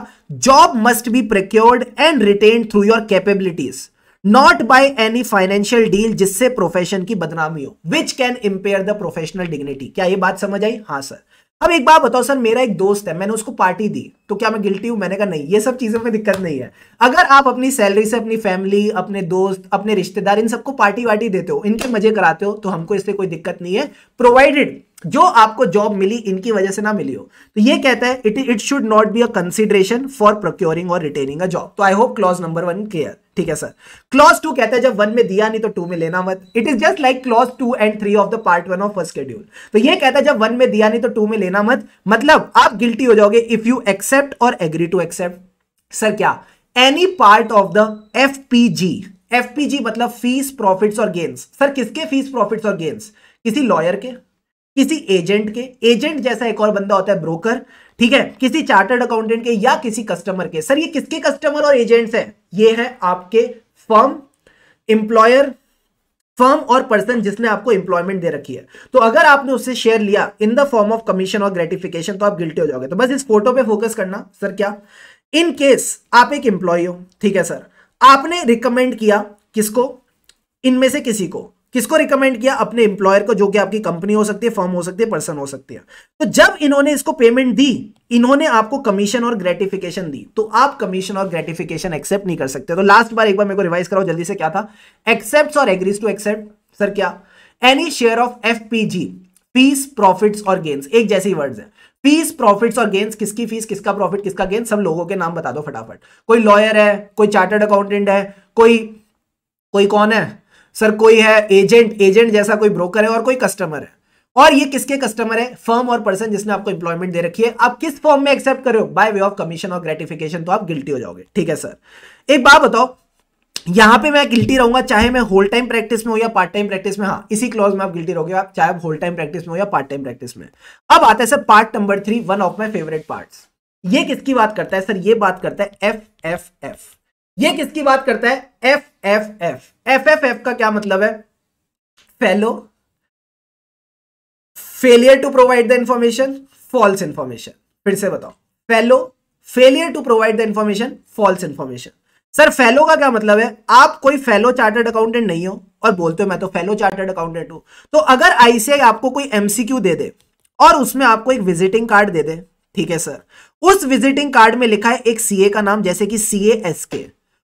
job must be procured and retained through your capabilities not by any financial deal जिससे प्रोफेशन की बदनामी हो which can impair the professional dignity क्या ये बात समझ आई हाँ सर अब एक बात बताओ सर मेरा एक दोस्त है मैंने उसको पार्टी दी तो क्या मैं गिल्टी हूं मैंने कहा नहीं ये सब चीजों में दिक्कत नहीं है अगर आप अपनी सैलरी से अपनी फैमिली अपने दोस्त अपने रिश्तेदार इन सबको पार्टी वार्टी देते हो इनके मजे कराते हो तो हमको इससे कोई दिक्कत नहीं है प्रोवाइडेड जो आपको जॉब मिली इनकी वजह से ना मिली हो तो ये कहता है it it should not be a consideration for procuring और रिटेनिंग अ जॉब तो I hope clause number one clear ठीक है सर क्लॉज टू कहता है जब वन में दिया नहीं तो टू में लेना मत it is just like clause two and three of the part one of first schedule तो ये कहता है जब वन में दिया नहीं तो टू में लेना मत मतलब आप गिल्टी हो जाओगे इफ यू एक्सेप्ट और एग्री टू एक्सेप्ट सर क्या any part of the F P मतलब फीस प्रॉफिट्स और गेन्स सर किसके फीस प्रॉफिट्स और गेन्स किसी लॉयर के किसी एजेंट के एजेंट जैसा एक और बंदा होता है ब्रोकर ठीक है किसी चार्टर्ड अकाउंटेंट के या किसी कस्टमर के सर ये किसके कस्टमर और एजेंट्स हैं ये है आपके फर्म एम्प्लॉयर फर्म और पर्सन जिसने आपको एम्प्लॉयमेंट दे रखी है तो अगर आपने उससे शेयर लिया in the form of commission और ग्रेटिफिकेशन तो आप गिल्टी हो जाओगे तो बस इस फोटो पे फोकस करना सर क्या इन केस आप एक एम्प्लॉय हो ठीक है सर आपने रिकमेंड किया किसको इनमें से किसी को किसको रिकमेंड किया अपने एम्प्लॉयर को जो कि आपकी कंपनी हो सकती है फर्म हो सकती है पर्सन हो सकती है तो जब इन्होंने इसको पेमेंट दी इन्होंने आपको कमीशन और ग्रेटिफिकेशन दी तो आप कमीशन और ग्रेटिफिकेशन एक्सेप्ट नहीं कर सकते तो लास्ट बार एक बार मेरे को रिवाइज कराओ जल्दी से क्या था एक्सेप्ट और एग्रीज टू एक्सेप्ट सर क्या any share of F fees profit और गेन्स एक जैसे वर्ड है फीस प्रॉफिट और गेन्स किसकी फीस किसका प्रॉफिट किसका गेंस सब लोगों के नाम बता दो फटाफट कोई लॉयर है कोई चार्टर्ड अकाउंटेंट है कोई कोई कौन है सर कोई है एजेंट एजेंट जैसा कोई ब्रोकर है और कोई कस्टमर है और ये किसके कस्टमर है फर्म और पर्सन जिसने आपको इंप्लॉयमेंट दे रखी है आप किस फॉर्म में एक्सेप्ट करो बाय वे ऑफ कमीशन और ग्रेटिफिकेशन तो आप गिल्टी हो जाओगे ठीक है सर एक बात बताओ यहां पे मैं गिल्टी रहूंगा चाहे मैं होल टाइम प्रैक्टिस में हो या पार्ट टाइम प्रैक्टिस में हाँ इसी क्लॉज में आप गिल्टी रहोगे आप चाहे होल टाइम प्रैक्टिस में हो या पार्ट टाइम प्रैक्टिस में अब आता है sir part number three one of my favourite part ये किसकी बात करता है सर ये बात करता है एफ एफ एफ ये किसकी बात करता है F F F F F F का क्या मतलब है fellow failure to provide the information false information फिर से बताओ fellow failure to provide the information false information sir fellow का क्या मतलब है आप कोई फेलो चार्टर्ड अकाउंटेंट नहीं हो और बोलते हो मैं तो फेलो चार्टर्ड अकाउंटेंट हूं तो अगर आईसीआई आपको कोई एमसीक्यू दे दे और उसमें आपको एक विजिटिंग कार्ड दे दे ठीक है सर उस विजिटिंग कार्ड में लिखा है एक सीए का नाम जैसे कि सी एस के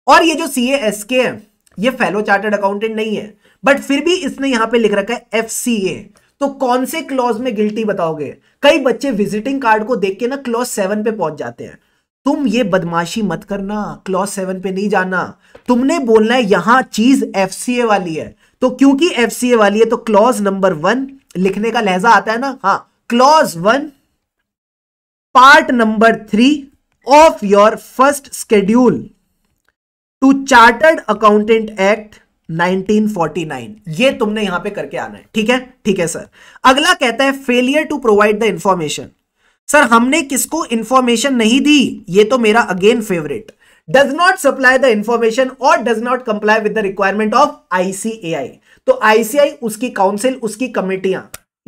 और ये जो सी एस के है ये फेलो चार्टर्ड अकाउंटेंट नहीं है बट फिर भी इसने यहां पे लिख रखा है एफ सी ए तो कौन से क्लॉज में गिल्टी बताओगे कई बच्चे विजिटिंग कार्ड को देख के ना क्लॉज सेवन पे पहुंच जाते हैं तुम ये बदमाशी मत करना क्लॉज सेवन पे नहीं जाना तुमने बोलना है यहां चीज एफ सी ए वाली है तो क्योंकि एफ सी ए वाली है तो क्लॉज नंबर वन लिखने का लहजा आता है ना हाँ clause one part number three of your first schedule to chartered accountant act 1949 ये तुमने यहां पे करके आना है ठीक है ठीक है सर अगला कहता है failure to provide the information sir हमने किसको इंफॉर्मेशन नहीं दी ये तो मेरा again favourite does not supply the information और does not comply with the requirement of ICAI तो आईसीआई उसकी काउंसिल उसकी कमेटियां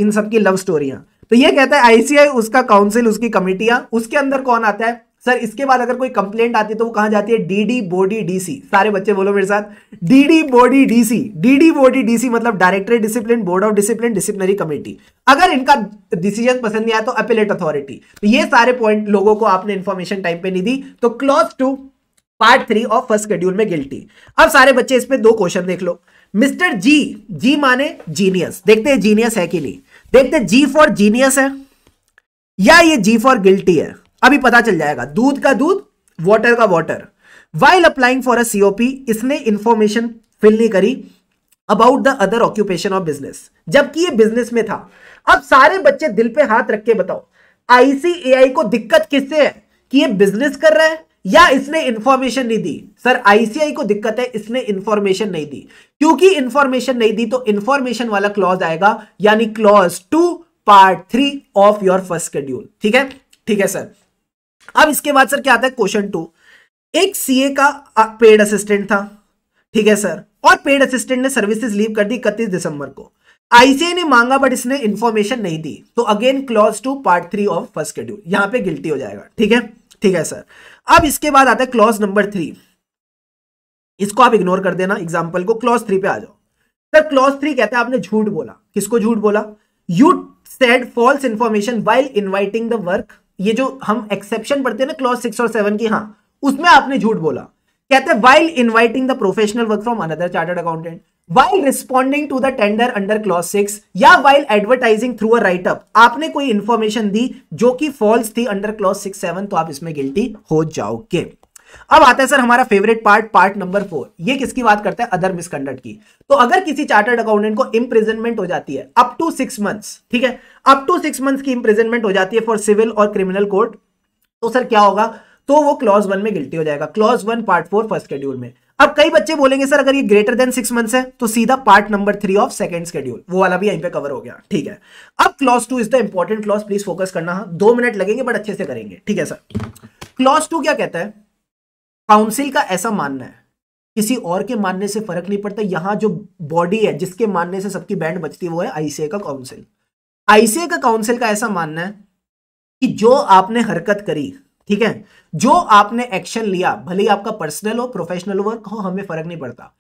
इन सबकी लव स्टोरियां तो ये कहता है आईसीआई उसका काउंसिल उसकी कमेटियां उसके अंदर कौन आता है सर इसके बाद अगर कोई कंप्लेंट आती है तो वो कहाँ जाती है डीडी बॉडी डीसी सारे बच्चे बोलो मेरे साथ DD body DC DD body DC मतलब directorate discipline board of discipline disciplinary committee अगर इनका डिसीजन पसंद नहीं आया तो अपेलेट अथॉरिटी तो ये सारे पॉइंट लोगों को आपने इन्फॉर्मेशन टाइम पे नहीं दी तो clause two part three of first schedule में गिल्टी अब सारे बच्चे इस पर दो क्वेश्चन देख लो मिस्टर जी जी माने जीनियस देखते हैं जीनियस है कि नहीं देखते जी फॉर जीनियस है या ये जी फॉर गिल्टी है अभी पता चल जाएगा दूध का दूध वाटर का water while applying for a COP इसने इंफॉर्मेशन फिल नहीं करी about the other occupation of business जबकि ये बिजनेस में था अब सारे बच्चे दिल पे हाथ रख के बताओ आईसीएआई को दिक्कत किससे है कि ये बिजनेस कर रहा है या इसने इंफॉर्मेशन नहीं दी सर आईसीआई को दिक्कत है इसने इंफॉर्मेशन नहीं दी क्योंकि इंफॉर्मेशन नहीं दी तो इंफॉर्मेशन वाला क्लॉज आएगा यानी clause two part three of your first schedule ठीक है ठीक है सर अब इसके बाद सर क्या आता है क्वेश्चन टू एक सीए का पेड असिस्टेंट था ठीक है सर और पेड असिस्टेंट ने सर्विसेज लीव कर दी इकतीस दिसंबर को आईसीए ने मांगा बट इसने इंफॉर्मेशन नहीं दी तो again clause two part three of first schedule यहां पे गिल्टी हो जाएगा ठीक है ठीक है सर अब इसके बाद आता है क्लॉज नंबर थ्री इसको आप इग्नोर कर देना एग्जाम्पल को क्लॉज थ्री पे आ जाओ सर क्लॉज थ्री कहते हैं आपने झूठ बोला किसको झूठ बोला you said false information while inviting the work ये जो हम एक्सेप्शन पढ़ते हैं ना क्लॉज सिक्स और सेवन की हाँ उसमें आपने झूठ बोला कहते हैं while inviting the professional work from another chartered accountant while responding to the tender under clause six या while advertising through a write up आपने कोई इंफॉर्मेशन दी जो कि फॉल्स थी अंडर क्लॉज सिक्स सेवन तो आप इसमें गिल्टी हो जाओगे अब आता है सर हमारा favourite part part number four ये किसकी बात करता है अदर मिसकंडक्ट की तो अगर किसी चार्टर्ड अकाउंटेंट को इम्प्रिजनमेंट हो जाती है अप टू सिक्स मंथ्स ठीक है अप टू सिक्स मंथ्स की इम्प्रिजनमेंट हो जाती है फॉर सिविल और क्रिमिनल कोर्ट तो सर क्या होगा तो वो क्लॉज वन में गिल्टी हो जाएगा clause one part four first schedule में अब कई बच्चे बोलेंगे सर अगर ये ग्रेटर देन सिक्स मंथ्स है तो सीधा part number three of second schedule वो वाला भी यहीं पे कवर हो गया ठीक है अब clause two is the important clause please focus करना दो मिनट लगेंगे बट अच्छे से करेंगे ठीक है सर क्लॉज टू क्या कहता है काउंसिल का ऐसा मानना है किसी और के मानने से फर्क नहीं पड़ता यहां जो बॉडी है जिसके मानने से सबकी बैंड बचती है वो है आईसीए का काउंसिल आईसीए का काउंसिल का ऐसा मानना है कि जो आपने हरकत करी ठीक है जो आपने एक्शन लिया भले ही आपका पर्सनल हो प्रोफेशनल वर्क हो हमें फर्क नहीं पड़ता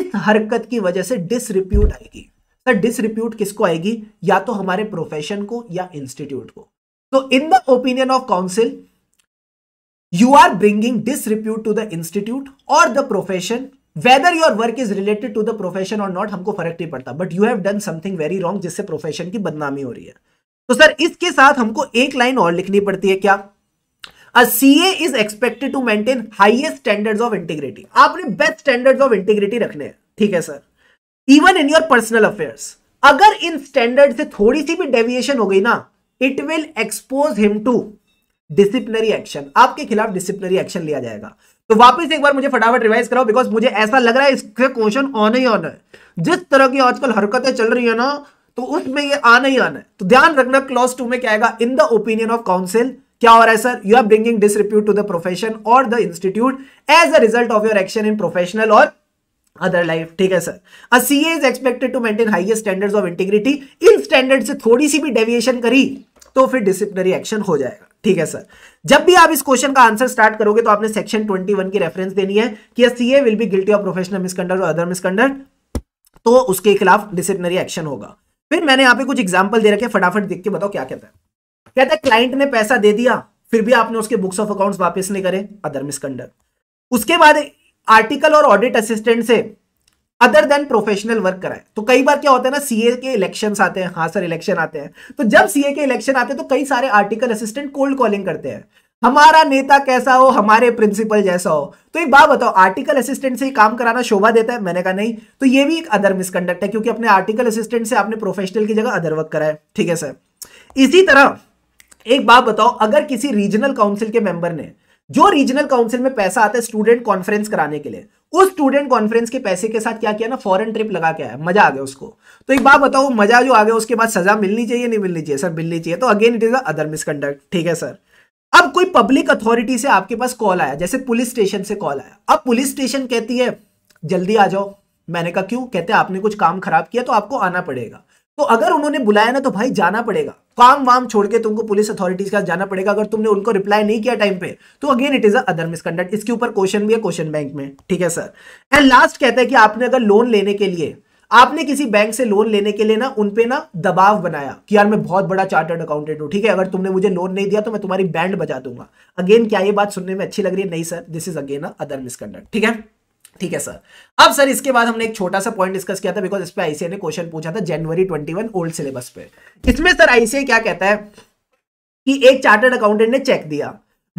इस हरकत की वजह से डिसरिप्यूट आएगी सर तो डिसरिप्यूट किसको आएगी या तो हमारे प्रोफेशन को या इंस्टीट्यूट को तो in the opinion of council you are bringing disrepute to the institute or the profession whether your work is related to the profession और नॉट हमको फर्क नहीं पड़ता but you have done something very wrong जिससे profession की बदनामी हो रही है तो सर इसके साथ हमको एक लाइन और लिखनी पड़ती है क्या a CA is expected to maintain highest standards of integrity आपने बेस्ट स्टैंडर्ड ऑफ इंटीग्रिटी रखने हैं ठीक है sir even in your personal affairs अगर इन स्टैंडर्ड से थोड़ी सी भी डेविएशन हो गई ना it will expose him to disciplinary action आपके खिलाफ डिसिप्लिनरी एक्शन लिया जाएगा तो वापस एक बार मुझे फटाफट रिवाइज कराओ बिकॉज मुझे ऐसा लग रहा है इसके क्वेश्चन आने ही आना है जिस तरह की आजकल हरकतें चल रही है ना तो उसमें ये आना ही आना है तो ध्यान रखना क्लॉज टू में क्या आएगा in the opinion of council क्या हो रहा है sir you are bringing disrepute to the profession और the institute as a result of your action in professional और अदर लाइफ ठीक है sir a C as expected to maintain highest standards of integrity in standard से थोड़ी सी भी deviation करी तो फिर डिसिप्लिनरी एक्शन हो जाएगा ठीक है सर जब भी आप इस क्वेश्चन का आंसर स्टार्ट करोगे तो आपने सेक्शन ट्वेंटी की रेफरेंस देनी है कि C A will be guilty of professional misconduct और अदर मिसकंडक्ट तो उसके खिलाफ डिसिप्लिनरी एक्शन होगा फिर मैंने यहाँ पे कुछ एग्जाम्पल दे रखे फटाफट देख के बताओ क्या कहता है कहता है क्लाइंट ने पैसा दे दिया फिर भी आपने उसके बुक्स ऑफ अकाउंट्स वापस नहीं करे अदर मिसकंडक्ट उसके बाद आर्टिकल और ऑडिट असिस्टेंट से अदर देन प्रोफेशनल वर्क कराए तो कई बार क्या होता है ना सीए के इलेक्शन आते हैं हाँ सर इलेक्शन आते हैं तो जब सीए के इलेक्शन आते हैं तो कई सारे आर्टिकल असिस्टेंट कोल्ड कॉलिंग करते हैं हमारा नेता कैसा हो हमारे प्रिंसिपल जैसा हो तो एक बात बताओ आर्टिकल असिस्टेंट से ही काम कराना शोभा देता है मैंने कहा नहीं तो ये भी एक अदर मिसकंडक्ट है क्योंकि अपने आर्टिकल असिस्टेंट से आपने प्रोफेशनल की जगह अदर वर्क कराए ठीक है सर इसी तरह एक बात बताओ अगर किसी रीजनल काउंसिल के मेंबर ने जो रीजनल काउंसिल में पैसा आता है स्टूडेंट कॉन्फ्रेंस कराने के लिए उस स्टूडेंट कॉन्फ्रेंस के पैसे के साथ क्या किया ना फॉरेन ट्रिप लगा के आया मजा आ गया उसको तो एक बात बताओ मजा जो आ गया उसके बाद सजा मिलनी चाहिए नहीं मिलनी चाहिए सर मिलनी चाहिए तो again it is other misconduct ठीक है सर अब कोई पब्लिक अथॉरिटी से आपके पास कॉल आया जैसे पुलिस स्टेशन से कॉल आया अब पुलिस स्टेशन कहती है जल्दी आ जाओ मैंने कहा क्यों कहते आपने कुछ काम खराब किया तो आपको आना पड़ेगा तो अगर उन्होंने बुलाया ना तो भाई जाना पड़ेगा काम वाम छोड़ के तुमको पुलिस अथॉरिटीज का जाना पड़ेगा अगर तुमने उनको रिप्लाई नहीं किया टाइम पे तो again it is other misconduct इसके ऊपर क्वेश्चन भी है क्वेश्चन बैंक में ठीक है सर एंड लास्ट कहता है कि आपने अगर लोन लेने के लिए आपने किसी बैंक से लोन लेने के लिए ना उनपे ना दबाव बनाया कि यार मैं बहुत बड़ा चार्टर्ड अकाउंटेंट हूं ठीक है अगर तुमने मुझे लोन नहीं दिया तो मैं तुम्हारी बैंड बजा दूंगा अगेन क्या ये बात सुनने में अच्छी लग रही है नहीं sir this is again other misconduct ठीक है ठीक है सर अब सर इसके बाद हमने एक छोटा सा पॉइंट डिस्कस किया था बिकॉज इस पर आईसीआई ने क्वेश्चन पूछा था जनवरी 21 ओल्ड सिलेबस पे इसमें सर आईसीआई क्या कहता है कि एक चार्टर्ड अकाउंटेंट ने चेक दिया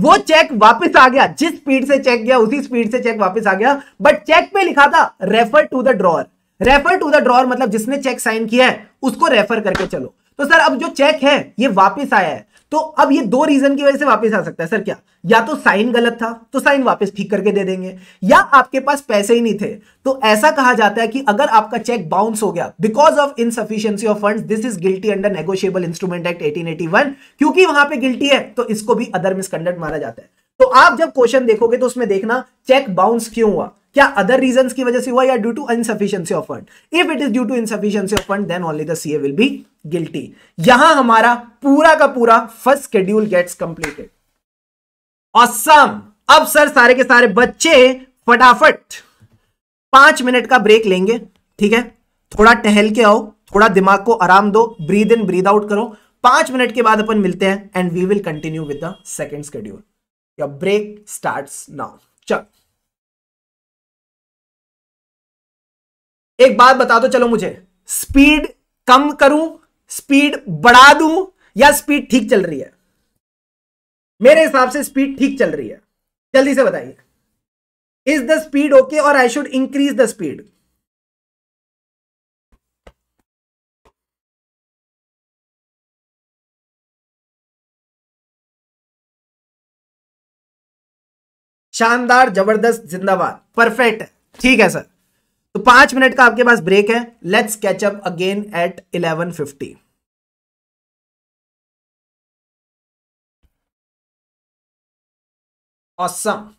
वो चेक वापस आ गया जिस स्पीड से चेक गया उसी स्पीड से चेक वापस आ गया बट चेक पे लिखा था refer to the drawer refer to the drawer मतलब जिसने चेक साइन किया है उसको रेफर करके चलो तो सर अब जो चेक है ये वापस आया है तो अब ये दो रीजन की वजह से वापस आ सकता है सर क्या या तो साइन गलत था तो साइन वापस ठीक करके दे देंगे या आपके पास पैसे ही नहीं थे तो ऐसा कहा जाता है कि अगर आपका चेक बाउंस हो गया because of insufficiency of funds this is guilty under negotiable instrument act 1881 क्योंकि वहां पे गिल्टी है तो इसको भी अदर मिसकंडक्ट मारा जाता है तो आप जब क्वेश्चन देखोगे तो उसमें देखना चेक बाउंस क्यों हुआ क्या अदर रीजन की वजह से हुआ या due to insufficiency of fund if it is due to insufficiency of fund then only the CA will be guilty यहां हमारा पूरा का पूरा first schedule gets completed awesome अब सर सारे के सारे बच्चे फटाफट पांच मिनट का ब्रेक लेंगे ठीक है थोड़ा टहल के आओ थोड़ा दिमाग को आराम दो ब्रीद इन ब्रीद आउट करो पांच मिनट के बाद अपन मिलते हैं and we will continue with the second schedule break start now चल एक बात बता दो चलो मुझे स्पीड कम करूं स्पीड बढ़ा दू या स्पीड ठीक चल रही है मेरे हिसाब से स्पीड ठीक चल रही है जल्दी से बताइए इज द स्पीड ओके और I should increase the speed शानदार जबरदस्त जिंदाबाद परफेक्ट ठीक है सर तो पांच मिनट का आपके पास ब्रेक है let's catch up again at eleven fifty awesome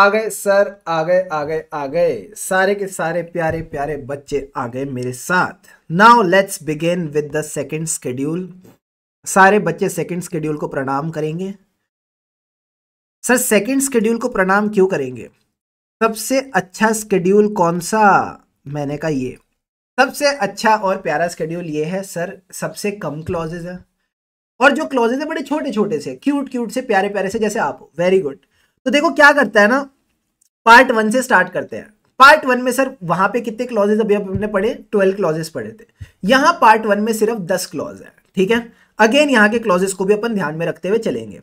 आ गए सर आ गए आ गए आ गए सारे के सारे प्यारे प्यारे बच्चे आ गए मेरे साथ now let's begin with the second schedule सारे बच्चे सेकेंड स्केड्यूल को प्रणाम करेंगे सर सेकेंड स्केड्यूल को प्रणाम क्यों करेंगे सबसे अच्छा स्केड्यूल कौन सा मैंने कहा ये सबसे अच्छा और प्यारा स्केड्यूल ये है सर सबसे कम क्लॉजेज है और जो क्लॉजेज है बड़े छोटे छोटे से क्यूट क्यूट से प्यारे प्यारे से जैसे आप वेरी गुड तो देखो क्या करता है ना पार्ट वन से स्टार्ट करते हैं पार्ट वन में सर वहां पे कितने क्लॉजेस अभी हमने पढ़े ट्वेल्व क्लॉजेस पढ़े थे यहां पार्ट वन में सिर्फ दस क्लॉज है ठीक है अगेन यहां के क्लॉजेस को भी अपन ध्यान में रखते हुए चलेंगे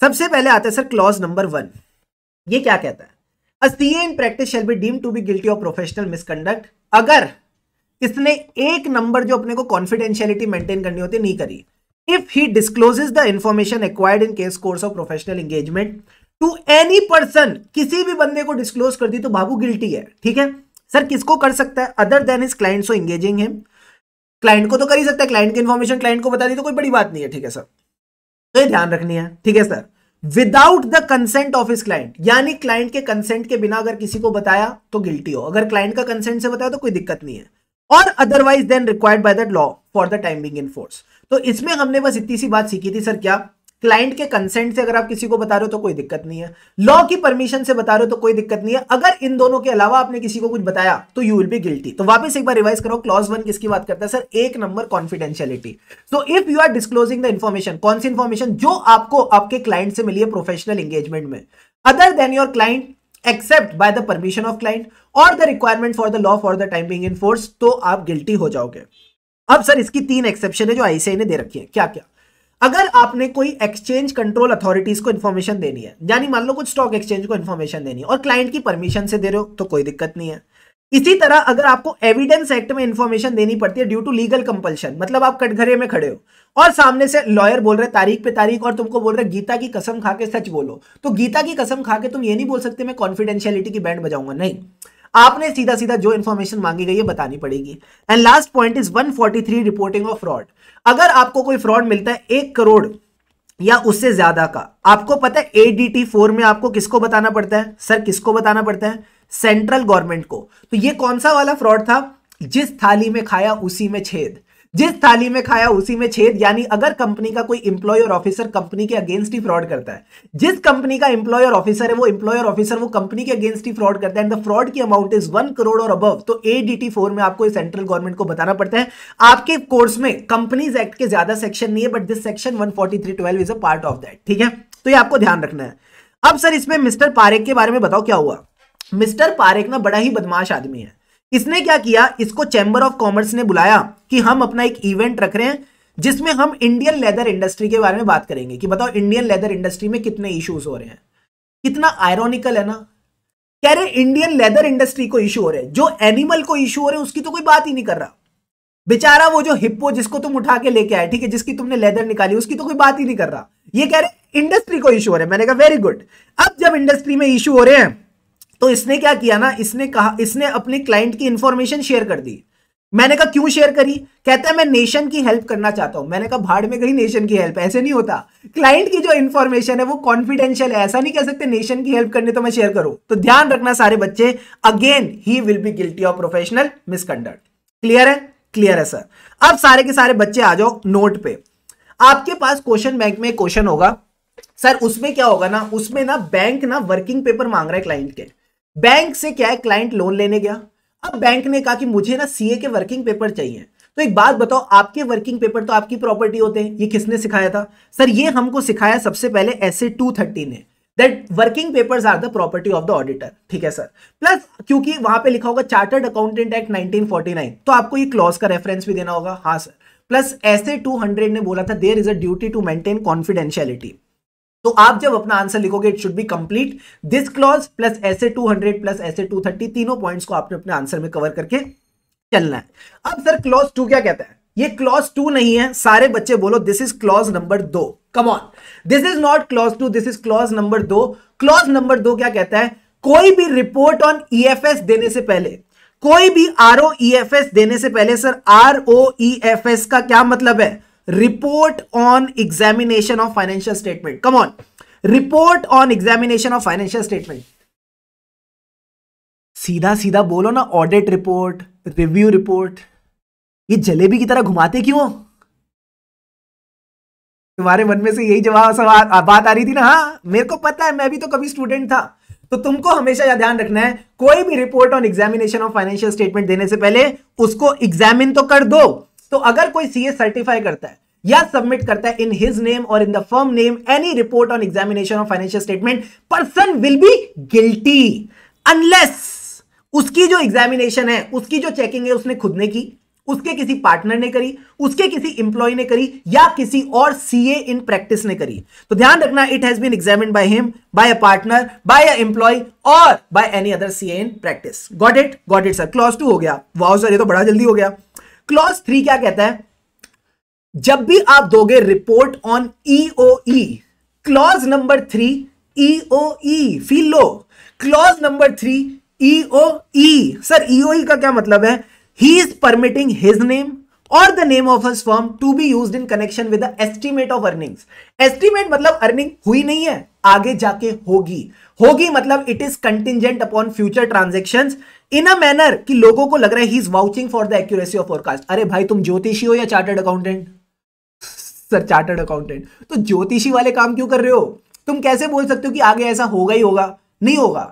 सबसे पहले आता है सर क्लॉज नंबर वन ये क्या कहता है A CA in practice shall be deemed to be guilty of professional अगर इसने एक नंबर जो अपने को कॉन्फिडेंशियलिटी मेंटेन करनी होती नहीं करी if he discloses the information acquired in case course of professional engagement to any person किसी भी बंदे को डिस्क्लोज कर दी तो बाबू गिल्टी है ठीक है सर किसको कर सकता है other than is client so engaging him client को तो कर ही सकता है क्लाइंट की इन्फॉर्मेशन क्लाइंट को बता दी तो कोई बड़ी बात नहीं है ठीक है सर तो ये ध्यान रखनी है ठीक है sir without the consent of इस क्लाइंट यानी क्लाइंट के कंसेंट के बिना अगर किसी को बताया तो गिल्टी हो अगर क्लाइंट का कंसेंट से बताया तो कोई दिक्कत नहीं है और otherwise than required by that law for the time being in force तो इसमें हमने बस इतनी सी बात सीखी थी सर क्या क्लाइंट के कंसेंट से अगर आप किसी को बता रहे हो तो कोई दिक्कत नहीं है लॉ की परमिशन से बता रहे हो तो कोई दिक्कत नहीं है अगर इन दोनों के अलावा आपने किसी को कुछ बताया तो यू विल बी गिल्टी तो वापस एक बार रिवाइज करो क्लॉज वन किसकी बात करता है सर एक number confidentiality so if you are disclosing the information कौन सी इन्फॉर्मेशन जो आपको आपके क्लाइंट से मिली है प्रोफेशनल एंगेजमेंट में other than your client except by the permission of client और the requirement for the law for the time being in force तो आप गिल्टी हो जाओगे अब सर इसकी तीन एक्सेप्शन है जो आईसीआई ने दे रखी है क्या क्या अगर आपने कोई एक्सचेंज कंट्रोल अथॉरिटीज को इन्फॉर्मेशन देनी है यानी मान लो कुछ स्टॉक एक्सचेंज को इन्फॉर्मेशन देनी है और क्लाइंट की परमिशन से दे रहे हो तो कोई दिक्कत नहीं है इसी तरह अगर आपको एविडेंस एक्ट में इन्फॉर्मेशन देनी पड़ती है ड्यू टू लीगल कंपल्शन मतलब आप कटघरे में खड़े हो और सामने से लॉयर बोल रहे तारीख पे तारीख और तुमको बोल रहे गीता की कसम खा के सच बोलो तो गीता की कसम खा के तुम ये नहीं बोल सकते मैं कॉन्फिडेंशियलिटी की बैंड बजाऊंगा नहीं आपने सीधा सीधा जो इन्फॉर्मेशन मांगी गई है बतानी पड़ेगी and last point is 143 reporting of fraud अगर आपको कोई फ्रॉड मिलता है एक करोड़ या उससे ज्यादा का आपको पता है एडीटी फोर में आपको किसको बताना पड़ता है सर किसको बताना पड़ता है सेंट्रल गवर्नमेंट को तो ये कौन सा वाला फ्रॉड था जिस थाली में खाया उसी में छेद जिस थाली में खाया उसी में छेद यानी अगर कंपनी का कोई इंप्लॉय और ऑफिसर कंपनी के अगेंस्ट ही फ्रॉड करता है जिस कंपनी का इंप्लॉय और ऑफिसर है वो इंप्लॉय और ऑफिसर वो कंपनी के अगेंस्ट ही फ्रॉड करता है एंड द फ्रॉड की अमाउंट इज वन करोड़ और अबव तो एडीटी फोर में आपको सेंट्रल गवर्नमेंट को बताना पड़ता है आपके कोर्स में कंपनीज एक्ट के ज्यादा सेक्शन नहीं है but this section one is a part of that ठीक है तो ये आपको ध्यान रखना है अब सर इसमें मिस्टर पारेख के बारे में बताओ क्या हुआ मिस्टर पारेख ना बड़ा ही बदमाश आदमी है इसने क्या किया इसको चैंबर ऑफ कॉमर्स ने बुलाया कि हम अपना एक इवेंट रख रहे हैं जिसमें हम इंडियन लेदर इंडस्ट्री के बारे में बात करेंगे कि बताओ इंडियन लेदर इंडस्ट्री में कितने इश्यूज हो रहे हैं कितना आयरोनिकल है ना कह रहे इंडियन लेदर इंडस्ट्री को इशू हो रहे हैं जो एनिमल को इशू हो रहे हैं उसकी तो कोई बात ही नहीं कर रहा बेचारा वो जो हिप्पो जिसको तुम उठा के लेके आए ठीक है जिसकी तुमने लेदर निकाली उसकी तो कोई बात ही नहीं कर रहा ये कह रहे इंडस्ट्री को इशू हो रहे हैं मैंने कहा वेरी गुड अब जब इंडस्ट्री में इशू हो रहे हैं तो इसने क्या किया ना इसने कहा इसने अपने क्लाइंट की इंफॉर्मेशन शेयर कर दी मैंने कहा क्यों शेयर करी कहता है मैं नेशन की हेल्प करना चाहता हूं मैंने कहा भाड़ में कहीं नेशन की हेल्प ऐसे नहीं होता क्लाइंट की जो इंफॉर्मेशन है वो कॉन्फिडेंशियल है ऐसा नहीं कह सकते नेशन की हेल्प करने तो मैं शेयर करूं तो ध्यान रखना सारे बच्चे again he will be guilty of professional misconduct clear है क्लियर है सर अब सारे के सारे बच्चे आ जाओ नोट पे आपके पास क्वेश्चन बैंक में क्वेश्चन होगा सर उसमें क्या होगा ना उसमें ना बैंक ना वर्किंग पेपर मांग रहा है क्लाइंट के बैंक से क्या है क्लाइंट लोन लेने गया अब बैंक ने कहा कि मुझे ना सीए के वर्किंग पेपर चाहिए तो एक बात बताओ आपके वर्किंग पेपर तो आपकी प्रॉपर्टी होते हैं ये किसने सिखाया था सर ये हमको सिखाया सबसे पहले एस ए टू थर्टी ने that working papers are the property of the auditor ठीक है सर प्लस क्योंकि वहां पे लिखा होगा चार्टर्ड अकाउंटेंट एक्ट 1949 तो आपको ये क्लॉज का रेफरेंस भी देना होगा हाँ सर प्लस ऐसे 200 ने बोला था there is a duty to maintain confidentiality तो आप जब अपना आंसर लिखोगे it should be complete this clause plus ऐसे 200 प्लस ऐसे 230 तीनों पॉइंट्स को आपने अपने आंसर में कवर करके चलना है अब सर क्लॉज टू क्या कहता है ये क्लॉज टू नहीं है सारे बच्चे बोलो दिस इज क्लॉज नंबर दो come on this is not clause two this is clause number दो क्लॉज नंबर दो क्या कहता है कोई भी रिपोर्ट ऑन ईएफएस देने से पहले कोई भी आर ओ e देने से पहले सर आर ओ का क्या मतलब है report on examination of financial statement come on report on examination of financial statement सीधा सीधा बोलो ना ऑडिट रिपोर्ट रिव्यू रिपोर्ट ये जलेबी की तरह घुमाते क्यों तुम्हारे मन में से यही जवाब सवाल बात आ रही थी ना हाँ मेरे को पता है मैं भी तो कभी स्टूडेंट था तो तुमको हमेशा यह ध्यान रखना है कोई भी report on examination of financial statement देने से पहले उसको एग्जामिन तो कर दो तो अगर कोई सीए सर्टिफाई करता है या सबमिट करता है इन हिज नेम और in the firm name any report on examination of financial statement person will be guilty unless उसकी जो एग्जामिनेशन है उसकी जो चेकिंग है उसने खुद ने की उसके किसी पार्टनर ने करी उसके किसी इंप्लॉय ने करी या किसी और सीए इन प्रैक्टिस ने करी तो ध्यान रखना it has been examined by him by a partner by a employee और by any other CA in practice got it got it sir clause two हो गया वाओ सर ये तो बड़ा जल्दी हो गया क्लॉज थ्री क्या कहता है जब भी आप दोगे report on EOE e e, clause number three EOE e feel लो clause number three EOE sir EOE का क्या मतलब है he is permitting his name और the name of his firm to be use in connection with estimate of earnings estimate मतलब earning हुई नहीं है आगे जाके होगी होगी मतलब it is contingent upon future transaction in a manner कि लोगों को लग रहा है he is vouching for the accuracy of forecast अरे भाई तुम ज्योतिषी हो या chartered accountant sir chartered accountant तो ज्योतिषी वाले काम क्यों कर रहे हो तुम कैसे बोल सकते हो कि आगे ऐसा होगा ही होगा नहीं होगा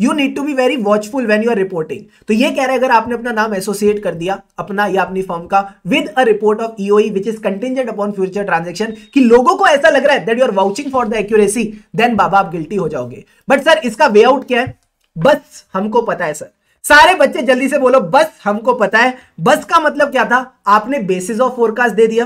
you need to be very watchful when you are reporting तो ये कह रहे है अगर आपने अपना नाम एसोसिएट कर दिया अपना या अपनी फर्म का विद अ रिपोर्ट ऑफ ईओ which is contingent upon future transaction कि लोगों को ऐसा लग रहा है that you are vouching for the accuracy then बाबा आप गिल्टी हो जाओगे बट सर इसका वे आउट क्या है बस हमको पता है सर सारे बच्चे जल्दी से बोलो बस हमको पता है बस का मतलब क्या था आपने बेसिस ऑफ फोरकास्ट दे दिया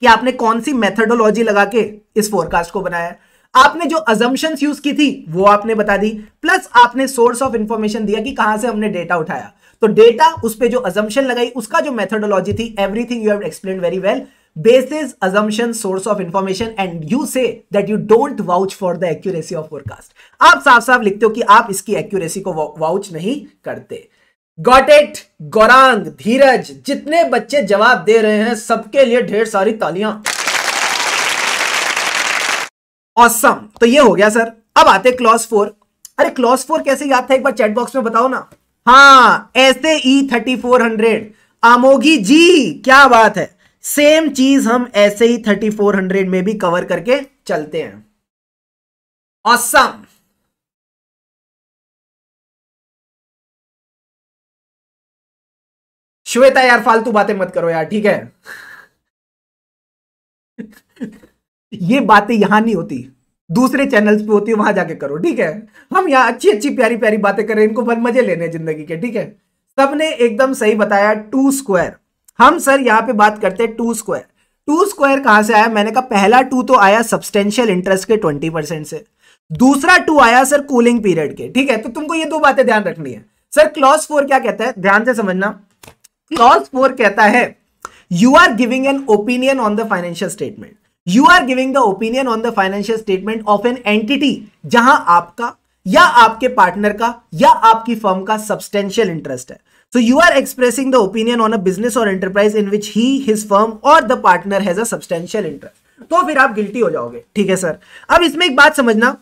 कि आपने कौन सी मेथडोलॉजी लगा के इस फोरकास्ट को बनाया आपने जो अजम्पन्स यूज की थी वो आपने बता दी प्लस आपने सोर्स ऑफ इंफॉर्मेशन दिया कि कहां से हमने डेटा उठाया तो डेटा उस पर जो अजम्पन लगाई उसका जो मेथडोलॉजी थी everything you have explain very well bases assumption source of information and you say that you don't vouch for the accuracy of forecast आप साफ साफ लिखते हो कि आप इसकी एक्यूरेसी को वाउच नहीं करते गॉट इट गौरांग धीरज जितने बच्चे जवाब दे रहे हैं सबके लिए ढेर सारी तालियां ऑसम awesome. तो ये हो गया सर अब आते क्लॉस फोर अरे क्लॉस फोर कैसे याद था एक बार चैट बॉक्स में बताओ ना हाँ ऐसे ई थर्टी फोर हंड्रेड आमोगी जी क्या बात है सेम चीज हम ऐसे ही 3400 में भी कवर करके चलते हैं ऑसम श्वेता यार फालतू बातें मत करो यार ठीक है (laughs) ये बातें यहां नहीं होती दूसरे चैनल्स पे होती है वहां जाके करो ठीक है हम यहां अच्छी अच्छी प्यारी प्यारी बातें कर रहे हैं इनको बस मजे लेने जिंदगी के ठीक है सबने एकदम सही बताया टू स्क्वायर हम सर यहाँ पे बात करते हैं टू स्क्वायर टू स्क्वायर कहाँ से आया मैंने कहा पहला टू तो आया सब्सटेंशियल इंटरेस्ट के ट्वेंटी परसेंट से दूसरा टू आया सर कूलिंग पीरियड के ठीक है तो तुमको ये दो बातें ध्यान रखनी है सर क्लॉस फोर क्या कहता है ध्यान से समझना क्लॉस फोर कहता है you are giving an opinion on the financial statement you are giving the opinion on the financial statement of an entity जहां आपका या आपके पार्टनर का या आपकी फर्म का सब्सटेंशियल इंटरेस्ट है So you are expressing the opinion on a business or enterprise in which he, his firm or the partner has a substantial interest. तो फिर आप गिल्टी हो जाओगे ठीक है सर अब इसमें एक बात समझना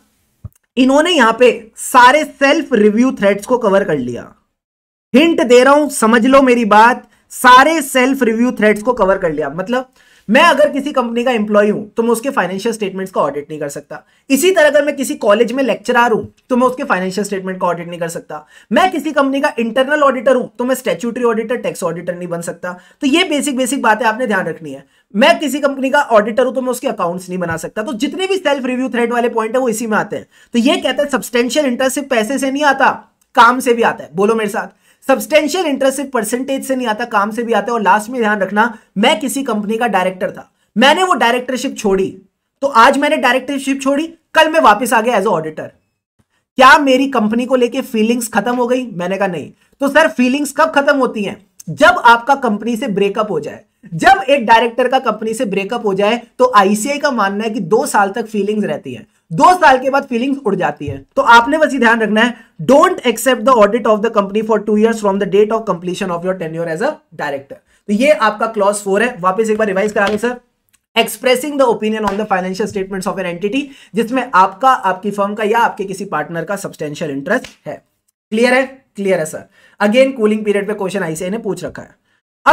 इन्होंने यहां पे सारे सेल्फ रिव्यू थ्रेड्स को कवर कर लिया हिंट दे रहा हूं समझ लो मेरी बात सारे सेल्फ रिव्यू थ्रेड्स को कवर कर लिया मतलब मैं अगर किसी कंपनी का एम्प्लॉय हूं तो मैं उसके फाइनेंशियल स्टेटमेंट्स का ऑडिट नहीं कर सकता इसी तरह अगर मैं किसी कॉलेज में लेक्चरर हूं तो मैं उसके फाइनेंशियल स्टेटमेंट का ऑडिट नहीं कर सकता मैं किसी कंपनी का इंटरनल ऑडिटर हूं तो मैं स्टेचुटरी ऑडिटर टैक्स ऑडिटर नहीं बन सकता तो ये बेसिक बेसिक बातें आपने ध्यान रखनी है मैं किसी कंपनी का ऑडिटर हूं तो मैं उसके अकाउंट्स नहीं बना सकता तो जितने भी सेल्फ रिव्यू थ्रेड वाले पॉइंट है वो इसी में आते हैं तो ये कहता है सब्सटेंशियल इंटरेस्ट सिर्फ पैसे से नहीं आता काम से भी आता है बोलो मेरे साथ सब्सटेंशियल इंटरेस्ट सिर्फ परसेंटेज से नहीं आता काम से भी आता है और लास्ट में ध्यान रखना मैं किसी कंपनी का डायरेक्टर था मैंने वो डायरेक्टरशिप छोड़ी तो आज मैंने डायरेक्टरशिप छोड़ी कल मैं वापस आ गया एज ऑडिटर क्या मेरी कंपनी को लेके फीलिंग्स खत्म हो गई मैंने कहा नहीं तो सर फीलिंग्स कब खत्म होती हैं जब आपका कंपनी से ब्रेकअप हो जाए जब एक डायरेक्टर का कंपनी से ब्रेकअप हो जाए तो आईसीआई का मानना है कि दो साल तक फीलिंग्स रहती हैं दो साल के बाद फीलिंग्स उड़ जाती है तो आपने बस ये ध्यान रखना है don't accept the audit of the company for two year from the date of completion of your tenure as a director तो ये आपका क्लॉज फोर है वापस एक बार रिवाइज करा लो sir expressing the opinion on the financial statement of an entity जिसमें आपका आपकी फर्म का या आपके किसी पार्टनर का सब्सटेंशियल इंटरेस्ट है क्लियर है क्लियर है सर अगेन कूलिंग पीरियड पे क्वेश्चन आईसीआई ने पूछ रखा है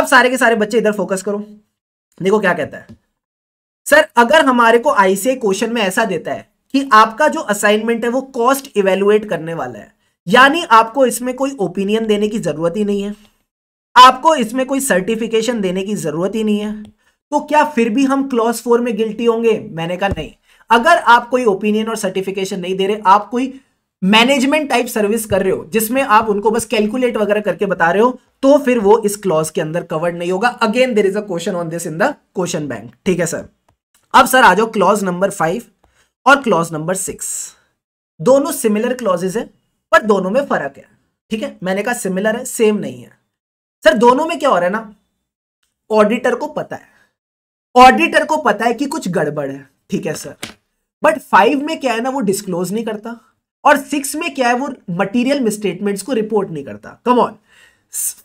अब सारे के सारे बच्चे इधर फोकस करो देखो क्या कहता है सर अगर हमारे को आईसीआई क्वेश्चन में ऐसा देता है कि आपका जो असाइनमेंट है वो कॉस्ट इवेलुएट करने वाला है यानी आपको इसमें कोई ओपिनियन देने की जरूरत ही नहीं है आपको इसमें कोई सर्टिफिकेशन देने की जरूरत ही नहीं है तो क्या फिर भी हम क्लॉज फोर में गिल्टी होंगे मैंने कहा नहीं अगर आप कोई ओपिनियन और सर्टिफिकेशन नहीं दे रहे आप कोई मैनेजमेंट टाइप सर्विस कर रहे हो जिसमें आप उनको बस कैलकुलेट वगैरह करके बता रहे हो तो फिर वो इस क्लॉज के अंदर कवर्ड नहीं होगा again there is a question on this in the question bank ठीक है सर अब सर आ जाओ क्लॉज नंबर फाइव और क्लॉज नंबर सिक्स दोनों सिमिलर क्लॉजेज है पर दोनों में फर्क है ठीक है मैंने कहा सिमिलर है सेम नहीं है सर दोनों में क्या हो रहा है ना ऑडिटर को पता है ऑडिटर को पता है कि कुछ गड़बड़ है ठीक है सर बट फाइव में क्या है ना वो डिस्क्लोज नहीं करता और सिक्स में क्या है वो मटेरियल स्टेटमेंट को रिपोर्ट नहीं करता कम ऑन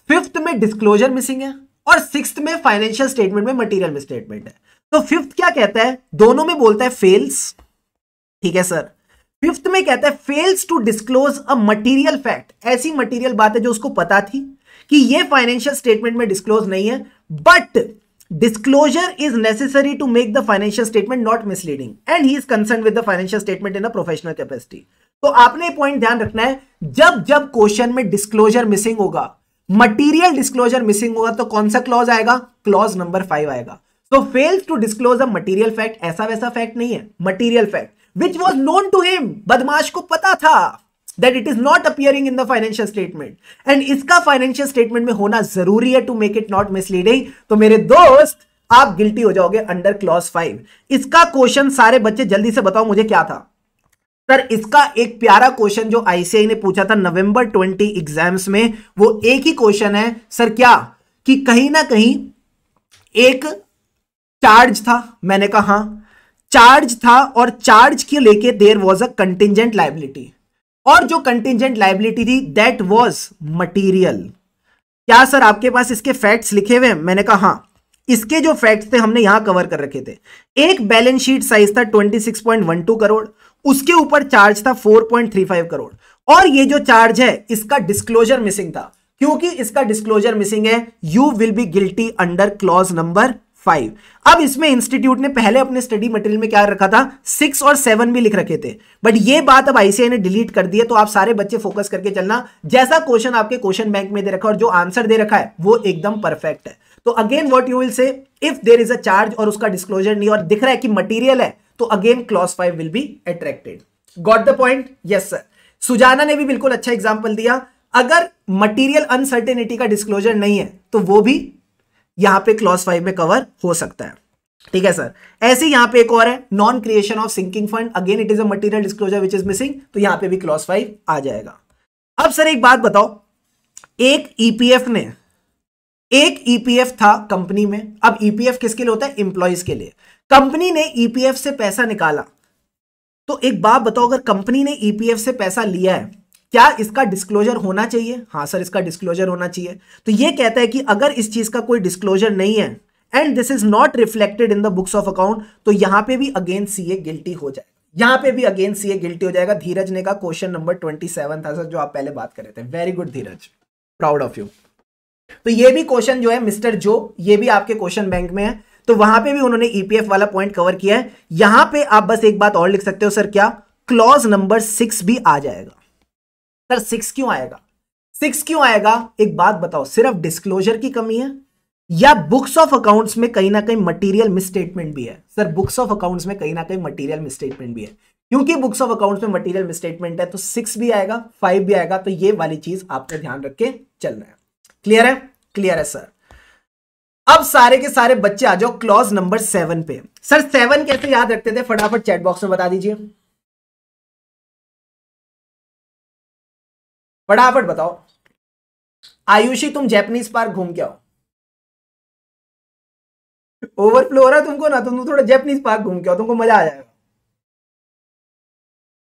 फिफ्थ में डिस्क्लोजर मिसिंग है और सिक्स में फाइनेंशियल स्टेटमेंट में मटेरियल स्टेटमेंट है तो फिफ्थ क्या कहता है दोनों में बोलता है फेल्स ठीक है सर फिफ्थ में कहता है fails to disclose a material fact ऐसी मटेरियल बात है जो उसको पता थी कि ये फाइनेंशियल स्टेटमेंट में डिस्क्लोज नहीं है but disclosure is necessary to make the financial statement not misleading and he is concern with the financial statement in a professional capacity तो आपने पॉइंट ध्यान रखना है जब जब क्वेश्चन में डिस्क्लोजर मिसिंग होगा मटेरियल डिस्क्लोजर मिसिंग होगा तो कौन सा क्लॉज आएगा क्लॉज नंबर फाइव आएगा so fail to disclose a material fact ऐसा वैसा फैक्ट नहीं है material fact which was known to him बदमाश को पता था that it is not appearing in the financial statement and इसका फाइनेंशियल स्टेटमेंट में होना जरूरी है to make it not misleading तो मेरे दोस्त आप गिल्टी हो जाओगे अंडर क्लॉज फाइव इसका क्वेश्चन सारे बच्चे जल्दी से बताओ मुझे क्या था सर इसका एक प्यारा क्वेश्चन जो आईसीआई ने पूछा था नवंबर 20 एग्जाम्स में वो एक ही क्वेश्चन है सर क्या कि कहीं ना कहीं एक चार्ज था मैंने कहा हाँ चार्ज था और चार्ज के लेके there was a contingent liability और जो कंटिजेंट लाइबिलिटी थी दैट वॉज मटीरियल क्या सर आपके पास इसके फैक्ट्स लिखे हुए हैं मैंने कहा हाँ इसके जो फैक्ट्स थे हमने यहां कवर कर रखे थे एक बैलेंस शीट साइज था 26.12 करोड़ उसके ऊपर चार्ज था 4.35 करोड़ और ये जो चार्ज है इसका डिस्क्लोजर मिसिंग था क्योंकि इसका डिस्क्लोजर मिसिंग है you will be guilty under clause number five अब इसमें इंस्टीट्यूट ने पहले अपने स्टडी मटेरियल में क्या रखा था सिक्स और सेवन भी लिख रखे थे बट ये बात अब आईसीआई ने डिलीट कर दी है तो आप सारे बच्चे फोकस करके चलना जैसा क्वेश्चन आपके क्वेश्चन बैंक में दे रखा और जो आंसर दे रखा है वो एकदम परफेक्ट है तो again what you will say if there is a charge और उसका डिस्क्लोजर नहीं और दिख रहा है कि मटीरियल है तो again clause five will be attracted got the point yes sir Sujana ने भी बिल्कुल अच्छा एग्जाम्पल दिया अगर मटीरियल अनसर्टेनिटी का डिस्क्लोजर नहीं है तो वो भी यहां पे क्लॉस फाइव में कवर हो सकता है ठीक है सर ऐसे यहां पे एक और है non creation of sinking fund again it is a material disclosure which is missing तो यहां पे भी क्लॉस फाइव आ जाएगा अब सर एक बात बताओ एक ईपीएफ e ने एक ईपीएफ e था कंपनी में अब ईपीएफ e किसके लिए होता है इंप्लॉइज के लिए कंपनी ने ईपीएफ से पैसा निकाला तो एक बात बताओ अगर कंपनी ने ईपीएफ से पैसा लिया है क्या इसका डिस्क्लोजर होना चाहिए हाँ सर इसका डिस्क्लोजर होना चाहिए तो ये कहता है कि अगर इस चीज़ का कोई डिस्क्लोजर नहीं है and this is not reflected in the books of account तो यहां पे भी अगेन सी ए गिल्टी हो जाए यहां पे भी अगेन सी ए गिल्टी हो जाएगा धीरज ने का क्वेश्चन नंबर ट्वेंटी सेवन था सर जो आप पहले बात कर रहे थे very good Dheeraj proud of you तो ये भी क्वेश्चन जो है मिस्टर जो ये भी आपके क्वेश्चन बैंक में है तो वहां पे भी उन्होंने ईपीएफ e वाला पॉइंट कवर किया है यहां पे आप बस एक बात और लिख सकते हो सर क्या क्लॉज नंबर सिक्स भी आ जाएगा सर सिक्स क्यों आएगा सिक्स क्यों आएगा एक बात बताओ सिर्फ डिस्क्लोजर की कमी है या बुक्स ऑफ अकाउंट्स में कहीं ना कहीं मटेरियल मिसस्टेटमेंट भी है सर बुक्स ऑफ अकाउंट्स में कहीं ना कहीं मटेरियल मिसस्टेटमेंट भी है क्योंकि बुक्स ऑफ अकाउंट्स में मटेरियल मिसस्टेटमेंट है तो सिक्स भी आएगा फाइव भी आएगा तो ये वाली चीज आपको ध्यान रख के चलना है क्लियर है क्लियर है सर अब सारे के सारे बच्चे आ जाओ क्लॉज नंबर सेवन पे सर सेवन कैसे याद रखते थे फटाफट चैटबॉक्स में बता दीजिए फटाफट बताओ आयुषी तुम जैपनीज पार्क घूम के आओ ओवरफ्लो हो रहा है तुमको ना तो तुम थोड़ा जैपनीज पार्क घूम के आओ तुमको मजा आ जाएगा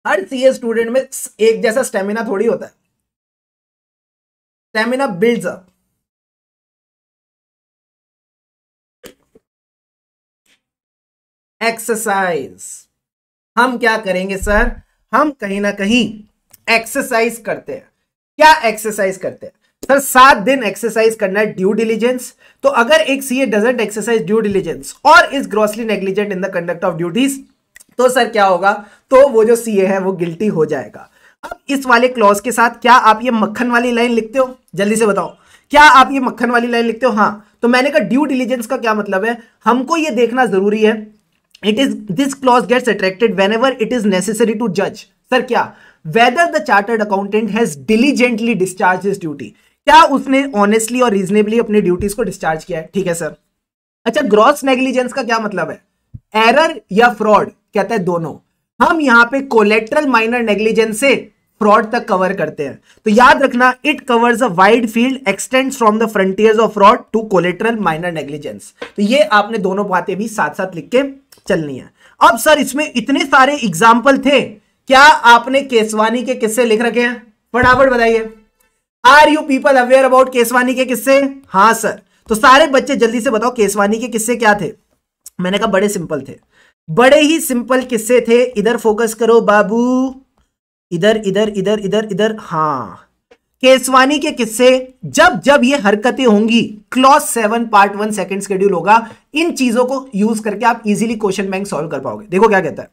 हर सीए स्टूडेंट में एक जैसा स्टेमिना थोड़ी होता है स्टेमिना बिल्ड्स अप एक्सरसाइज हम क्या करेंगे सर हम कहीं ना कहीं एक्सरसाइज करते हैं क्या एक्सरसाइज करते हैं सर सात दिन एक्सरसाइज करना है ड्यू डिलीजेंस तो अगर एक CA doesn't exercise due diligence और is grossly negligent in the conduct of duties तो सर क्या होगा तो वो जो सीए है वो गिल्टी हो जाएगा अब इस वाले क्लॉज के साथ क्या आप ये मक्खन वाली लाइन लिखते हो जल्दी से बताओ क्या आप ये मक्खन वाली लाइन लिखते हो हाँ तो मैंने कहा ड्यू डिलीजेंस का क्या मतलब है हमको ये देखना जरूरी है it is this clause gets attracted whenever it is necessary to जज सर क्या whether the chartered accountant has diligently discharged his duty क्या उसने ऑनेस्टली और रीजनेबली अपनी ड्यूटीज को डिस्चार्ज किया है ठीक है सर अच्छा ग्रॉस नेग्लिजेंस का क्या मतलब है एरर या फ्रॉड कहता है दोनों हम यहां पे कोलेट्रल माइनर नेग्लिजेंस से फ्रॉड तक कवर करते हैं तो याद रखना it covers a wide field extend from the frontiers of fraud to collateral minor negligence तो ये आपने दोनों बातें भी साथ साथ लिख के चलनी है अब सर इसमें इतने सारे एग्जाम्पल थे क्या आपने केसवानी के किस्से लिख रखे हैं फटाफट बताइए are you people aware about Keswani के किस्से हाँ सर तो सारे बच्चे जल्दी से बताओ केसवानी के किस्से क्या थे मैंने कहा बड़े सिंपल थे बड़े ही सिंपल किस्से थे इधर फोकस करो बाबू इधर इधर इधर इधर इधर हाँ केसवानी के किस्से जब जब ये हरकतें होंगी clause seven part one second schedule होगा इन चीजों को यूज करके आप इजीली क्वेश्चन बैंक सॉल्व कर पाओगे देखो क्या कहता है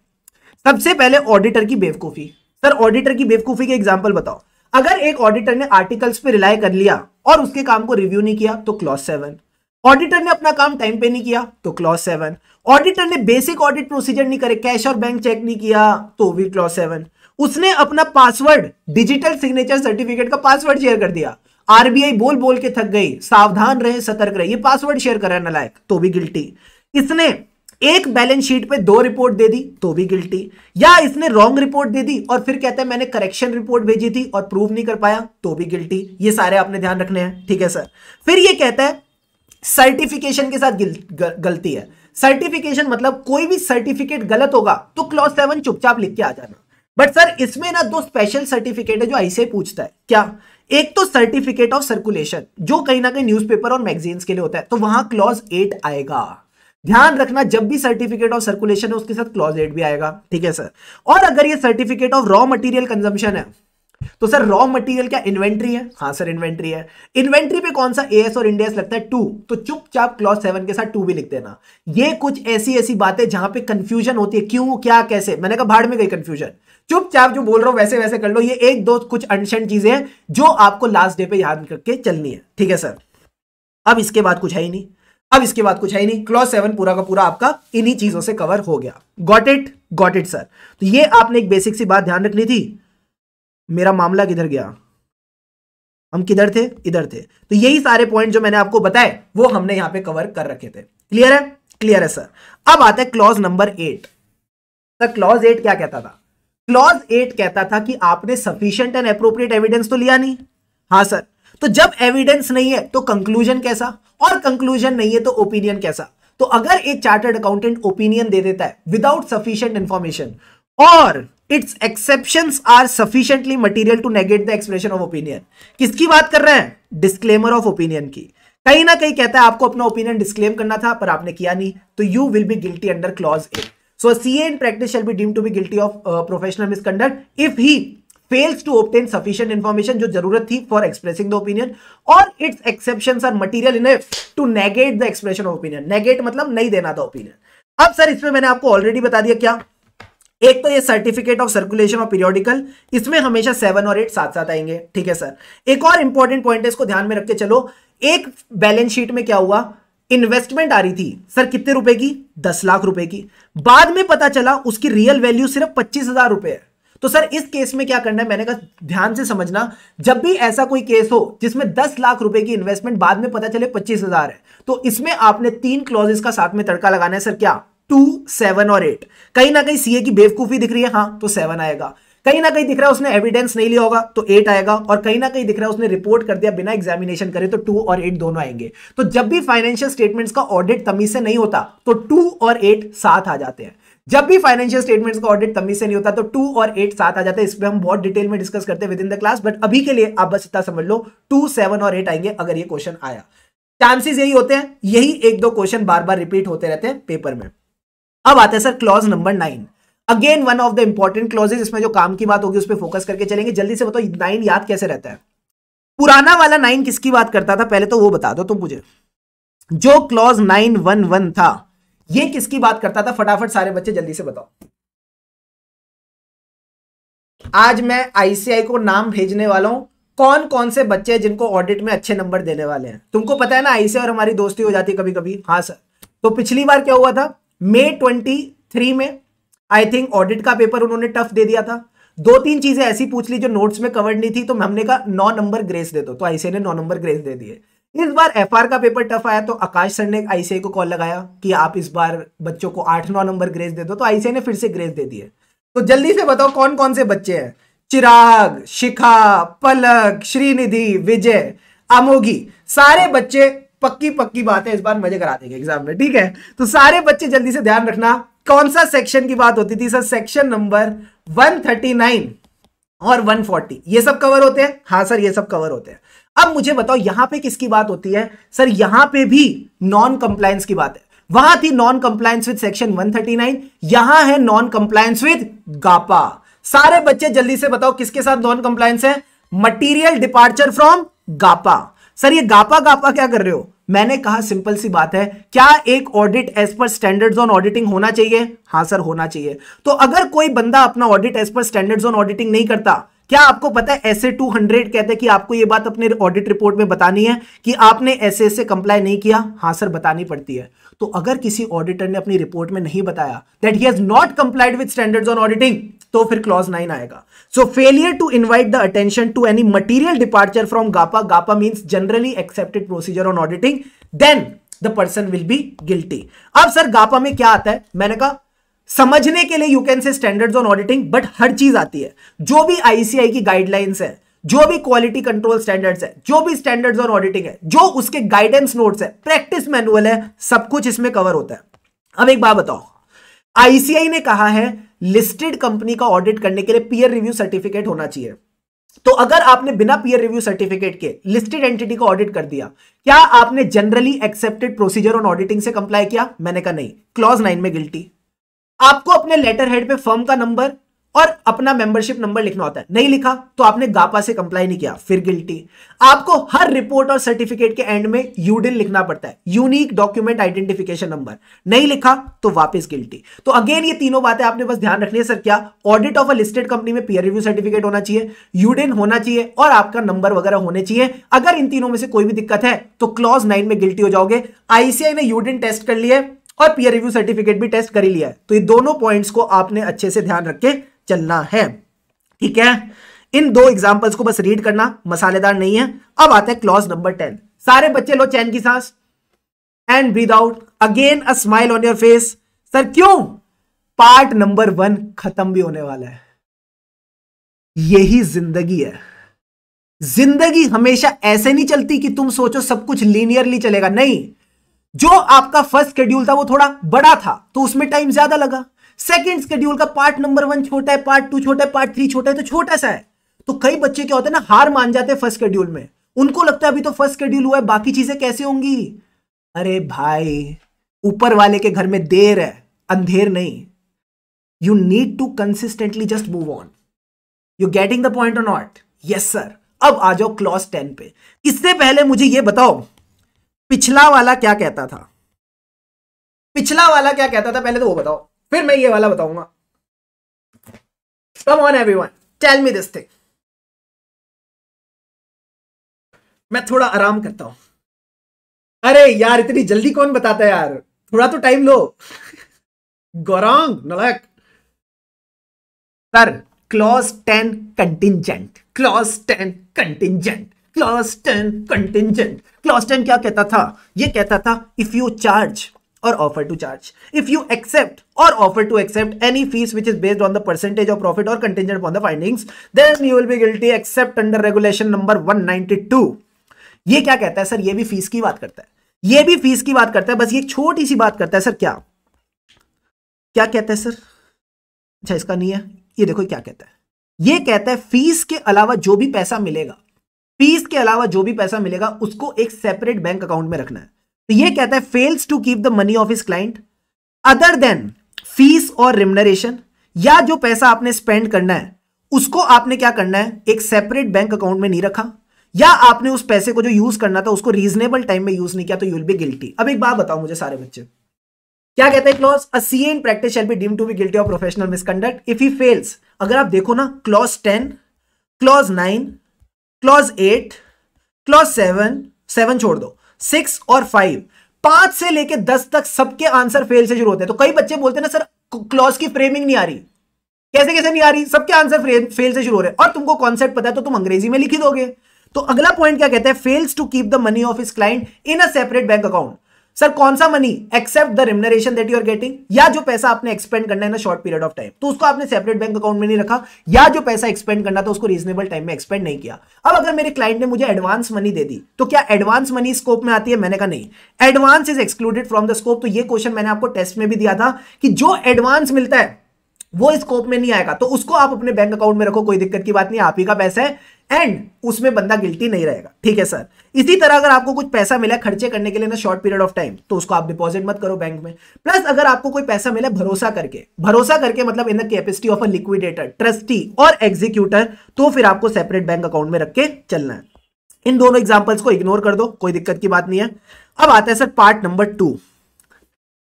सबसे पहले ऑडिटर की बेवकूफी सर ऑडिटर की बेवकूफी के एग्जाम्पल बताओ अगर एक ऑडिटर ने आर्टिकल्स पे रिलाय कर लिया और उसके काम को रिव्यू नहीं किया तो क्लॉज सेवन ऑडिटर ने अपना काम टाइम पे नहीं किया तो क्लॉज सेवन ऑडिटर ने बेसिक ऑडिट प्रोसीजर नहीं करे कैश और बैंक चेक नहीं किया तो भी क्लॉज सेवन उसने अपना पासवर्ड डिजिटल सिग्नेचर सर्टिफिकेट का पासवर्ड शेयर कर दिया आरबीआई बोल बोल के थक गई सावधान रहे सतर्क रहे ये पासवर्ड शेयर करा नलायक तो भी गिल्टी इसने एक बैलेंस शीट पे दो रिपोर्ट दे दी तो भी गिल्टी या इसने रॉन्ग रिपोर्ट दे दी और फिर कहते हैं मैंने करेक्शन रिपोर्ट भेजी थी और प्रूव नहीं कर पाया तो भी गिल्टी ये सारे आपने ध्यान रखने हैं ठीक है सर फिर ये कहता है सर्टिफिकेशन के साथ गलती है सर्टिफिकेशन मतलब कोई भी सर्टिफिकेट गलत होगा तो क्लॉज सेवन चुपचाप लिख के आ जाना बट सर इसमें ना दो स्पेशल सर्टिफिकेट है जो ऐसे पूछता है क्या एक तो सर्टिफिकेट ऑफ सर्कुलेशन जो कहीं ना कहीं न्यूज़पेपर और मैगजीन्स के लिए होता है तो वहां क्लॉज एट आएगा ध्यान रखना जब भी सर्टिफिकेट ऑफ सर्कुलेशन है उसके साथ क्लॉज एट भी आएगा ठीक है सर और अगर ये certificate of raw material consumption है तो सर रॉ मटेरियल क्या इन्वेंट्री है हाँ सर इन्वेंट्री है इन्वेंट्री पे कौन सा एएस और इंडियस लगता है टू तो चुपचाप क्लॉज सेवन के साथ टू भी लिख देना ये कुछ ऐसी ऐसी बातें जहां पे कंफ्यूजन होती है क्यों क्या कैसे मैंने कहा भाड़ में गई कंफ्यूजन चुपचाप जो बोल रहा हूं वैसे वैसे कर लो ये एक दो कुछ अनशन चीजें हैं जो आपको लास्ट डे पे याद करके चलनी है ठीक है सर अब इसके बाद कुछ है ही नहीं अब इसके बाद कुछ है नहीं क्लॉज सेवन पूरा का पूरा आपका इन्हीं चीजों से कवर हो गया got it got it sir तो ये आपने एक बेसिक सी बात ध्यान रखनी थी मेरा मामला किधर गया हम किधर थे इधर थे तो यही सारे पॉइंट जो मैंने आपको बताए वो हमने यहां पे कवर कर रखे थे क्लियर है क्लियर है सर अब आता है clause number eight sir clause eight क्या कहता था क्लॉज एट कहता था कि आपने सफिशियंट एंड अप्रोप्रिएट एविडेंस तो लिया नहीं हाँ सर तो जब एविडेंस नहीं है तो कंक्लूजन कैसा और कंक्लूजन नहीं है तो ओपिनियन कैसा तो अगर एक चार्टर्ड अकाउंटेंट ओपिनियन दे देता है विदाउट सफिशियंट इंफॉर्मेशन और its exception are sufficiently material to negate the expression of opinion किसकी बात कर रहे हैं डिस्क्लेमर ऑफ ओपिनियन की कहीं ना कहीं कहता है आपको अपना ओपिनियन डिस्क्लेम करना था पर आपने किया नहीं तो you will be guilty under clause eight so C A practice shall be deem to be guilty of professional misconduct if he fails to obtain sufficient information जो जरूरत थी फॉर एक्सप्रेसिंग द ओपिनियन और its exception are material in to negate the expression of opinion negate मतलब नहीं देना था opinion अब sir इसमें मैंने आपको ऑलरेडी बता दिया क्या एक तो ये certificate of circulation of periodical इसमें हमेशा सेवन और एट साथ साथ आएंगे ठीक है सर एक और इंपॉर्टेंट पॉइंट है इसको ध्यान में रख के चलो एक बैलेंस शीट में क्या हुआ इन्वेस्टमेंट आ रही थी सर कितने रुपए की दस लाख रुपए की बाद में पता चला उसकी रियल वैल्यू सिर्फ पच्चीस हजार रुपए है तो सर इस केस में क्या करना है मैंने कहा ध्यान से समझना जब भी ऐसा कोई केस हो जिसमें दस लाख रुपए की इन्वेस्टमेंट बाद में पता चले पच्चीस हजार है तो इसमें आपने तीन क्लॉजेस का साथ में तड़का लगाना है सर क्या टू सेवन और एट कहीं ना कहीं सीए की बेवकूफी दिख रही है हाँ तो सेवन आएगा कहीं ना कहीं दिख रहा है उसने एविडेंस नहीं लिया होगा तो एट आएगा और कहीं ना कहीं दिख रहा है उसने रिपोर्ट कर दिया बिना एग्जामिनेशन करे तो टू और एट दोनों आएंगे तो जब भी फाइनेंशियल स्टेटमेंट्स का ऑडिट तमीज से नहीं होता तो टू और एट साथ आ जाते हैं जब भी फाइनेंशियल स्टेटमेंट्स का ऑडिट तमीज से नहीं होता तो टू और एट साथ आ जाता है इस पर हम बहुत डिटेल में डिस्कस करते हैं within the class but अभी के लिए आप बस इतना समझ लो टू सेवन और एट आएंगे अगर ये क्वेश्चन आया चांसेस यही होते हैं यही एक दो क्वेश्चन बार बार रिपीट होते रहते हैं पेपर में अब आते हैं sir clause number nine again one of the important clauses इसमें जो काम की बात होगी उस पर फोकस करके चलेंगे जल्दी से बताओ नाइन याद कैसे रहता है पुराना वाला नाइन किसकी बात करता था पहले तो वो बता दो तुम मुझे जो क्लॉज नाइन वन वन था ये किसकी बात करता था फटाफट सारे बच्चे जल्दी से बताओ आज मैं आईसीआई को नाम भेजने वाला हूं कौन कौन से बच्चे जिनको ऑडिट में अच्छे नंबर देने वाले हैं तुमको पता है ना आईसीआई और हमारी दोस्ती हो जाती है कभी कभी हाँ सर तो पिछली बार क्या हुआ था मे ट्वेंटी थ्री में आई थिंक ऑडिट का पेपर उन्होंने टफ दे दिया था दो तीन चीजें ऐसी पूछ ली जो नोट्स में कवर्ड नहीं थी तो हमने कहा नौ नंबर ग्रेस दे दो तो आईसीआई ने नौ नंबर ग्रेस दे दिए इस बार एफ का पेपर टफ आया तो आकाश सर ने आईसीआई को कॉल लगाया कि आप इस बार बच्चों को आठ नौ नंबर ग्रेस दे दो तो आईसीआई ने फिर से ग्रेस दे दी है तो जल्दी से बताओ कौन कौन से बच्चे हैं चिराग शिखा पलक श्रीनिधि विजय अमोगी सारे बच्चे पक्की पक्की बात है इस बार मजे करा देंगे एग्जाम में ठीक है तो सारे बच्चे जल्दी से ध्यान रखना कौन सा सेक्शन की बात होती थी सर सेक्शन नंबर 139 और 140 ये सब कवर होते हैं हाँ सर ये सब कवर होते हैं अब मुझे बताओ यहां पे किसकी बात होती है सर यहां पे भी नॉन कंप्लायंस की बात है वहां थी नॉन कंप्लायंस विद सेक्शन 139 यहां है नॉन कंप्लायंस विद गापा सारे बच्चे जल्दी से बताओ किसके साथ नॉन कंप्लायंस है material departure from GAPA sir ये गापा गापा क्या कर रहे हो मैंने कहा सिंपल सी बात है क्या एक audit as per standards on auditing होना चाहिए हाँ सर होना चाहिए तो अगर कोई बंदा अपना audit as per standards on auditing नहीं करता क्या आपको पता है एस ए टू हंड्रेड कहते हैं कि आपको यह बात अपने ऑडिट रिपोर्ट में बतानी है कि आपने ऐसे ऐसे कंप्लाई नहीं किया हां सर बतानी पड़ती है तो अगर किसी ऑडिटर ने अपनी रिपोर्ट में नहीं बताया that he has not complied with standards on auditing तो फिर क्लॉज नाइन आएगा so failure to invite the attention to any material departure from GAPA GAPA means generally accepted procedure on auditing then the person will be guilty अब sir GAPA में क्या आता है मैंने कहा समझने के लिए you can say standards on auditing but हर चीज आती है जो भी आईसीआई की गाइडलाइंस है जो भी क्वालिटी कंट्रोल स्टैंडर्ड्स है जो भी स्टैंडर्ड्स ऑन ऑडिटिंग है जो उसके गाइडेंस नोट्स है प्रैक्टिस मैनुअल है सब कुछ इसमें कवर होता है अब एक बात बताओ आईसीआई ने कहा है लिस्टेड कंपनी का ऑडिट करने के लिए पीयर रिव्यू सर्टिफिकेट होना चाहिए तो अगर आपने बिना पीयर रिव्यू सर्टिफिकेट के लिस्टेड एंटिटी को ऑडिट कर दिया क्या आपने generally accepted procedure on auditing से कंप्लाई किया मैंने कहा नहीं क्लॉज नाइन में गिल्टी आपको अपने लेटर हेड पे फर्म का नंबर और अपना मेंबरशिप नंबर लिखना होता है नहीं लिखा तो आपने गापा से कंप्लाई नहीं किया फिर गिल्टी आपको हर रिपोर्ट और सर्टिफिकेट के एंड में यूडिन लिखना पड़ता है यूनिक डॉक्यूमेंट आइडेंटिफिकेशन नंबर नहीं लिखा तो वापस गिल्टी तो अगेन ये तीनों बातें आपने बस ध्यान रखनी है सर क्या audit of a listed company में पीयर रिव्यू सर्टिफिकेट होना चाहिए यूडिन होना चाहिए और आपका नंबर वगैरह होने चाहिए अगर इन तीनों में से कोई भी दिक्कत है तो क्लॉज नाइन में गिल्टी हो जाओगे आईसीआई ने यूडिन टेस्ट कर लिया और पीयर रिव्यू सर्टिफिकेट भी टेस्ट कर ही लिया है तो ये दोनों पॉइंट्स को आपने अच्छे से ध्यान रख के चलना है ठीक है इन दो एग्जांपल्स को बस रीड करना मसालेदार नहीं है अब आते हैं क्लॉज नंबर टेन सारे बच्चे लो चैन की सांस and breathe out again a smile on your face sir क्यों पार्ट नंबर वन खत्म भी होने वाला है यही जिंदगी है जिंदगी हमेशा ऐसे नहीं चलती कि तुम सोचो सब कुछ लीनियरली चलेगा नहीं जो आपका फर्स्ट शेड्यूल था वो थोड़ा बड़ा था तो उसमें टाइम ज्यादा लगा सेकेंड शेड्यूल का पार्ट नंबर वन छोटा है पार्ट टू छोटा है पार्ट थ्री छोटा है तो छोटा सा है तो कई बच्चे क्या होते हैं ना हार मान जाते हैं फर्स्ट शेड्यूल में उनको लगता है अभी तो फर्स्ट शेड्यूल हुआ है बाकी चीजें कैसे होंगी अरे भाई ऊपर वाले के घर में देर है अंधेर नहीं you need to consistently just move on you getting the point on not yes sir अब आ जाओ क्लॉस टेन पे इससे पहले मुझे ये बताओ पिछला वाला क्या कहता था पिछला वाला क्या कहता था पहले तो वो बताओ फिर मैं ये वाला बताऊंगा come on one tell me this thing मैं थोड़ा आराम करता हूं अरे यार इतनी जल्दी कौन बताता है यार थोड़ा तो टाइम लो गौरांग नलक sir clause ten contingent clause ten contingent class ten contingent class ten क्या कहता था ये कहता था if you charge or offer to charge if you accept or offer to accept any fee which is based on the percentage of profit और contingent on the findings then you will be guilty except under regulation number 192 ये क्या कहता है sir ये भी fees की बात करता है ये भी फीस की बात करता है बस ये छोटी सी बात करता है सर क्या क्या कहता है सर अच्छा इसका नहीं है ये देखो क्या कहता है ये कहता है फीस के अलावा जो भी पैसा मिलेगा फीस के अलावा जो भी पैसा मिलेगा उसको एक सेपरेट बैंक अकाउंट में रखना है तो ये कहता है fails to keep the money of इस client other than fees or remuneration या जो पैसा आपने स्पेंड करना है उसको आपने क्या करना है एक सेपरेट बैंक अकाउंट में नहीं रखा या आपने उस पैसे को जो यूज करना था उसको रीजनेबल टाइम में यूज नहीं किया तो यूल बी गिल्टी अब एक बात बताओ मुझे सारे बच्चे क्या कहते हैं clause a C in practice shall be deem to be guilty of professional misconduct if he fails अगर आप देखो ना clause ten clause nine clause eight clause seven seven छोड़ दो सिक्स और फाइव पांच से लेके दस तक सबके आंसर फेल से शुरू होते हैं तो कई बच्चे बोलते हैं ना सर क्लॉज की फ्रेमिंग नहीं आ रही कैसे कैसे नहीं आ रही सबके आंसर फेल से शुरू हो रहे हैं और तुमको कॉन्सेप्ट पता है तो तुम अंग्रेजी में लिखी दोगे तो अगला पॉइंट क्या कहता है fails to keep the money of इस client in a separate bank account sir कौन सा money except the remuneration that you are getting या जो पैसा आपने एक्सपेंड करना है ना शॉर्ट पीरियड ऑफ टाइम तो उसको आपने सेपरेट बैंक अकाउंट में नहीं रखा या जो पैसा एक्सपेंड करना था उसको रीजनेबल टाइम में एक्सपेंड नहीं किया अब अगर मेरे क्लाइंट ने मुझे एडवांस मनी दे दी तो क्या एडवांस मनी स्कोप में आती है मैंने कहा नहीं advance is excluded from the scope तो ये क्वेश्चन मैंने आपको टेस्ट में भी दिया था कि जो एडवांस मिलता है वो स्कोप में नहीं आएगा तो उसको आप अपने बैंक अकाउंट में रखो कोई दिक्कत की बात नहीं आप ही का पैसा है एंड उसमें बंदा गिल्टी नहीं रहेगा ठीक है सर इसी तरह अगर आपको कुछ पैसा मिला खर्चे करने के लिए ना शॉर्ट पीरियड ऑफ टाइम तो उसको आप डिपॉजिट मत करो बैंक में प्लस अगर आपको कोई पैसा मिला भरोसा करके भरोसा करके मतलब in the capacity of a liquidator trustee और एग्जीक्यूटर तो फिर आपको सेपरेट बैंक अकाउंट में रख के चलना है इन दोनों एग्जाम्पल्स को इग्नोर कर दो कोई दिक्कत की बात नहीं है अब आता है sir part number two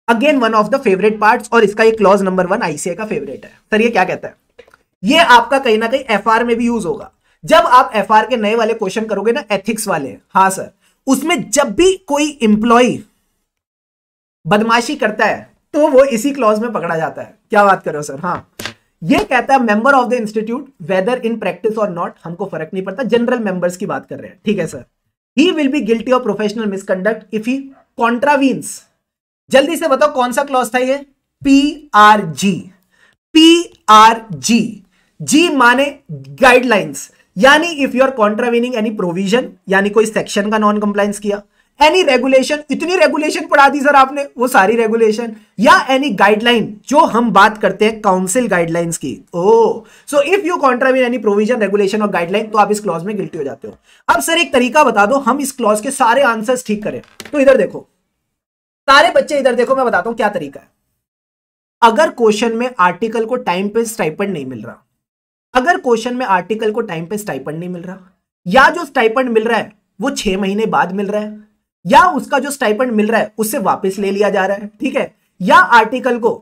again one of the favourite part और इसका एक क्लॉज नंबर वन आईसीए का फेवरेट है सर ये क्या कहता है ये आपका कहीं ना कहीं एफ में भी यूज होगा जब आप एफ के नए वाले क्वेश्चन करोगे ना एथिक्स वाले हाँ सर उसमें जब भी कोई इंप्लॉय बदमाशी करता है तो वो इसी क्लॉज में पकड़ा जाता है क्या बात करो सर हाँ ये कहता है member of the institute whether in practice or not हमको फर्क नहीं पड़ता जनरल मेंबर्स की बात कर रहे हैं ठीक है sir he will be guilty of professional misconduct if he contravenes जल्दी से बताओ कौन सा क्लॉज था ये P R G P R G G माने गाइडलाइंस यानी if you are contravening any provision यानी कोई सेक्शन का नॉन कंप्लाइंस किया एनी रेगुलेशन इतनी रेगुलेशन पढ़ा दी सर आपने वो सारी रेगुलेशन या एनी गाइडलाइन जो हम बात करते हैं काउंसिल गाइडलाइंस की oh so if you contravene any provision regulation और गाइडलाइन तो आप इस क्लॉज में गिल्टी हो जाते हो अब सर एक तरीका बता दो हम इस क्लॉज के सारे आंसर्स ठीक करें तो इधर देखो सारे बच्चे इधर देखो मैं बताता हूं क्या तरीका है अगर क्वेश्चन में आर्टिकल को टाइम पे स्टाइपेंड नहीं मिल रहा अगर क्वेश्चन में आर्टिकल को टाइम पे स्टाइपेंड नहीं मिल रहा या जो स्टाइपेंड मिल रहा है वो छह महीने बाद मिल रहा है या उसका जो स्टाइपेंड मिल रहा है उससे वापस ले लिया जा रहा है ठीक है या आर्टिकल को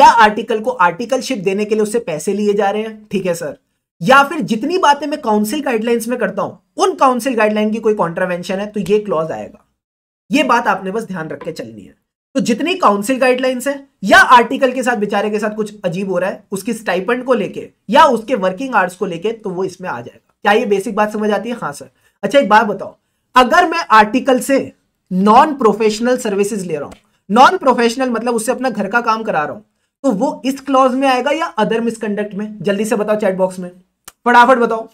या आर्टिकल को आर्टिकलशिप देने के लिए उससे पैसे लिए जा रहे हैं ठीक है सर या फिर जितनी बातें मैं काउंसिल गाइडलाइंस में करता हूं उन काउंसिल गाइडलाइन की कोई कॉन्ट्रावेंशन है तो ये क्लॉज आएगा ये बात आपने बस ध्यान रख के चलनी है तो जितनी काउंसिल गाइडलाइंस है या आर्टिकल के साथ बेचारे के साथ कुछ अजीब हो रहा है उसकी स्टाइपेंड को लेके या उसके वर्किंग आर्ट्स को लेके तो वो इसमें आ जाएगा क्या ये बेसिक बात समझ आती है हाँ सर अच्छा एक बात बताओ अगर मैं आर्टिकल से नॉन प्रोफेशनल सर्विसेज ले रहा हूं नॉन प्रोफेशनल मतलब उससे अपना घर का काम करा रहा हूं तो वो इस क्लॉज में आएगा या अदर मिसकंडक्ट में जल्दी से बताओ चैट बॉक्स में फटाफट बताओ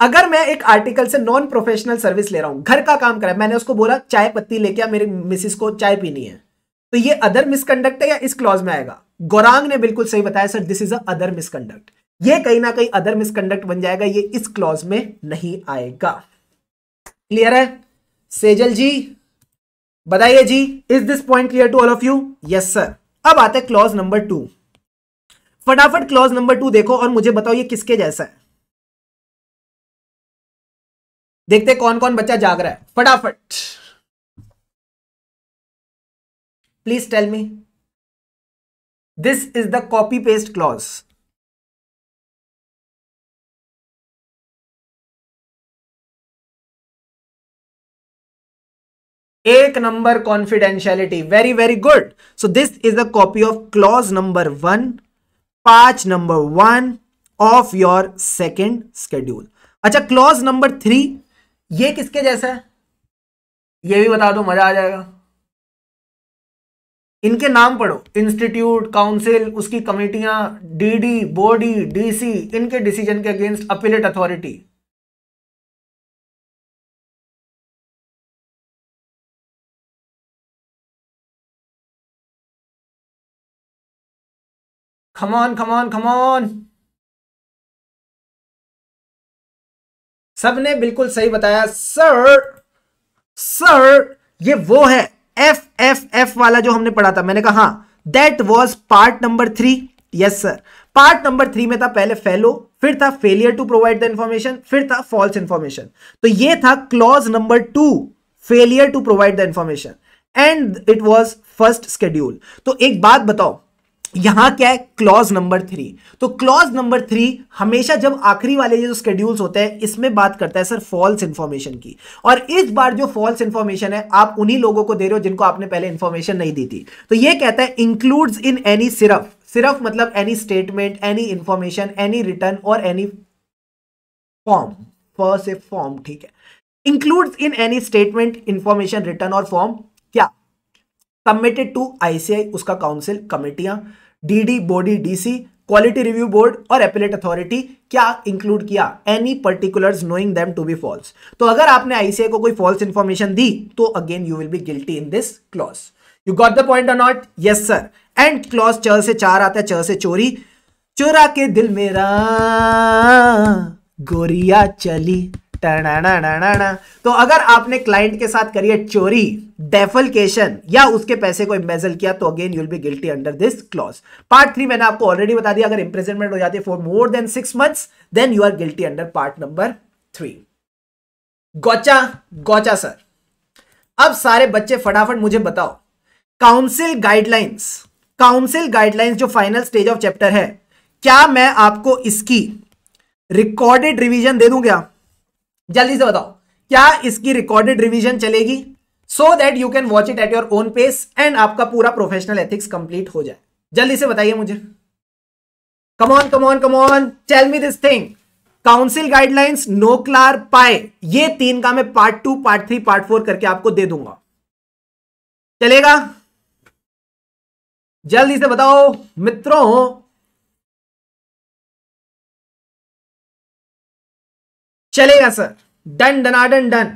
अगर मैं एक आर्टिकल से नॉन प्रोफेशनल सर्विस ले रहा हूं घर का काम करा मैंने उसको बोला चाय पत्ती लेके आ मेरे मिसिस को चाय पीनी है तो ये अदर मिसकंडक्ट है या इस क्लॉज में आएगा गौरांग ने बिल्कुल सही बताया sir this is other misconduct ये कहीं ना कहीं अदर मिसकंडक्ट बन जाएगा ये इस क्लॉज में नहीं आएगा क्लियर है सेजल जी बताइए जी is this point clear to all of you yes sir अब आते हैं क्लॉज नंबर टू फटाफट क्लॉज नंबर टू देखो और मुझे बताओ ये किसके जैसा है देखते कौन कौन बच्चा जाग रहा है फटाफट please tell me this is the copy paste clause एक number confidentiality very very good so this is the copy of clause number one पांच number one of your second schedule अच्छा क्लॉज नंबर थ्री ये किसके जैसा है ये भी बता दो मजा आ जाएगा इनके नाम पढ़ो इंस्टीट्यूट काउंसिल उसकी कमेटियां डीडी बॉडी डीसी इनके डिसीजन के अगेंस्ट अपीलेट अथॉरिटी खमान खमान खमान सबने बिल्कुल सही बताया सर सर ये वो है एफ एफ एफ वाला जो हमने पढ़ा था मैंने कहा that was part number three yes sir part number three में था पहले फेलो फिर था failure to provide the information फिर था फॉल्स इंफॉर्मेशन तो ये था clause number two failure to provide the information and it was first schedule तो एक बात बताओ यहां क्या है क्लॉज नंबर थ्री तो क्लॉज नंबर थ्री हमेशा जब आखिरी वाले जो स्केड्यूल्स होते हैं इसमें बात करता है सर फॉल्स इंफॉर्मेशन की और इस बार जो फॉल्स इंफॉर्मेशन है आप उन्हीं लोगों को दे रहे हो जिनको आपने पहले इंफॉर्मेशन नहीं दी थी तो ये कहता है इंक्लूड्स इन एनी सिर्फ सिर्फ मतलब any statement any information any return or any form form ठीक है includes in any statement information return or form क्या सबमिटेड टू आईसीआई उसका काउंसिल कमेटियां DD body DC quality review board और appellate authority क्या इंक्लूड किया any particular knowing them to be false तो अगर आपने आईसीआई को कोई फॉल्स इंफॉर्मेशन दी तो again you will be guilty in this clause you got the point on not yes sir and clause चह से चार आता है चह से चोरी चोरा के दिल मेरा गोरिया चली तो अगर आपने क्लाइंट के साथ करी है चोरी डेफलकेशन या उसके पैसे को इम्बेजल किया तो again you'll be guilty under this clause part three मैंने आपको ऑलरेडी बता दिया अगर इंप्रेजमेंट हो जाती है for more than six months then you are guilty under part number three gotcha gotcha sir अब सारे बच्चे फटाफट मुझे बताओ काउंसिल गाइडलाइंस काउंसिल गाइडलाइंस जो फाइनल स्टेज ऑफ चैप्टर है क्या मैं आपको इसकी रिकॉर्डेड रिवीजन दे दूं क्या जल्दी से बताओ क्या इसकी रिकॉर्डेड रिवीजन चलेगी so that you can watch it at your own pace and आपका पूरा प्रोफेशनल एथिक्स कंप्लीट हो जाए जल्दी से बताइए मुझे come on come on come on tell me this thing council guidelines no क्लार पाए ये तीन का मैं part two part three part four करके आपको दे दूंगा चलेगा जल्दी से बताओ मित्रों चलेगा सर डन डनाडन डन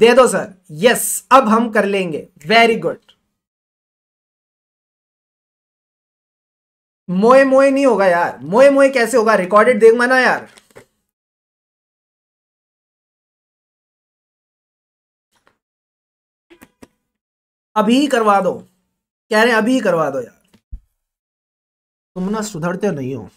दे दो सर यस अब हम कर लेंगे वेरी गुड मोए मोए नहीं होगा यार मोए मोए कैसे होगा रिकॉर्डेड देख माना यार अभी करवा दो कह रहे हैं अभी करवा दो यार तुम ना सुधरते नहीं हो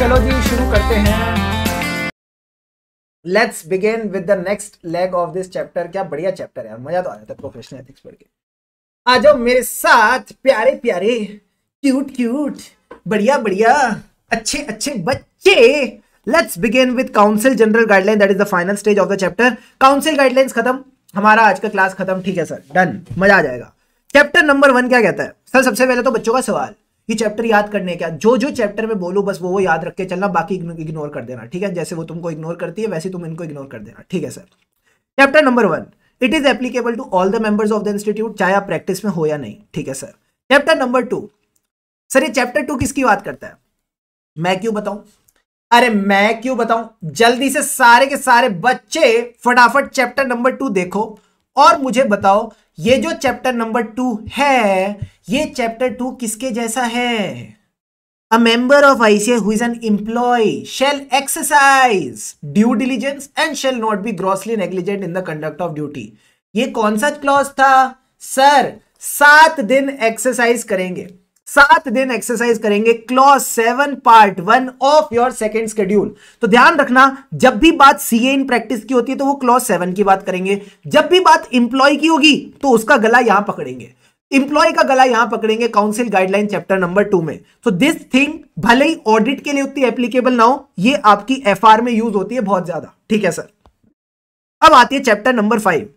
चलो जी शुरू करते हैं let's begin with the next leg of this chapter क्या बढ़िया चैप्टर है मजा तो आ जाता है प्रोफेशनल एथिक्स पढ़ के आ जाओ मेरे साथ प्यारे प्यारे क्यूट क्यूट बढ़िया बढ़िया अच्छे अच्छे बच्चे let's begin with council general guideline that is the final stage of the chapter council guidelines खत्म हमारा आज का क्लास खत्म ठीक है सर डन मजा आ जाएगा चैप्टर नंबर वन क्या कहता है सर सबसे पहले तो बच्चों का सवाल कि चैप्टर याद करने क्या जो जो चैप्टर में बोलूँ बस वो वो याद रख के चलना बाकी इग्नोर कर देना ठीक है जैसे वो तुमको इग्नोर करती है वैसे तुम इनको इग्नोर कर देना ठीक है sir chapter number one it is applicable to all the members of the institute चाहे आप प्रैक्टिस में हो या नहीं ठीक है sir chapter number two sir ये चैप्टर टू किसकी बात करता है मैं क्यों बताऊं अरे मैं क्यों बताऊं जल्दी से सारे के सारे बच्चे फटाफट चैप्टर नंबर टू देखो और मुझे बताओ ये जो चैप्टर नंबर टू है ये चैप्टर टू किसके जैसा है a member of ICAI who an employee shall exercise due diligence and shall not be grossly negligent in the conduct of duty ये कौन सा क्लॉज था सर सात दिन एक्सरसाइज करेंगे सात दिन एक्सरसाइज करेंगे clause seven part one of your second schedule तो ध्यान रखना जब भी बात सीए इन प्रैक्टिस की होती है तो वो क्लॉज सेवन की बात करेंगे जब भी बात इंप्लॉय की होगी तो उसका गला यहां पकड़ेंगे इंप्लॉय का गला यहां पकड़ेंगे council guideline chapter number two में तो दिस थिंग भले ही ऑडिट के लिए उतनी एप्लीकेबल ना हो ये आपकी एफ में यूज होती है बहुत ज्यादा ठीक है सर अब आती है चैप्टर नंबर फाइव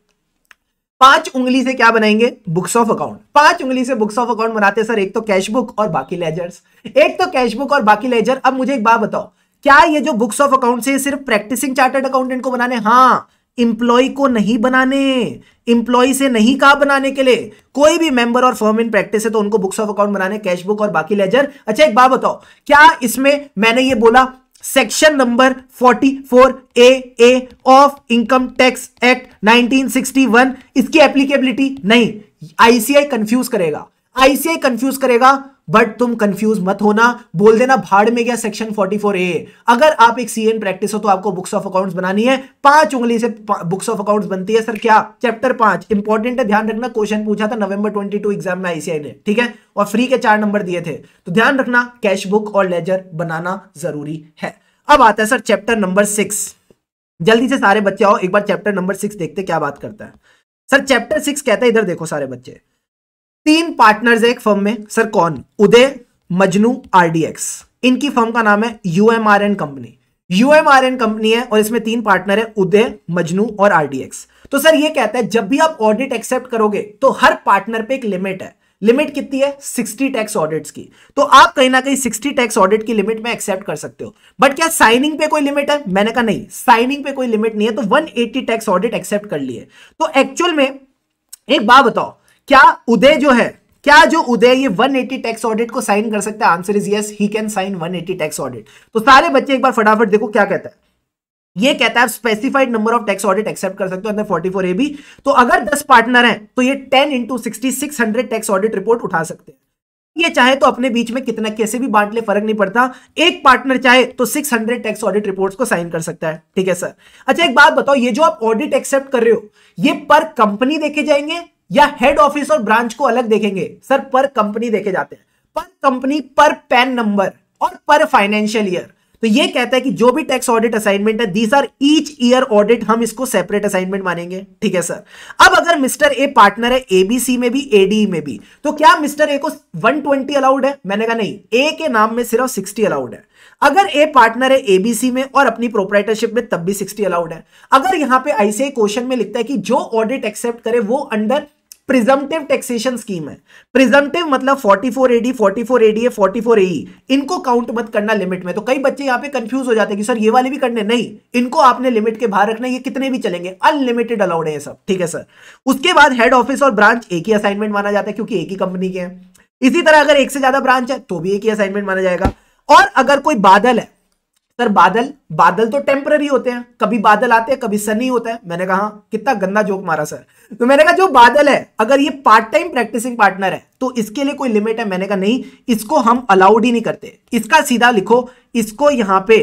पांच उंगली से क्या बनाएंगे बुक्स ऑफ अकाउंट पांच उंगली से बुक्स ऑफ अकाउंट बनाते हैं सर एक तो कैश बुक और बाकी लेजर्स एक तो कैश बुक और बाकी लेजर अब मुझे एक बात बताओ क्या ये जो बुक्स ऑफ अकाउंट से सिर्फ प्रैक्टिसिंग चार्टर्ड अकाउंटेंट को बनाने हाँ इंप्लॉय को नहीं बनाने इंप्लॉय से नहीं कहा बनाने के लिए कोई भी मेंबर और फर्म इन प्रैक्टिस है तो उनको बुक्स ऑफ अकाउंट बनाने कैश बुक और बाकी लेजर अच्छा एक बात बताओ क्या इसमें मैंने ये बोला section number 44 A A of income tax act 1961 इसकी एप्लीकेबिलिटी नहीं आईसीआई कंफ्यूज करेगा आईसीआई कंफ्यूज करेगा बट तुम कंफ्यूज मत होना बोल देना भाड़ में गया सेक्शन 44 ए अगर आप एक सीएन प्रैक्टिस हो तो आपको बुक्स ऑफ अकाउंट्स बनानी है पांच उंगली से बुक्स ऑफ अकाउंट्स बनती है सर क्या चैप्टर पांच इंपॉर्टेंट है ध्यान रखना क्वेश्चन पूछा था नवंबर 22 एग्जाम में आईसीआई ने ठीक है और फ्री के चार नंबर दिए थे तो ध्यान रखना कैश बुक और लेजर बनाना जरूरी है अब आता है सर चैप्टर नंबर सिक्स जल्दी से सारे बच्चे आओ एक बार चैप्टर नंबर सिक्स देखते क्या बात करता है सर चैप्टर सिक्स कहता है इधर देखो सारे बच्चे तीन पार्टनर्स है एक फर्म में सर कौन उदय मजनू आरडीएक्स इनकी फर्म का नाम है यूएमआरएन कंपनी यूएमआरएन कंपनी है और इसमें तीन पार्टनर है उदय मजनू और आरडीएक्स तो सर ये कहता है जब भी आप ऑडिट एक्सेप्ट करोगे तो हर पार्टनर पे एक लिमिट है लिमिट कितनी है सिक्सटी टैक्स ऑडिट्स की तो आप कहीं ना कहीं सिक्सटी टैक्स ऑडिट की लिमिट में एक्सेप्ट कर सकते हो बट क्या साइनिंग पे कोई लिमिट है मैंने कहा नहीं साइनिंग पे कोई लिमिट नहीं है तो one eighty tax audit accept कर लिए तो एक्चुअल में एक बात बताओ क्या उदय जो है क्या जो उदय ये 180 टैक्स ऑडिट को साइन कर सकता है answer is yes he can sign 180 tax audit तो सारे बच्चे एक बार फटाफट देखो क्या कहता है ये कहता है specified number of tax audit accept कर सकते हो अंदर 44 ए भी तो अगर 10 पार्टनर हैं तो ये 10 into sixty six hundred tax audit report उठा सकते हैं ये चाहे तो अपने बीच में कितना कैसे भी बांट ले फर्क नहीं पड़ता एक पार्टनर चाहे तो 600 टैक्स ऑडिट रिपोर्ट्स को साइन कर सकता है ठीक है सर अच्छा एक बात बताओ ये जो आप ऑडिट एक्सेप्ट कर रहे हो ये पर कंपनी देखे जाएंगे या हेड ऑफिस और ब्रांच को अलग देखेंगे सर पर कंपनी देखे जाते हैं पर कंपनी पर पैन नंबर और पर फाइनेंशियल ईयर तो ये कहता है कि जो भी टैक्स ऑडिट असाइनमेंट है these are each year audit हम इसको सेपरेट असाइनमेंट मानेंगे ठीक है सर अब अगर मिस्टर ए पार्टनर है एबीसी में भी एडी e में भी तो क्या मिस्टर ए को 120 अलाउड है मैंने कहा नहीं ए के नाम में सिर्फ 60 अलाउड है अगर ए पार्टनर है एबीसी में और अपनी प्रोपराइटरशिप में तब भी 60 अलाउड है अगर यहां पे आईसीआई क्वेश्चन में लिखता है कि जो ऑडिट एक्सेप्ट करे वो अंडर प्रिजम्पटिव टैक्सेशन स्कीम है प्रिजमटिव मतलब 44 एडी 44 एडीए 44 एई इनको काउंट मत करना लिमिट में तो कई बच्चे यहां पे कंफ्यूज हो जाते हैं कि सर ये वाले भी करने नहीं इनको आपने लिमिट के बाहर रखना ये कितने भी चलेंगे अनलिमिटेड अलाउड है सब ठीक है सर उसके बाद हेड ऑफिस और ब्रांच एक ही असाइनमेंट माना जाता है क्योंकि एक ही कंपनी के हैं इसी तरह अगर एक से ज्यादा ब्रांच है तो भी एक ही असाइनमेंट माना जाएगा और अगर कोई बादल है सर बादल बादल तो टेम्पररी होते हैं कभी बादल आते हैं कभी सनी होता है मैंने कहा कितना गंदा जोक मारा सर तो मैंने कहा जो बादल है अगर ये पार्ट टाइम प्रैक्टिसिंग पार्टनर है तो इसके लिए कोई लिमिट है मैंने कहा नहीं इसको हम अलाउड ही नहीं करते इसका सीधा लिखो इसको यहाँ पे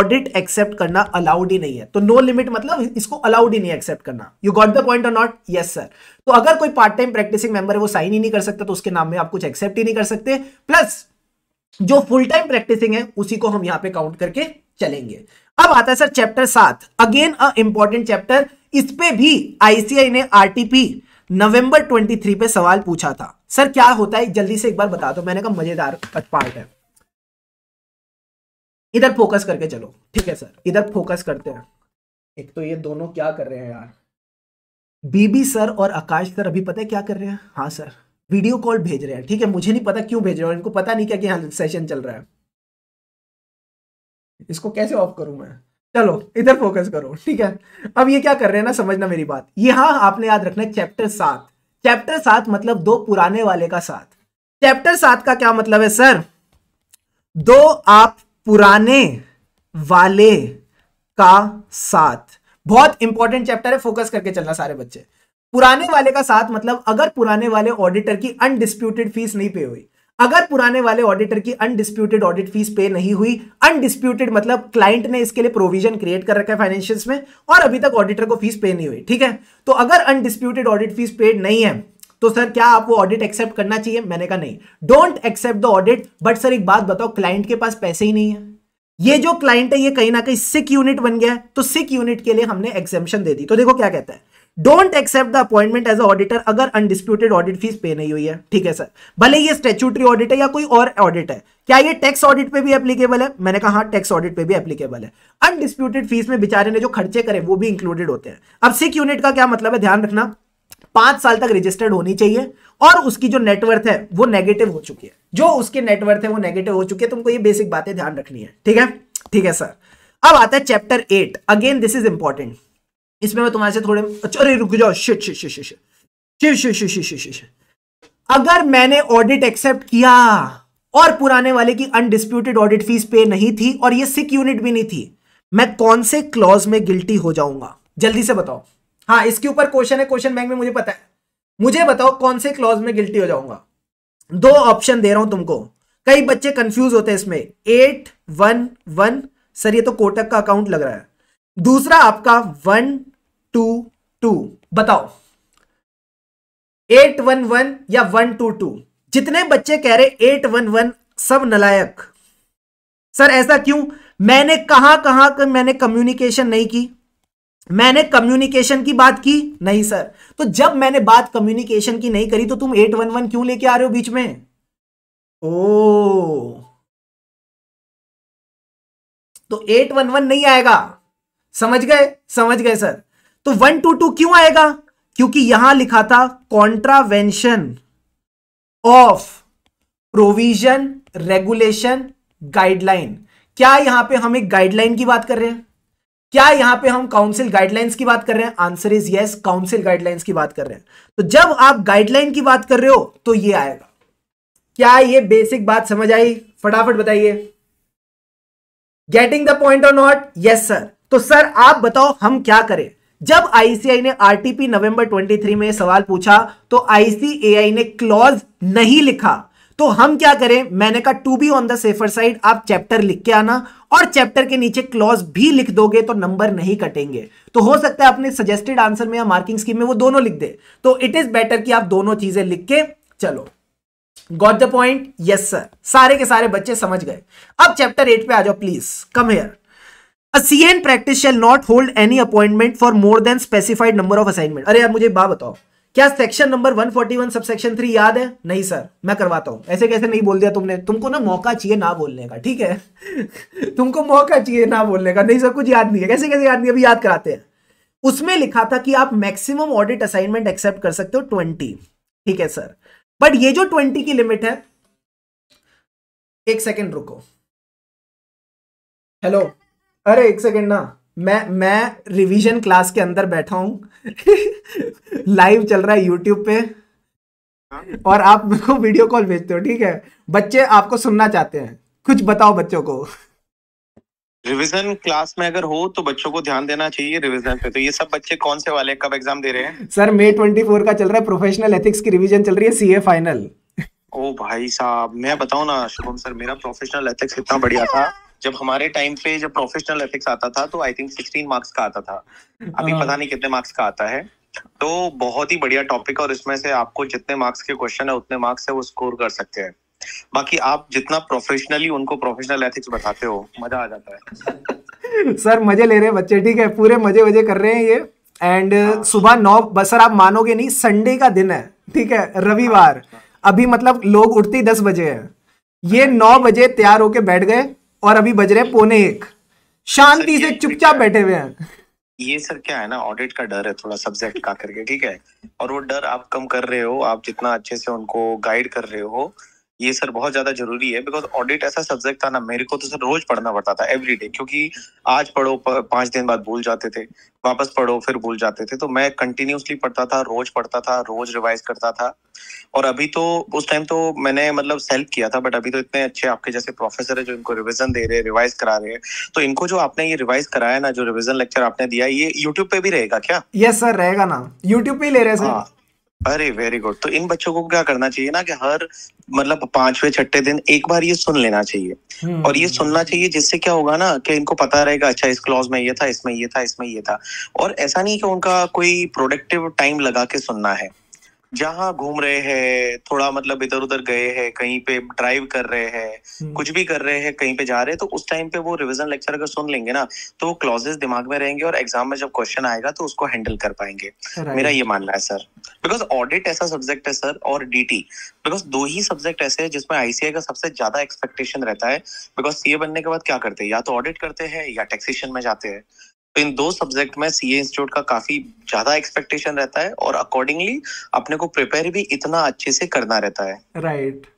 ऑडिट एक्सेप्ट करना अलाउड ही नहीं है तो नो no लिमिट मतलब इसको अलाउड ही नहीं एक्सेप्ट करना यू गॉट द पॉइंट और नॉट यस सर तो अगर कोई पार्ट टाइम प्रैक्टिसिंग मेंबर है वो साइन ही नहीं कर सकता तो उसके नाम में आप कुछ एक्सेप्ट ही नहीं कर सकते प्लस जो फुल टाइम प्रैक्टिसिंग है उसी को हम यहां पे काउंट करके चलेंगे अब आता है सर चैप्टर सात अगेन अ इंपॉर्टेंट चैप्टर इस पे भी आईसीआई ने आरटीपी नवंबर 23 पे सवाल पूछा था सर क्या होता है जल्दी से एक बार बता दो मैंने कहा मजेदार पार्ट है इधर फोकस करके चलो ठीक है सर इधर फोकस करते हैं एक तो ये दोनों क्या कर रहे हैं यार बीबी सर और आकाश सर अभी पता है क्या कर रहे हैं हाँ सर वीडियो कॉल भेज रहे हैं ठीक है मुझे नहीं पता क्यों भेज रहे हैं इनको पता नहीं क्या कि यहाँ सेशन चल रहा है इसको कैसे ऑफ करूं मैं चलो इधर फोकस करो ठीक है अब ये क्या कर रहे हैं ना समझना मेरी बात ये हाँ आपने याद रखना चैप्टर सात चैप्टर सात मतलब दो पुराने वाले का साथ चैप्टर सात का क्या मतलब है सर दो आप पुराने वाले का साथ बहुत इंपॉर्टेंट चैप्टर है फोकस करके चलना सारे बच्चे पुराने वाले का साथ मतलब अगर पुराने वाले ऑडिटर की अनडिस्प्यूटेड फीस नहीं पे हुई अगर पुराने वाले ऑडिटर की अनडिस्प्यूटेड ऑडिट फीस पे नहीं हुई अनडिस्प्यूटेड मतलब क्लाइंट ने इसके लिए प्रोविजन क्रिएट कर रखा है फाइनेंशियल में और अभी तक ऑडिटर को फीस पे नहीं हुई ठीक है तो अगर अनडिस्प्यूटेड ऑडिट फीस पेड नहीं है तो सर क्या आपको ऑडिट एक्सेप्ट करना चाहिए मैंने कहा नहीं don't accept the audit but sir एक बात बताओ क्लाइंट के पास पैसे ही नहीं है ये जो क्लाइंट है ये कहीं ना कहीं सिक यूनिट बन गया है तो सिक यूनिट के लिए हमने एक्सेप्शन दे दी तो देखो क्या कहता है don't accept the appointment as auditor अगर अनडिस्प्यूटेड ऑडिट फीस पे नहीं हुई है ठीक है सर भले ये स्टेचुटरी ऑडिट है या कोई और ऑडिट है क्या ये टैक्स ऑडिट पे भी एप्लीकेबल है मैंने कहा टैक्स हाँ, ऑडिट पे भी एप्लीकेबल है अनडिस्प्यूटेड फीस में बेचारे ने जो खर्चे करे वो भी इंक्लूडेड होते हैं अब सिक यूनिट का क्या मतलब है ध्यान रखना पांच साल तक रजिस्टर्ड होनी चाहिए और उसकी जो नेटवर्थ है वो नेगेटिव हो चुकी है जो उसके नेटवर्थ है वो नेगेटिव हो चुकी है तुमको ये बेसिक बातें ध्यान रखनी है ठीक है ठीक है सर अब आता है chapter eight again this is important इसमें मैं तुम्हारे से थोड़े अच्छा अरे रुक जाओ shit shit shit shit shit shit shit shit shit shit अगर मैंने ऑडिट एक्सेप्ट किया और पुराने वाले की अनडिस्प्यूटेड ऑडिट फीस पे नहीं थी और ये सिक यूनिट भी नहीं थी मैं कौन से क्लॉज में गिल्टी हो जाऊंगा जल्दी से बताओ हाँ इसके ऊपर क्वेश्चन है क्वेश्चन बैंक में मुझे पता है मुझे बताओ कौन से क्लॉज में गिल्टी हो जाऊंगा दो ऑप्शन दे रहा हूं तुमको कई बच्चे कंफ्यूज होते हैं इसमें एट वन वन सर ये तो कोटक का अकाउंट लग रहा है दूसरा आपका वन टू टू बताओ एट वन वन या वन टू टू जितने बच्चे कह रहे एट वन वन सब नलायक सर ऐसा क्यों मैंने कहा कहा कि मैंने कम्युनिकेशन नहीं की मैंने कम्युनिकेशन की बात की नहीं सर तो जब मैंने बात कम्युनिकेशन की नहीं करी तो तुम एट वन वन क्यों लेके आ रहे हो बीच में ओ तो एट वन वन नहीं आएगा समझ गए समझ गए सर तो वन टू टू क्यों आएगा क्योंकि यहां लिखा था contravention of provision regulation guideline क्या यहां पे हम एक गाइडलाइन की बात कर रहे हैं क्या यहां पे हम काउंसिल गाइडलाइंस की बात कर रहे हैं answer is yes council guidelines की बात कर रहे हैं तो जब आप गाइडलाइन की बात कर रहे हो तो ये आएगा क्या ये बेसिक बात समझ आई फटाफट बताइए गेटिंग द पॉइंट और नॉट यस सर तो सर आप बताओ हम क्या करें जब आईसीआई ने आरटीपी नवंबर 23 में सवाल पूछा तो आईसीएआई ने क्लॉज नहीं लिखा तो हम क्या करें मैंने कहा to be on the safer side आप चैप्टर लिख के आना और चैप्टर के नीचे क्लॉज भी लिख दोगे तो नंबर नहीं कटेंगे तो हो सकता है अपने सजेस्टेड आंसर में या मार्किंग स्कीम में वो दोनों लिख दे तो इट इज बेटर कि आप दोनों चीजें लिख के चलो got the point yes sir सारे के सारे बच्चे समझ गए अब चैप्टर एट पे आ जाओ please come here a CA in practice shall not hold any appointment for more than specified number of assignment अरे यार मुझे बात बताओ क्या section number 141 sub section three याद है नहीं सर मैं करवाता हूं ऐसे कैसे नहीं बोल दिया तुमने तुमको ना मौका चाहिए ना बोलने का ठीक है (laughs) तुमको मौका चाहिए ना बोलने का नहीं सर कुछ याद नहीं है कैसे कैसे याद नहीं अभी याद कराते हैं उसमें लिखा था कि आप मैक्सिमम ऑडिट असाइनमेंट एक्सेप्ट कर सकते हो ट्वेंटी ठीक है सर बट ये जो ट्वेंटी की लिमिट है एक सेकेंड रुको हेलो अरे एक सेकेंड ना मैं मैं रिवीजन क्लास के अंदर बैठा हूँ लाइव (laughs) चल रहा है यूट्यूब पे और आप मेरे को वीडियो कॉल भेजते हो ठीक है बच्चे आपको सुनना चाहते हैं कुछ बताओ बच्चों को रिवीजन क्लास में अगर हो तो बच्चों को ध्यान देना चाहिए रिवीजन पे तो ये सब बच्चे कौन से वाले कब एग्जाम दे रहे हैं सर मई ट्वेंटी फोर का चल रहा है प्रोफेशनल एथिक्स की रिवीजन चल रही है सीए फाइनल ओ भाई साहब मैं बताऊ ना शुभम सर मेरा प्रोफेशनल एथिक्स इतना बढ़िया था जब हमारे टाइम पे जब प्रोफेशनल एथिक्स आता था तो आई थिंक सिक्सटीन मार्क्स का आता था अभी हाँ। पता नहीं कितने मार्क्स का आता है तो बहुत ही बढ़िया टॉपिक और इसमें से आपको जितने मार्क्स के क्वेश्चन है उतने मार्क्स है वो स्कोर कर सकते हैं बाकी आप जितना प्रोफेशनली उनको प्रोफेशनल एथिक्स बताते हो मजा आ जाता है (laughs) सर मजे ले रहे हैं बच्चे ठीक है पूरे मजे वजे कर रहे हैं ये एंड हाँ। सुबह नौ बस सर आप मानोगे नहीं संडे का दिन है ठीक है रविवार हाँ। अभी मतलब लोग उठते ही दस बजे है ये नौ बजे तैयार होके बैठ गए और अभी बज रहे हैं पौने एक शांति से चुपचाप बैठे हुए हैं ये सर क्या है ना ऑडिट का डर है थोड़ा सब्जेक्ट का करके ठीक है और वो डर आप कम कर रहे हो आप जितना अच्छे से उनको गाइड कर रहे हो ये सर बहुत ज्यादा जरूरी है बिकॉज ऑडिट ऐसा सब्जेक्ट था ना मेरे को तो सर रोज पढ़ना पड़ता था एवरी डे क्योंकि आज पढ़ो पांच दिन बाद भूल जाते थे वापस पढ़ो फिर भूल जाते थे तो मैं कंटिन्यूसली पढ़ता था रोज पढ़ता था रोज रिवाइज करता था और अभी तो उस टाइम तो मैंने मतलब सेल्फ किया था बट अभी तो इतने अच्छे आपके जैसे प्रोफेसर है जो इनको रिविजन दे रहे हैं रिवाइज करा रहे हैं तो इनको जो आपने ये रिवाइज कराया ना जो रिविजन लेक्चर आपने दिया ये यूट्यूब पे भी रहेगा क्या यस सर रहेगा ना यूट्यूब पे ही ले रहे हैं हाँ। अरे वेरी गुड तो इन बच्चों को क्या करना चाहिए ना कि हर मतलब पांचवे छठे दिन एक बार ये सुन लेना चाहिए हम्म। और ये सुनना चाहिए जिससे क्या होगा ना कि इनको पता रहेगा अच्छा इस क्लॉज में ये था इसमें ये था इसमें ये था और ऐसा नहीं कि उनका कोई प्रोडक्टिव टाइम लगा के सुनना है जहाँ घूम रहे हैं थोड़ा मतलब इधर उधर गए हैं कहीं पे ड्राइव कर रहे हैं हम्म। कुछ भी कर रहे हैं कहीं पे जा रहे हैं तो उस टाइम पे वो रिविजन लेक्चर अगर सुन लेंगे ना तो वो क्लॉजेस दिमाग में रहेंगे और एग्जाम में जब क्वेश्चन आएगा तो उसको हैंडल कर पाएंगे मेरा ये मानना है सर बिकॉज ऑडिट ऐसा सब्जेक्ट है सर और डी बिकॉज दो ही सब्जेक्ट ऐसे है जिसमें आईसीआई का सबसे ज्यादा एक्सपेक्टेशन रहता है बिकॉज सीए बनने के बाद क्या करते हैं या तो ऑडिट करते हैं या टैक्सेशन में जाते हैं तो इन दो सब्जेक्ट में सी इंस्टीट्यूट का काफी ज्यादा एक्सपेक्टेशन रहता है और अकॉर्डिंगली अपने को प्रिपेयर भी इतना अच्छे से करना रहता है right right.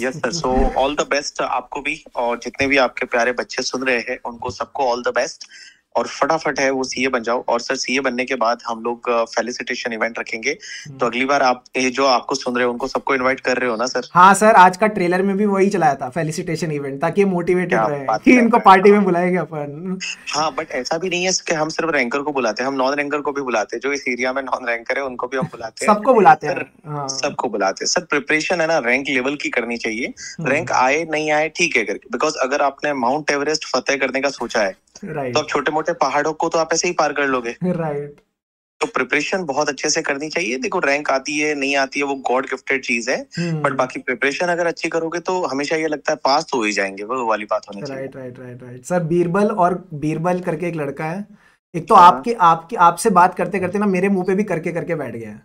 Yes sir so all the best आपको भी और जितने भी आपके प्यारे बच्चे सुन रहे हैं उनको सबको ऑल द बेस्ट और फटाफट है वो सीए बन जाओ और सर सीए बनने के बाद हम लोग फेलिसिटेशन इवेंट रखेंगे हम्म। तो अगली बार आप जो आपको सुन रहे हो उनको सबको इनवाइट कर रहे हो ना सर हाँ सर आज का ट्रेलर में भी वही चलाया था फेलिसिटेशन इवेंट ताकि मोटिवेटेड रहे कि इनको पार्टी में बुलाएंगे अपन हाँ बट ऐसा भी नहीं है कि हम सिर्फ रैंकर को बुलाते हैं हम नॉन रैंकर को भी बुलाते हैं जो इस एरिया में नॉन रैंकर है उनको भी हम बुलाते हैं सबको बुलाते हैं हाँ। सबको बुलाते हैं सर प्रिपरेशन है ना रैंक लेवल की करनी चाहिए रैंक हम्म। आए नहीं आए ठीक है करके बिकॉज अगर आपने माउंट एवरेस्ट फतेह करने का सोचा है तो आप छोटे मोटे बात है पहाड़ों को तो आप ऐसे ही पार कर लोगे राइट तो प्रिपरेशन बहुत अच्छे से करनी चाहिए देखो रैंक आती है नहीं आती है वो गॉड गिफ्टेड चीज है बट hmm. बाकी प्रिपरेशन अगर अच्छी करोगे तो हमेशा ये लगता है पास तो हो ही जाएंगे वो वाली बात होनी चाहिए right right right right sir Birbal और बीरबल करके एक लड़का है एक तो हाँ। आपके आपके आपसे बात करते करते ना मेरे मुंह पे भी करके करके बैठ गया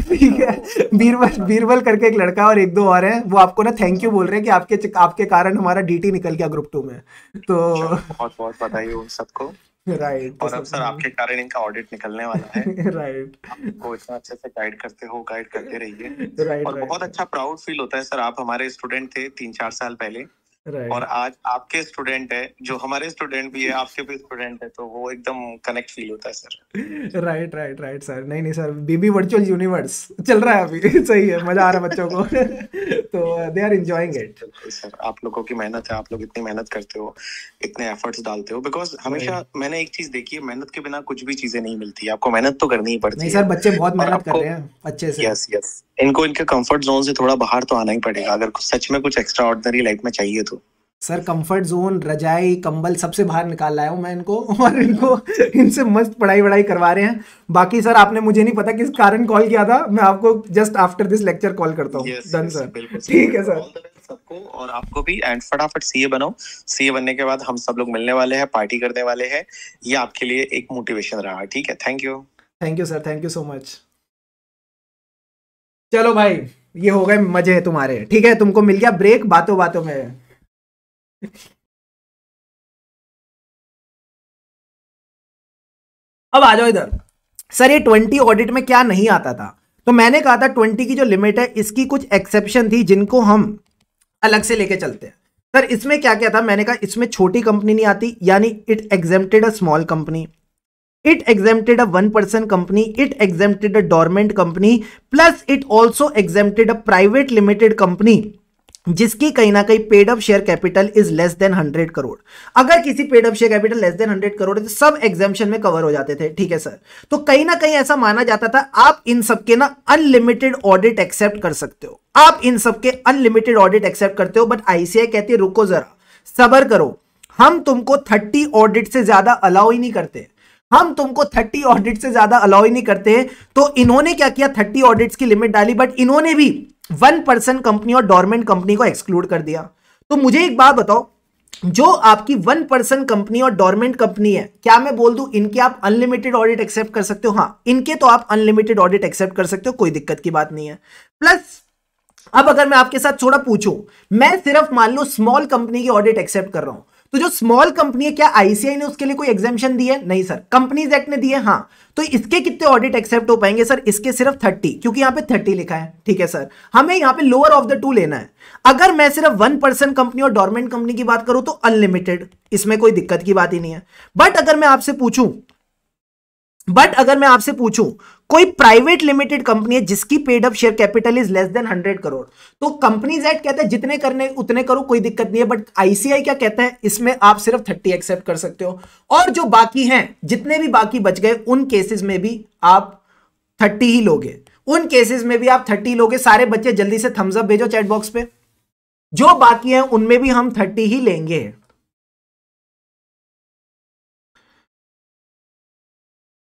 (laughs) ठीक है बीरबल बीरबल करके एक लड़का और एक दो और हैं वो आपको ना थैंक यू बोल रहे हैं कि आपके आपके कारण हमारा डीटी निकल गया ग्रुप टू में तो बहुत बहुत बधाई हो सबको राइट और अब सर आपके कारण इनका ऑडिट निकलने वाला है राइट (laughs) आपको इतना अच्छे से गाइड करते हो गाइड करते रहिए राइट और बहुत अच्छा प्राउड फील होता है सर आप हमारे स्टूडेंट थे तीन चार साल पहले right. और आज आपके स्टूडेंट है जो हमारे स्टूडेंट भी है आपके भी स्टूडेंट है तो वो एकदम कनेक्ट फील होता है sir right right right sir नहीं नहीं सर बीबी वर्चुअल यूनिवर्स चल रहा है अभी (laughs) सही है मजा आ रहा है बच्चों को (laughs) तो they are enjoying it sir आप लोगों की मेहनत है आप लोग इतनी मेहनत करते हो इतने एफर्ट्स डालते हो बिकॉज हमेशा right. मैंने एक चीज देखी है मेहनत के बिना कुछ भी चीजें नहीं मिलती आपको मेहनत तो करनी ही पड़ती है सर बच्चे बहुत मेहनत कर रहे हैं अच्छे से यस यस इनको इनके कंफर्ट जोन से थोड़ा बाहर तो आना ही पड़ेगा अगर सच में कुछ एक्स्ट्रा ऑर्डनरी लाइफ में चाहिए तो सर कंफर्ट जोन रजाई कंबल सबसे बाहर निकाल लाया हूँ मैं इनको (laughs) और इनको इनसे मस्त पढ़ाई वढ़ाई करवा रहे हैं बाकी सर आपने मुझे नहीं पता किस कारण कॉल किया था मैं आपको just after this lecture call करता हूँ डन सर ठीक है सर सबको और आपको भी एंड फटाफट सीए बनाओ सीए बनने के बाद हम सब लोग मिलने वाले हैं पार्टी करने वाले हैं ये आपके लिए एक मोटिवेशन रहा ठीक है thank you thank you sir thank you so much चलो भाई ये हो गए मजे है तुम्हारे ठीक है तुमको मिल गया ब्रेक बातों बातों में अब आ जाओ इधर सर ये ट्वेंटी ऑडिट में क्या नहीं आता था तो मैंने कहा था ट्वेंटी की जो लिमिट है इसकी कुछ एक्सेप्शन थी जिनको हम अलग से लेके चलते हैं सर इसमें क्या क्या था मैंने कहा इसमें छोटी कंपनी नहीं आती यानी it exempted a small company it exempted a one person company, it exempted a dormant company, plus it also exempted a private limited company जिसकी कहीं ना कहीं paid up share capital is less than hundred crore अगर किसी paid up share capital less than hundred crore है तो सब एग्जामेशन में कवर हो जाते थे ठीक है सर तो कहीं ना कहीं ऐसा माना जाता था आप इन सबके ना अनलिमिटेड ऑडिट एक्सेप्ट कर सकते हो आप इन सबके अनलिमिटेड ऑडिट एक्सेप्ट करते हो बट आईसीआई कहती है रुको जरा सबर करो हम तुमको थर्टी ऑडिट से ज्यादा अलाउ ही नहीं करते हम तुमको 30 ऑडिट से ज्यादा अलाउ ही नहीं करते हैं तो इन्होंने क्या किया 30 ऑडिट्स की लिमिट डाली बट इन्होंने भी वन परसेंट कंपनी और डॉर्मेंट कंपनी को एक्सक्लूड कर दिया तो मुझे एक बात बताओ जो आपकी वन परसेंट कंपनी और डॉर्मेंट कंपनी है क्या मैं बोल दू इनके आप अनलिमिटेड ऑडिट एक्सेप्ट कर सकते हो हाँ इनके तो आप अनलिमिटेड ऑडिट एक्सेप्ट कर सकते हो कोई दिक्कत की बात नहीं है प्लस अब अगर मैं आपके साथ थोड़ा पूछूं मैं सिर्फ मान लो स्मॉल कंपनी की ऑडिट एक्सेप्ट कर रहा हूं तो जो स्मॉल कंपनी है क्या आईसीआई ने उसके लिए कोई एग्जामेशन दी है नहीं सर कंपनीज एक्ट ने दिए हाँ तो इसके कितने ऑडिट एक्सेप्ट हो पाएंगे सर इसके सिर्फ थर्टी क्योंकि यहां पे थर्टी लिखा है ठीक है सर हमें यहां पे लोअर ऑफ द टू लेना है अगर मैं सिर्फ वन परसेंट कंपनी और डॉर्मेंट कंपनी की बात करूं तो अनलिमिटेड इसमें कोई दिक्कत की बात ही नहीं है बट अगर मैं आपसे पूछूं बट अगर मैं आपसे पूछूं कोई प्राइवेट लिमिटेड कंपनी है जिसकी paid up share capital is less than hundred crore तो कंपनीज एक्ट कहता है जितने करने उतने करो कोई दिक्कत नहीं है बट आईसीआई क्या कहता है इसमें आप सिर्फ थर्टी एक्सेप्ट कर सकते हो और जो बाकी हैं जितने भी बाकी बच गए उन केसेस में भी आप थर्टी ही लोगे उन केसेस में भी आप थर्टी लोगे सारे बच्चे जल्दी से थम्सअप भेजो चैटबॉक्स पे जो बाकी है उनमें भी हम थर्टी ही लेंगे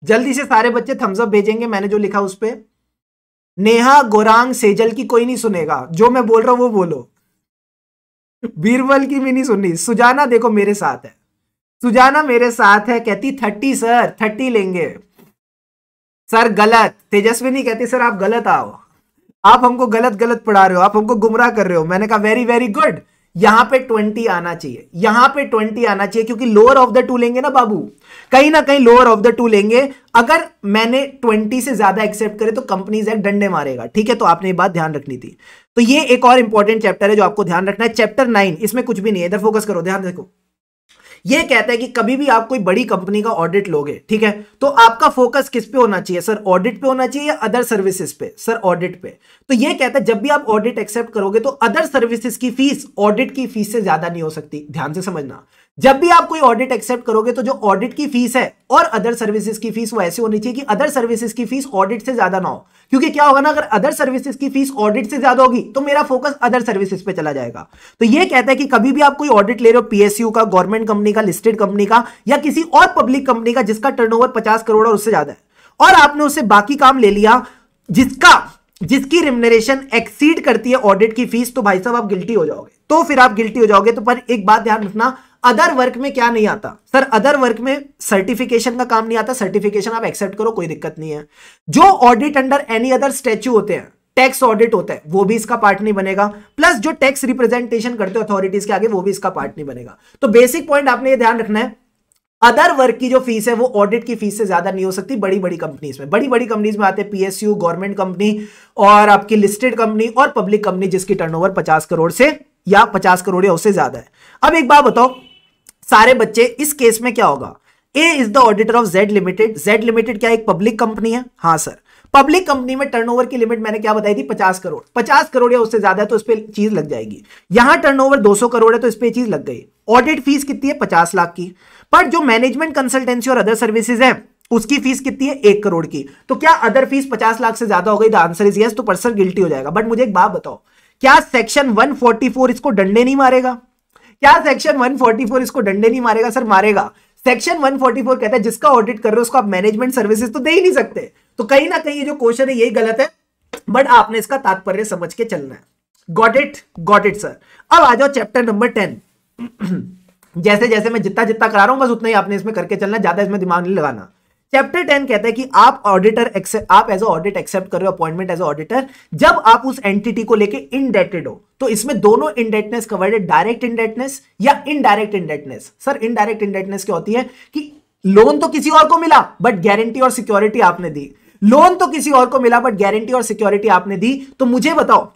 जल्दी से सारे बच्चे थम्सअप भेजेंगे मैंने जो लिखा उस पर नेहा गोरांग सेजल की कोई नहीं सुनेगा जो मैं बोल रहा हूं वो बोलो बीरबल की भी नहीं सुननी सुजाना देखो मेरे साथ है सुजाना मेरे साथ है कहती थर्टी सर थर्टी लेंगे सर गलत तेजस्वी नहीं कहती सर आप गलत आओ आप हमको गलत गलत पढ़ा रहे हो आप हमको गुमराह कर रहे हो मैंने कहा वेरी वेरी गुड यहां पे ट्वेंटी आना चाहिए यहां पे ट्वेंटी आना चाहिए क्योंकि लोअर ऑफ द टू लेंगे ना बाबू कहीं ना कहीं लोअर ऑफ द टू लेंगे अगर मैंने 20 से ज्यादा एक्सेप्ट करे तो कंपनीज एक्ट डंडे मारेगा ठीक है तो आपने ये बात ध्यान रखनी थी तो ये एक और इंपॉर्टेंट चैप्टर है जो आपको ध्यान रखना है चैप्टर नाइन इसमें कुछ भी नहीं है इधर फोकस करो ध्यान देखो ये कहता है कि कभी भी आप कोई बड़ी कंपनी का ऑडिट लोगे ठीक है तो आपका फोकस किस पे होना चाहिए सर ऑडिट पे होना चाहिए या अदर सर्विसेज पे सर ऑडिट पे तो ये कहता है जब भी आप ऑडिट एक्सेप्ट करोगे तो अदर सर्विसेज की फीस ऑडिट की फीस से ज्यादा नहीं हो सकती ध्यान से समझना जब भी आप कोई ऑडिट एक्सेप्ट करोगे तो जो ऑडिट की फीस है और अदर सर्विसेज की फीस वो ऐसे होनी चाहिए कि अदर सर्विसेज की फीस ऑडिट से ज्यादा ना हो क्योंकि क्या होगा ना अगर अदर सर्विसेज की फीस ऑडिट से ज्यादा होगी तो मेरा फोकस अदर सर्विसेज पे चला जाएगा तो ये कहता है कि कभी भी आप कोई ऑडिट ले रहे हो पीएसयू का गवर्नमेंट कंपनी का लिस्टेड कंपनी का या किसी और पब्लिक कंपनी का जिसका टर्न ओवर करोड़ और उससे ज्यादा है और आपने उससे बाकी काम ले लिया जिसका जिसकी रिमनरेशन एक्सीड करती है ऑडिट की फीस तो भाई साहब आप गिल्टी हो जाओगे तो फिर आप गिल्टी हो जाओगे तो पर एक बात ध्यान रखना अदर वर्क में क्या नहीं आता सर अदर वर्क में सर्टिफिकेशन का काम नहीं आता सर्टिफिकेशन आप एक्सेप्ट करो कोई दिक्कत नहीं है जो audit under any other statute होते हैं टैक्स ऑडिट होता है वो भी इसका पार्ट नहीं बनेगा प्लस जो टैक्स रिप्रेजेंटेशन करते हो अथॉरिटीज के आगे वो भी इसका पार्ट नहीं बनेगा तो बेसिक पॉइंट आपने ये ध्यान रखना है अदर वर्क की जो फीस है वो ऑडिट की फीस से ज्यादा नहीं हो सकती बड़ी बड़ी कंपनीज में बड़ी बड़ी कंपनीज में आते हैं पीएसयू गवर्नमेंट कंपनी और आपकी लिस्टेड कंपनी और पब्लिक कंपनी जिसकी टर्नओवर 50 करोड़ से या 50 करोड़ या उससे ज्यादा है अब एक बात बताओ सारे बच्चे इस केस में क्या होगा A is the auditor of Z limited Z limited क्या एक पब्लिक कंपनी है हाँ सर पब्लिक कंपनी में टर्नओवर की लिमिट मैंने क्या बताई थी पचास करोड़ पचास करोड़ या उससे ज्यादा है तो इस पर चीज लग जाएगी यहां टर्नओवर सौ करोड़ है तो इस पर चीज लग गई ऑडिट फीस कितनी है पचास लाख की पर जो मैनेजमेंट कंसल्टेंसी और अदर सर्विसेज है उसकी फीस कितनी है एक करोड़ की तो क्या अदर फीस पचास लाख से ज्यादा हो गई द आंसर इज यस तो पर्सन गिल्टी हो जाएगा बट मुझे एक बात बताओ क्या सेक्शन वन इसको डंडे नहीं मारेगा क्या सेक्शन 144 इसको डंडे नहीं मारेगा सर मारेगा सेक्शन 144 कहता है जिसका ऑडिट कर रहे हो उसको आप मैनेजमेंट सर्विसेज तो दे ही नहीं सकते तो कहीं ना कहीं ये जो क्वेश्चन है यही गलत है बट आपने इसका तात्पर्य समझ के चलना है got it got it sir अब आ जाओ चैप्टर नंबर टेन जैसे जैसे मैं जितना जितना करा रहा हूं बस उतना ही आपने इसमें करके चलना ज्यादा इसमें दिमाग नहीं लगाना चैप्टर टेन कहता है कि आप ऑडिटर आप एज ऑडिट एक्सेप्ट कर रहे हो अपॉइंटमेंट एज ऑडिटर जब आप उस एंटिटी को लेके इनडेटेड हो तो इसमें दोनों इंडेटनेस कवर्ड है डायरेक्ट इंडेटनेस या indirect indebtedness sir indirect indebtedness क्या होती है कि लोन तो किसी और को मिला बट गारंटी और सिक्योरिटी आपने दी लोन तो किसी और को मिला बट गारंटी और सिक्योरिटी आपने दी तो मुझे बताओ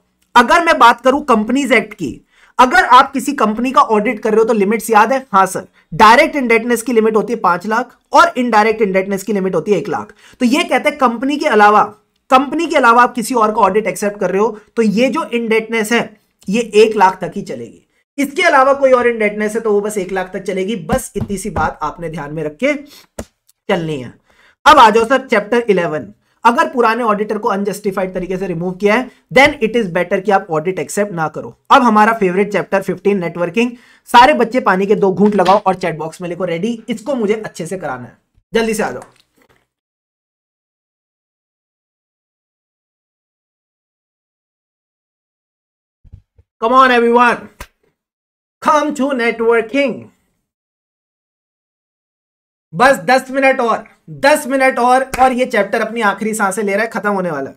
अगर मैं बात करूं कंपनीज एक्ट की अगर आप किसी कंपनी का ऑडिट कर रहे हो तो लिमिट्स याद है हाँ सर डायरेक्ट इंडेटनेस की लिमिट होती है पांच लाख और इनडायरेक्ट इंडेटनेस की लिमिट होती है एक लाख तो ये कहते हैं कंपनी के अलावा कंपनी के अलावा आप किसी और का ऑडिट एक्सेप्ट कर रहे हो तो ये जो इंडेटनेस है ये एक लाख तक ही चलेगी इसके अलावा कोई और इंडेटनेस है तो वो बस एक लाख तक चलेगी बस इतनी सी बात आपने ध्यान में रख के चलनी है अब आ जाओ सर चैप्टर इलेवन अगर पुराने ऑडिटर को अनजस्टिफाइड तरीके से रिमूव किया है देन इट इज बेटर कि आप ऑडिट एक्सेप्ट ना करो अब हमारा फेवरेट चैप्टर 15 नेटवर्किंग सारे बच्चे पानी के दो घूंट लगाओ और चैट बॉक्स में लिखो रेडी इसको मुझे अच्छे से कराना है जल्दी से आ जाओ come on everyone come to networking बस दस मिनट और दस मिनट और और ये चैप्टर अपनी आखिरी सांसें ले रहा है खत्म होने वाला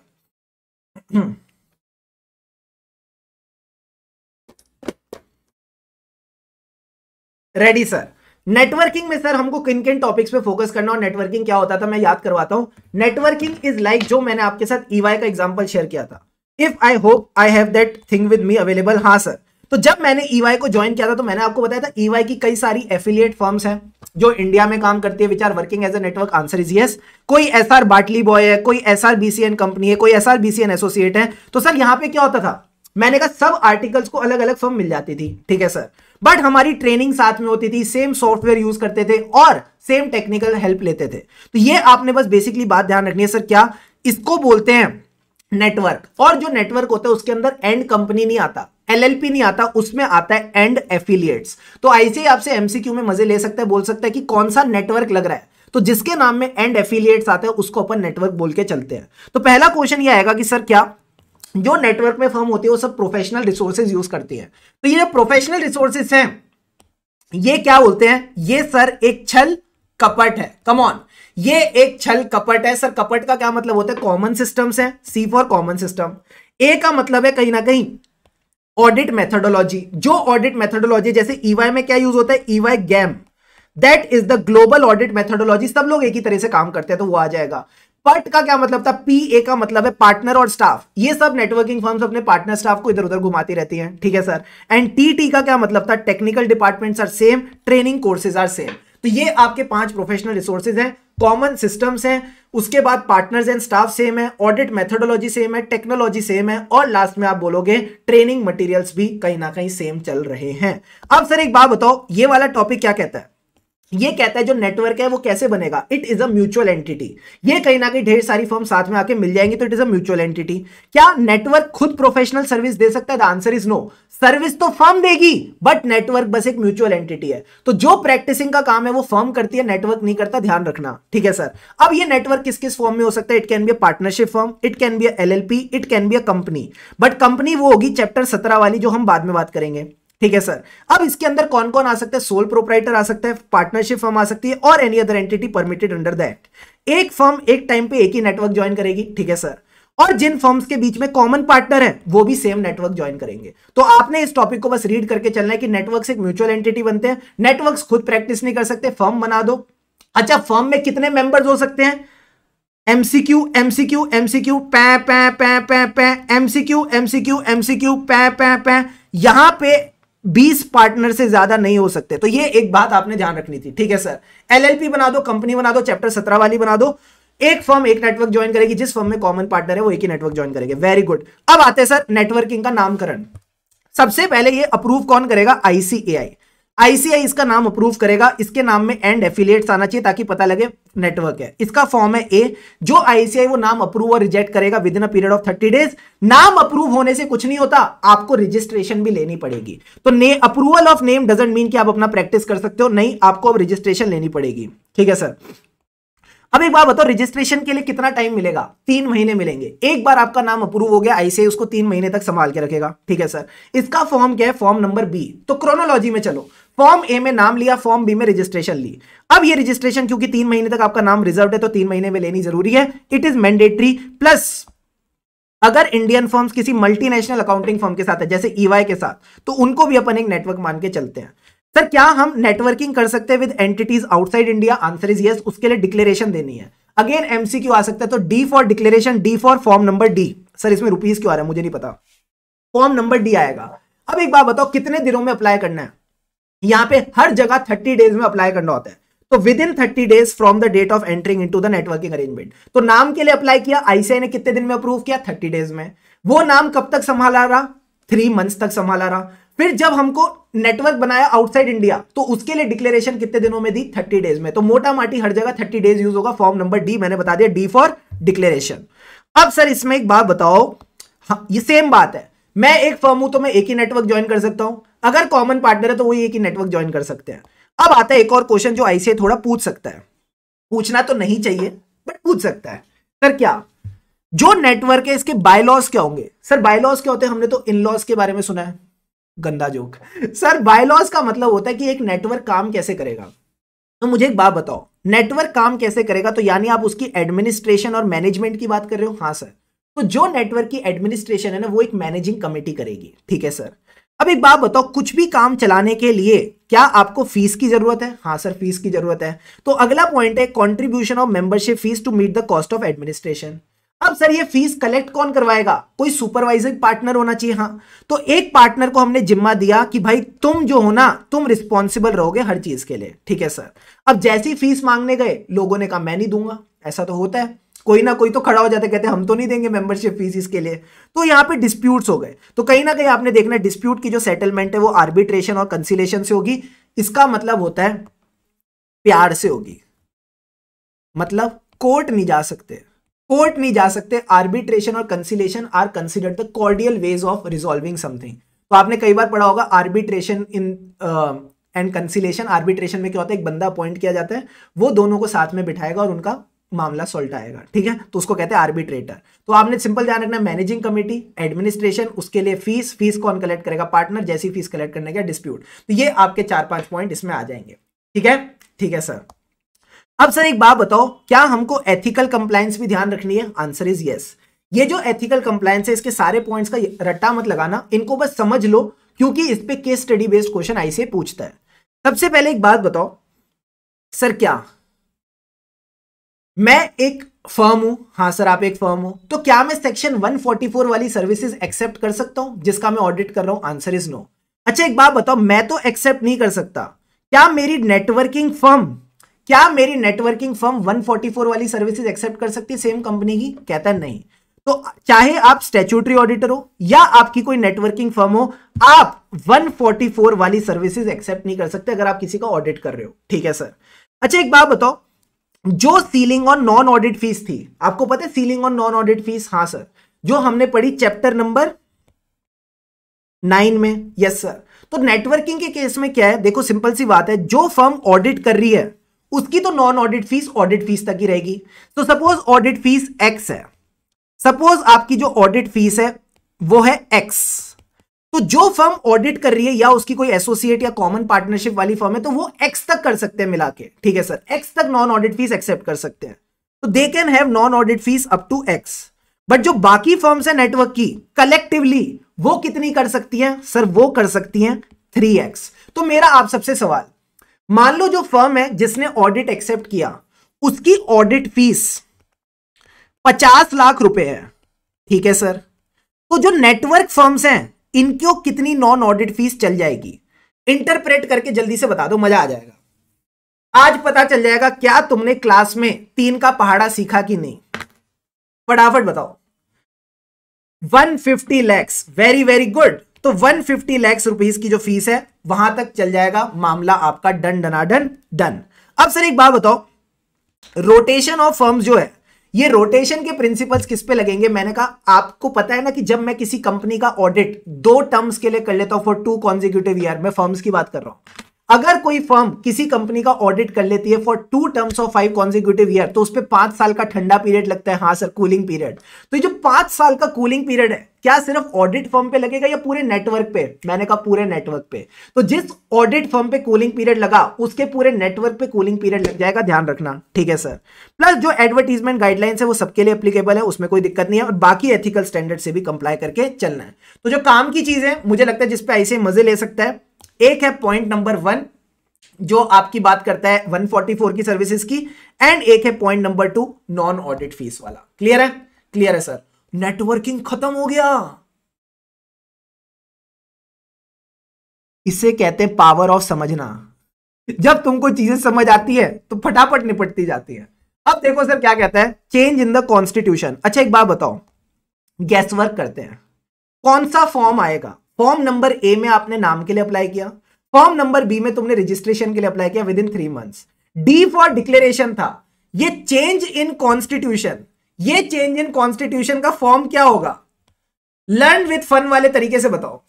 रेडी सर नेटवर्किंग में सर हमको किन किन टॉपिक्स पे फोकस करना और नेटवर्किंग क्या होता था मैं याद करवाता हूं नेटवर्किंग इज लाइक जो मैंने आपके साथ ईवाई e का एग्जांपल शेयर किया था if I hope I have that thing with me available हाँ सर तो जब मैंने ईवाई e को ज्वाइन किया था तो मैंने आपको बताया था ईवाई e की कई सारी एफिलियट फॉर्म हैं जो इंडिया में काम करती है which are working as a network answer is yes कोई एस आर बाटली बॉय है कोई एस आर बीसीएन कंपनी है कोई एस आर बीसीएन एसोसिएट है तो सर यहां पर क्या होता था मैंने कहा सब आर्टिकल्स को अलग अलग फॉर्म मिल जाती थी ठीक है सर बट हमारी ट्रेनिंग साथ में होती थी सेम सॉफ्टवेयर यूज करते थे और सेम टेक्निकल हेल्प लेते थे तो ये आपने बस बेसिकली बात ध्यान रखनी है सर क्या इसको बोलते हैं नेटवर्क और जो नेटवर्क होता है उसके अंदर एंड कंपनी नहीं आता एलएलपी नहीं आता उसमें आता है एंड एफिलिएट्स तो ऐसे ही आपसे एमसीक्यू में मजे ले सकते हैं बोल सकता है कि कौन सा नेटवर्क लग रहा है तो जिसके नाम में एंड एफिलिएट्स आता है उसको अपन नेटवर्क बोल के चलते हैं तो पहला क्वेश्चन ये आएगा कि सर क्या जो नेटवर्क में फर्म होती है वो सब प्रोफेशनल रिसोर्सेज यूज करती है तो ये जो प्रोफेशनल रिसोर्सेज हैं ये क्या बोलते हैं ये सर एक छल कपट है कमॉन ये एक छल कपट है सर कपट का क्या मतलब होता है कॉमन सिस्टम्स है C for common system A का मतलब है कहीं ना कहीं ऑडिट मेथडोलॉजी जो ऑडिट मेथडोलॉजी जैसे ईवाई e में क्या यूज होता है EY GAM that is the global audit methodology सब लोग एक ही तरह से काम करते हैं तो वो आ जाएगा पट का क्या मतलब था पी ए का मतलब है पार्टनर और स्टाफ ये सब नेटवर्किंग फर्म्स अपने पार्टनर स्टाफ को इधर उधर घुमाती रहती हैं ठीक है सर एंड टी टी का क्या मतलब था technical departments are same training courses are same तो ये आपके पांच प्रोफेशनल रिसोर्सेज हैं कॉमन सिस्टम्स हैं उसके बाद पार्टनर्स एंड स्टाफ सेम है ऑडिट मेथोडोलॉजी सेम है टेक्नोलॉजी सेम है और लास्ट में आप बोलोगे ट्रेनिंग मटेरियल्स भी कहीं ना कहीं सेम चल रहे हैं अब सर एक बात बताओ ये वाला टॉपिक क्या कहता है ये कहता है जो नेटवर्क है वो कैसे बनेगा it is a mutual entity ये कहीं ना कहीं ढेर सारी फॉर्म साथ में आके मिल जाएंगी तो it is a mutual entity क्या नेटवर्क खुद प्रोफेशनल सर्विस दे सकता है आंसर इज नो सर्विस तो फर्म देगी बट नेटवर्क बस एक म्यूचुअल एंटिटी है तो जो प्रैक्टिसिंग का काम है वो फर्म करती है नेटवर्क नहीं करता ध्यान रखना ठीक है सर अब ये नेटवर्क किस किस फॉर्म में हो सकता है it can be a partnership form it can be a L it can be a company but company वो होगी चैप्टर सत्रह वाली जो हम बाद में बात करेंगे ठीक है सर अब इसके अंदर कौन कौन आ सकते हैं सोल प्रोपराइटर आ सकता है पार्टनरशिप फर्म आ सकती है और any other entity permitted under the act एक फर्म एक टाइम पे एक ही नेटवर्क ज्वाइन करेगी ठीक है सर और जिन फर्म्स के बीच में कॉमन पार्टनर है वो भी सेम नेटवर्क ज्वाइन करेंगे तो आपने इस टॉपिक को बस रीड करके चलना है कि नेटवर्क एक म्यूचुअल एंटिटी बनते हैं नेटवर्क खुद प्रैक्टिस नहीं कर सकते फर्म बना दो अच्छा फर्म में कितने मेंबर्स हो सकते हैं एमसीक्यू एमसीक्यू एमसीक्यू पै पै पै पै पै एमसीक्यू एमसीक्यू एमसीक्यू पै पै पै यहां पे बीस पार्टनर से ज्यादा नहीं हो सकते तो ये एक बात आपने ध्यान रखनी थी ठीक है सर एलएलपी बना दो कंपनी बना दो चैप्टर सत्रह वाली बना दो एक फर्म एक नेटवर्क ज्वाइन करेगी जिस फर्म में कॉमन पार्टनर है वो एक ही नेटवर्क ज्वाइन करेगा वेरी गुड अब आते हैं सर नेटवर्किंग का नामकरण सबसे पहले ये अप्रूव कौन करेगा आईसीएआई आईसीआई इसका नाम अप्रूव करेगा इसके नाम में एंड एफिलिएट्स आना चाहिए ताकि पता लगे नेटवर्क है इसका फॉर्म है ए जो आईसीआई वो नाम अप्रूव और रिजेक्ट करेगा within a period of thirty days नाम अप्रूव होने से कुछ नहीं होता आपको रजिस्ट्रेशन भी लेनी पड़ेगी तो ने approval of name doesn't mean कि आप अपना प्रैक्टिस कर सकते हो नहीं आपको अब रजिस्ट्रेशन लेनी पड़ेगी ठीक है सर अब एक बार बताओ रजिस्ट्रेशन के लिए कितना टाइम मिलेगा तीन महीने मिलेंगे एक बार आपका नाम अप्रूव हो गया ऐसे उसको तीन महीने तक संभाल के रखेगा ठीक है सर इसका फॉर्म क्या है फॉर्म नंबर बी तो क्रोनोलॉजी में चलो फॉर्म ए में नाम लिया फॉर्म बी में रजिस्ट्रेशन ली अब ये रजिस्ट्रेशन क्योंकि तीन महीने तक आपका नाम रिजर्व है तो तीन महीने में लेनी जरूरी है इट इज मैंडेटरी प्लस अगर इंडियन फॉर्म्स किसी मल्टीनेशनल अकाउंटिंग फॉर्म के साथ है जैसे ईवाई e के साथ तो उनको भी अपन एक नेटवर्क मान के चलते हैं सर क्या हम नेटवर्किंग कर सकते हैं with entities outside India answer is yes उसके लिए डिक्लेरेशन देनी है अगेन एमसीक्यू आ सकता है तो D for declaration D for form number D sir इसमें रुपीज क्यों आ रहा है मुझे नहीं पता फॉर्म नंबर डी आएगा अब एक बात बताओ कितने दिनों में अप्लाई करना है यहां पे हर जगह थर्टी डेज में अप्लाई करना होता है तो within thirty days from the date of entering to the networking arrangement तो नाम के लिए अप्लाई किया आईसीआई ने कितने दिन में अप्रूव किया थर्टी डेज में वो नाम कब तक संभाला रहा थ्री मंथ तक संभाला रहा फिर जब हमको नेटवर्क बनाया आउटसाइड इंडिया तो उसके लिए डिक्लेरेशन कितने दिनों में दी थर्टी डेज में तो मोटा माटी हर जगह थर्टी डेज यूज होगा फॉर्म नंबर डी मैंने बता दिया डी फॉर डिक्लेरेशन अब सर इसमें एक बात बताओ हाँ, ये सेम बात है मैं एक फॉर्म हूं तो मैं एक ही नेटवर्क ज्वाइन कर सकता हूं अगर कॉमन पार्टनर है तो वो ये कि नेटवर्क ज्वाइन कर सकते हैं अब आता है एक और क्वेश्चन जो आईसीए थोड़ा पूछ सकता है पूछना तो नहीं चाहिए बट पूछ सकता है सर क्या जो नेटवर्क है इसके बायलॉस क्या होंगे सर बायलॉस क्या होते हैं हमने तो इन के बारे में सुना है गंदा जोक सर बायलॉस का मतलब होता है कि एक नेटवर्क काम कैसे करेगा तो मुझे एक बात बताओ नेटवर्क काम कैसे करेगा तो यानी आप उसकी एडमिनिस्ट्रेशन और मैनेजमेंट की बात कर रहे हो हाँ सर तो जो नेटवर्क की एडमिनिस्ट्रेशन है ना वो एक मैनेजिंग कमेटी करेगी ठीक है सर अब एक बात बताओ कुछ भी काम चलाने के लिए क्या आपको फीस की जरूरत है हाँ सर फीस की जरूरत है तो अगला पॉइंट है contribution of membership fees to meet the cost of administration अब सर ये फीस कलेक्ट कौन करवाएगा कोई सुपरवाइजिंग पार्टनर होना चाहिए हाँ तो एक पार्टनर को हमने जिम्मा दिया कि भाई तुम जो हो ना तुम रिस्पॉन्सिबल रहोगे हर चीज के लिए ठीक है सर अब जैसी फीस मांगने गए लोगों ने कहा मैं नहीं दूंगा ऐसा तो होता है कोई ना कोई तो खड़ा हो जाता है कहते हम तो नहीं देंगे मेंबरशिप फीस इसके लिए तो यहाँ पे डिस्प्यूट्स हो गए तो कहीं ना कहीं आपने देखना डिस्प्यूट की जो सेटलमेंट है वो आर्बिट्रेशन और कंसिलेशन से होगी इसका मतलब होता है प्यार से होगी मतलब कोर्ट नहीं जा सकते कोर्ट नहीं जा सकते आर्बिट्रेशन और conciliation are considered the cordial ways of resolving something तो आपने कई बार पढ़ा होगा arbitration in and conciliation arbitration में क्या होता है एक बंदा अपॉइंट किया जाता है वो दोनों को साथ में बिठाएगा और उनका मामला सोल्ट आएगा ठीक है तो उसको कहते हैं आर्बिट्रेटर तो आपने सिंपल ध्यान रखना मैनेजिंग कमेटी एडमिनिस्ट्रेशन उसके लिए फीस फीस कौन कलेक्ट करेगा पार्टनर जैसी फीस कलेक्ट करने का डिस्प्यूट तो ये आपके चार पांच पॉइंट इसमें आ जाएंगे ठीक है ठीक है सर अब सर एक बात बताओ क्या हमको एथिकल कंप्लायंस भी ध्यान रखनी है आंसर इज यस ये जो एथिकल कंप्लायंस है इसके सारे पॉइंट्स का रट्टा मत लगाना इनको बस समझ लो क्योंकि इस पर केस स्टडी बेस्ड क्वेश्चन आई पूछता है सबसे पहले एक बात बताओ सर क्या मैं एक फर्म हूं हाँ सर आप एक फर्म हो तो क्या मैं सेक्शन 144 वाली सर्विसेज एक्सेप्ट कर सकता हूं जिसका मैं ऑडिट कर रहा हूं आंसर इज नो अच्छा एक बात बताओ मैं तो एक्सेप्ट नहीं कर सकता क्या मेरी नेटवर्किंग फर्म क्या मेरी नेटवर्किंग फर्म 144 वाली सर्विसेज एक्सेप्ट कर सकती है सेम कंपनी की कहता है नहीं तो चाहे आप स्टेचुटरी ऑडिटर हो या आपकी कोई नेटवर्किंग फर्म हो आप 144 वाली सर्विसेज एक्सेप्ट नहीं कर सकते अगर आप किसी का ऑडिट कर रहे हो ठीक है सर अच्छा एक बात बताओ जो सीलिंग और नॉन ऑडिट फीस थी आपको पता है सीलिंग और नॉन ऑडिट फीस हाँ सर जो हमने पढ़ी चैप्टर नंबर नाइन में यस सर तो नेटवर्किंग के केस में क्या है देखो सिंपल सी बात है जो फर्म ऑडिट कर रही है उसकी तो non audit fees audit fees तक ही रहेगी तो सपोज ऑडिट फीस एक्स है सपोज आपकी जो ऑडिट फीस है वो है एक्स तो जो फर्म ऑडिट कर रही है या उसकी कोई एसोसिएट या कॉमन पार्टनरशिप वाली फर्म है तो वो एक्स तक कर सकते हैं मिला के ठीक है सर एक्स तक नॉन ऑडिट फीस एक्सेप्ट कर सकते हैं तो they can have non audit fees up to X but जो बाकी फर्म्स है नेटवर्क की कलेक्टिवली वो कितनी कर सकती है सर वो कर सकती है थ्री एक्स तो मेरा आप सबसे सवाल मान लो जो फर्म है जिसने ऑडिट एक्सेप्ट किया उसकी ऑडिट फीस पचास लाख रुपए है ठीक है सर तो जो नेटवर्क फर्म्स हैं इनको कितनी नॉन ऑडिट फीस चल जाएगी इंटरप्रेट करके जल्दी से बता दो मजा आ जाएगा आज पता चल जाएगा क्या तुमने क्लास में तीन का पहाड़ा सीखा कि नहीं फटाफट बताओ 150 लैक्स वेरी वेरी गुड तो 150 लैक्स रुपीज की जो फीस है वहां तक चल जाएगा मामला आपका डन डन डन अब सर एक बात बताओ रोटेशन ऑफ फर्म्स जो है ये रोटेशन के प्रिंसिपल्स किस पे लगेंगे मैंने कहा आपको पता है ना कि जब मैं किसी कंपनी का ऑडिट दो टर्म्स के लिए कर लेता हूं फॉर टू कॉन्जिक्यूटिव ईयर मैं फर्म्स की बात कर रहा हूं अगर कोई फर्म किसी कंपनी का ऑडिट कर लेती है for two terms of five consecutive year तो उस पर पांच साल का ठंडा पीरियड लगता है हाँ सर कूलिंग पीरियड तो ये जो पांच साल का कूलिंग पीरियड है क्या सिर्फ ऑडिट फर्म पे लगेगा या पूरे नेटवर्क पे मैंने कहा पूरे नेटवर्क पे तो जिस ऑडिट फर्म पे कूलिंग पीरियड लगा उसके पूरे नेटवर्क पे कूलिंग पीरियड लग जाएगा ध्यान रखना ठीक है सर प्लस जो एडवर्टीजमेंट गाइडलाइंस है वो सबके लिए एप्लीकेबल है उसमें कोई दिक्कत नहीं है और बाकी एथिकल स्टैंडर्ड से भी कंप्लाई करके चलना है तो जो काम की चीज है मुझे लगता है जिसपे ऐसे मजे ले सकता है एक है पॉइंट नंबर वन जो आपकी बात करता है 144 की सर्विसेज की एंड एक है point number two non audit fees वाला क्लियर है क्लियर है सर नेटवर्किंग खत्म हो गया इसे कहते हैं पावर ऑफ समझना जब तुमको चीजें समझ आती है तो फटाफट निपटती जाती है अब देखो सर क्या कहता है चेंज इन द कॉन्स्टिट्यूशन अच्छा एक बात बताओ गैस वर्क करते हैं कौन सा फॉर्म आएगा फॉर्म नंबर ए में आपने नाम के लिए अप्लाई किया फॉर्म नंबर बी में तुमने रजिस्ट्रेशन के लिए अप्लाई किया within three months D for declaration था ये चेंज इन कॉन्स्टिट्यूशन ये चेंज इन कॉन्स्टिट्यूशन का फॉर्म क्या होगा लर्न विथ फन वाले तरीके से बताओ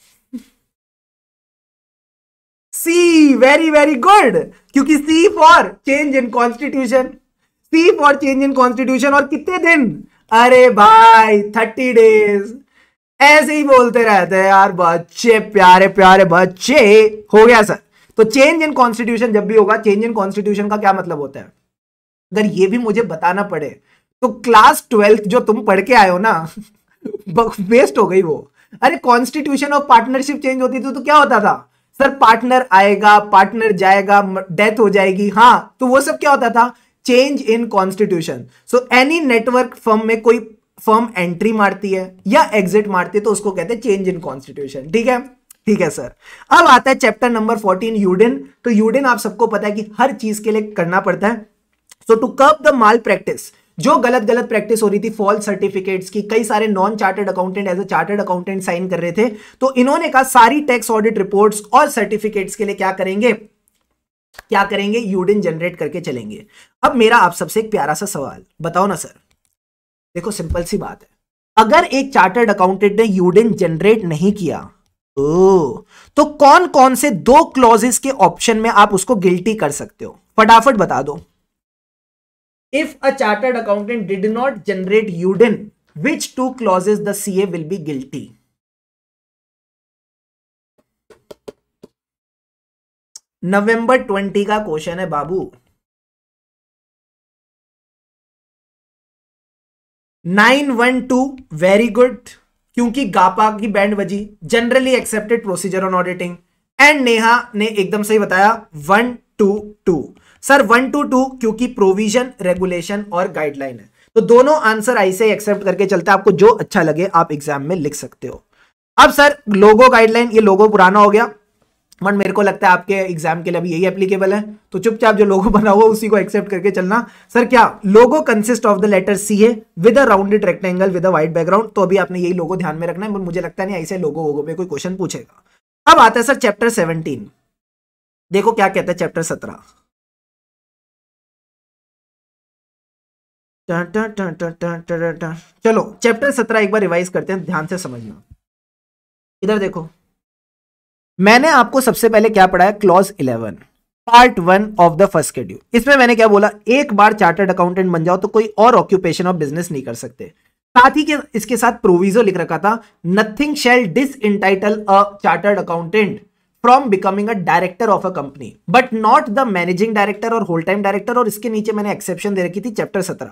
सी वेरी वेरी गुड क्योंकि C for change in constitution C for change in constitution और कितने दिन अरे भाई थर्टी डेज ऐसे ही बोलते रहते हैं यार बच्चे प्यारे प्यारे बच्चे हो गया सर तो चेंज इन कॉन्स्टिट्यूशन जब भी होगा चेंज इन कॉन्स्टिट्यूशन का क्या मतलब होता है अगर ये भी मुझे बताना पड़े तो क्लास ट्वेल्थ जो तुम पढ़ के आए हो ना वेस्ट (laughs) हो गई वो अरे कॉन्स्टिट्यूशन ऑफ पार्टनरशिप चेंज होती थी तो क्या होता था सर पार्टनर आएगा पार्टनर जाएगा डेथ हो जाएगी हाँ तो वो सब क्या होता था change in constitution so any network firm में कोई फर्म एंट्री मारती है या एग्जिट मारती है तो उसको कहते हैं चेंज इन कॉन्स्टिट्यूशन ठीक है ठीक है सर अब आता है चैप्टर नंबर फोर्टीन यूडिन तो यूडिन आप सबको पता है कि हर चीज के लिए करना पड़ता है so to curb the malpractice जो गलत गलत प्रैक्टिस हो रही थी फॉल्स सर्टिफिकेट्स की कई सारे non chartered accountant as a chartered accountant sign कर रहे थे तो इन्होंने कहा सारी टैक्स ऑडिट रिपोर्ट्स और सर्टिफिकेट्स के लिए क्या करेंगे क्या करेंगे यूडिन जनरेट करके चलेंगे अब मेरा आप सबसे एक प्यारा सा सवाल बताओ ना सर देखो सिंपल सी बात है अगर एक चार्टर्ड अकाउंटेंट ने यूडिन जनरेट नहीं किया ओ, तो कौन कौन से दो क्लॉजेस के ऑप्शन में आप उसको गिल्टी कर सकते हो फटाफट बता दो if a chartered accountant did not generate UDIN which two clauses the CA will be guilty November twenty का क्वेश्चन है बाबू nine one two very good क्योंकि गापा की बैंड बजी generally accepted procedure on auditing and Neha ने एकदम सही बताया one two two sir one two two क्योंकि प्रोविजन रेगुलेशन और गाइडलाइन है तो दोनों आंसर ऐसे एक्सेप्ट करके चलते हैं आपको जो अच्छा लगे आप एग्जाम में लिख सकते हो अब सर लोगो गाइडलाइन ये लोगो पुराना हो गया बट मेरे को लगता है आपके एग्जाम के लिए अभी यही एप्लीकेबल है तो चुपचाप जो लोगो (laughs) बना हुआ उसी को एक्सेप्ट करके चलना सर क्या logo consist of the letter C है with a rounded rectangle with a white background तो अभी आपने यही लोगो ध्यान में रखना है मुझे लगता नहीं ऐसे लोगो होगो पे कोई क्वेश्चन पूछेगा अब आता है सर चैप्टर सेवनटीन देखो क्या कहता है चैप्टर सत्रह चलो चैप्टर सत्रह एक बार रिवाइज करते हैं ध्यान से समझना इधर देखो मैंने आपको सबसे पहले क्या पढ़ाया clause eleven part one of the first schedule इसमें मैंने क्या बोला एक बार चार्टर्ड अकाउंटेंट बन जाओ तो कोई और ऑक्यूपेशन और बिजनेस नहीं कर सकते साथ ही के इसके साथ प्रोविजो लिख रखा था nothing shall disentitle a chartered accountant from becoming a director of a company but not the managing director और होल टाइम डायरेक्टर और इसके नीचे मैंने एक्सेप्शन दे रखी थी चैप्टर सत्रह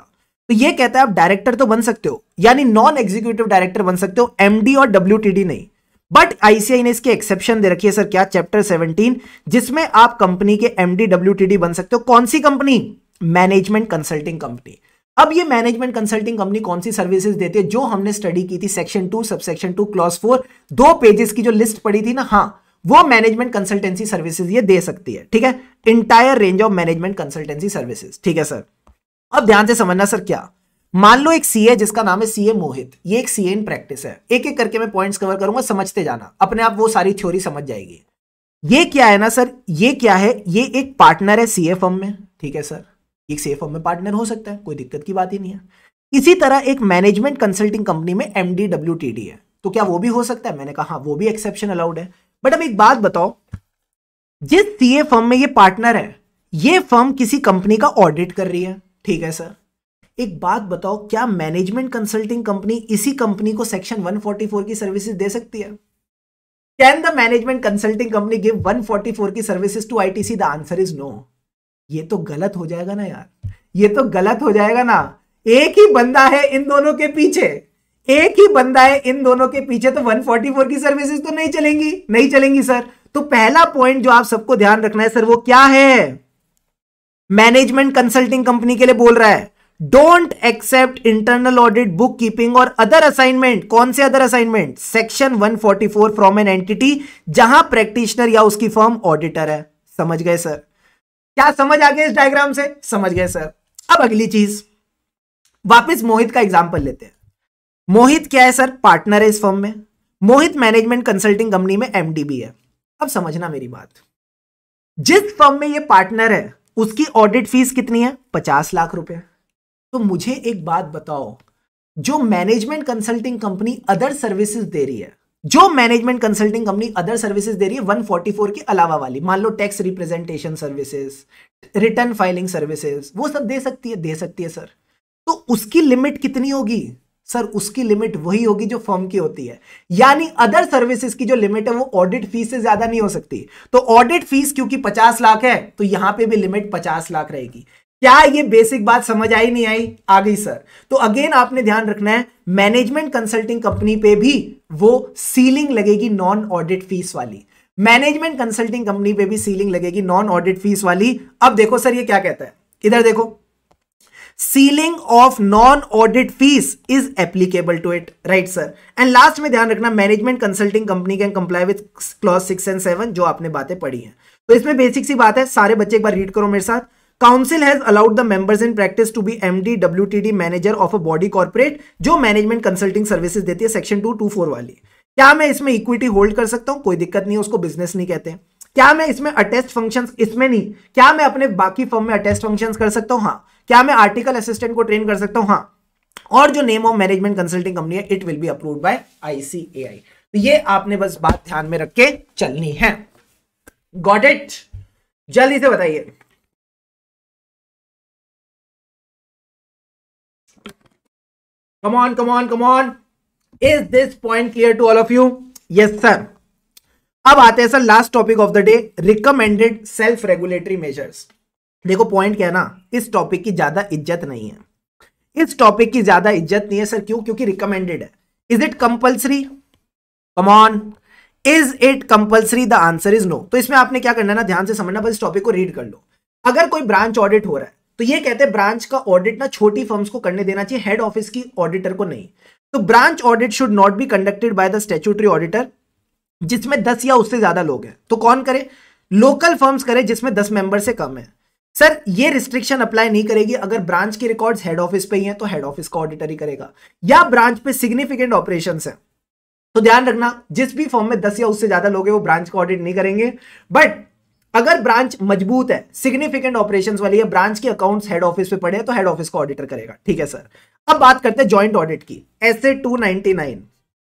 तो ये कहता है आप डायरेक्टर तो बन सकते हो यानी नॉन एग्जीक्यूटिव डायरेक्टर बन सकते हो एमडी और डब्ल्यू नहीं बट आईसीआई ने इसकी एक्सेप्शन दे रखी है सर क्या चैप्टर 17 जिसमें आप कंपनी के एमडी डब्ल्यू बन सकते हो कौन सी कंपनी मैनेजमेंट कंसल्टिंग कंपनी अब ये मैनेजमेंट कंसल्टिंग कंपनी कौन सी सर्विसेज देती है जो हमने स्टडी की थी section two subsection two clause four दो पेजेस की जो लिस्ट पड़ी थी ना हाँ वो मैनेजमेंट कंसल्टेंसी सर्विसेज ये दे सकती है ठीक है entire range of management consultancy services ठीक है सर अब ध्यान से समझना सर क्या मान लो एक सीए जिसका नाम है सीए मोहित ये एक सीए इन प्रैक्टिस है एक एक करके मैं पॉइंट्स कवर करूंगा समझते जाना अपने आप वो सारी थ्योरी समझ जाएगी ये क्या है ना सर ये क्या है ये एक पार्टनर है सीए फर्म में ठीक है सर एक सीए फर्म में पार्टनर हो सकता है कोई दिक्कत की बात ही नहीं है इसी तरह एक मैनेजमेंट कंसल्टिंग कंपनी में टी डी है तो क्या वो भी हो सकता है मैंने कहा हाँ, वो भी एक्सेप्शन अलाउड है बट अब एक बात बताओ जिस सीए फर्म में ये पार्टनर है ये फर्म किसी कंपनी का ऑडिट कर रही है ठीक है सर एक बात बताओ क्या मैनेजमेंट कंसल्टिंग कंपनी इसी कंपनी को सेक्शन 144 की सर्विसेज दे सकती है can the management consulting company give 144 की services to ITC the answer is no ये तो गलत हो जाएगा ना यार ये तो गलत हो जाएगा ना एक ही बंदा है इन दोनों के पीछे एक ही बंदा है इन दोनों के पीछे तो 144 की सर्विसेज तो नहीं चलेंगी नहीं चलेंगी सर तो पहला पॉइंट जो आप सबको ध्यान रखना है सर वो क्या है मैनेजमेंट कंसल्टिंग कंपनी के लिए बोल रहा है don't except internal audit book keeping और अदर असाइनमेंट कौन से other assignment section 144 from an entity जहां प्रैक्टिशनर या उसकी फर्म ऑडिटर है समझ गए सर क्या समझ आ गया इस डायग्राम से समझ गए सर अब अगली चीज वापस मोहित का एग्जाम्पल लेते हैं मोहित क्या है सर पार्टनर है इस फर्म में मोहित मैनेजमेंट कंसल्टिंग कंपनी में एमडीबी है अब समझना मेरी बात जिस फर्म में ये पार्टनर है उसकी ऑडिट फीस कितनी है पचास लाख रुपए तो मुझे एक बात बताओ जो management consulting company other services दे रही है जो management consulting company other services दे रही है 144 के अलावा वाली मान लो tax representation services return filing services वो सब दे सकती है दे सकती है सर तो उसकी लिमिट कितनी होगी सर उसकी लिमिट वही होगी जो फर्म की होती है यानी अदर सर्विसेज की जो लिमिट है वो ऑडिट फीस से ज्यादा नहीं हो सकती तो ऑडिट फीस क्योंकि 50 लाख है तो यहां पे भी लिमिट 50 लाख रहेगी क्या ये बेसिक बात समझ आई नहीं आई आ गई सर तो अगेन आपने ध्यान रखना है मैनेजमेंट कंसल्टिंग कंपनी पे भी वो सीलिंग लगेगी नॉन ऑडिट फीस वाली मैनेजमेंट कंसल्टिंग कंपनी पे भी सीलिंग लगेगी नॉन ऑडिट फीस वाली अब देखो सर ये क्या कहता है इधर देखो ceiling of non audit fees is applicable to it right sir and last में ध्यान रखना management consulting company can comply with clause six and seven जो आपने बातें पढ़ी हैं तो इसमें बेसिक सी बात है सारे बच्चे एक बार रीड करो मेरे साथ council has allowed the members in practice to be MD WTD manager of a body corporate जो मैनेजमेंट कंसल्टिंग सर्विसेज देती है सेक्शन टू टू फोर वाली क्या मैं इसमें इक्विटी होल्ड कर सकता हूं कोई दिक्कत नहीं है उसको बिजनेस नहीं कहते क्या मैं इसमें अटेस्ट फंक्शन इसमें नहीं क्या मैं अपने बाकी फर्म में अटेस्ट फंक्शन कर सकता हूं हाँ क्या मैं आर्टिकल असिस्टेंट को ट्रेन कर सकता हूं हाँ और जो name of management consulting company है it will be approve by ICAI तो ये आपने बस बात ध्यान में रख के चलनी है गॉट इट जल्दी से बताइए come on come on come on is this point clear to all of you yes sir अब आते हैं sir last topic of the day recommended self regulatory measures देखो पॉइंट क्या है ना इस टॉपिक की ज्यादा इज्जत नहीं है इस टॉपिक की ज्यादा इज्जत नहीं है सर क्यों क्योंकि रिकमेंडेड है is it compulsory come on is it compulsory the answer is no तो इसमें आपने क्या करना है ना ध्यान से समझना बस इस टॉपिक को रीड कर लो अगर कोई ब्रांच ऑडिट हो रहा है तो ये कहते हैं ब्रांच का ऑडिट ना छोटी फर्म्स को करने देना चाहिए हेड ऑफिस की ऑडिटर को नहीं तो branch audit should not be conducted by the statutory auditor जिसमें दस या उससे ज्यादा लोग हैं तो कौन करे लोकल फर्म्स करे जिसमें दस मेंबर से कम है सर ये रिस्ट्रिक्शन अप्लाई नहीं करेगी अगर ब्रांच के रिकॉर्ड्स हेड ऑफिस पे ही हैं तो हेड ऑफिस का ऑडिटर ही करेगा या ब्रांच पे सिग्निफिकेंट ऑपरेशन है तो ध्यान रखना जिस भी फॉर्म में दस या उससे ज्यादा लोग हैं वो ब्रांच का ऑडिट नहीं करेंगे बट अगर ब्रांच मजबूत है सिग्निफिकेंट ऑपरेशन वाली है ब्रांच के अकाउंट हेड ऑफिस पे पड़े हैं तो हेड ऑफिस को ऑडिटर करेगा ठीक है सर अब बात करते हैं ज्वाइंट ऑडिट की S A to ninety nine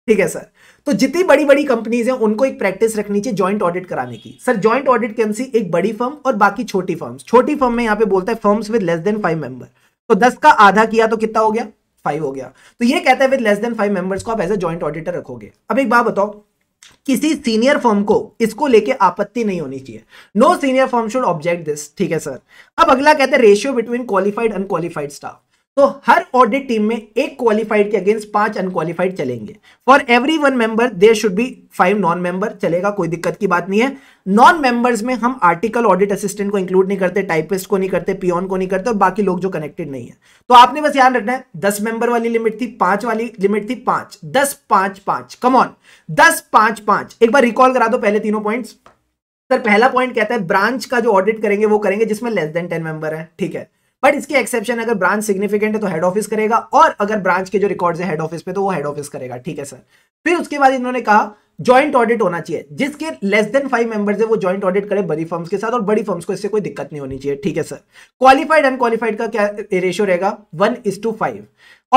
ठीक है सर तो जितनी बड़ी बड़ी कंपनीज हैं उनको एक प्रैक्टिस रखनी चाहिए जॉइंट ऑडिट कराने की सर जॉइंट ऑडिट कैंसी एक बड़ी फर्म और बाकी छोटी फर्म्स छोटी फर्म में यहां पे बोलता है firms with less than five member तो दस का आधा किया तो कितना हो गया फाइव हो गया तो ये कहता है with less than five members को आप एज ए जॉइंट ऑडिटर रखोगे अब एक बात बताओ किसी सीनियर फॉर्म को इसको लेके आपत्ति नहीं होनी चाहिए no senior firm should object this ठीक है सर अब अगला कहते हैं ratio between qualified unqualified staff तो हर ऑडिट टीम में एक क्वालिफाइड के अगेंस्ट पांच अनक्वालिफाइड चलेंगे for every one member there should be five non member चलेगा कोई दिक्कत की बात नहीं है नॉन मेंबर्स में हम आर्टिकल ऑडिट असिस्टेंट को इंक्लूड नहीं करते टाइपिस्ट को नहीं करते पियोन को नहीं करते और बाकी लोग जो कनेक्टेड नहीं है तो आपने बस ध्यान रखना है दस मेंबर वाली लिमिट थी पांच वाली लिमिट थी पांच दस पांच पांच कमॉन दस पांच पांच एक बार रिकॉल करा दो पहले तीनों पॉइंट सर पहला पॉइंट कहता है ब्रांच का जो ऑडिट करेंगे वो करेंगे जिसमें लेस देन टेन मेंबर है ठीक है बट इसके एक्सेप्शन अगर ब्रांच सिग्निफिकेंट है तो हेड ऑफिस करेगा और अगर ब्रांच के जो रिकॉर्ड है हेड ऑफिस पे तो वो हेड ऑफिस करेगा ठीक है सर फिर उसके बाद इन्होंने कहा ज्वाइंट ऑडिट होना चाहिए जिसके लेस देन फाइव मेंबर्स है वो ज्वाइंट ऑडिट करें बड़ी फर्म्स के साथ और बड़ी फर्म्स को इससे कोई दिक्कत नहीं होनी चाहिए ठीक है सर क्वालिफाइड अनक्वालिफाइड का क्या रेशियो रहेगा वन इज टू फाइव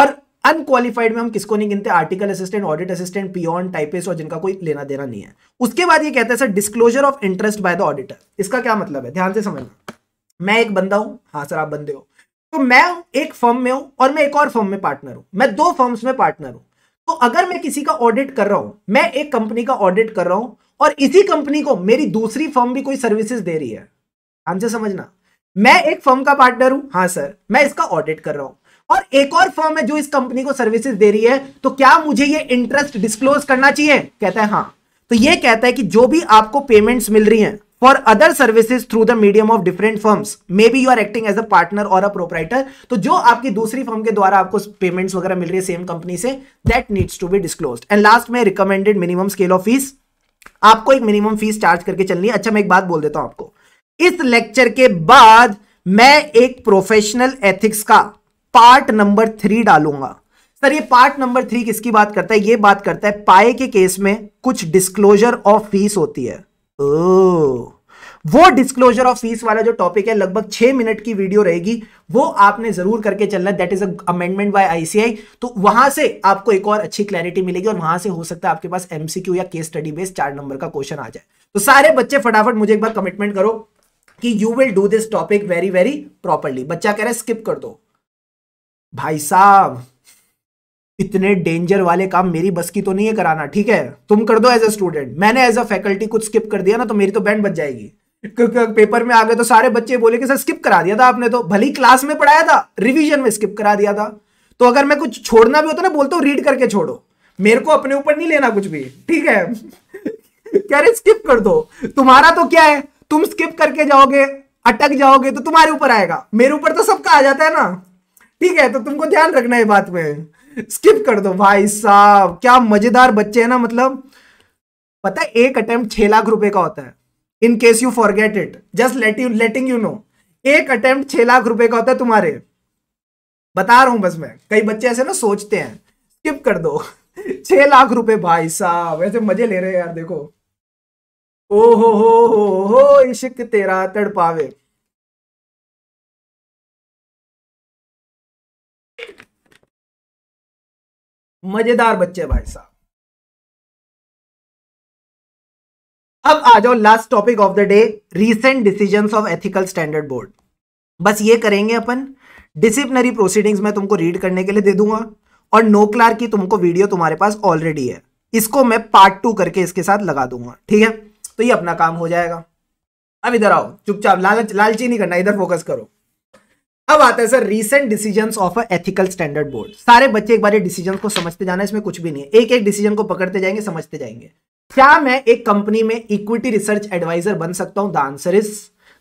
और अनक्वालिफाइड में हम किसको नहीं गिनते article assistant audit assistant peon typist और जिनका कोई लेना देना नहीं है उसके बाद ये कहते हैं sir disclosure of interest by the auditor इसका क्या मतलब है ध्यान से समझना मैं एक बंदा हूं हाँ सर आप बंदे हो तो मैं एक फर्म में हूं और मैं एक और फर्म में पार्टनर हूं मैं दो फर्म्स में पार्टनर हूं तो अगर मैं किसी का ऑडिट कर रहा हूं मैं एक कंपनी का ऑडिट कर रहा हूं और इसी कंपनी को मेरी दूसरी फर्म भी कोई सर्विसेज दे रही है आंसर समझना मैं एक फर्म का पार्टनर हूं हाँ सर मैं इसका ऑडिट कर रहा हूं और एक और फर्म है जो इस कंपनी को सर्विसेज दे रही है तो क्या मुझे ये इंटरेस्ट डिस्क्लोज करना चाहिए कहता है हाँ तो ये कहता है कि जो भी आपको पेमेंट्स मिल रही हैं for other services through the medium of different firms may be you are acting as a partner और अ प्रोपराइटर तो जो आपकी दूसरी फर्म के द्वारा आपको पेमेंट्स वगैरह मिल रही है सेम कंपनी से that needs to be disclose and last में recommended minimum scale of fees आपको एक मिनिमम फीस चार्ज करके चलनी है अच्छा मैं एक बात बोल देता हूं आपको इस लेक्चर के बाद मैं एक प्रोफेशनल एथिक्स का पार्ट नंबर थ्री डालूंगा सर ये पार्ट नंबर थ्री किसकी बात करता है ये बात करता है पाए के केस में कुछ डिस्क्लोजर ऑफ फीस होती है ओह वो डिस्क्लोजर ऑफ फीस वाला जो टॉपिक है लगभग छह मिनट की वीडियो रहेगी वो आपने जरूर करके चलना है that is amendment by ICAI तो वहां से आपको एक और अच्छी क्लैरिटी मिलेगी और वहां से हो सकता है आपके पास एमसीक्यू या केस स्टडी बेस्ड चार नंबर का क्वेश्चन आ जाए तो सारे बच्चे फटाफट मुझे एक बार कमिटमेंट करो कि you will do this topic very very properly बच्चा कह रहा है स्किप कर दो भाई साहब इतने डेंजर वाले काम मेरी बस की तो नहीं है कराना ठीक है तुम कर दो एज अ स्टूडेंट मैंने एज अ फैकल्टी कुछ स्किप कर दिया ना तो मेरी तो बैंड बच जाएगी पेपर में आ गए तो सारे बच्चे बोले कि सर स्किप करा दिया था आपने तो भली क्लास में पढ़ाया था रिवीजन में स्किप करा दिया था तो अगर मैं कुछ छोड़ना भी होता ना बोलता हूँ रीड करके छोड़ो मेरे को अपने ऊपर नहीं लेना कुछ भी ठीक है (laughs) कह रहे स्किप कर दो तुम्हारा तो क्या है तुम स्किप करके जाओगे अटक जाओगे तो तुम्हारे ऊपर आएगा मेरे ऊपर तो सबका आ जाता है ना ठीक है तो तुमको ध्यान रखना है बात में स्किप कर दो भाई साहब क्या मजेदार बच्चे हैं ना मतलब पता है एक अटेम्प्ट छह लाख रुपए का होता है in case you forget it just let you letting you know एक अटेम्प्ट छह लाख रुपए का होता है तुम्हारे बता रहा हूं बस मैं कई बच्चे ऐसे ना सोचते हैं स्किप कर दो (laughs) छह लाख रुपए भाई साहब ऐसे मजे ले रहे हैं यार देखो ओ हो हो हो हो इश्क तेरा तड़पावे मजेदार बच्चे भाई साहब अब आ जाओ last topic of the day recent decisions of ethical standard board बस ये करेंगे अपन डिसिप्लिनरी प्रोसीडिंग्स मैं तुमको रीड करने के लिए दे दूंगा और नो क्लार की तुमको वीडियो तुम्हारे पास ऑलरेडी है इसको मैं पार्ट टू करके इसके साथ लगा दूंगा ठीक है तो ये अपना काम हो जाएगा अब इधर आओ चुपचाप लाल लालची नहीं करना इधर फोकस करो अब आता है sir recent decision of ethical standard board सारे बच्चे एक बार ये डिसीजन को समझते जाना इसमें कुछ भी नहीं है एक एक डिसीजन को पकड़ते जाएंगे समझते जाएंगे क्या मैं एक कंपनी में इक्विटी रिसर्च एडवाइजर बन सकता हूं the answer is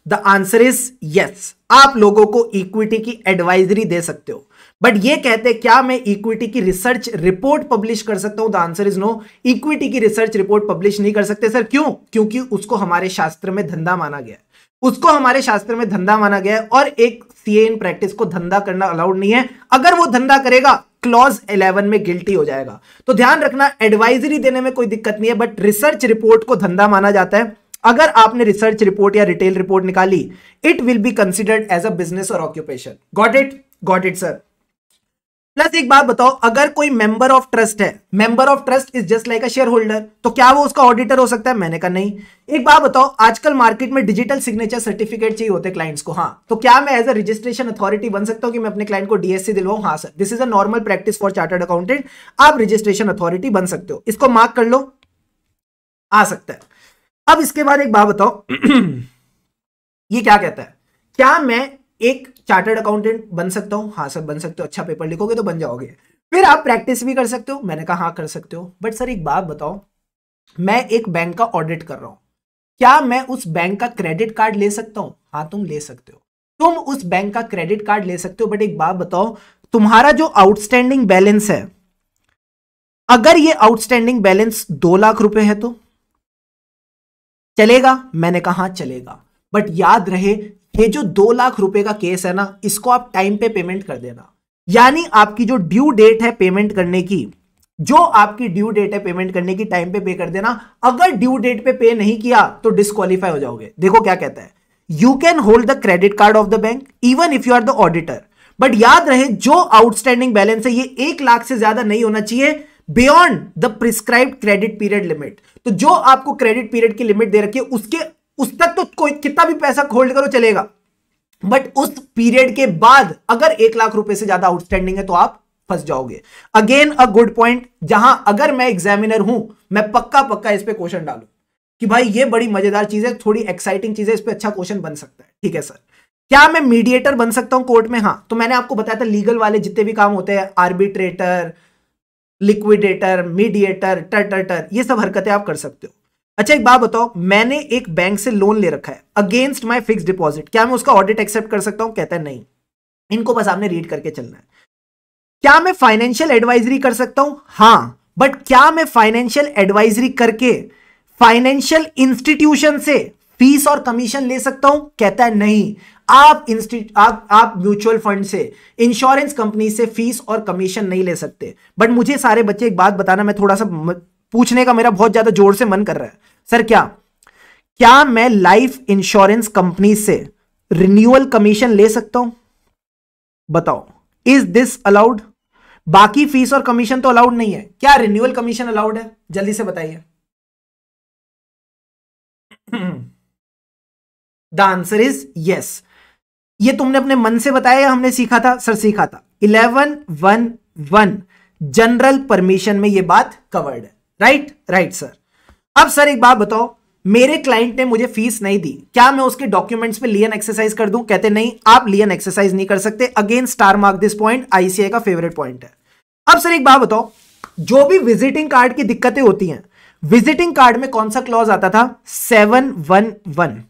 the answer is yes आप लोगों को इक्विटी की एडवाइजरी दे सकते हो बट ये कहते हैं क्या मैं इक्विटी की रिसर्च रिपोर्ट पब्लिश कर सकता हूं the answer is no equity की रिसर्च रिपोर्ट पब्लिश नहीं कर सकते सर क्यों क्योंकि उसको हमारे शास्त्र में धंधा माना गया है उसको हमारे शास्त्र में धंधा माना गया है और एक सीए इन प्रैक्टिस को धंधा करना अलाउड नहीं है अगर वो धंधा करेगा क्लॉज 11 में गिल्टी हो जाएगा तो ध्यान रखना एडवाइजरी देने में कोई दिक्कत नहीं है बट रिसर्च रिपोर्ट को धंधा माना जाता है अगर आपने रिसर्च रिपोर्ट या रिटेल रिपोर्ट निकाली it will be considered as a business और occupation got it got it sir plus एक बात बताओ अगर कोई मेंबर ऑफ ट्रस्ट है member of trust is just like a share holder तो क्या वो उसका ऑडिटर हो सकता है मैंने कहा नहीं एक बात बताओ आजकल मार्केट में डिजिटल सिग्नेचर सर्टिफिकेट चाहिए होते क्लाइंट्स को हाँ तो क्या मैं एज अ रजिस्ट्रेशन अथॉरिटी बन सकता हूँ कि मैं अपने क्लाइंट को डीएससी दिलवाऊ हाँ sir this is a normal practice for chartered accountant आप रजिस्ट्रेशन अथॉरिटी बन सकते हो इसको मार्क कर लो आ सकता है अब इसके बाद एक बात बताओ (clears throat) ये क्या कहता है क्या मैं एक चार्टर्ड अकाउंटेंट बन सकता हूँ हाँ सर बन सकते हो अच्छा पेपर लिखोगे तो बन जाओगे फिर आप प्रैक्टिस भी कर सकते हो मैंने कहा हाँ कर सकते हो बट सर एक बात बताओ मैं एक बैंक का ऑडिट कर रहा हूँ क्या मैं उस बैंक का क्रेडिट कार्ड ले सकता हूँ हाँ तुम ले सकते हो तुम उस बैंक का क्रेडिट कार्ड ले सकते हो बट एक बात बताओ तुम्हारा जो आउटस्टैंडिंग बैलेंस है अगर ये आउटस्टैंडिंग बैलेंस दो लाख रुपए है तो चलेगा मैंने कहा हाँ, चलेगा बट याद रहे ये जो दो लाख रुपए का केस है ना इसको आप टाइम पे पेमेंट कर देना यानी आपकी जो ड्यू डेट है पेमेंट करने की जो आपकी ड्यू डेट है पेमेंट करने की टाइम पे पे कर देना अगर ड्यू डेट पे पे नहीं किया तो डिस्कालीफाई हो जाओगे देखो क्या कहता है you can hold the credit card of the bank even if you are the auditor but याद रहे जो आउटस्टैंडिंग बैलेंस है ये एक लाख से ज्यादा नहीं होना चाहिए beyond the prescribe credit period limit तो जो आपको क्रेडिट पीरियड की लिमिट दे रखी है उसके उस तक तो कोई कितना भी पैसा होल्ड करो चलेगा बट उस पीरियड के बाद अगर एक लाख रुपए से ज्यादा आउटस्टैंडिंग है तो आप फंस जाओगे अगेन अ गुड पॉइंट जहां अगर मैं एग्जामिनर हूं मैं पक्का पक्का इस पर क्वेश्चन डालू कि भाई ये बड़ी मजेदार चीज है थोड़ी एक्साइटिंग चीज है इस पर अच्छा क्वेश्चन बन सकता है ठीक है सर क्या मैं मीडिएटर बन सकता हूं कोर्ट में हाँ तो मैंने आपको बताया था लीगल वाले जितने भी काम होते हैं आर्बिट्रेटर लिक्विडेटर मीडिएटर टर ये सब हरकतें आप कर सकते हो अच्छा एक बात बताओ मैंने एक बैंक से लोन ले रखा है अगेंस्ट माई फिक्स डिपॉजिट क्या मैं उसका ऑडिट एक्सेप्ट कर सकता हूं कहता है नहीं इनको बस आपने रीड करके चलना है क्या मैं फाइनेंशियल एडवाइजरी कर सकता हूं हां बट क्या मैं फाइनेंशियल एडवाइजरी करके फाइनेंशियल इंस्टीट्यूशन से फीस और कमीशन ले सकता हूं कहता है नहीं आप आप आप म्यूचुअल फंड से इंश्योरेंस कंपनी से फीस और कमीशन नहीं ले सकते बट मुझे सारे बच्चे एक बात बताना मैं थोड़ा सा पूछने का मेरा बहुत ज्यादा जोर से मन कर रहा है सर क्या क्या मैं लाइफ इंश्योरेंस कंपनी से रिन्यूअल कमीशन ले सकता हूं बताओ इज दिस अलाउड बाकी फीस और कमीशन तो अलाउड नहीं है क्या रिन्यूअल कमीशन अलाउड है जल्दी से बताइए द आंसर इज यस ये तुमने अपने मन से बताया या हमने सीखा था सर सीखा था eleven one one general permission में यह बात कवर्ड है राइट राइट सर अब सर एक बात बताओ मेरे क्लाइंट ने मुझे फीस नहीं दी क्या मैं उसके डॉक्यूमेंट्स पे लियन एक्सरसाइज कर दूं कहते नहीं आप लियन एक्सरसाइज नहीं कर सकते again star mark this point ICAI का फेवरेट पॉइंट है अब सर एक बात बताओ जो भी विजिटिंग कार्ड की दिक्कतें होती हैं विजिटिंग कार्ड में कौन सा क्लॉज आता था seven one one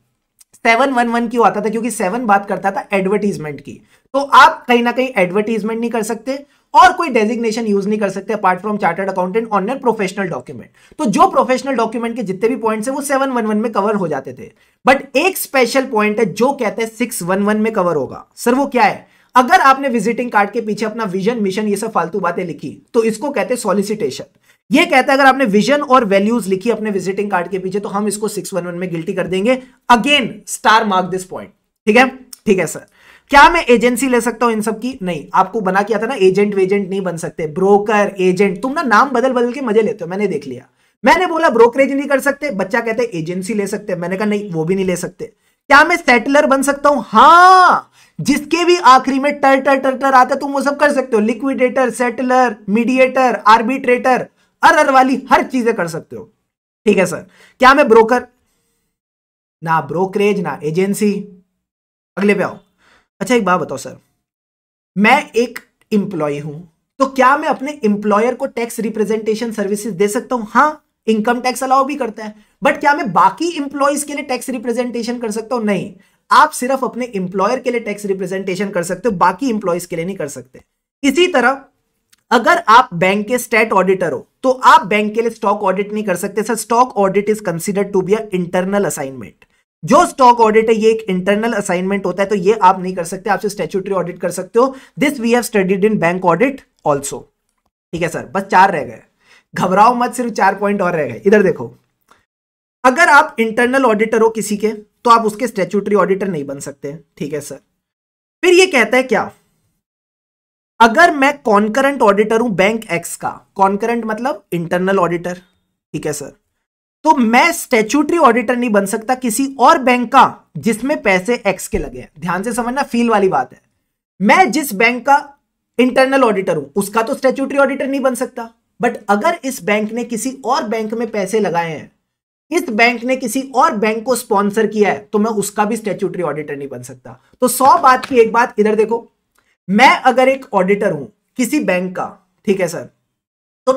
seven one one क्यों आता था क्योंकि सेवन बात करता था एडवर्टीजमेंट की तो आप कहीं ना कहीं एडवर्टीजमेंट नहीं कर सकते और कोई डेजिग्नेशन यूज नहीं कर सकते apart from chartered accountant on your professional document तो जो प्रोफेशनल डॉक्यूमेंट के जितने भी पॉइंट है वो सेवन वन वन में कवर हो जाते थे बट एक स्पेशल पॉइंट है जो कहते हैं सिक्स वन वन में कवर होगा सर वो क्या है अगर आपने विजिटिंग कार्ड के पीछे अपना विजन मिशन ये सब फालतू बातें लिखी तो इसको कहते हैं सॉलिसिटेशन ये कहता है अगर आपने विजन और वैल्यूज लिखी अपने विजिटिंग कार्ड के पीछे तो हम इसको सिक्स वन वन में गिल्टी कर देंगे again star mark this point ठीक है ठीक है सर क्या मैं एजेंसी ले सकता हूं इन सब की नहीं आपको बना किया था ना एजेंट वेजेंट नहीं बन सकते ब्रोकर एजेंट तुम ना नाम बदल बदल के मजे लेते हो मैंने देख लिया मैंने बोला ब्रोकरेज नहीं कर सकते बच्चा कहते एजेंसी ले सकते मैंने कहा नहीं वो भी नहीं ले सकते क्या मैं सेटलर बन सकता हूं हाँ जिसके भी आखिरी में टर टर टर टर आता तुम वो सब कर सकते हो लिक्विडेटर सेटलर मीडिएटर आर्बिट्रेटर अर वाली हर चीजें कर सकते हो ठीक है सर क्या मैं ब्रोकर ना ब्रोकरेज ना एजेंसी अगले पे आओ अच्छा एक बात बताओ सर मैं एक एम्प्लॉय हूं तो क्या मैं अपने इंप्लॉयर को टैक्स रिप्रेजेंटेशन सर्विसेज दे सकता हूं हाँ इनकम टैक्स अलाउ भी करता है बट क्या मैं बाकी इंप्लॉयज के लिए टैक्स रिप्रेजेंटेशन कर सकता हूं नहीं आप सिर्फ अपने इंप्लॉयर के लिए टैक्स रिप्रेजेंटेशन कर सकते हो बाकी इंप्लॉयज के लिए नहीं कर सकते इसी तरह अगर आप बैंक के स्टेट ऑडिटर हो तो आप बैंक के लिए स्टॉक ऑडिट नहीं कर सकते sir stock audit is considered to be a internal assignment जो स्टॉक ऑडिट है ये एक इंटरनल असाइनमेंट होता है तो ये आप नहीं कर सकते आपसे स्टेचुटरी ऑडिट कर सकते हो this we have studied in bank audit also ठीक है सर बस चार रह गए घबराओ मत सिर्फ चार पॉइंट और रह गए इधर देखो अगर आप इंटरनल ऑडिटर हो किसी के तो आप उसके स्टेचुटरी ऑडिटर नहीं बन सकते ठीक है सर फिर ये कहता है क्या अगर मैं कॉन्करेंट ऑडिटर हूं बैंक एक्स का कॉन्करेंट मतलब इंटरनल ऑडिटर ठीक है सर तो मैं स्टेच्यूटरी ऑडिटर नहीं बन सकता किसी और बैंक का जिसमें पैसे एक्स के लगे हैं ध्यान से समझना फील वाली बात है मैं जिस बैंक का इंटरनल ऑडिटर हूं उसका तो स्टेचूटरी ऑडिटर नहीं बन सकता बट अगर इस बैंक ने किसी और बैंक में पैसे लगाए हैं इस बैंक ने किसी और बैंक को स्पॉन्सर किया है तो मैं उसका भी स्टेचुटरी ऑडिटर नहीं बन सकता तो सौ बात की एक बात इधर देखो मैं अगर एक ऑडिटर हूं किसी बैंक का ठीक है सर तो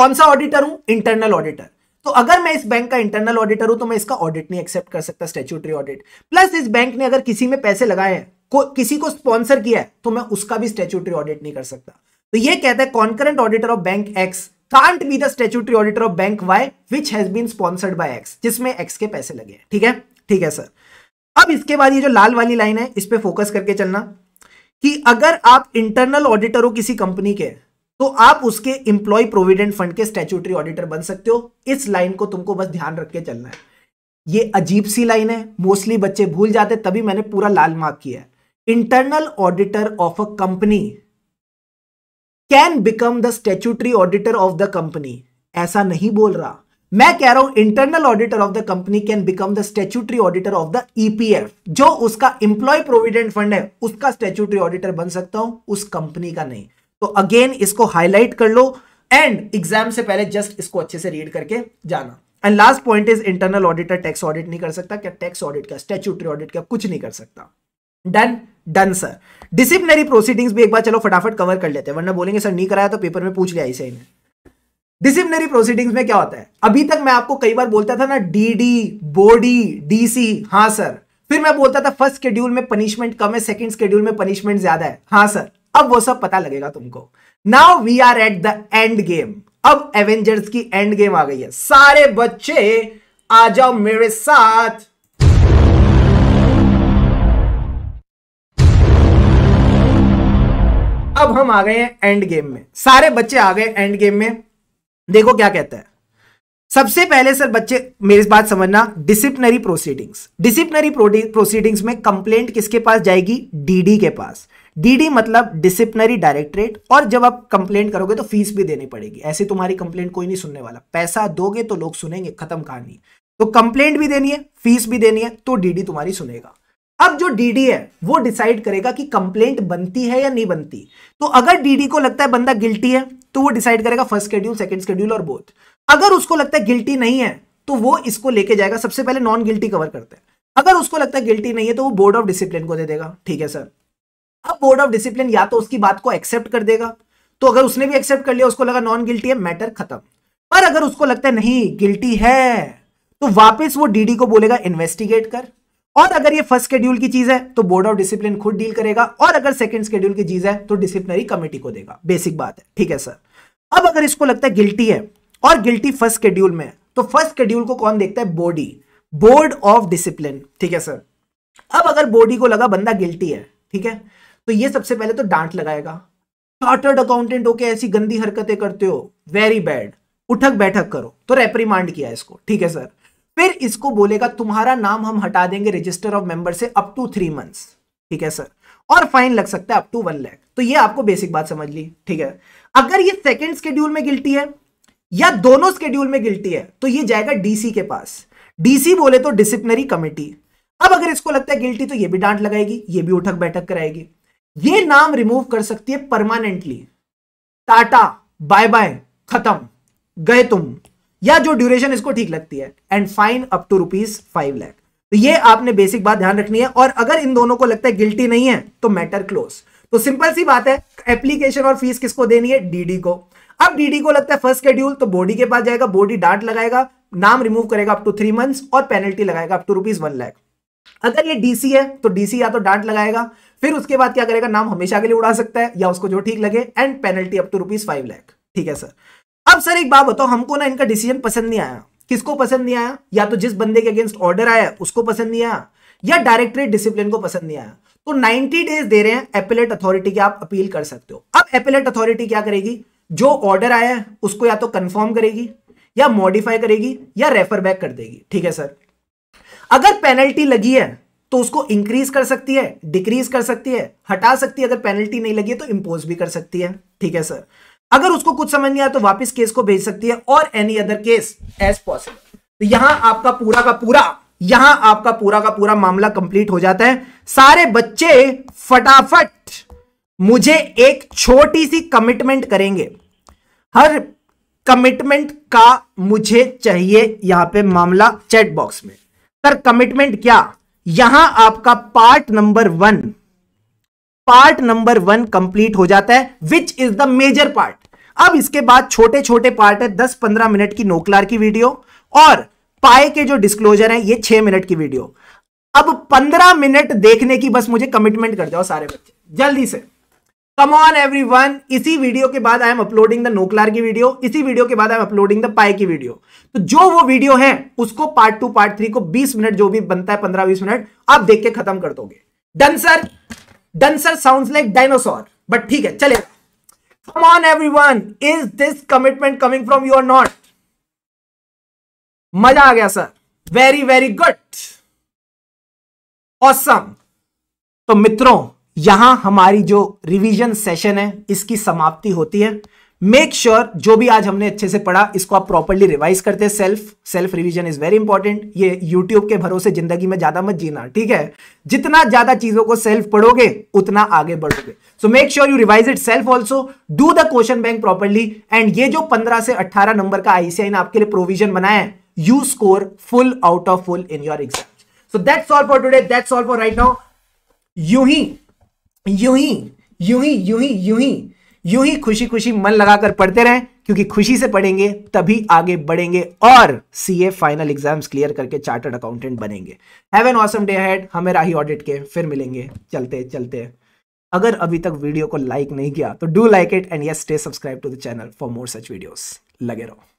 कौन सा ऑडिटर हूं इंटरनल ऑडिटर तो अगर मैं इस बैंक का इंटरनल ऑडिटर हूं तो मैं इसका ऑडिट नहीं एक्सेप्ट कर सकता स्टेचुटरी ऑडिट प्लस इस बैंक ने अगर किसी में पैसे लगाए हैं को, किसी को स्पॉन्सर किया है तो मैं उसका भी स्टेचुटरी ऑडिट नहीं कर सकता तो ये कहता है concurrent auditor of bank X can't be the statutory auditor of bank Y which has been sponsored by X जिसमें एक्स के पैसे लगे ठीक है ठीक है सर अब इसके बाद ये जो लाल वाली लाइन है इस पर फोकस करके चलना कि अगर आप इंटरनल ऑडिटर हो किसी कंपनी के तो आप उसके इंप्लॉय प्रोविडेंट फंड के स्टैचूटरी ऑडिटर बन सकते हो इस लाइन को तुमको बस ध्यान रख के चलना है ये अजीब सी लाइन है मोस्टली बच्चे भूल जाते तभी मैंने पूरा लाल मार्क किया है internal auditor of a company can become the statutory auditor of the company ऐसा नहीं बोल रहा मैं कह रहा हूं internal auditor of the company can become the statutory auditor of the EPF जो उसका इंप्लॉय प्रोविडेंट फंड है उसका स्टेचुटरी ऑडिटर बन सकता हूं उस कंपनी का नहीं तो अगेन इसको हाईलाइट कर लो एंड एग्जाम से पहले जस्ट इसको अच्छे से रीड करके जाना and last point is internal auditor tax audit नहीं कर सकता क्या टैक्स ऑडिट क्या स्टेचुटरी ऑडिट क्या कुछ नहीं कर सकता done done sir disciplinary proceedings भी एक बार चलो फटाफट कवर कर लेते हैं वरना बोलेंगे सर नहीं कराया तो पेपर में पूछ लिया इसे इन्हें डिसिप्लिनरी प्रोसीडिंग्स में क्या होता है अभी तक मैं आपको कई बार बोलता था ना डीडी बोडी डीसी हाँ सर फिर मैं बोलता था फर्स्ट शेड्यूल में पनिशमेंट कम है सेकंड शेड्यूल में पनिशमेंट ज्यादा है हाँ सर अब वो सब पता लगेगा तुमको now we are at the end game अब एवेंजर्स की एंड गेम आ गई है सारे बच्चे आ जाओ मेरे साथ अब हम आ गए हैं एंड गेम में सारे बच्चे आ गए एंड गेम में देखो क्या कहता है सबसे पहले सर बच्चे मेरी बात समझना डिसिप्लिनरी प्रोसीडिंग्स डिसिप्लिनरी प्रोसीडिंग्स में कंप्लेंट किसके पास जाएगी डीडी के पास डीडी मतलब डिसिप्लिनरी डायरेक्टरेट और जब आप कंप्लेंट करोगे तो फीस भी देनी पड़ेगी ऐसे तुम्हारी कंप्लेंट कोई नहीं सुनने वाला पैसा दोगे तो लोग सुनेंगे खत्म कहानी तो कंप्लेंट भी देनी है फीस भी देनी है तो डीडी तुम्हारी सुनेगा अब जो डीडी है वो डिसाइड करेगा कि कंप्लेंट बनती है या नहीं बनती तो अगर डीडी को लगता है बंदा गिल्टी है तो वो डिसाइड करेगा फर्स्ट शेड्यूल सेकंड शेड्यूल और बोथ अगर उसको लगता है गिल्टी नहीं है तो वो इसको लेके जाएगा सबसे पहले नॉन गिल्टी कवर करते हैं अगर उसको लगता है गिल्टी नहीं है तो वो बोर्ड ऑफ डिसिप्लिन को दे देगा ठीक है सर अब बोर्ड ऑफ डिसिप्लिन या तो उसकी बात को एक्सेप्ट कर देगा तो अगर उसने भी एक्सेप्ट कर लिया उसको लगा नॉन गिल्टी है मैटर खत्म पर अगर उसको लगता है नहीं गिल्टी है तो वापस वो डीडी को बोलेगा इन्वेस्टिगेट कर और अगर ये फर्स्ट स्केड्यूल की चीज है तो बोर्ड ऑफ डिसिप्लिन खुद डील करेगा और अगर सेकंड स्केड्यूल की चीज है तो डिसिप्लिनरी कमेटी को देगा बेसिक बात है ठीक है सर अब अगर इसको लगता है गिल्टी है और गिल्टी फर्स्ट स्केड्यूल में है तो फर्स्ट स्केड्यूल को कौन देखता है बॉडी बोर्ड ऑफ डिसिप्लिन ठीक है सर अब अगर बॉडी को लगा बंदा गिल्टी है ठीक है तो ये सबसे पहले तो डांट लगाएगा चार्टर्ड अकाउंटेंट होके ऐसी गंदी हरकतें करते हो वेरी बैड उठक बैठक करो तो रेप्रीमांड किया इसको ठीक है सर फिर इसको बोलेगा तुम्हारा नाम हम हटा देंगे रजिस्टर ऑफ मेंबर से अप टू थ्री मंथ्स ठीक है सर और फाइन लग सकता है अप टू वन लैख तो ये आपको बेसिक बात समझ ली ठीक है अगर ये सेकेंड स्केड्यूल में गिल्टी है या दोनों स्केड्यूल में गिल्टी है तो ये जाएगा डीसी के पास डीसी बोले तो डिसिप्लिनरी कमेटी अब अगर इसको लगता है गिल्टी तो ये भी डांट लगाएगी ये भी उठक बैठक कराएगी ये नाम रिमूव कर सकती है परमानेंटली टाटा बाय बाय खत्म गए तुम या जो ड्यूरेशन इसको ठीक लगती है and fine up to rupees five lakh तो ये आपने बेसिक बात ध्यान रखनी है और अगर इन दोनों को लगता है गिल्टी नहीं है तो मैटर क्लोज तो सिंपल सी बात है एप्लीकेशन और फीस किसको देनी है डीडी को अब डीडी को लगता है फर्स्ट शेड्यूल तो बॉडी के पास जाएगा बॉडी डांट लगाएगा नाम रिमूव करेगा अप टू थ्री मंथ्स और पेनल्टी लगाएगा up to rupees one lakh अगर ये डीसी है तो डीसी या तो डांट लगाएगा फिर उसके बाद क्या करेगा नाम हमेशा के लिए उड़ा सकता है या उसको जो ठीक लगे and penalty up to rupees five lakh ठीक है सर अब सर एक बात बताओ हमको ना इनका डिसीजन पसंद नहीं आया किसको पसंद नहीं आया या तो जिस बंदे के अगेंस्ट ऑर्डर आया उसको पसंद नहीं आया या डायरेक्टरेट डिसिप्लिन को पसंद नहीं आया तो 90 डेज दे रहे हैं एपिलेट अथॉरिटी की आप अपील कर सकते हो अब एपिलेट अथॉरिटी क्या करेगी जो ऑर्डर आया है उसको या तो कंफर्म करेगी या मॉडिफाई करेगी या रेफर बैक कर देगी ठीक है सर अगर पेनल्टी लगी है तो उसको इंक्रीज कर सकती है डिक्रीज कर सकती है हटा सकती है अगर पेनल्टी नहीं लगी तो इंपोज भी कर सकती है ठीक है सर अगर उसको कुछ समझ नहीं आया तो वापस केस को भेज सकती है और any other case as possible तो यहां आपका पूरा का पूरा यहां आपका पूरा का पूरा मामला कंप्लीट हो जाता है सारे बच्चे फटाफट मुझे एक छोटी सी कमिटमेंट करेंगे हर कमिटमेंट का मुझे चाहिए यहां पे मामला चैट बॉक्स में सर कमिटमेंट क्या यहां आपका part number one part number one complete हो जाता है which is the major part अब इसके बाद छोटे छोटे पार्ट है दस पंद्रह मिनट की नोकलार की वीडियो और पाए के जो डिस्क्लोजर है ये छह मिनट की वीडियो अब पंद्रह मिनट देखने की बस मुझे कमिटमेंट कर जाओ सारे बच्चे जल्दी से कम ऑन एवरी वन इसी वीडियो के बाद I am uploading the NOCLAR की वीडियो इसी वीडियो के बाद आई एम अपलोडिंग द पाई की वीडियो तो जो वो वीडियो है उसको पार्ट टू पार्ट थ्री को 20 मिनट जो भी बनता है 15-20 मिनट आप देख के खत्म कर दोगे done sir done sir sound like dinosaur but ठीक है चले come on everyone is this commitment coming from your not मजा आ गया sir very very good awesome तो मित्रों यहां हमारी जो रिवीजन सेशन है इसकी समाप्ति होती है मेक श्योर sure, जो भी आज हमने अच्छे से पढ़ा इसको आप प्रॉपरली रिवाइज करते हैं self self revision is very important ये यूट्यूब के भरोसे जिंदगी में ज्यादा मत जीना ठीक है जितना ज्यादा चीजों को सेल्फ पढ़ोगे उतना आगे बढ़ोगे so make sure you revise it self also do the question bank properly and ये जो पंद्रह से अट्ठारह नंबर का आईसीआई ने आपके लिए प्रोविजन बनाया है you score full out of full in your exam so that's all for today that's all for right now यू ही यूं ही यूं ही यूं ही यूं ही यूं ही खुशी खुशी मन लगाकर पढ़ते रहें क्योंकि खुशी से पढ़ेंगे तभी आगे बढ़ेंगे और सीए फाइनल एग्जाम्स क्लियर करके चार्टर्ड अकाउंटेंट बनेंगे हैव एन ऑसम डे हेड हमें राही ऑडिट के फिर मिलेंगे चलते चलते अगर अभी तक वीडियो को लाइक नहीं किया तो do like it and yes stay subscribe to the channel for more such videos लगे रहो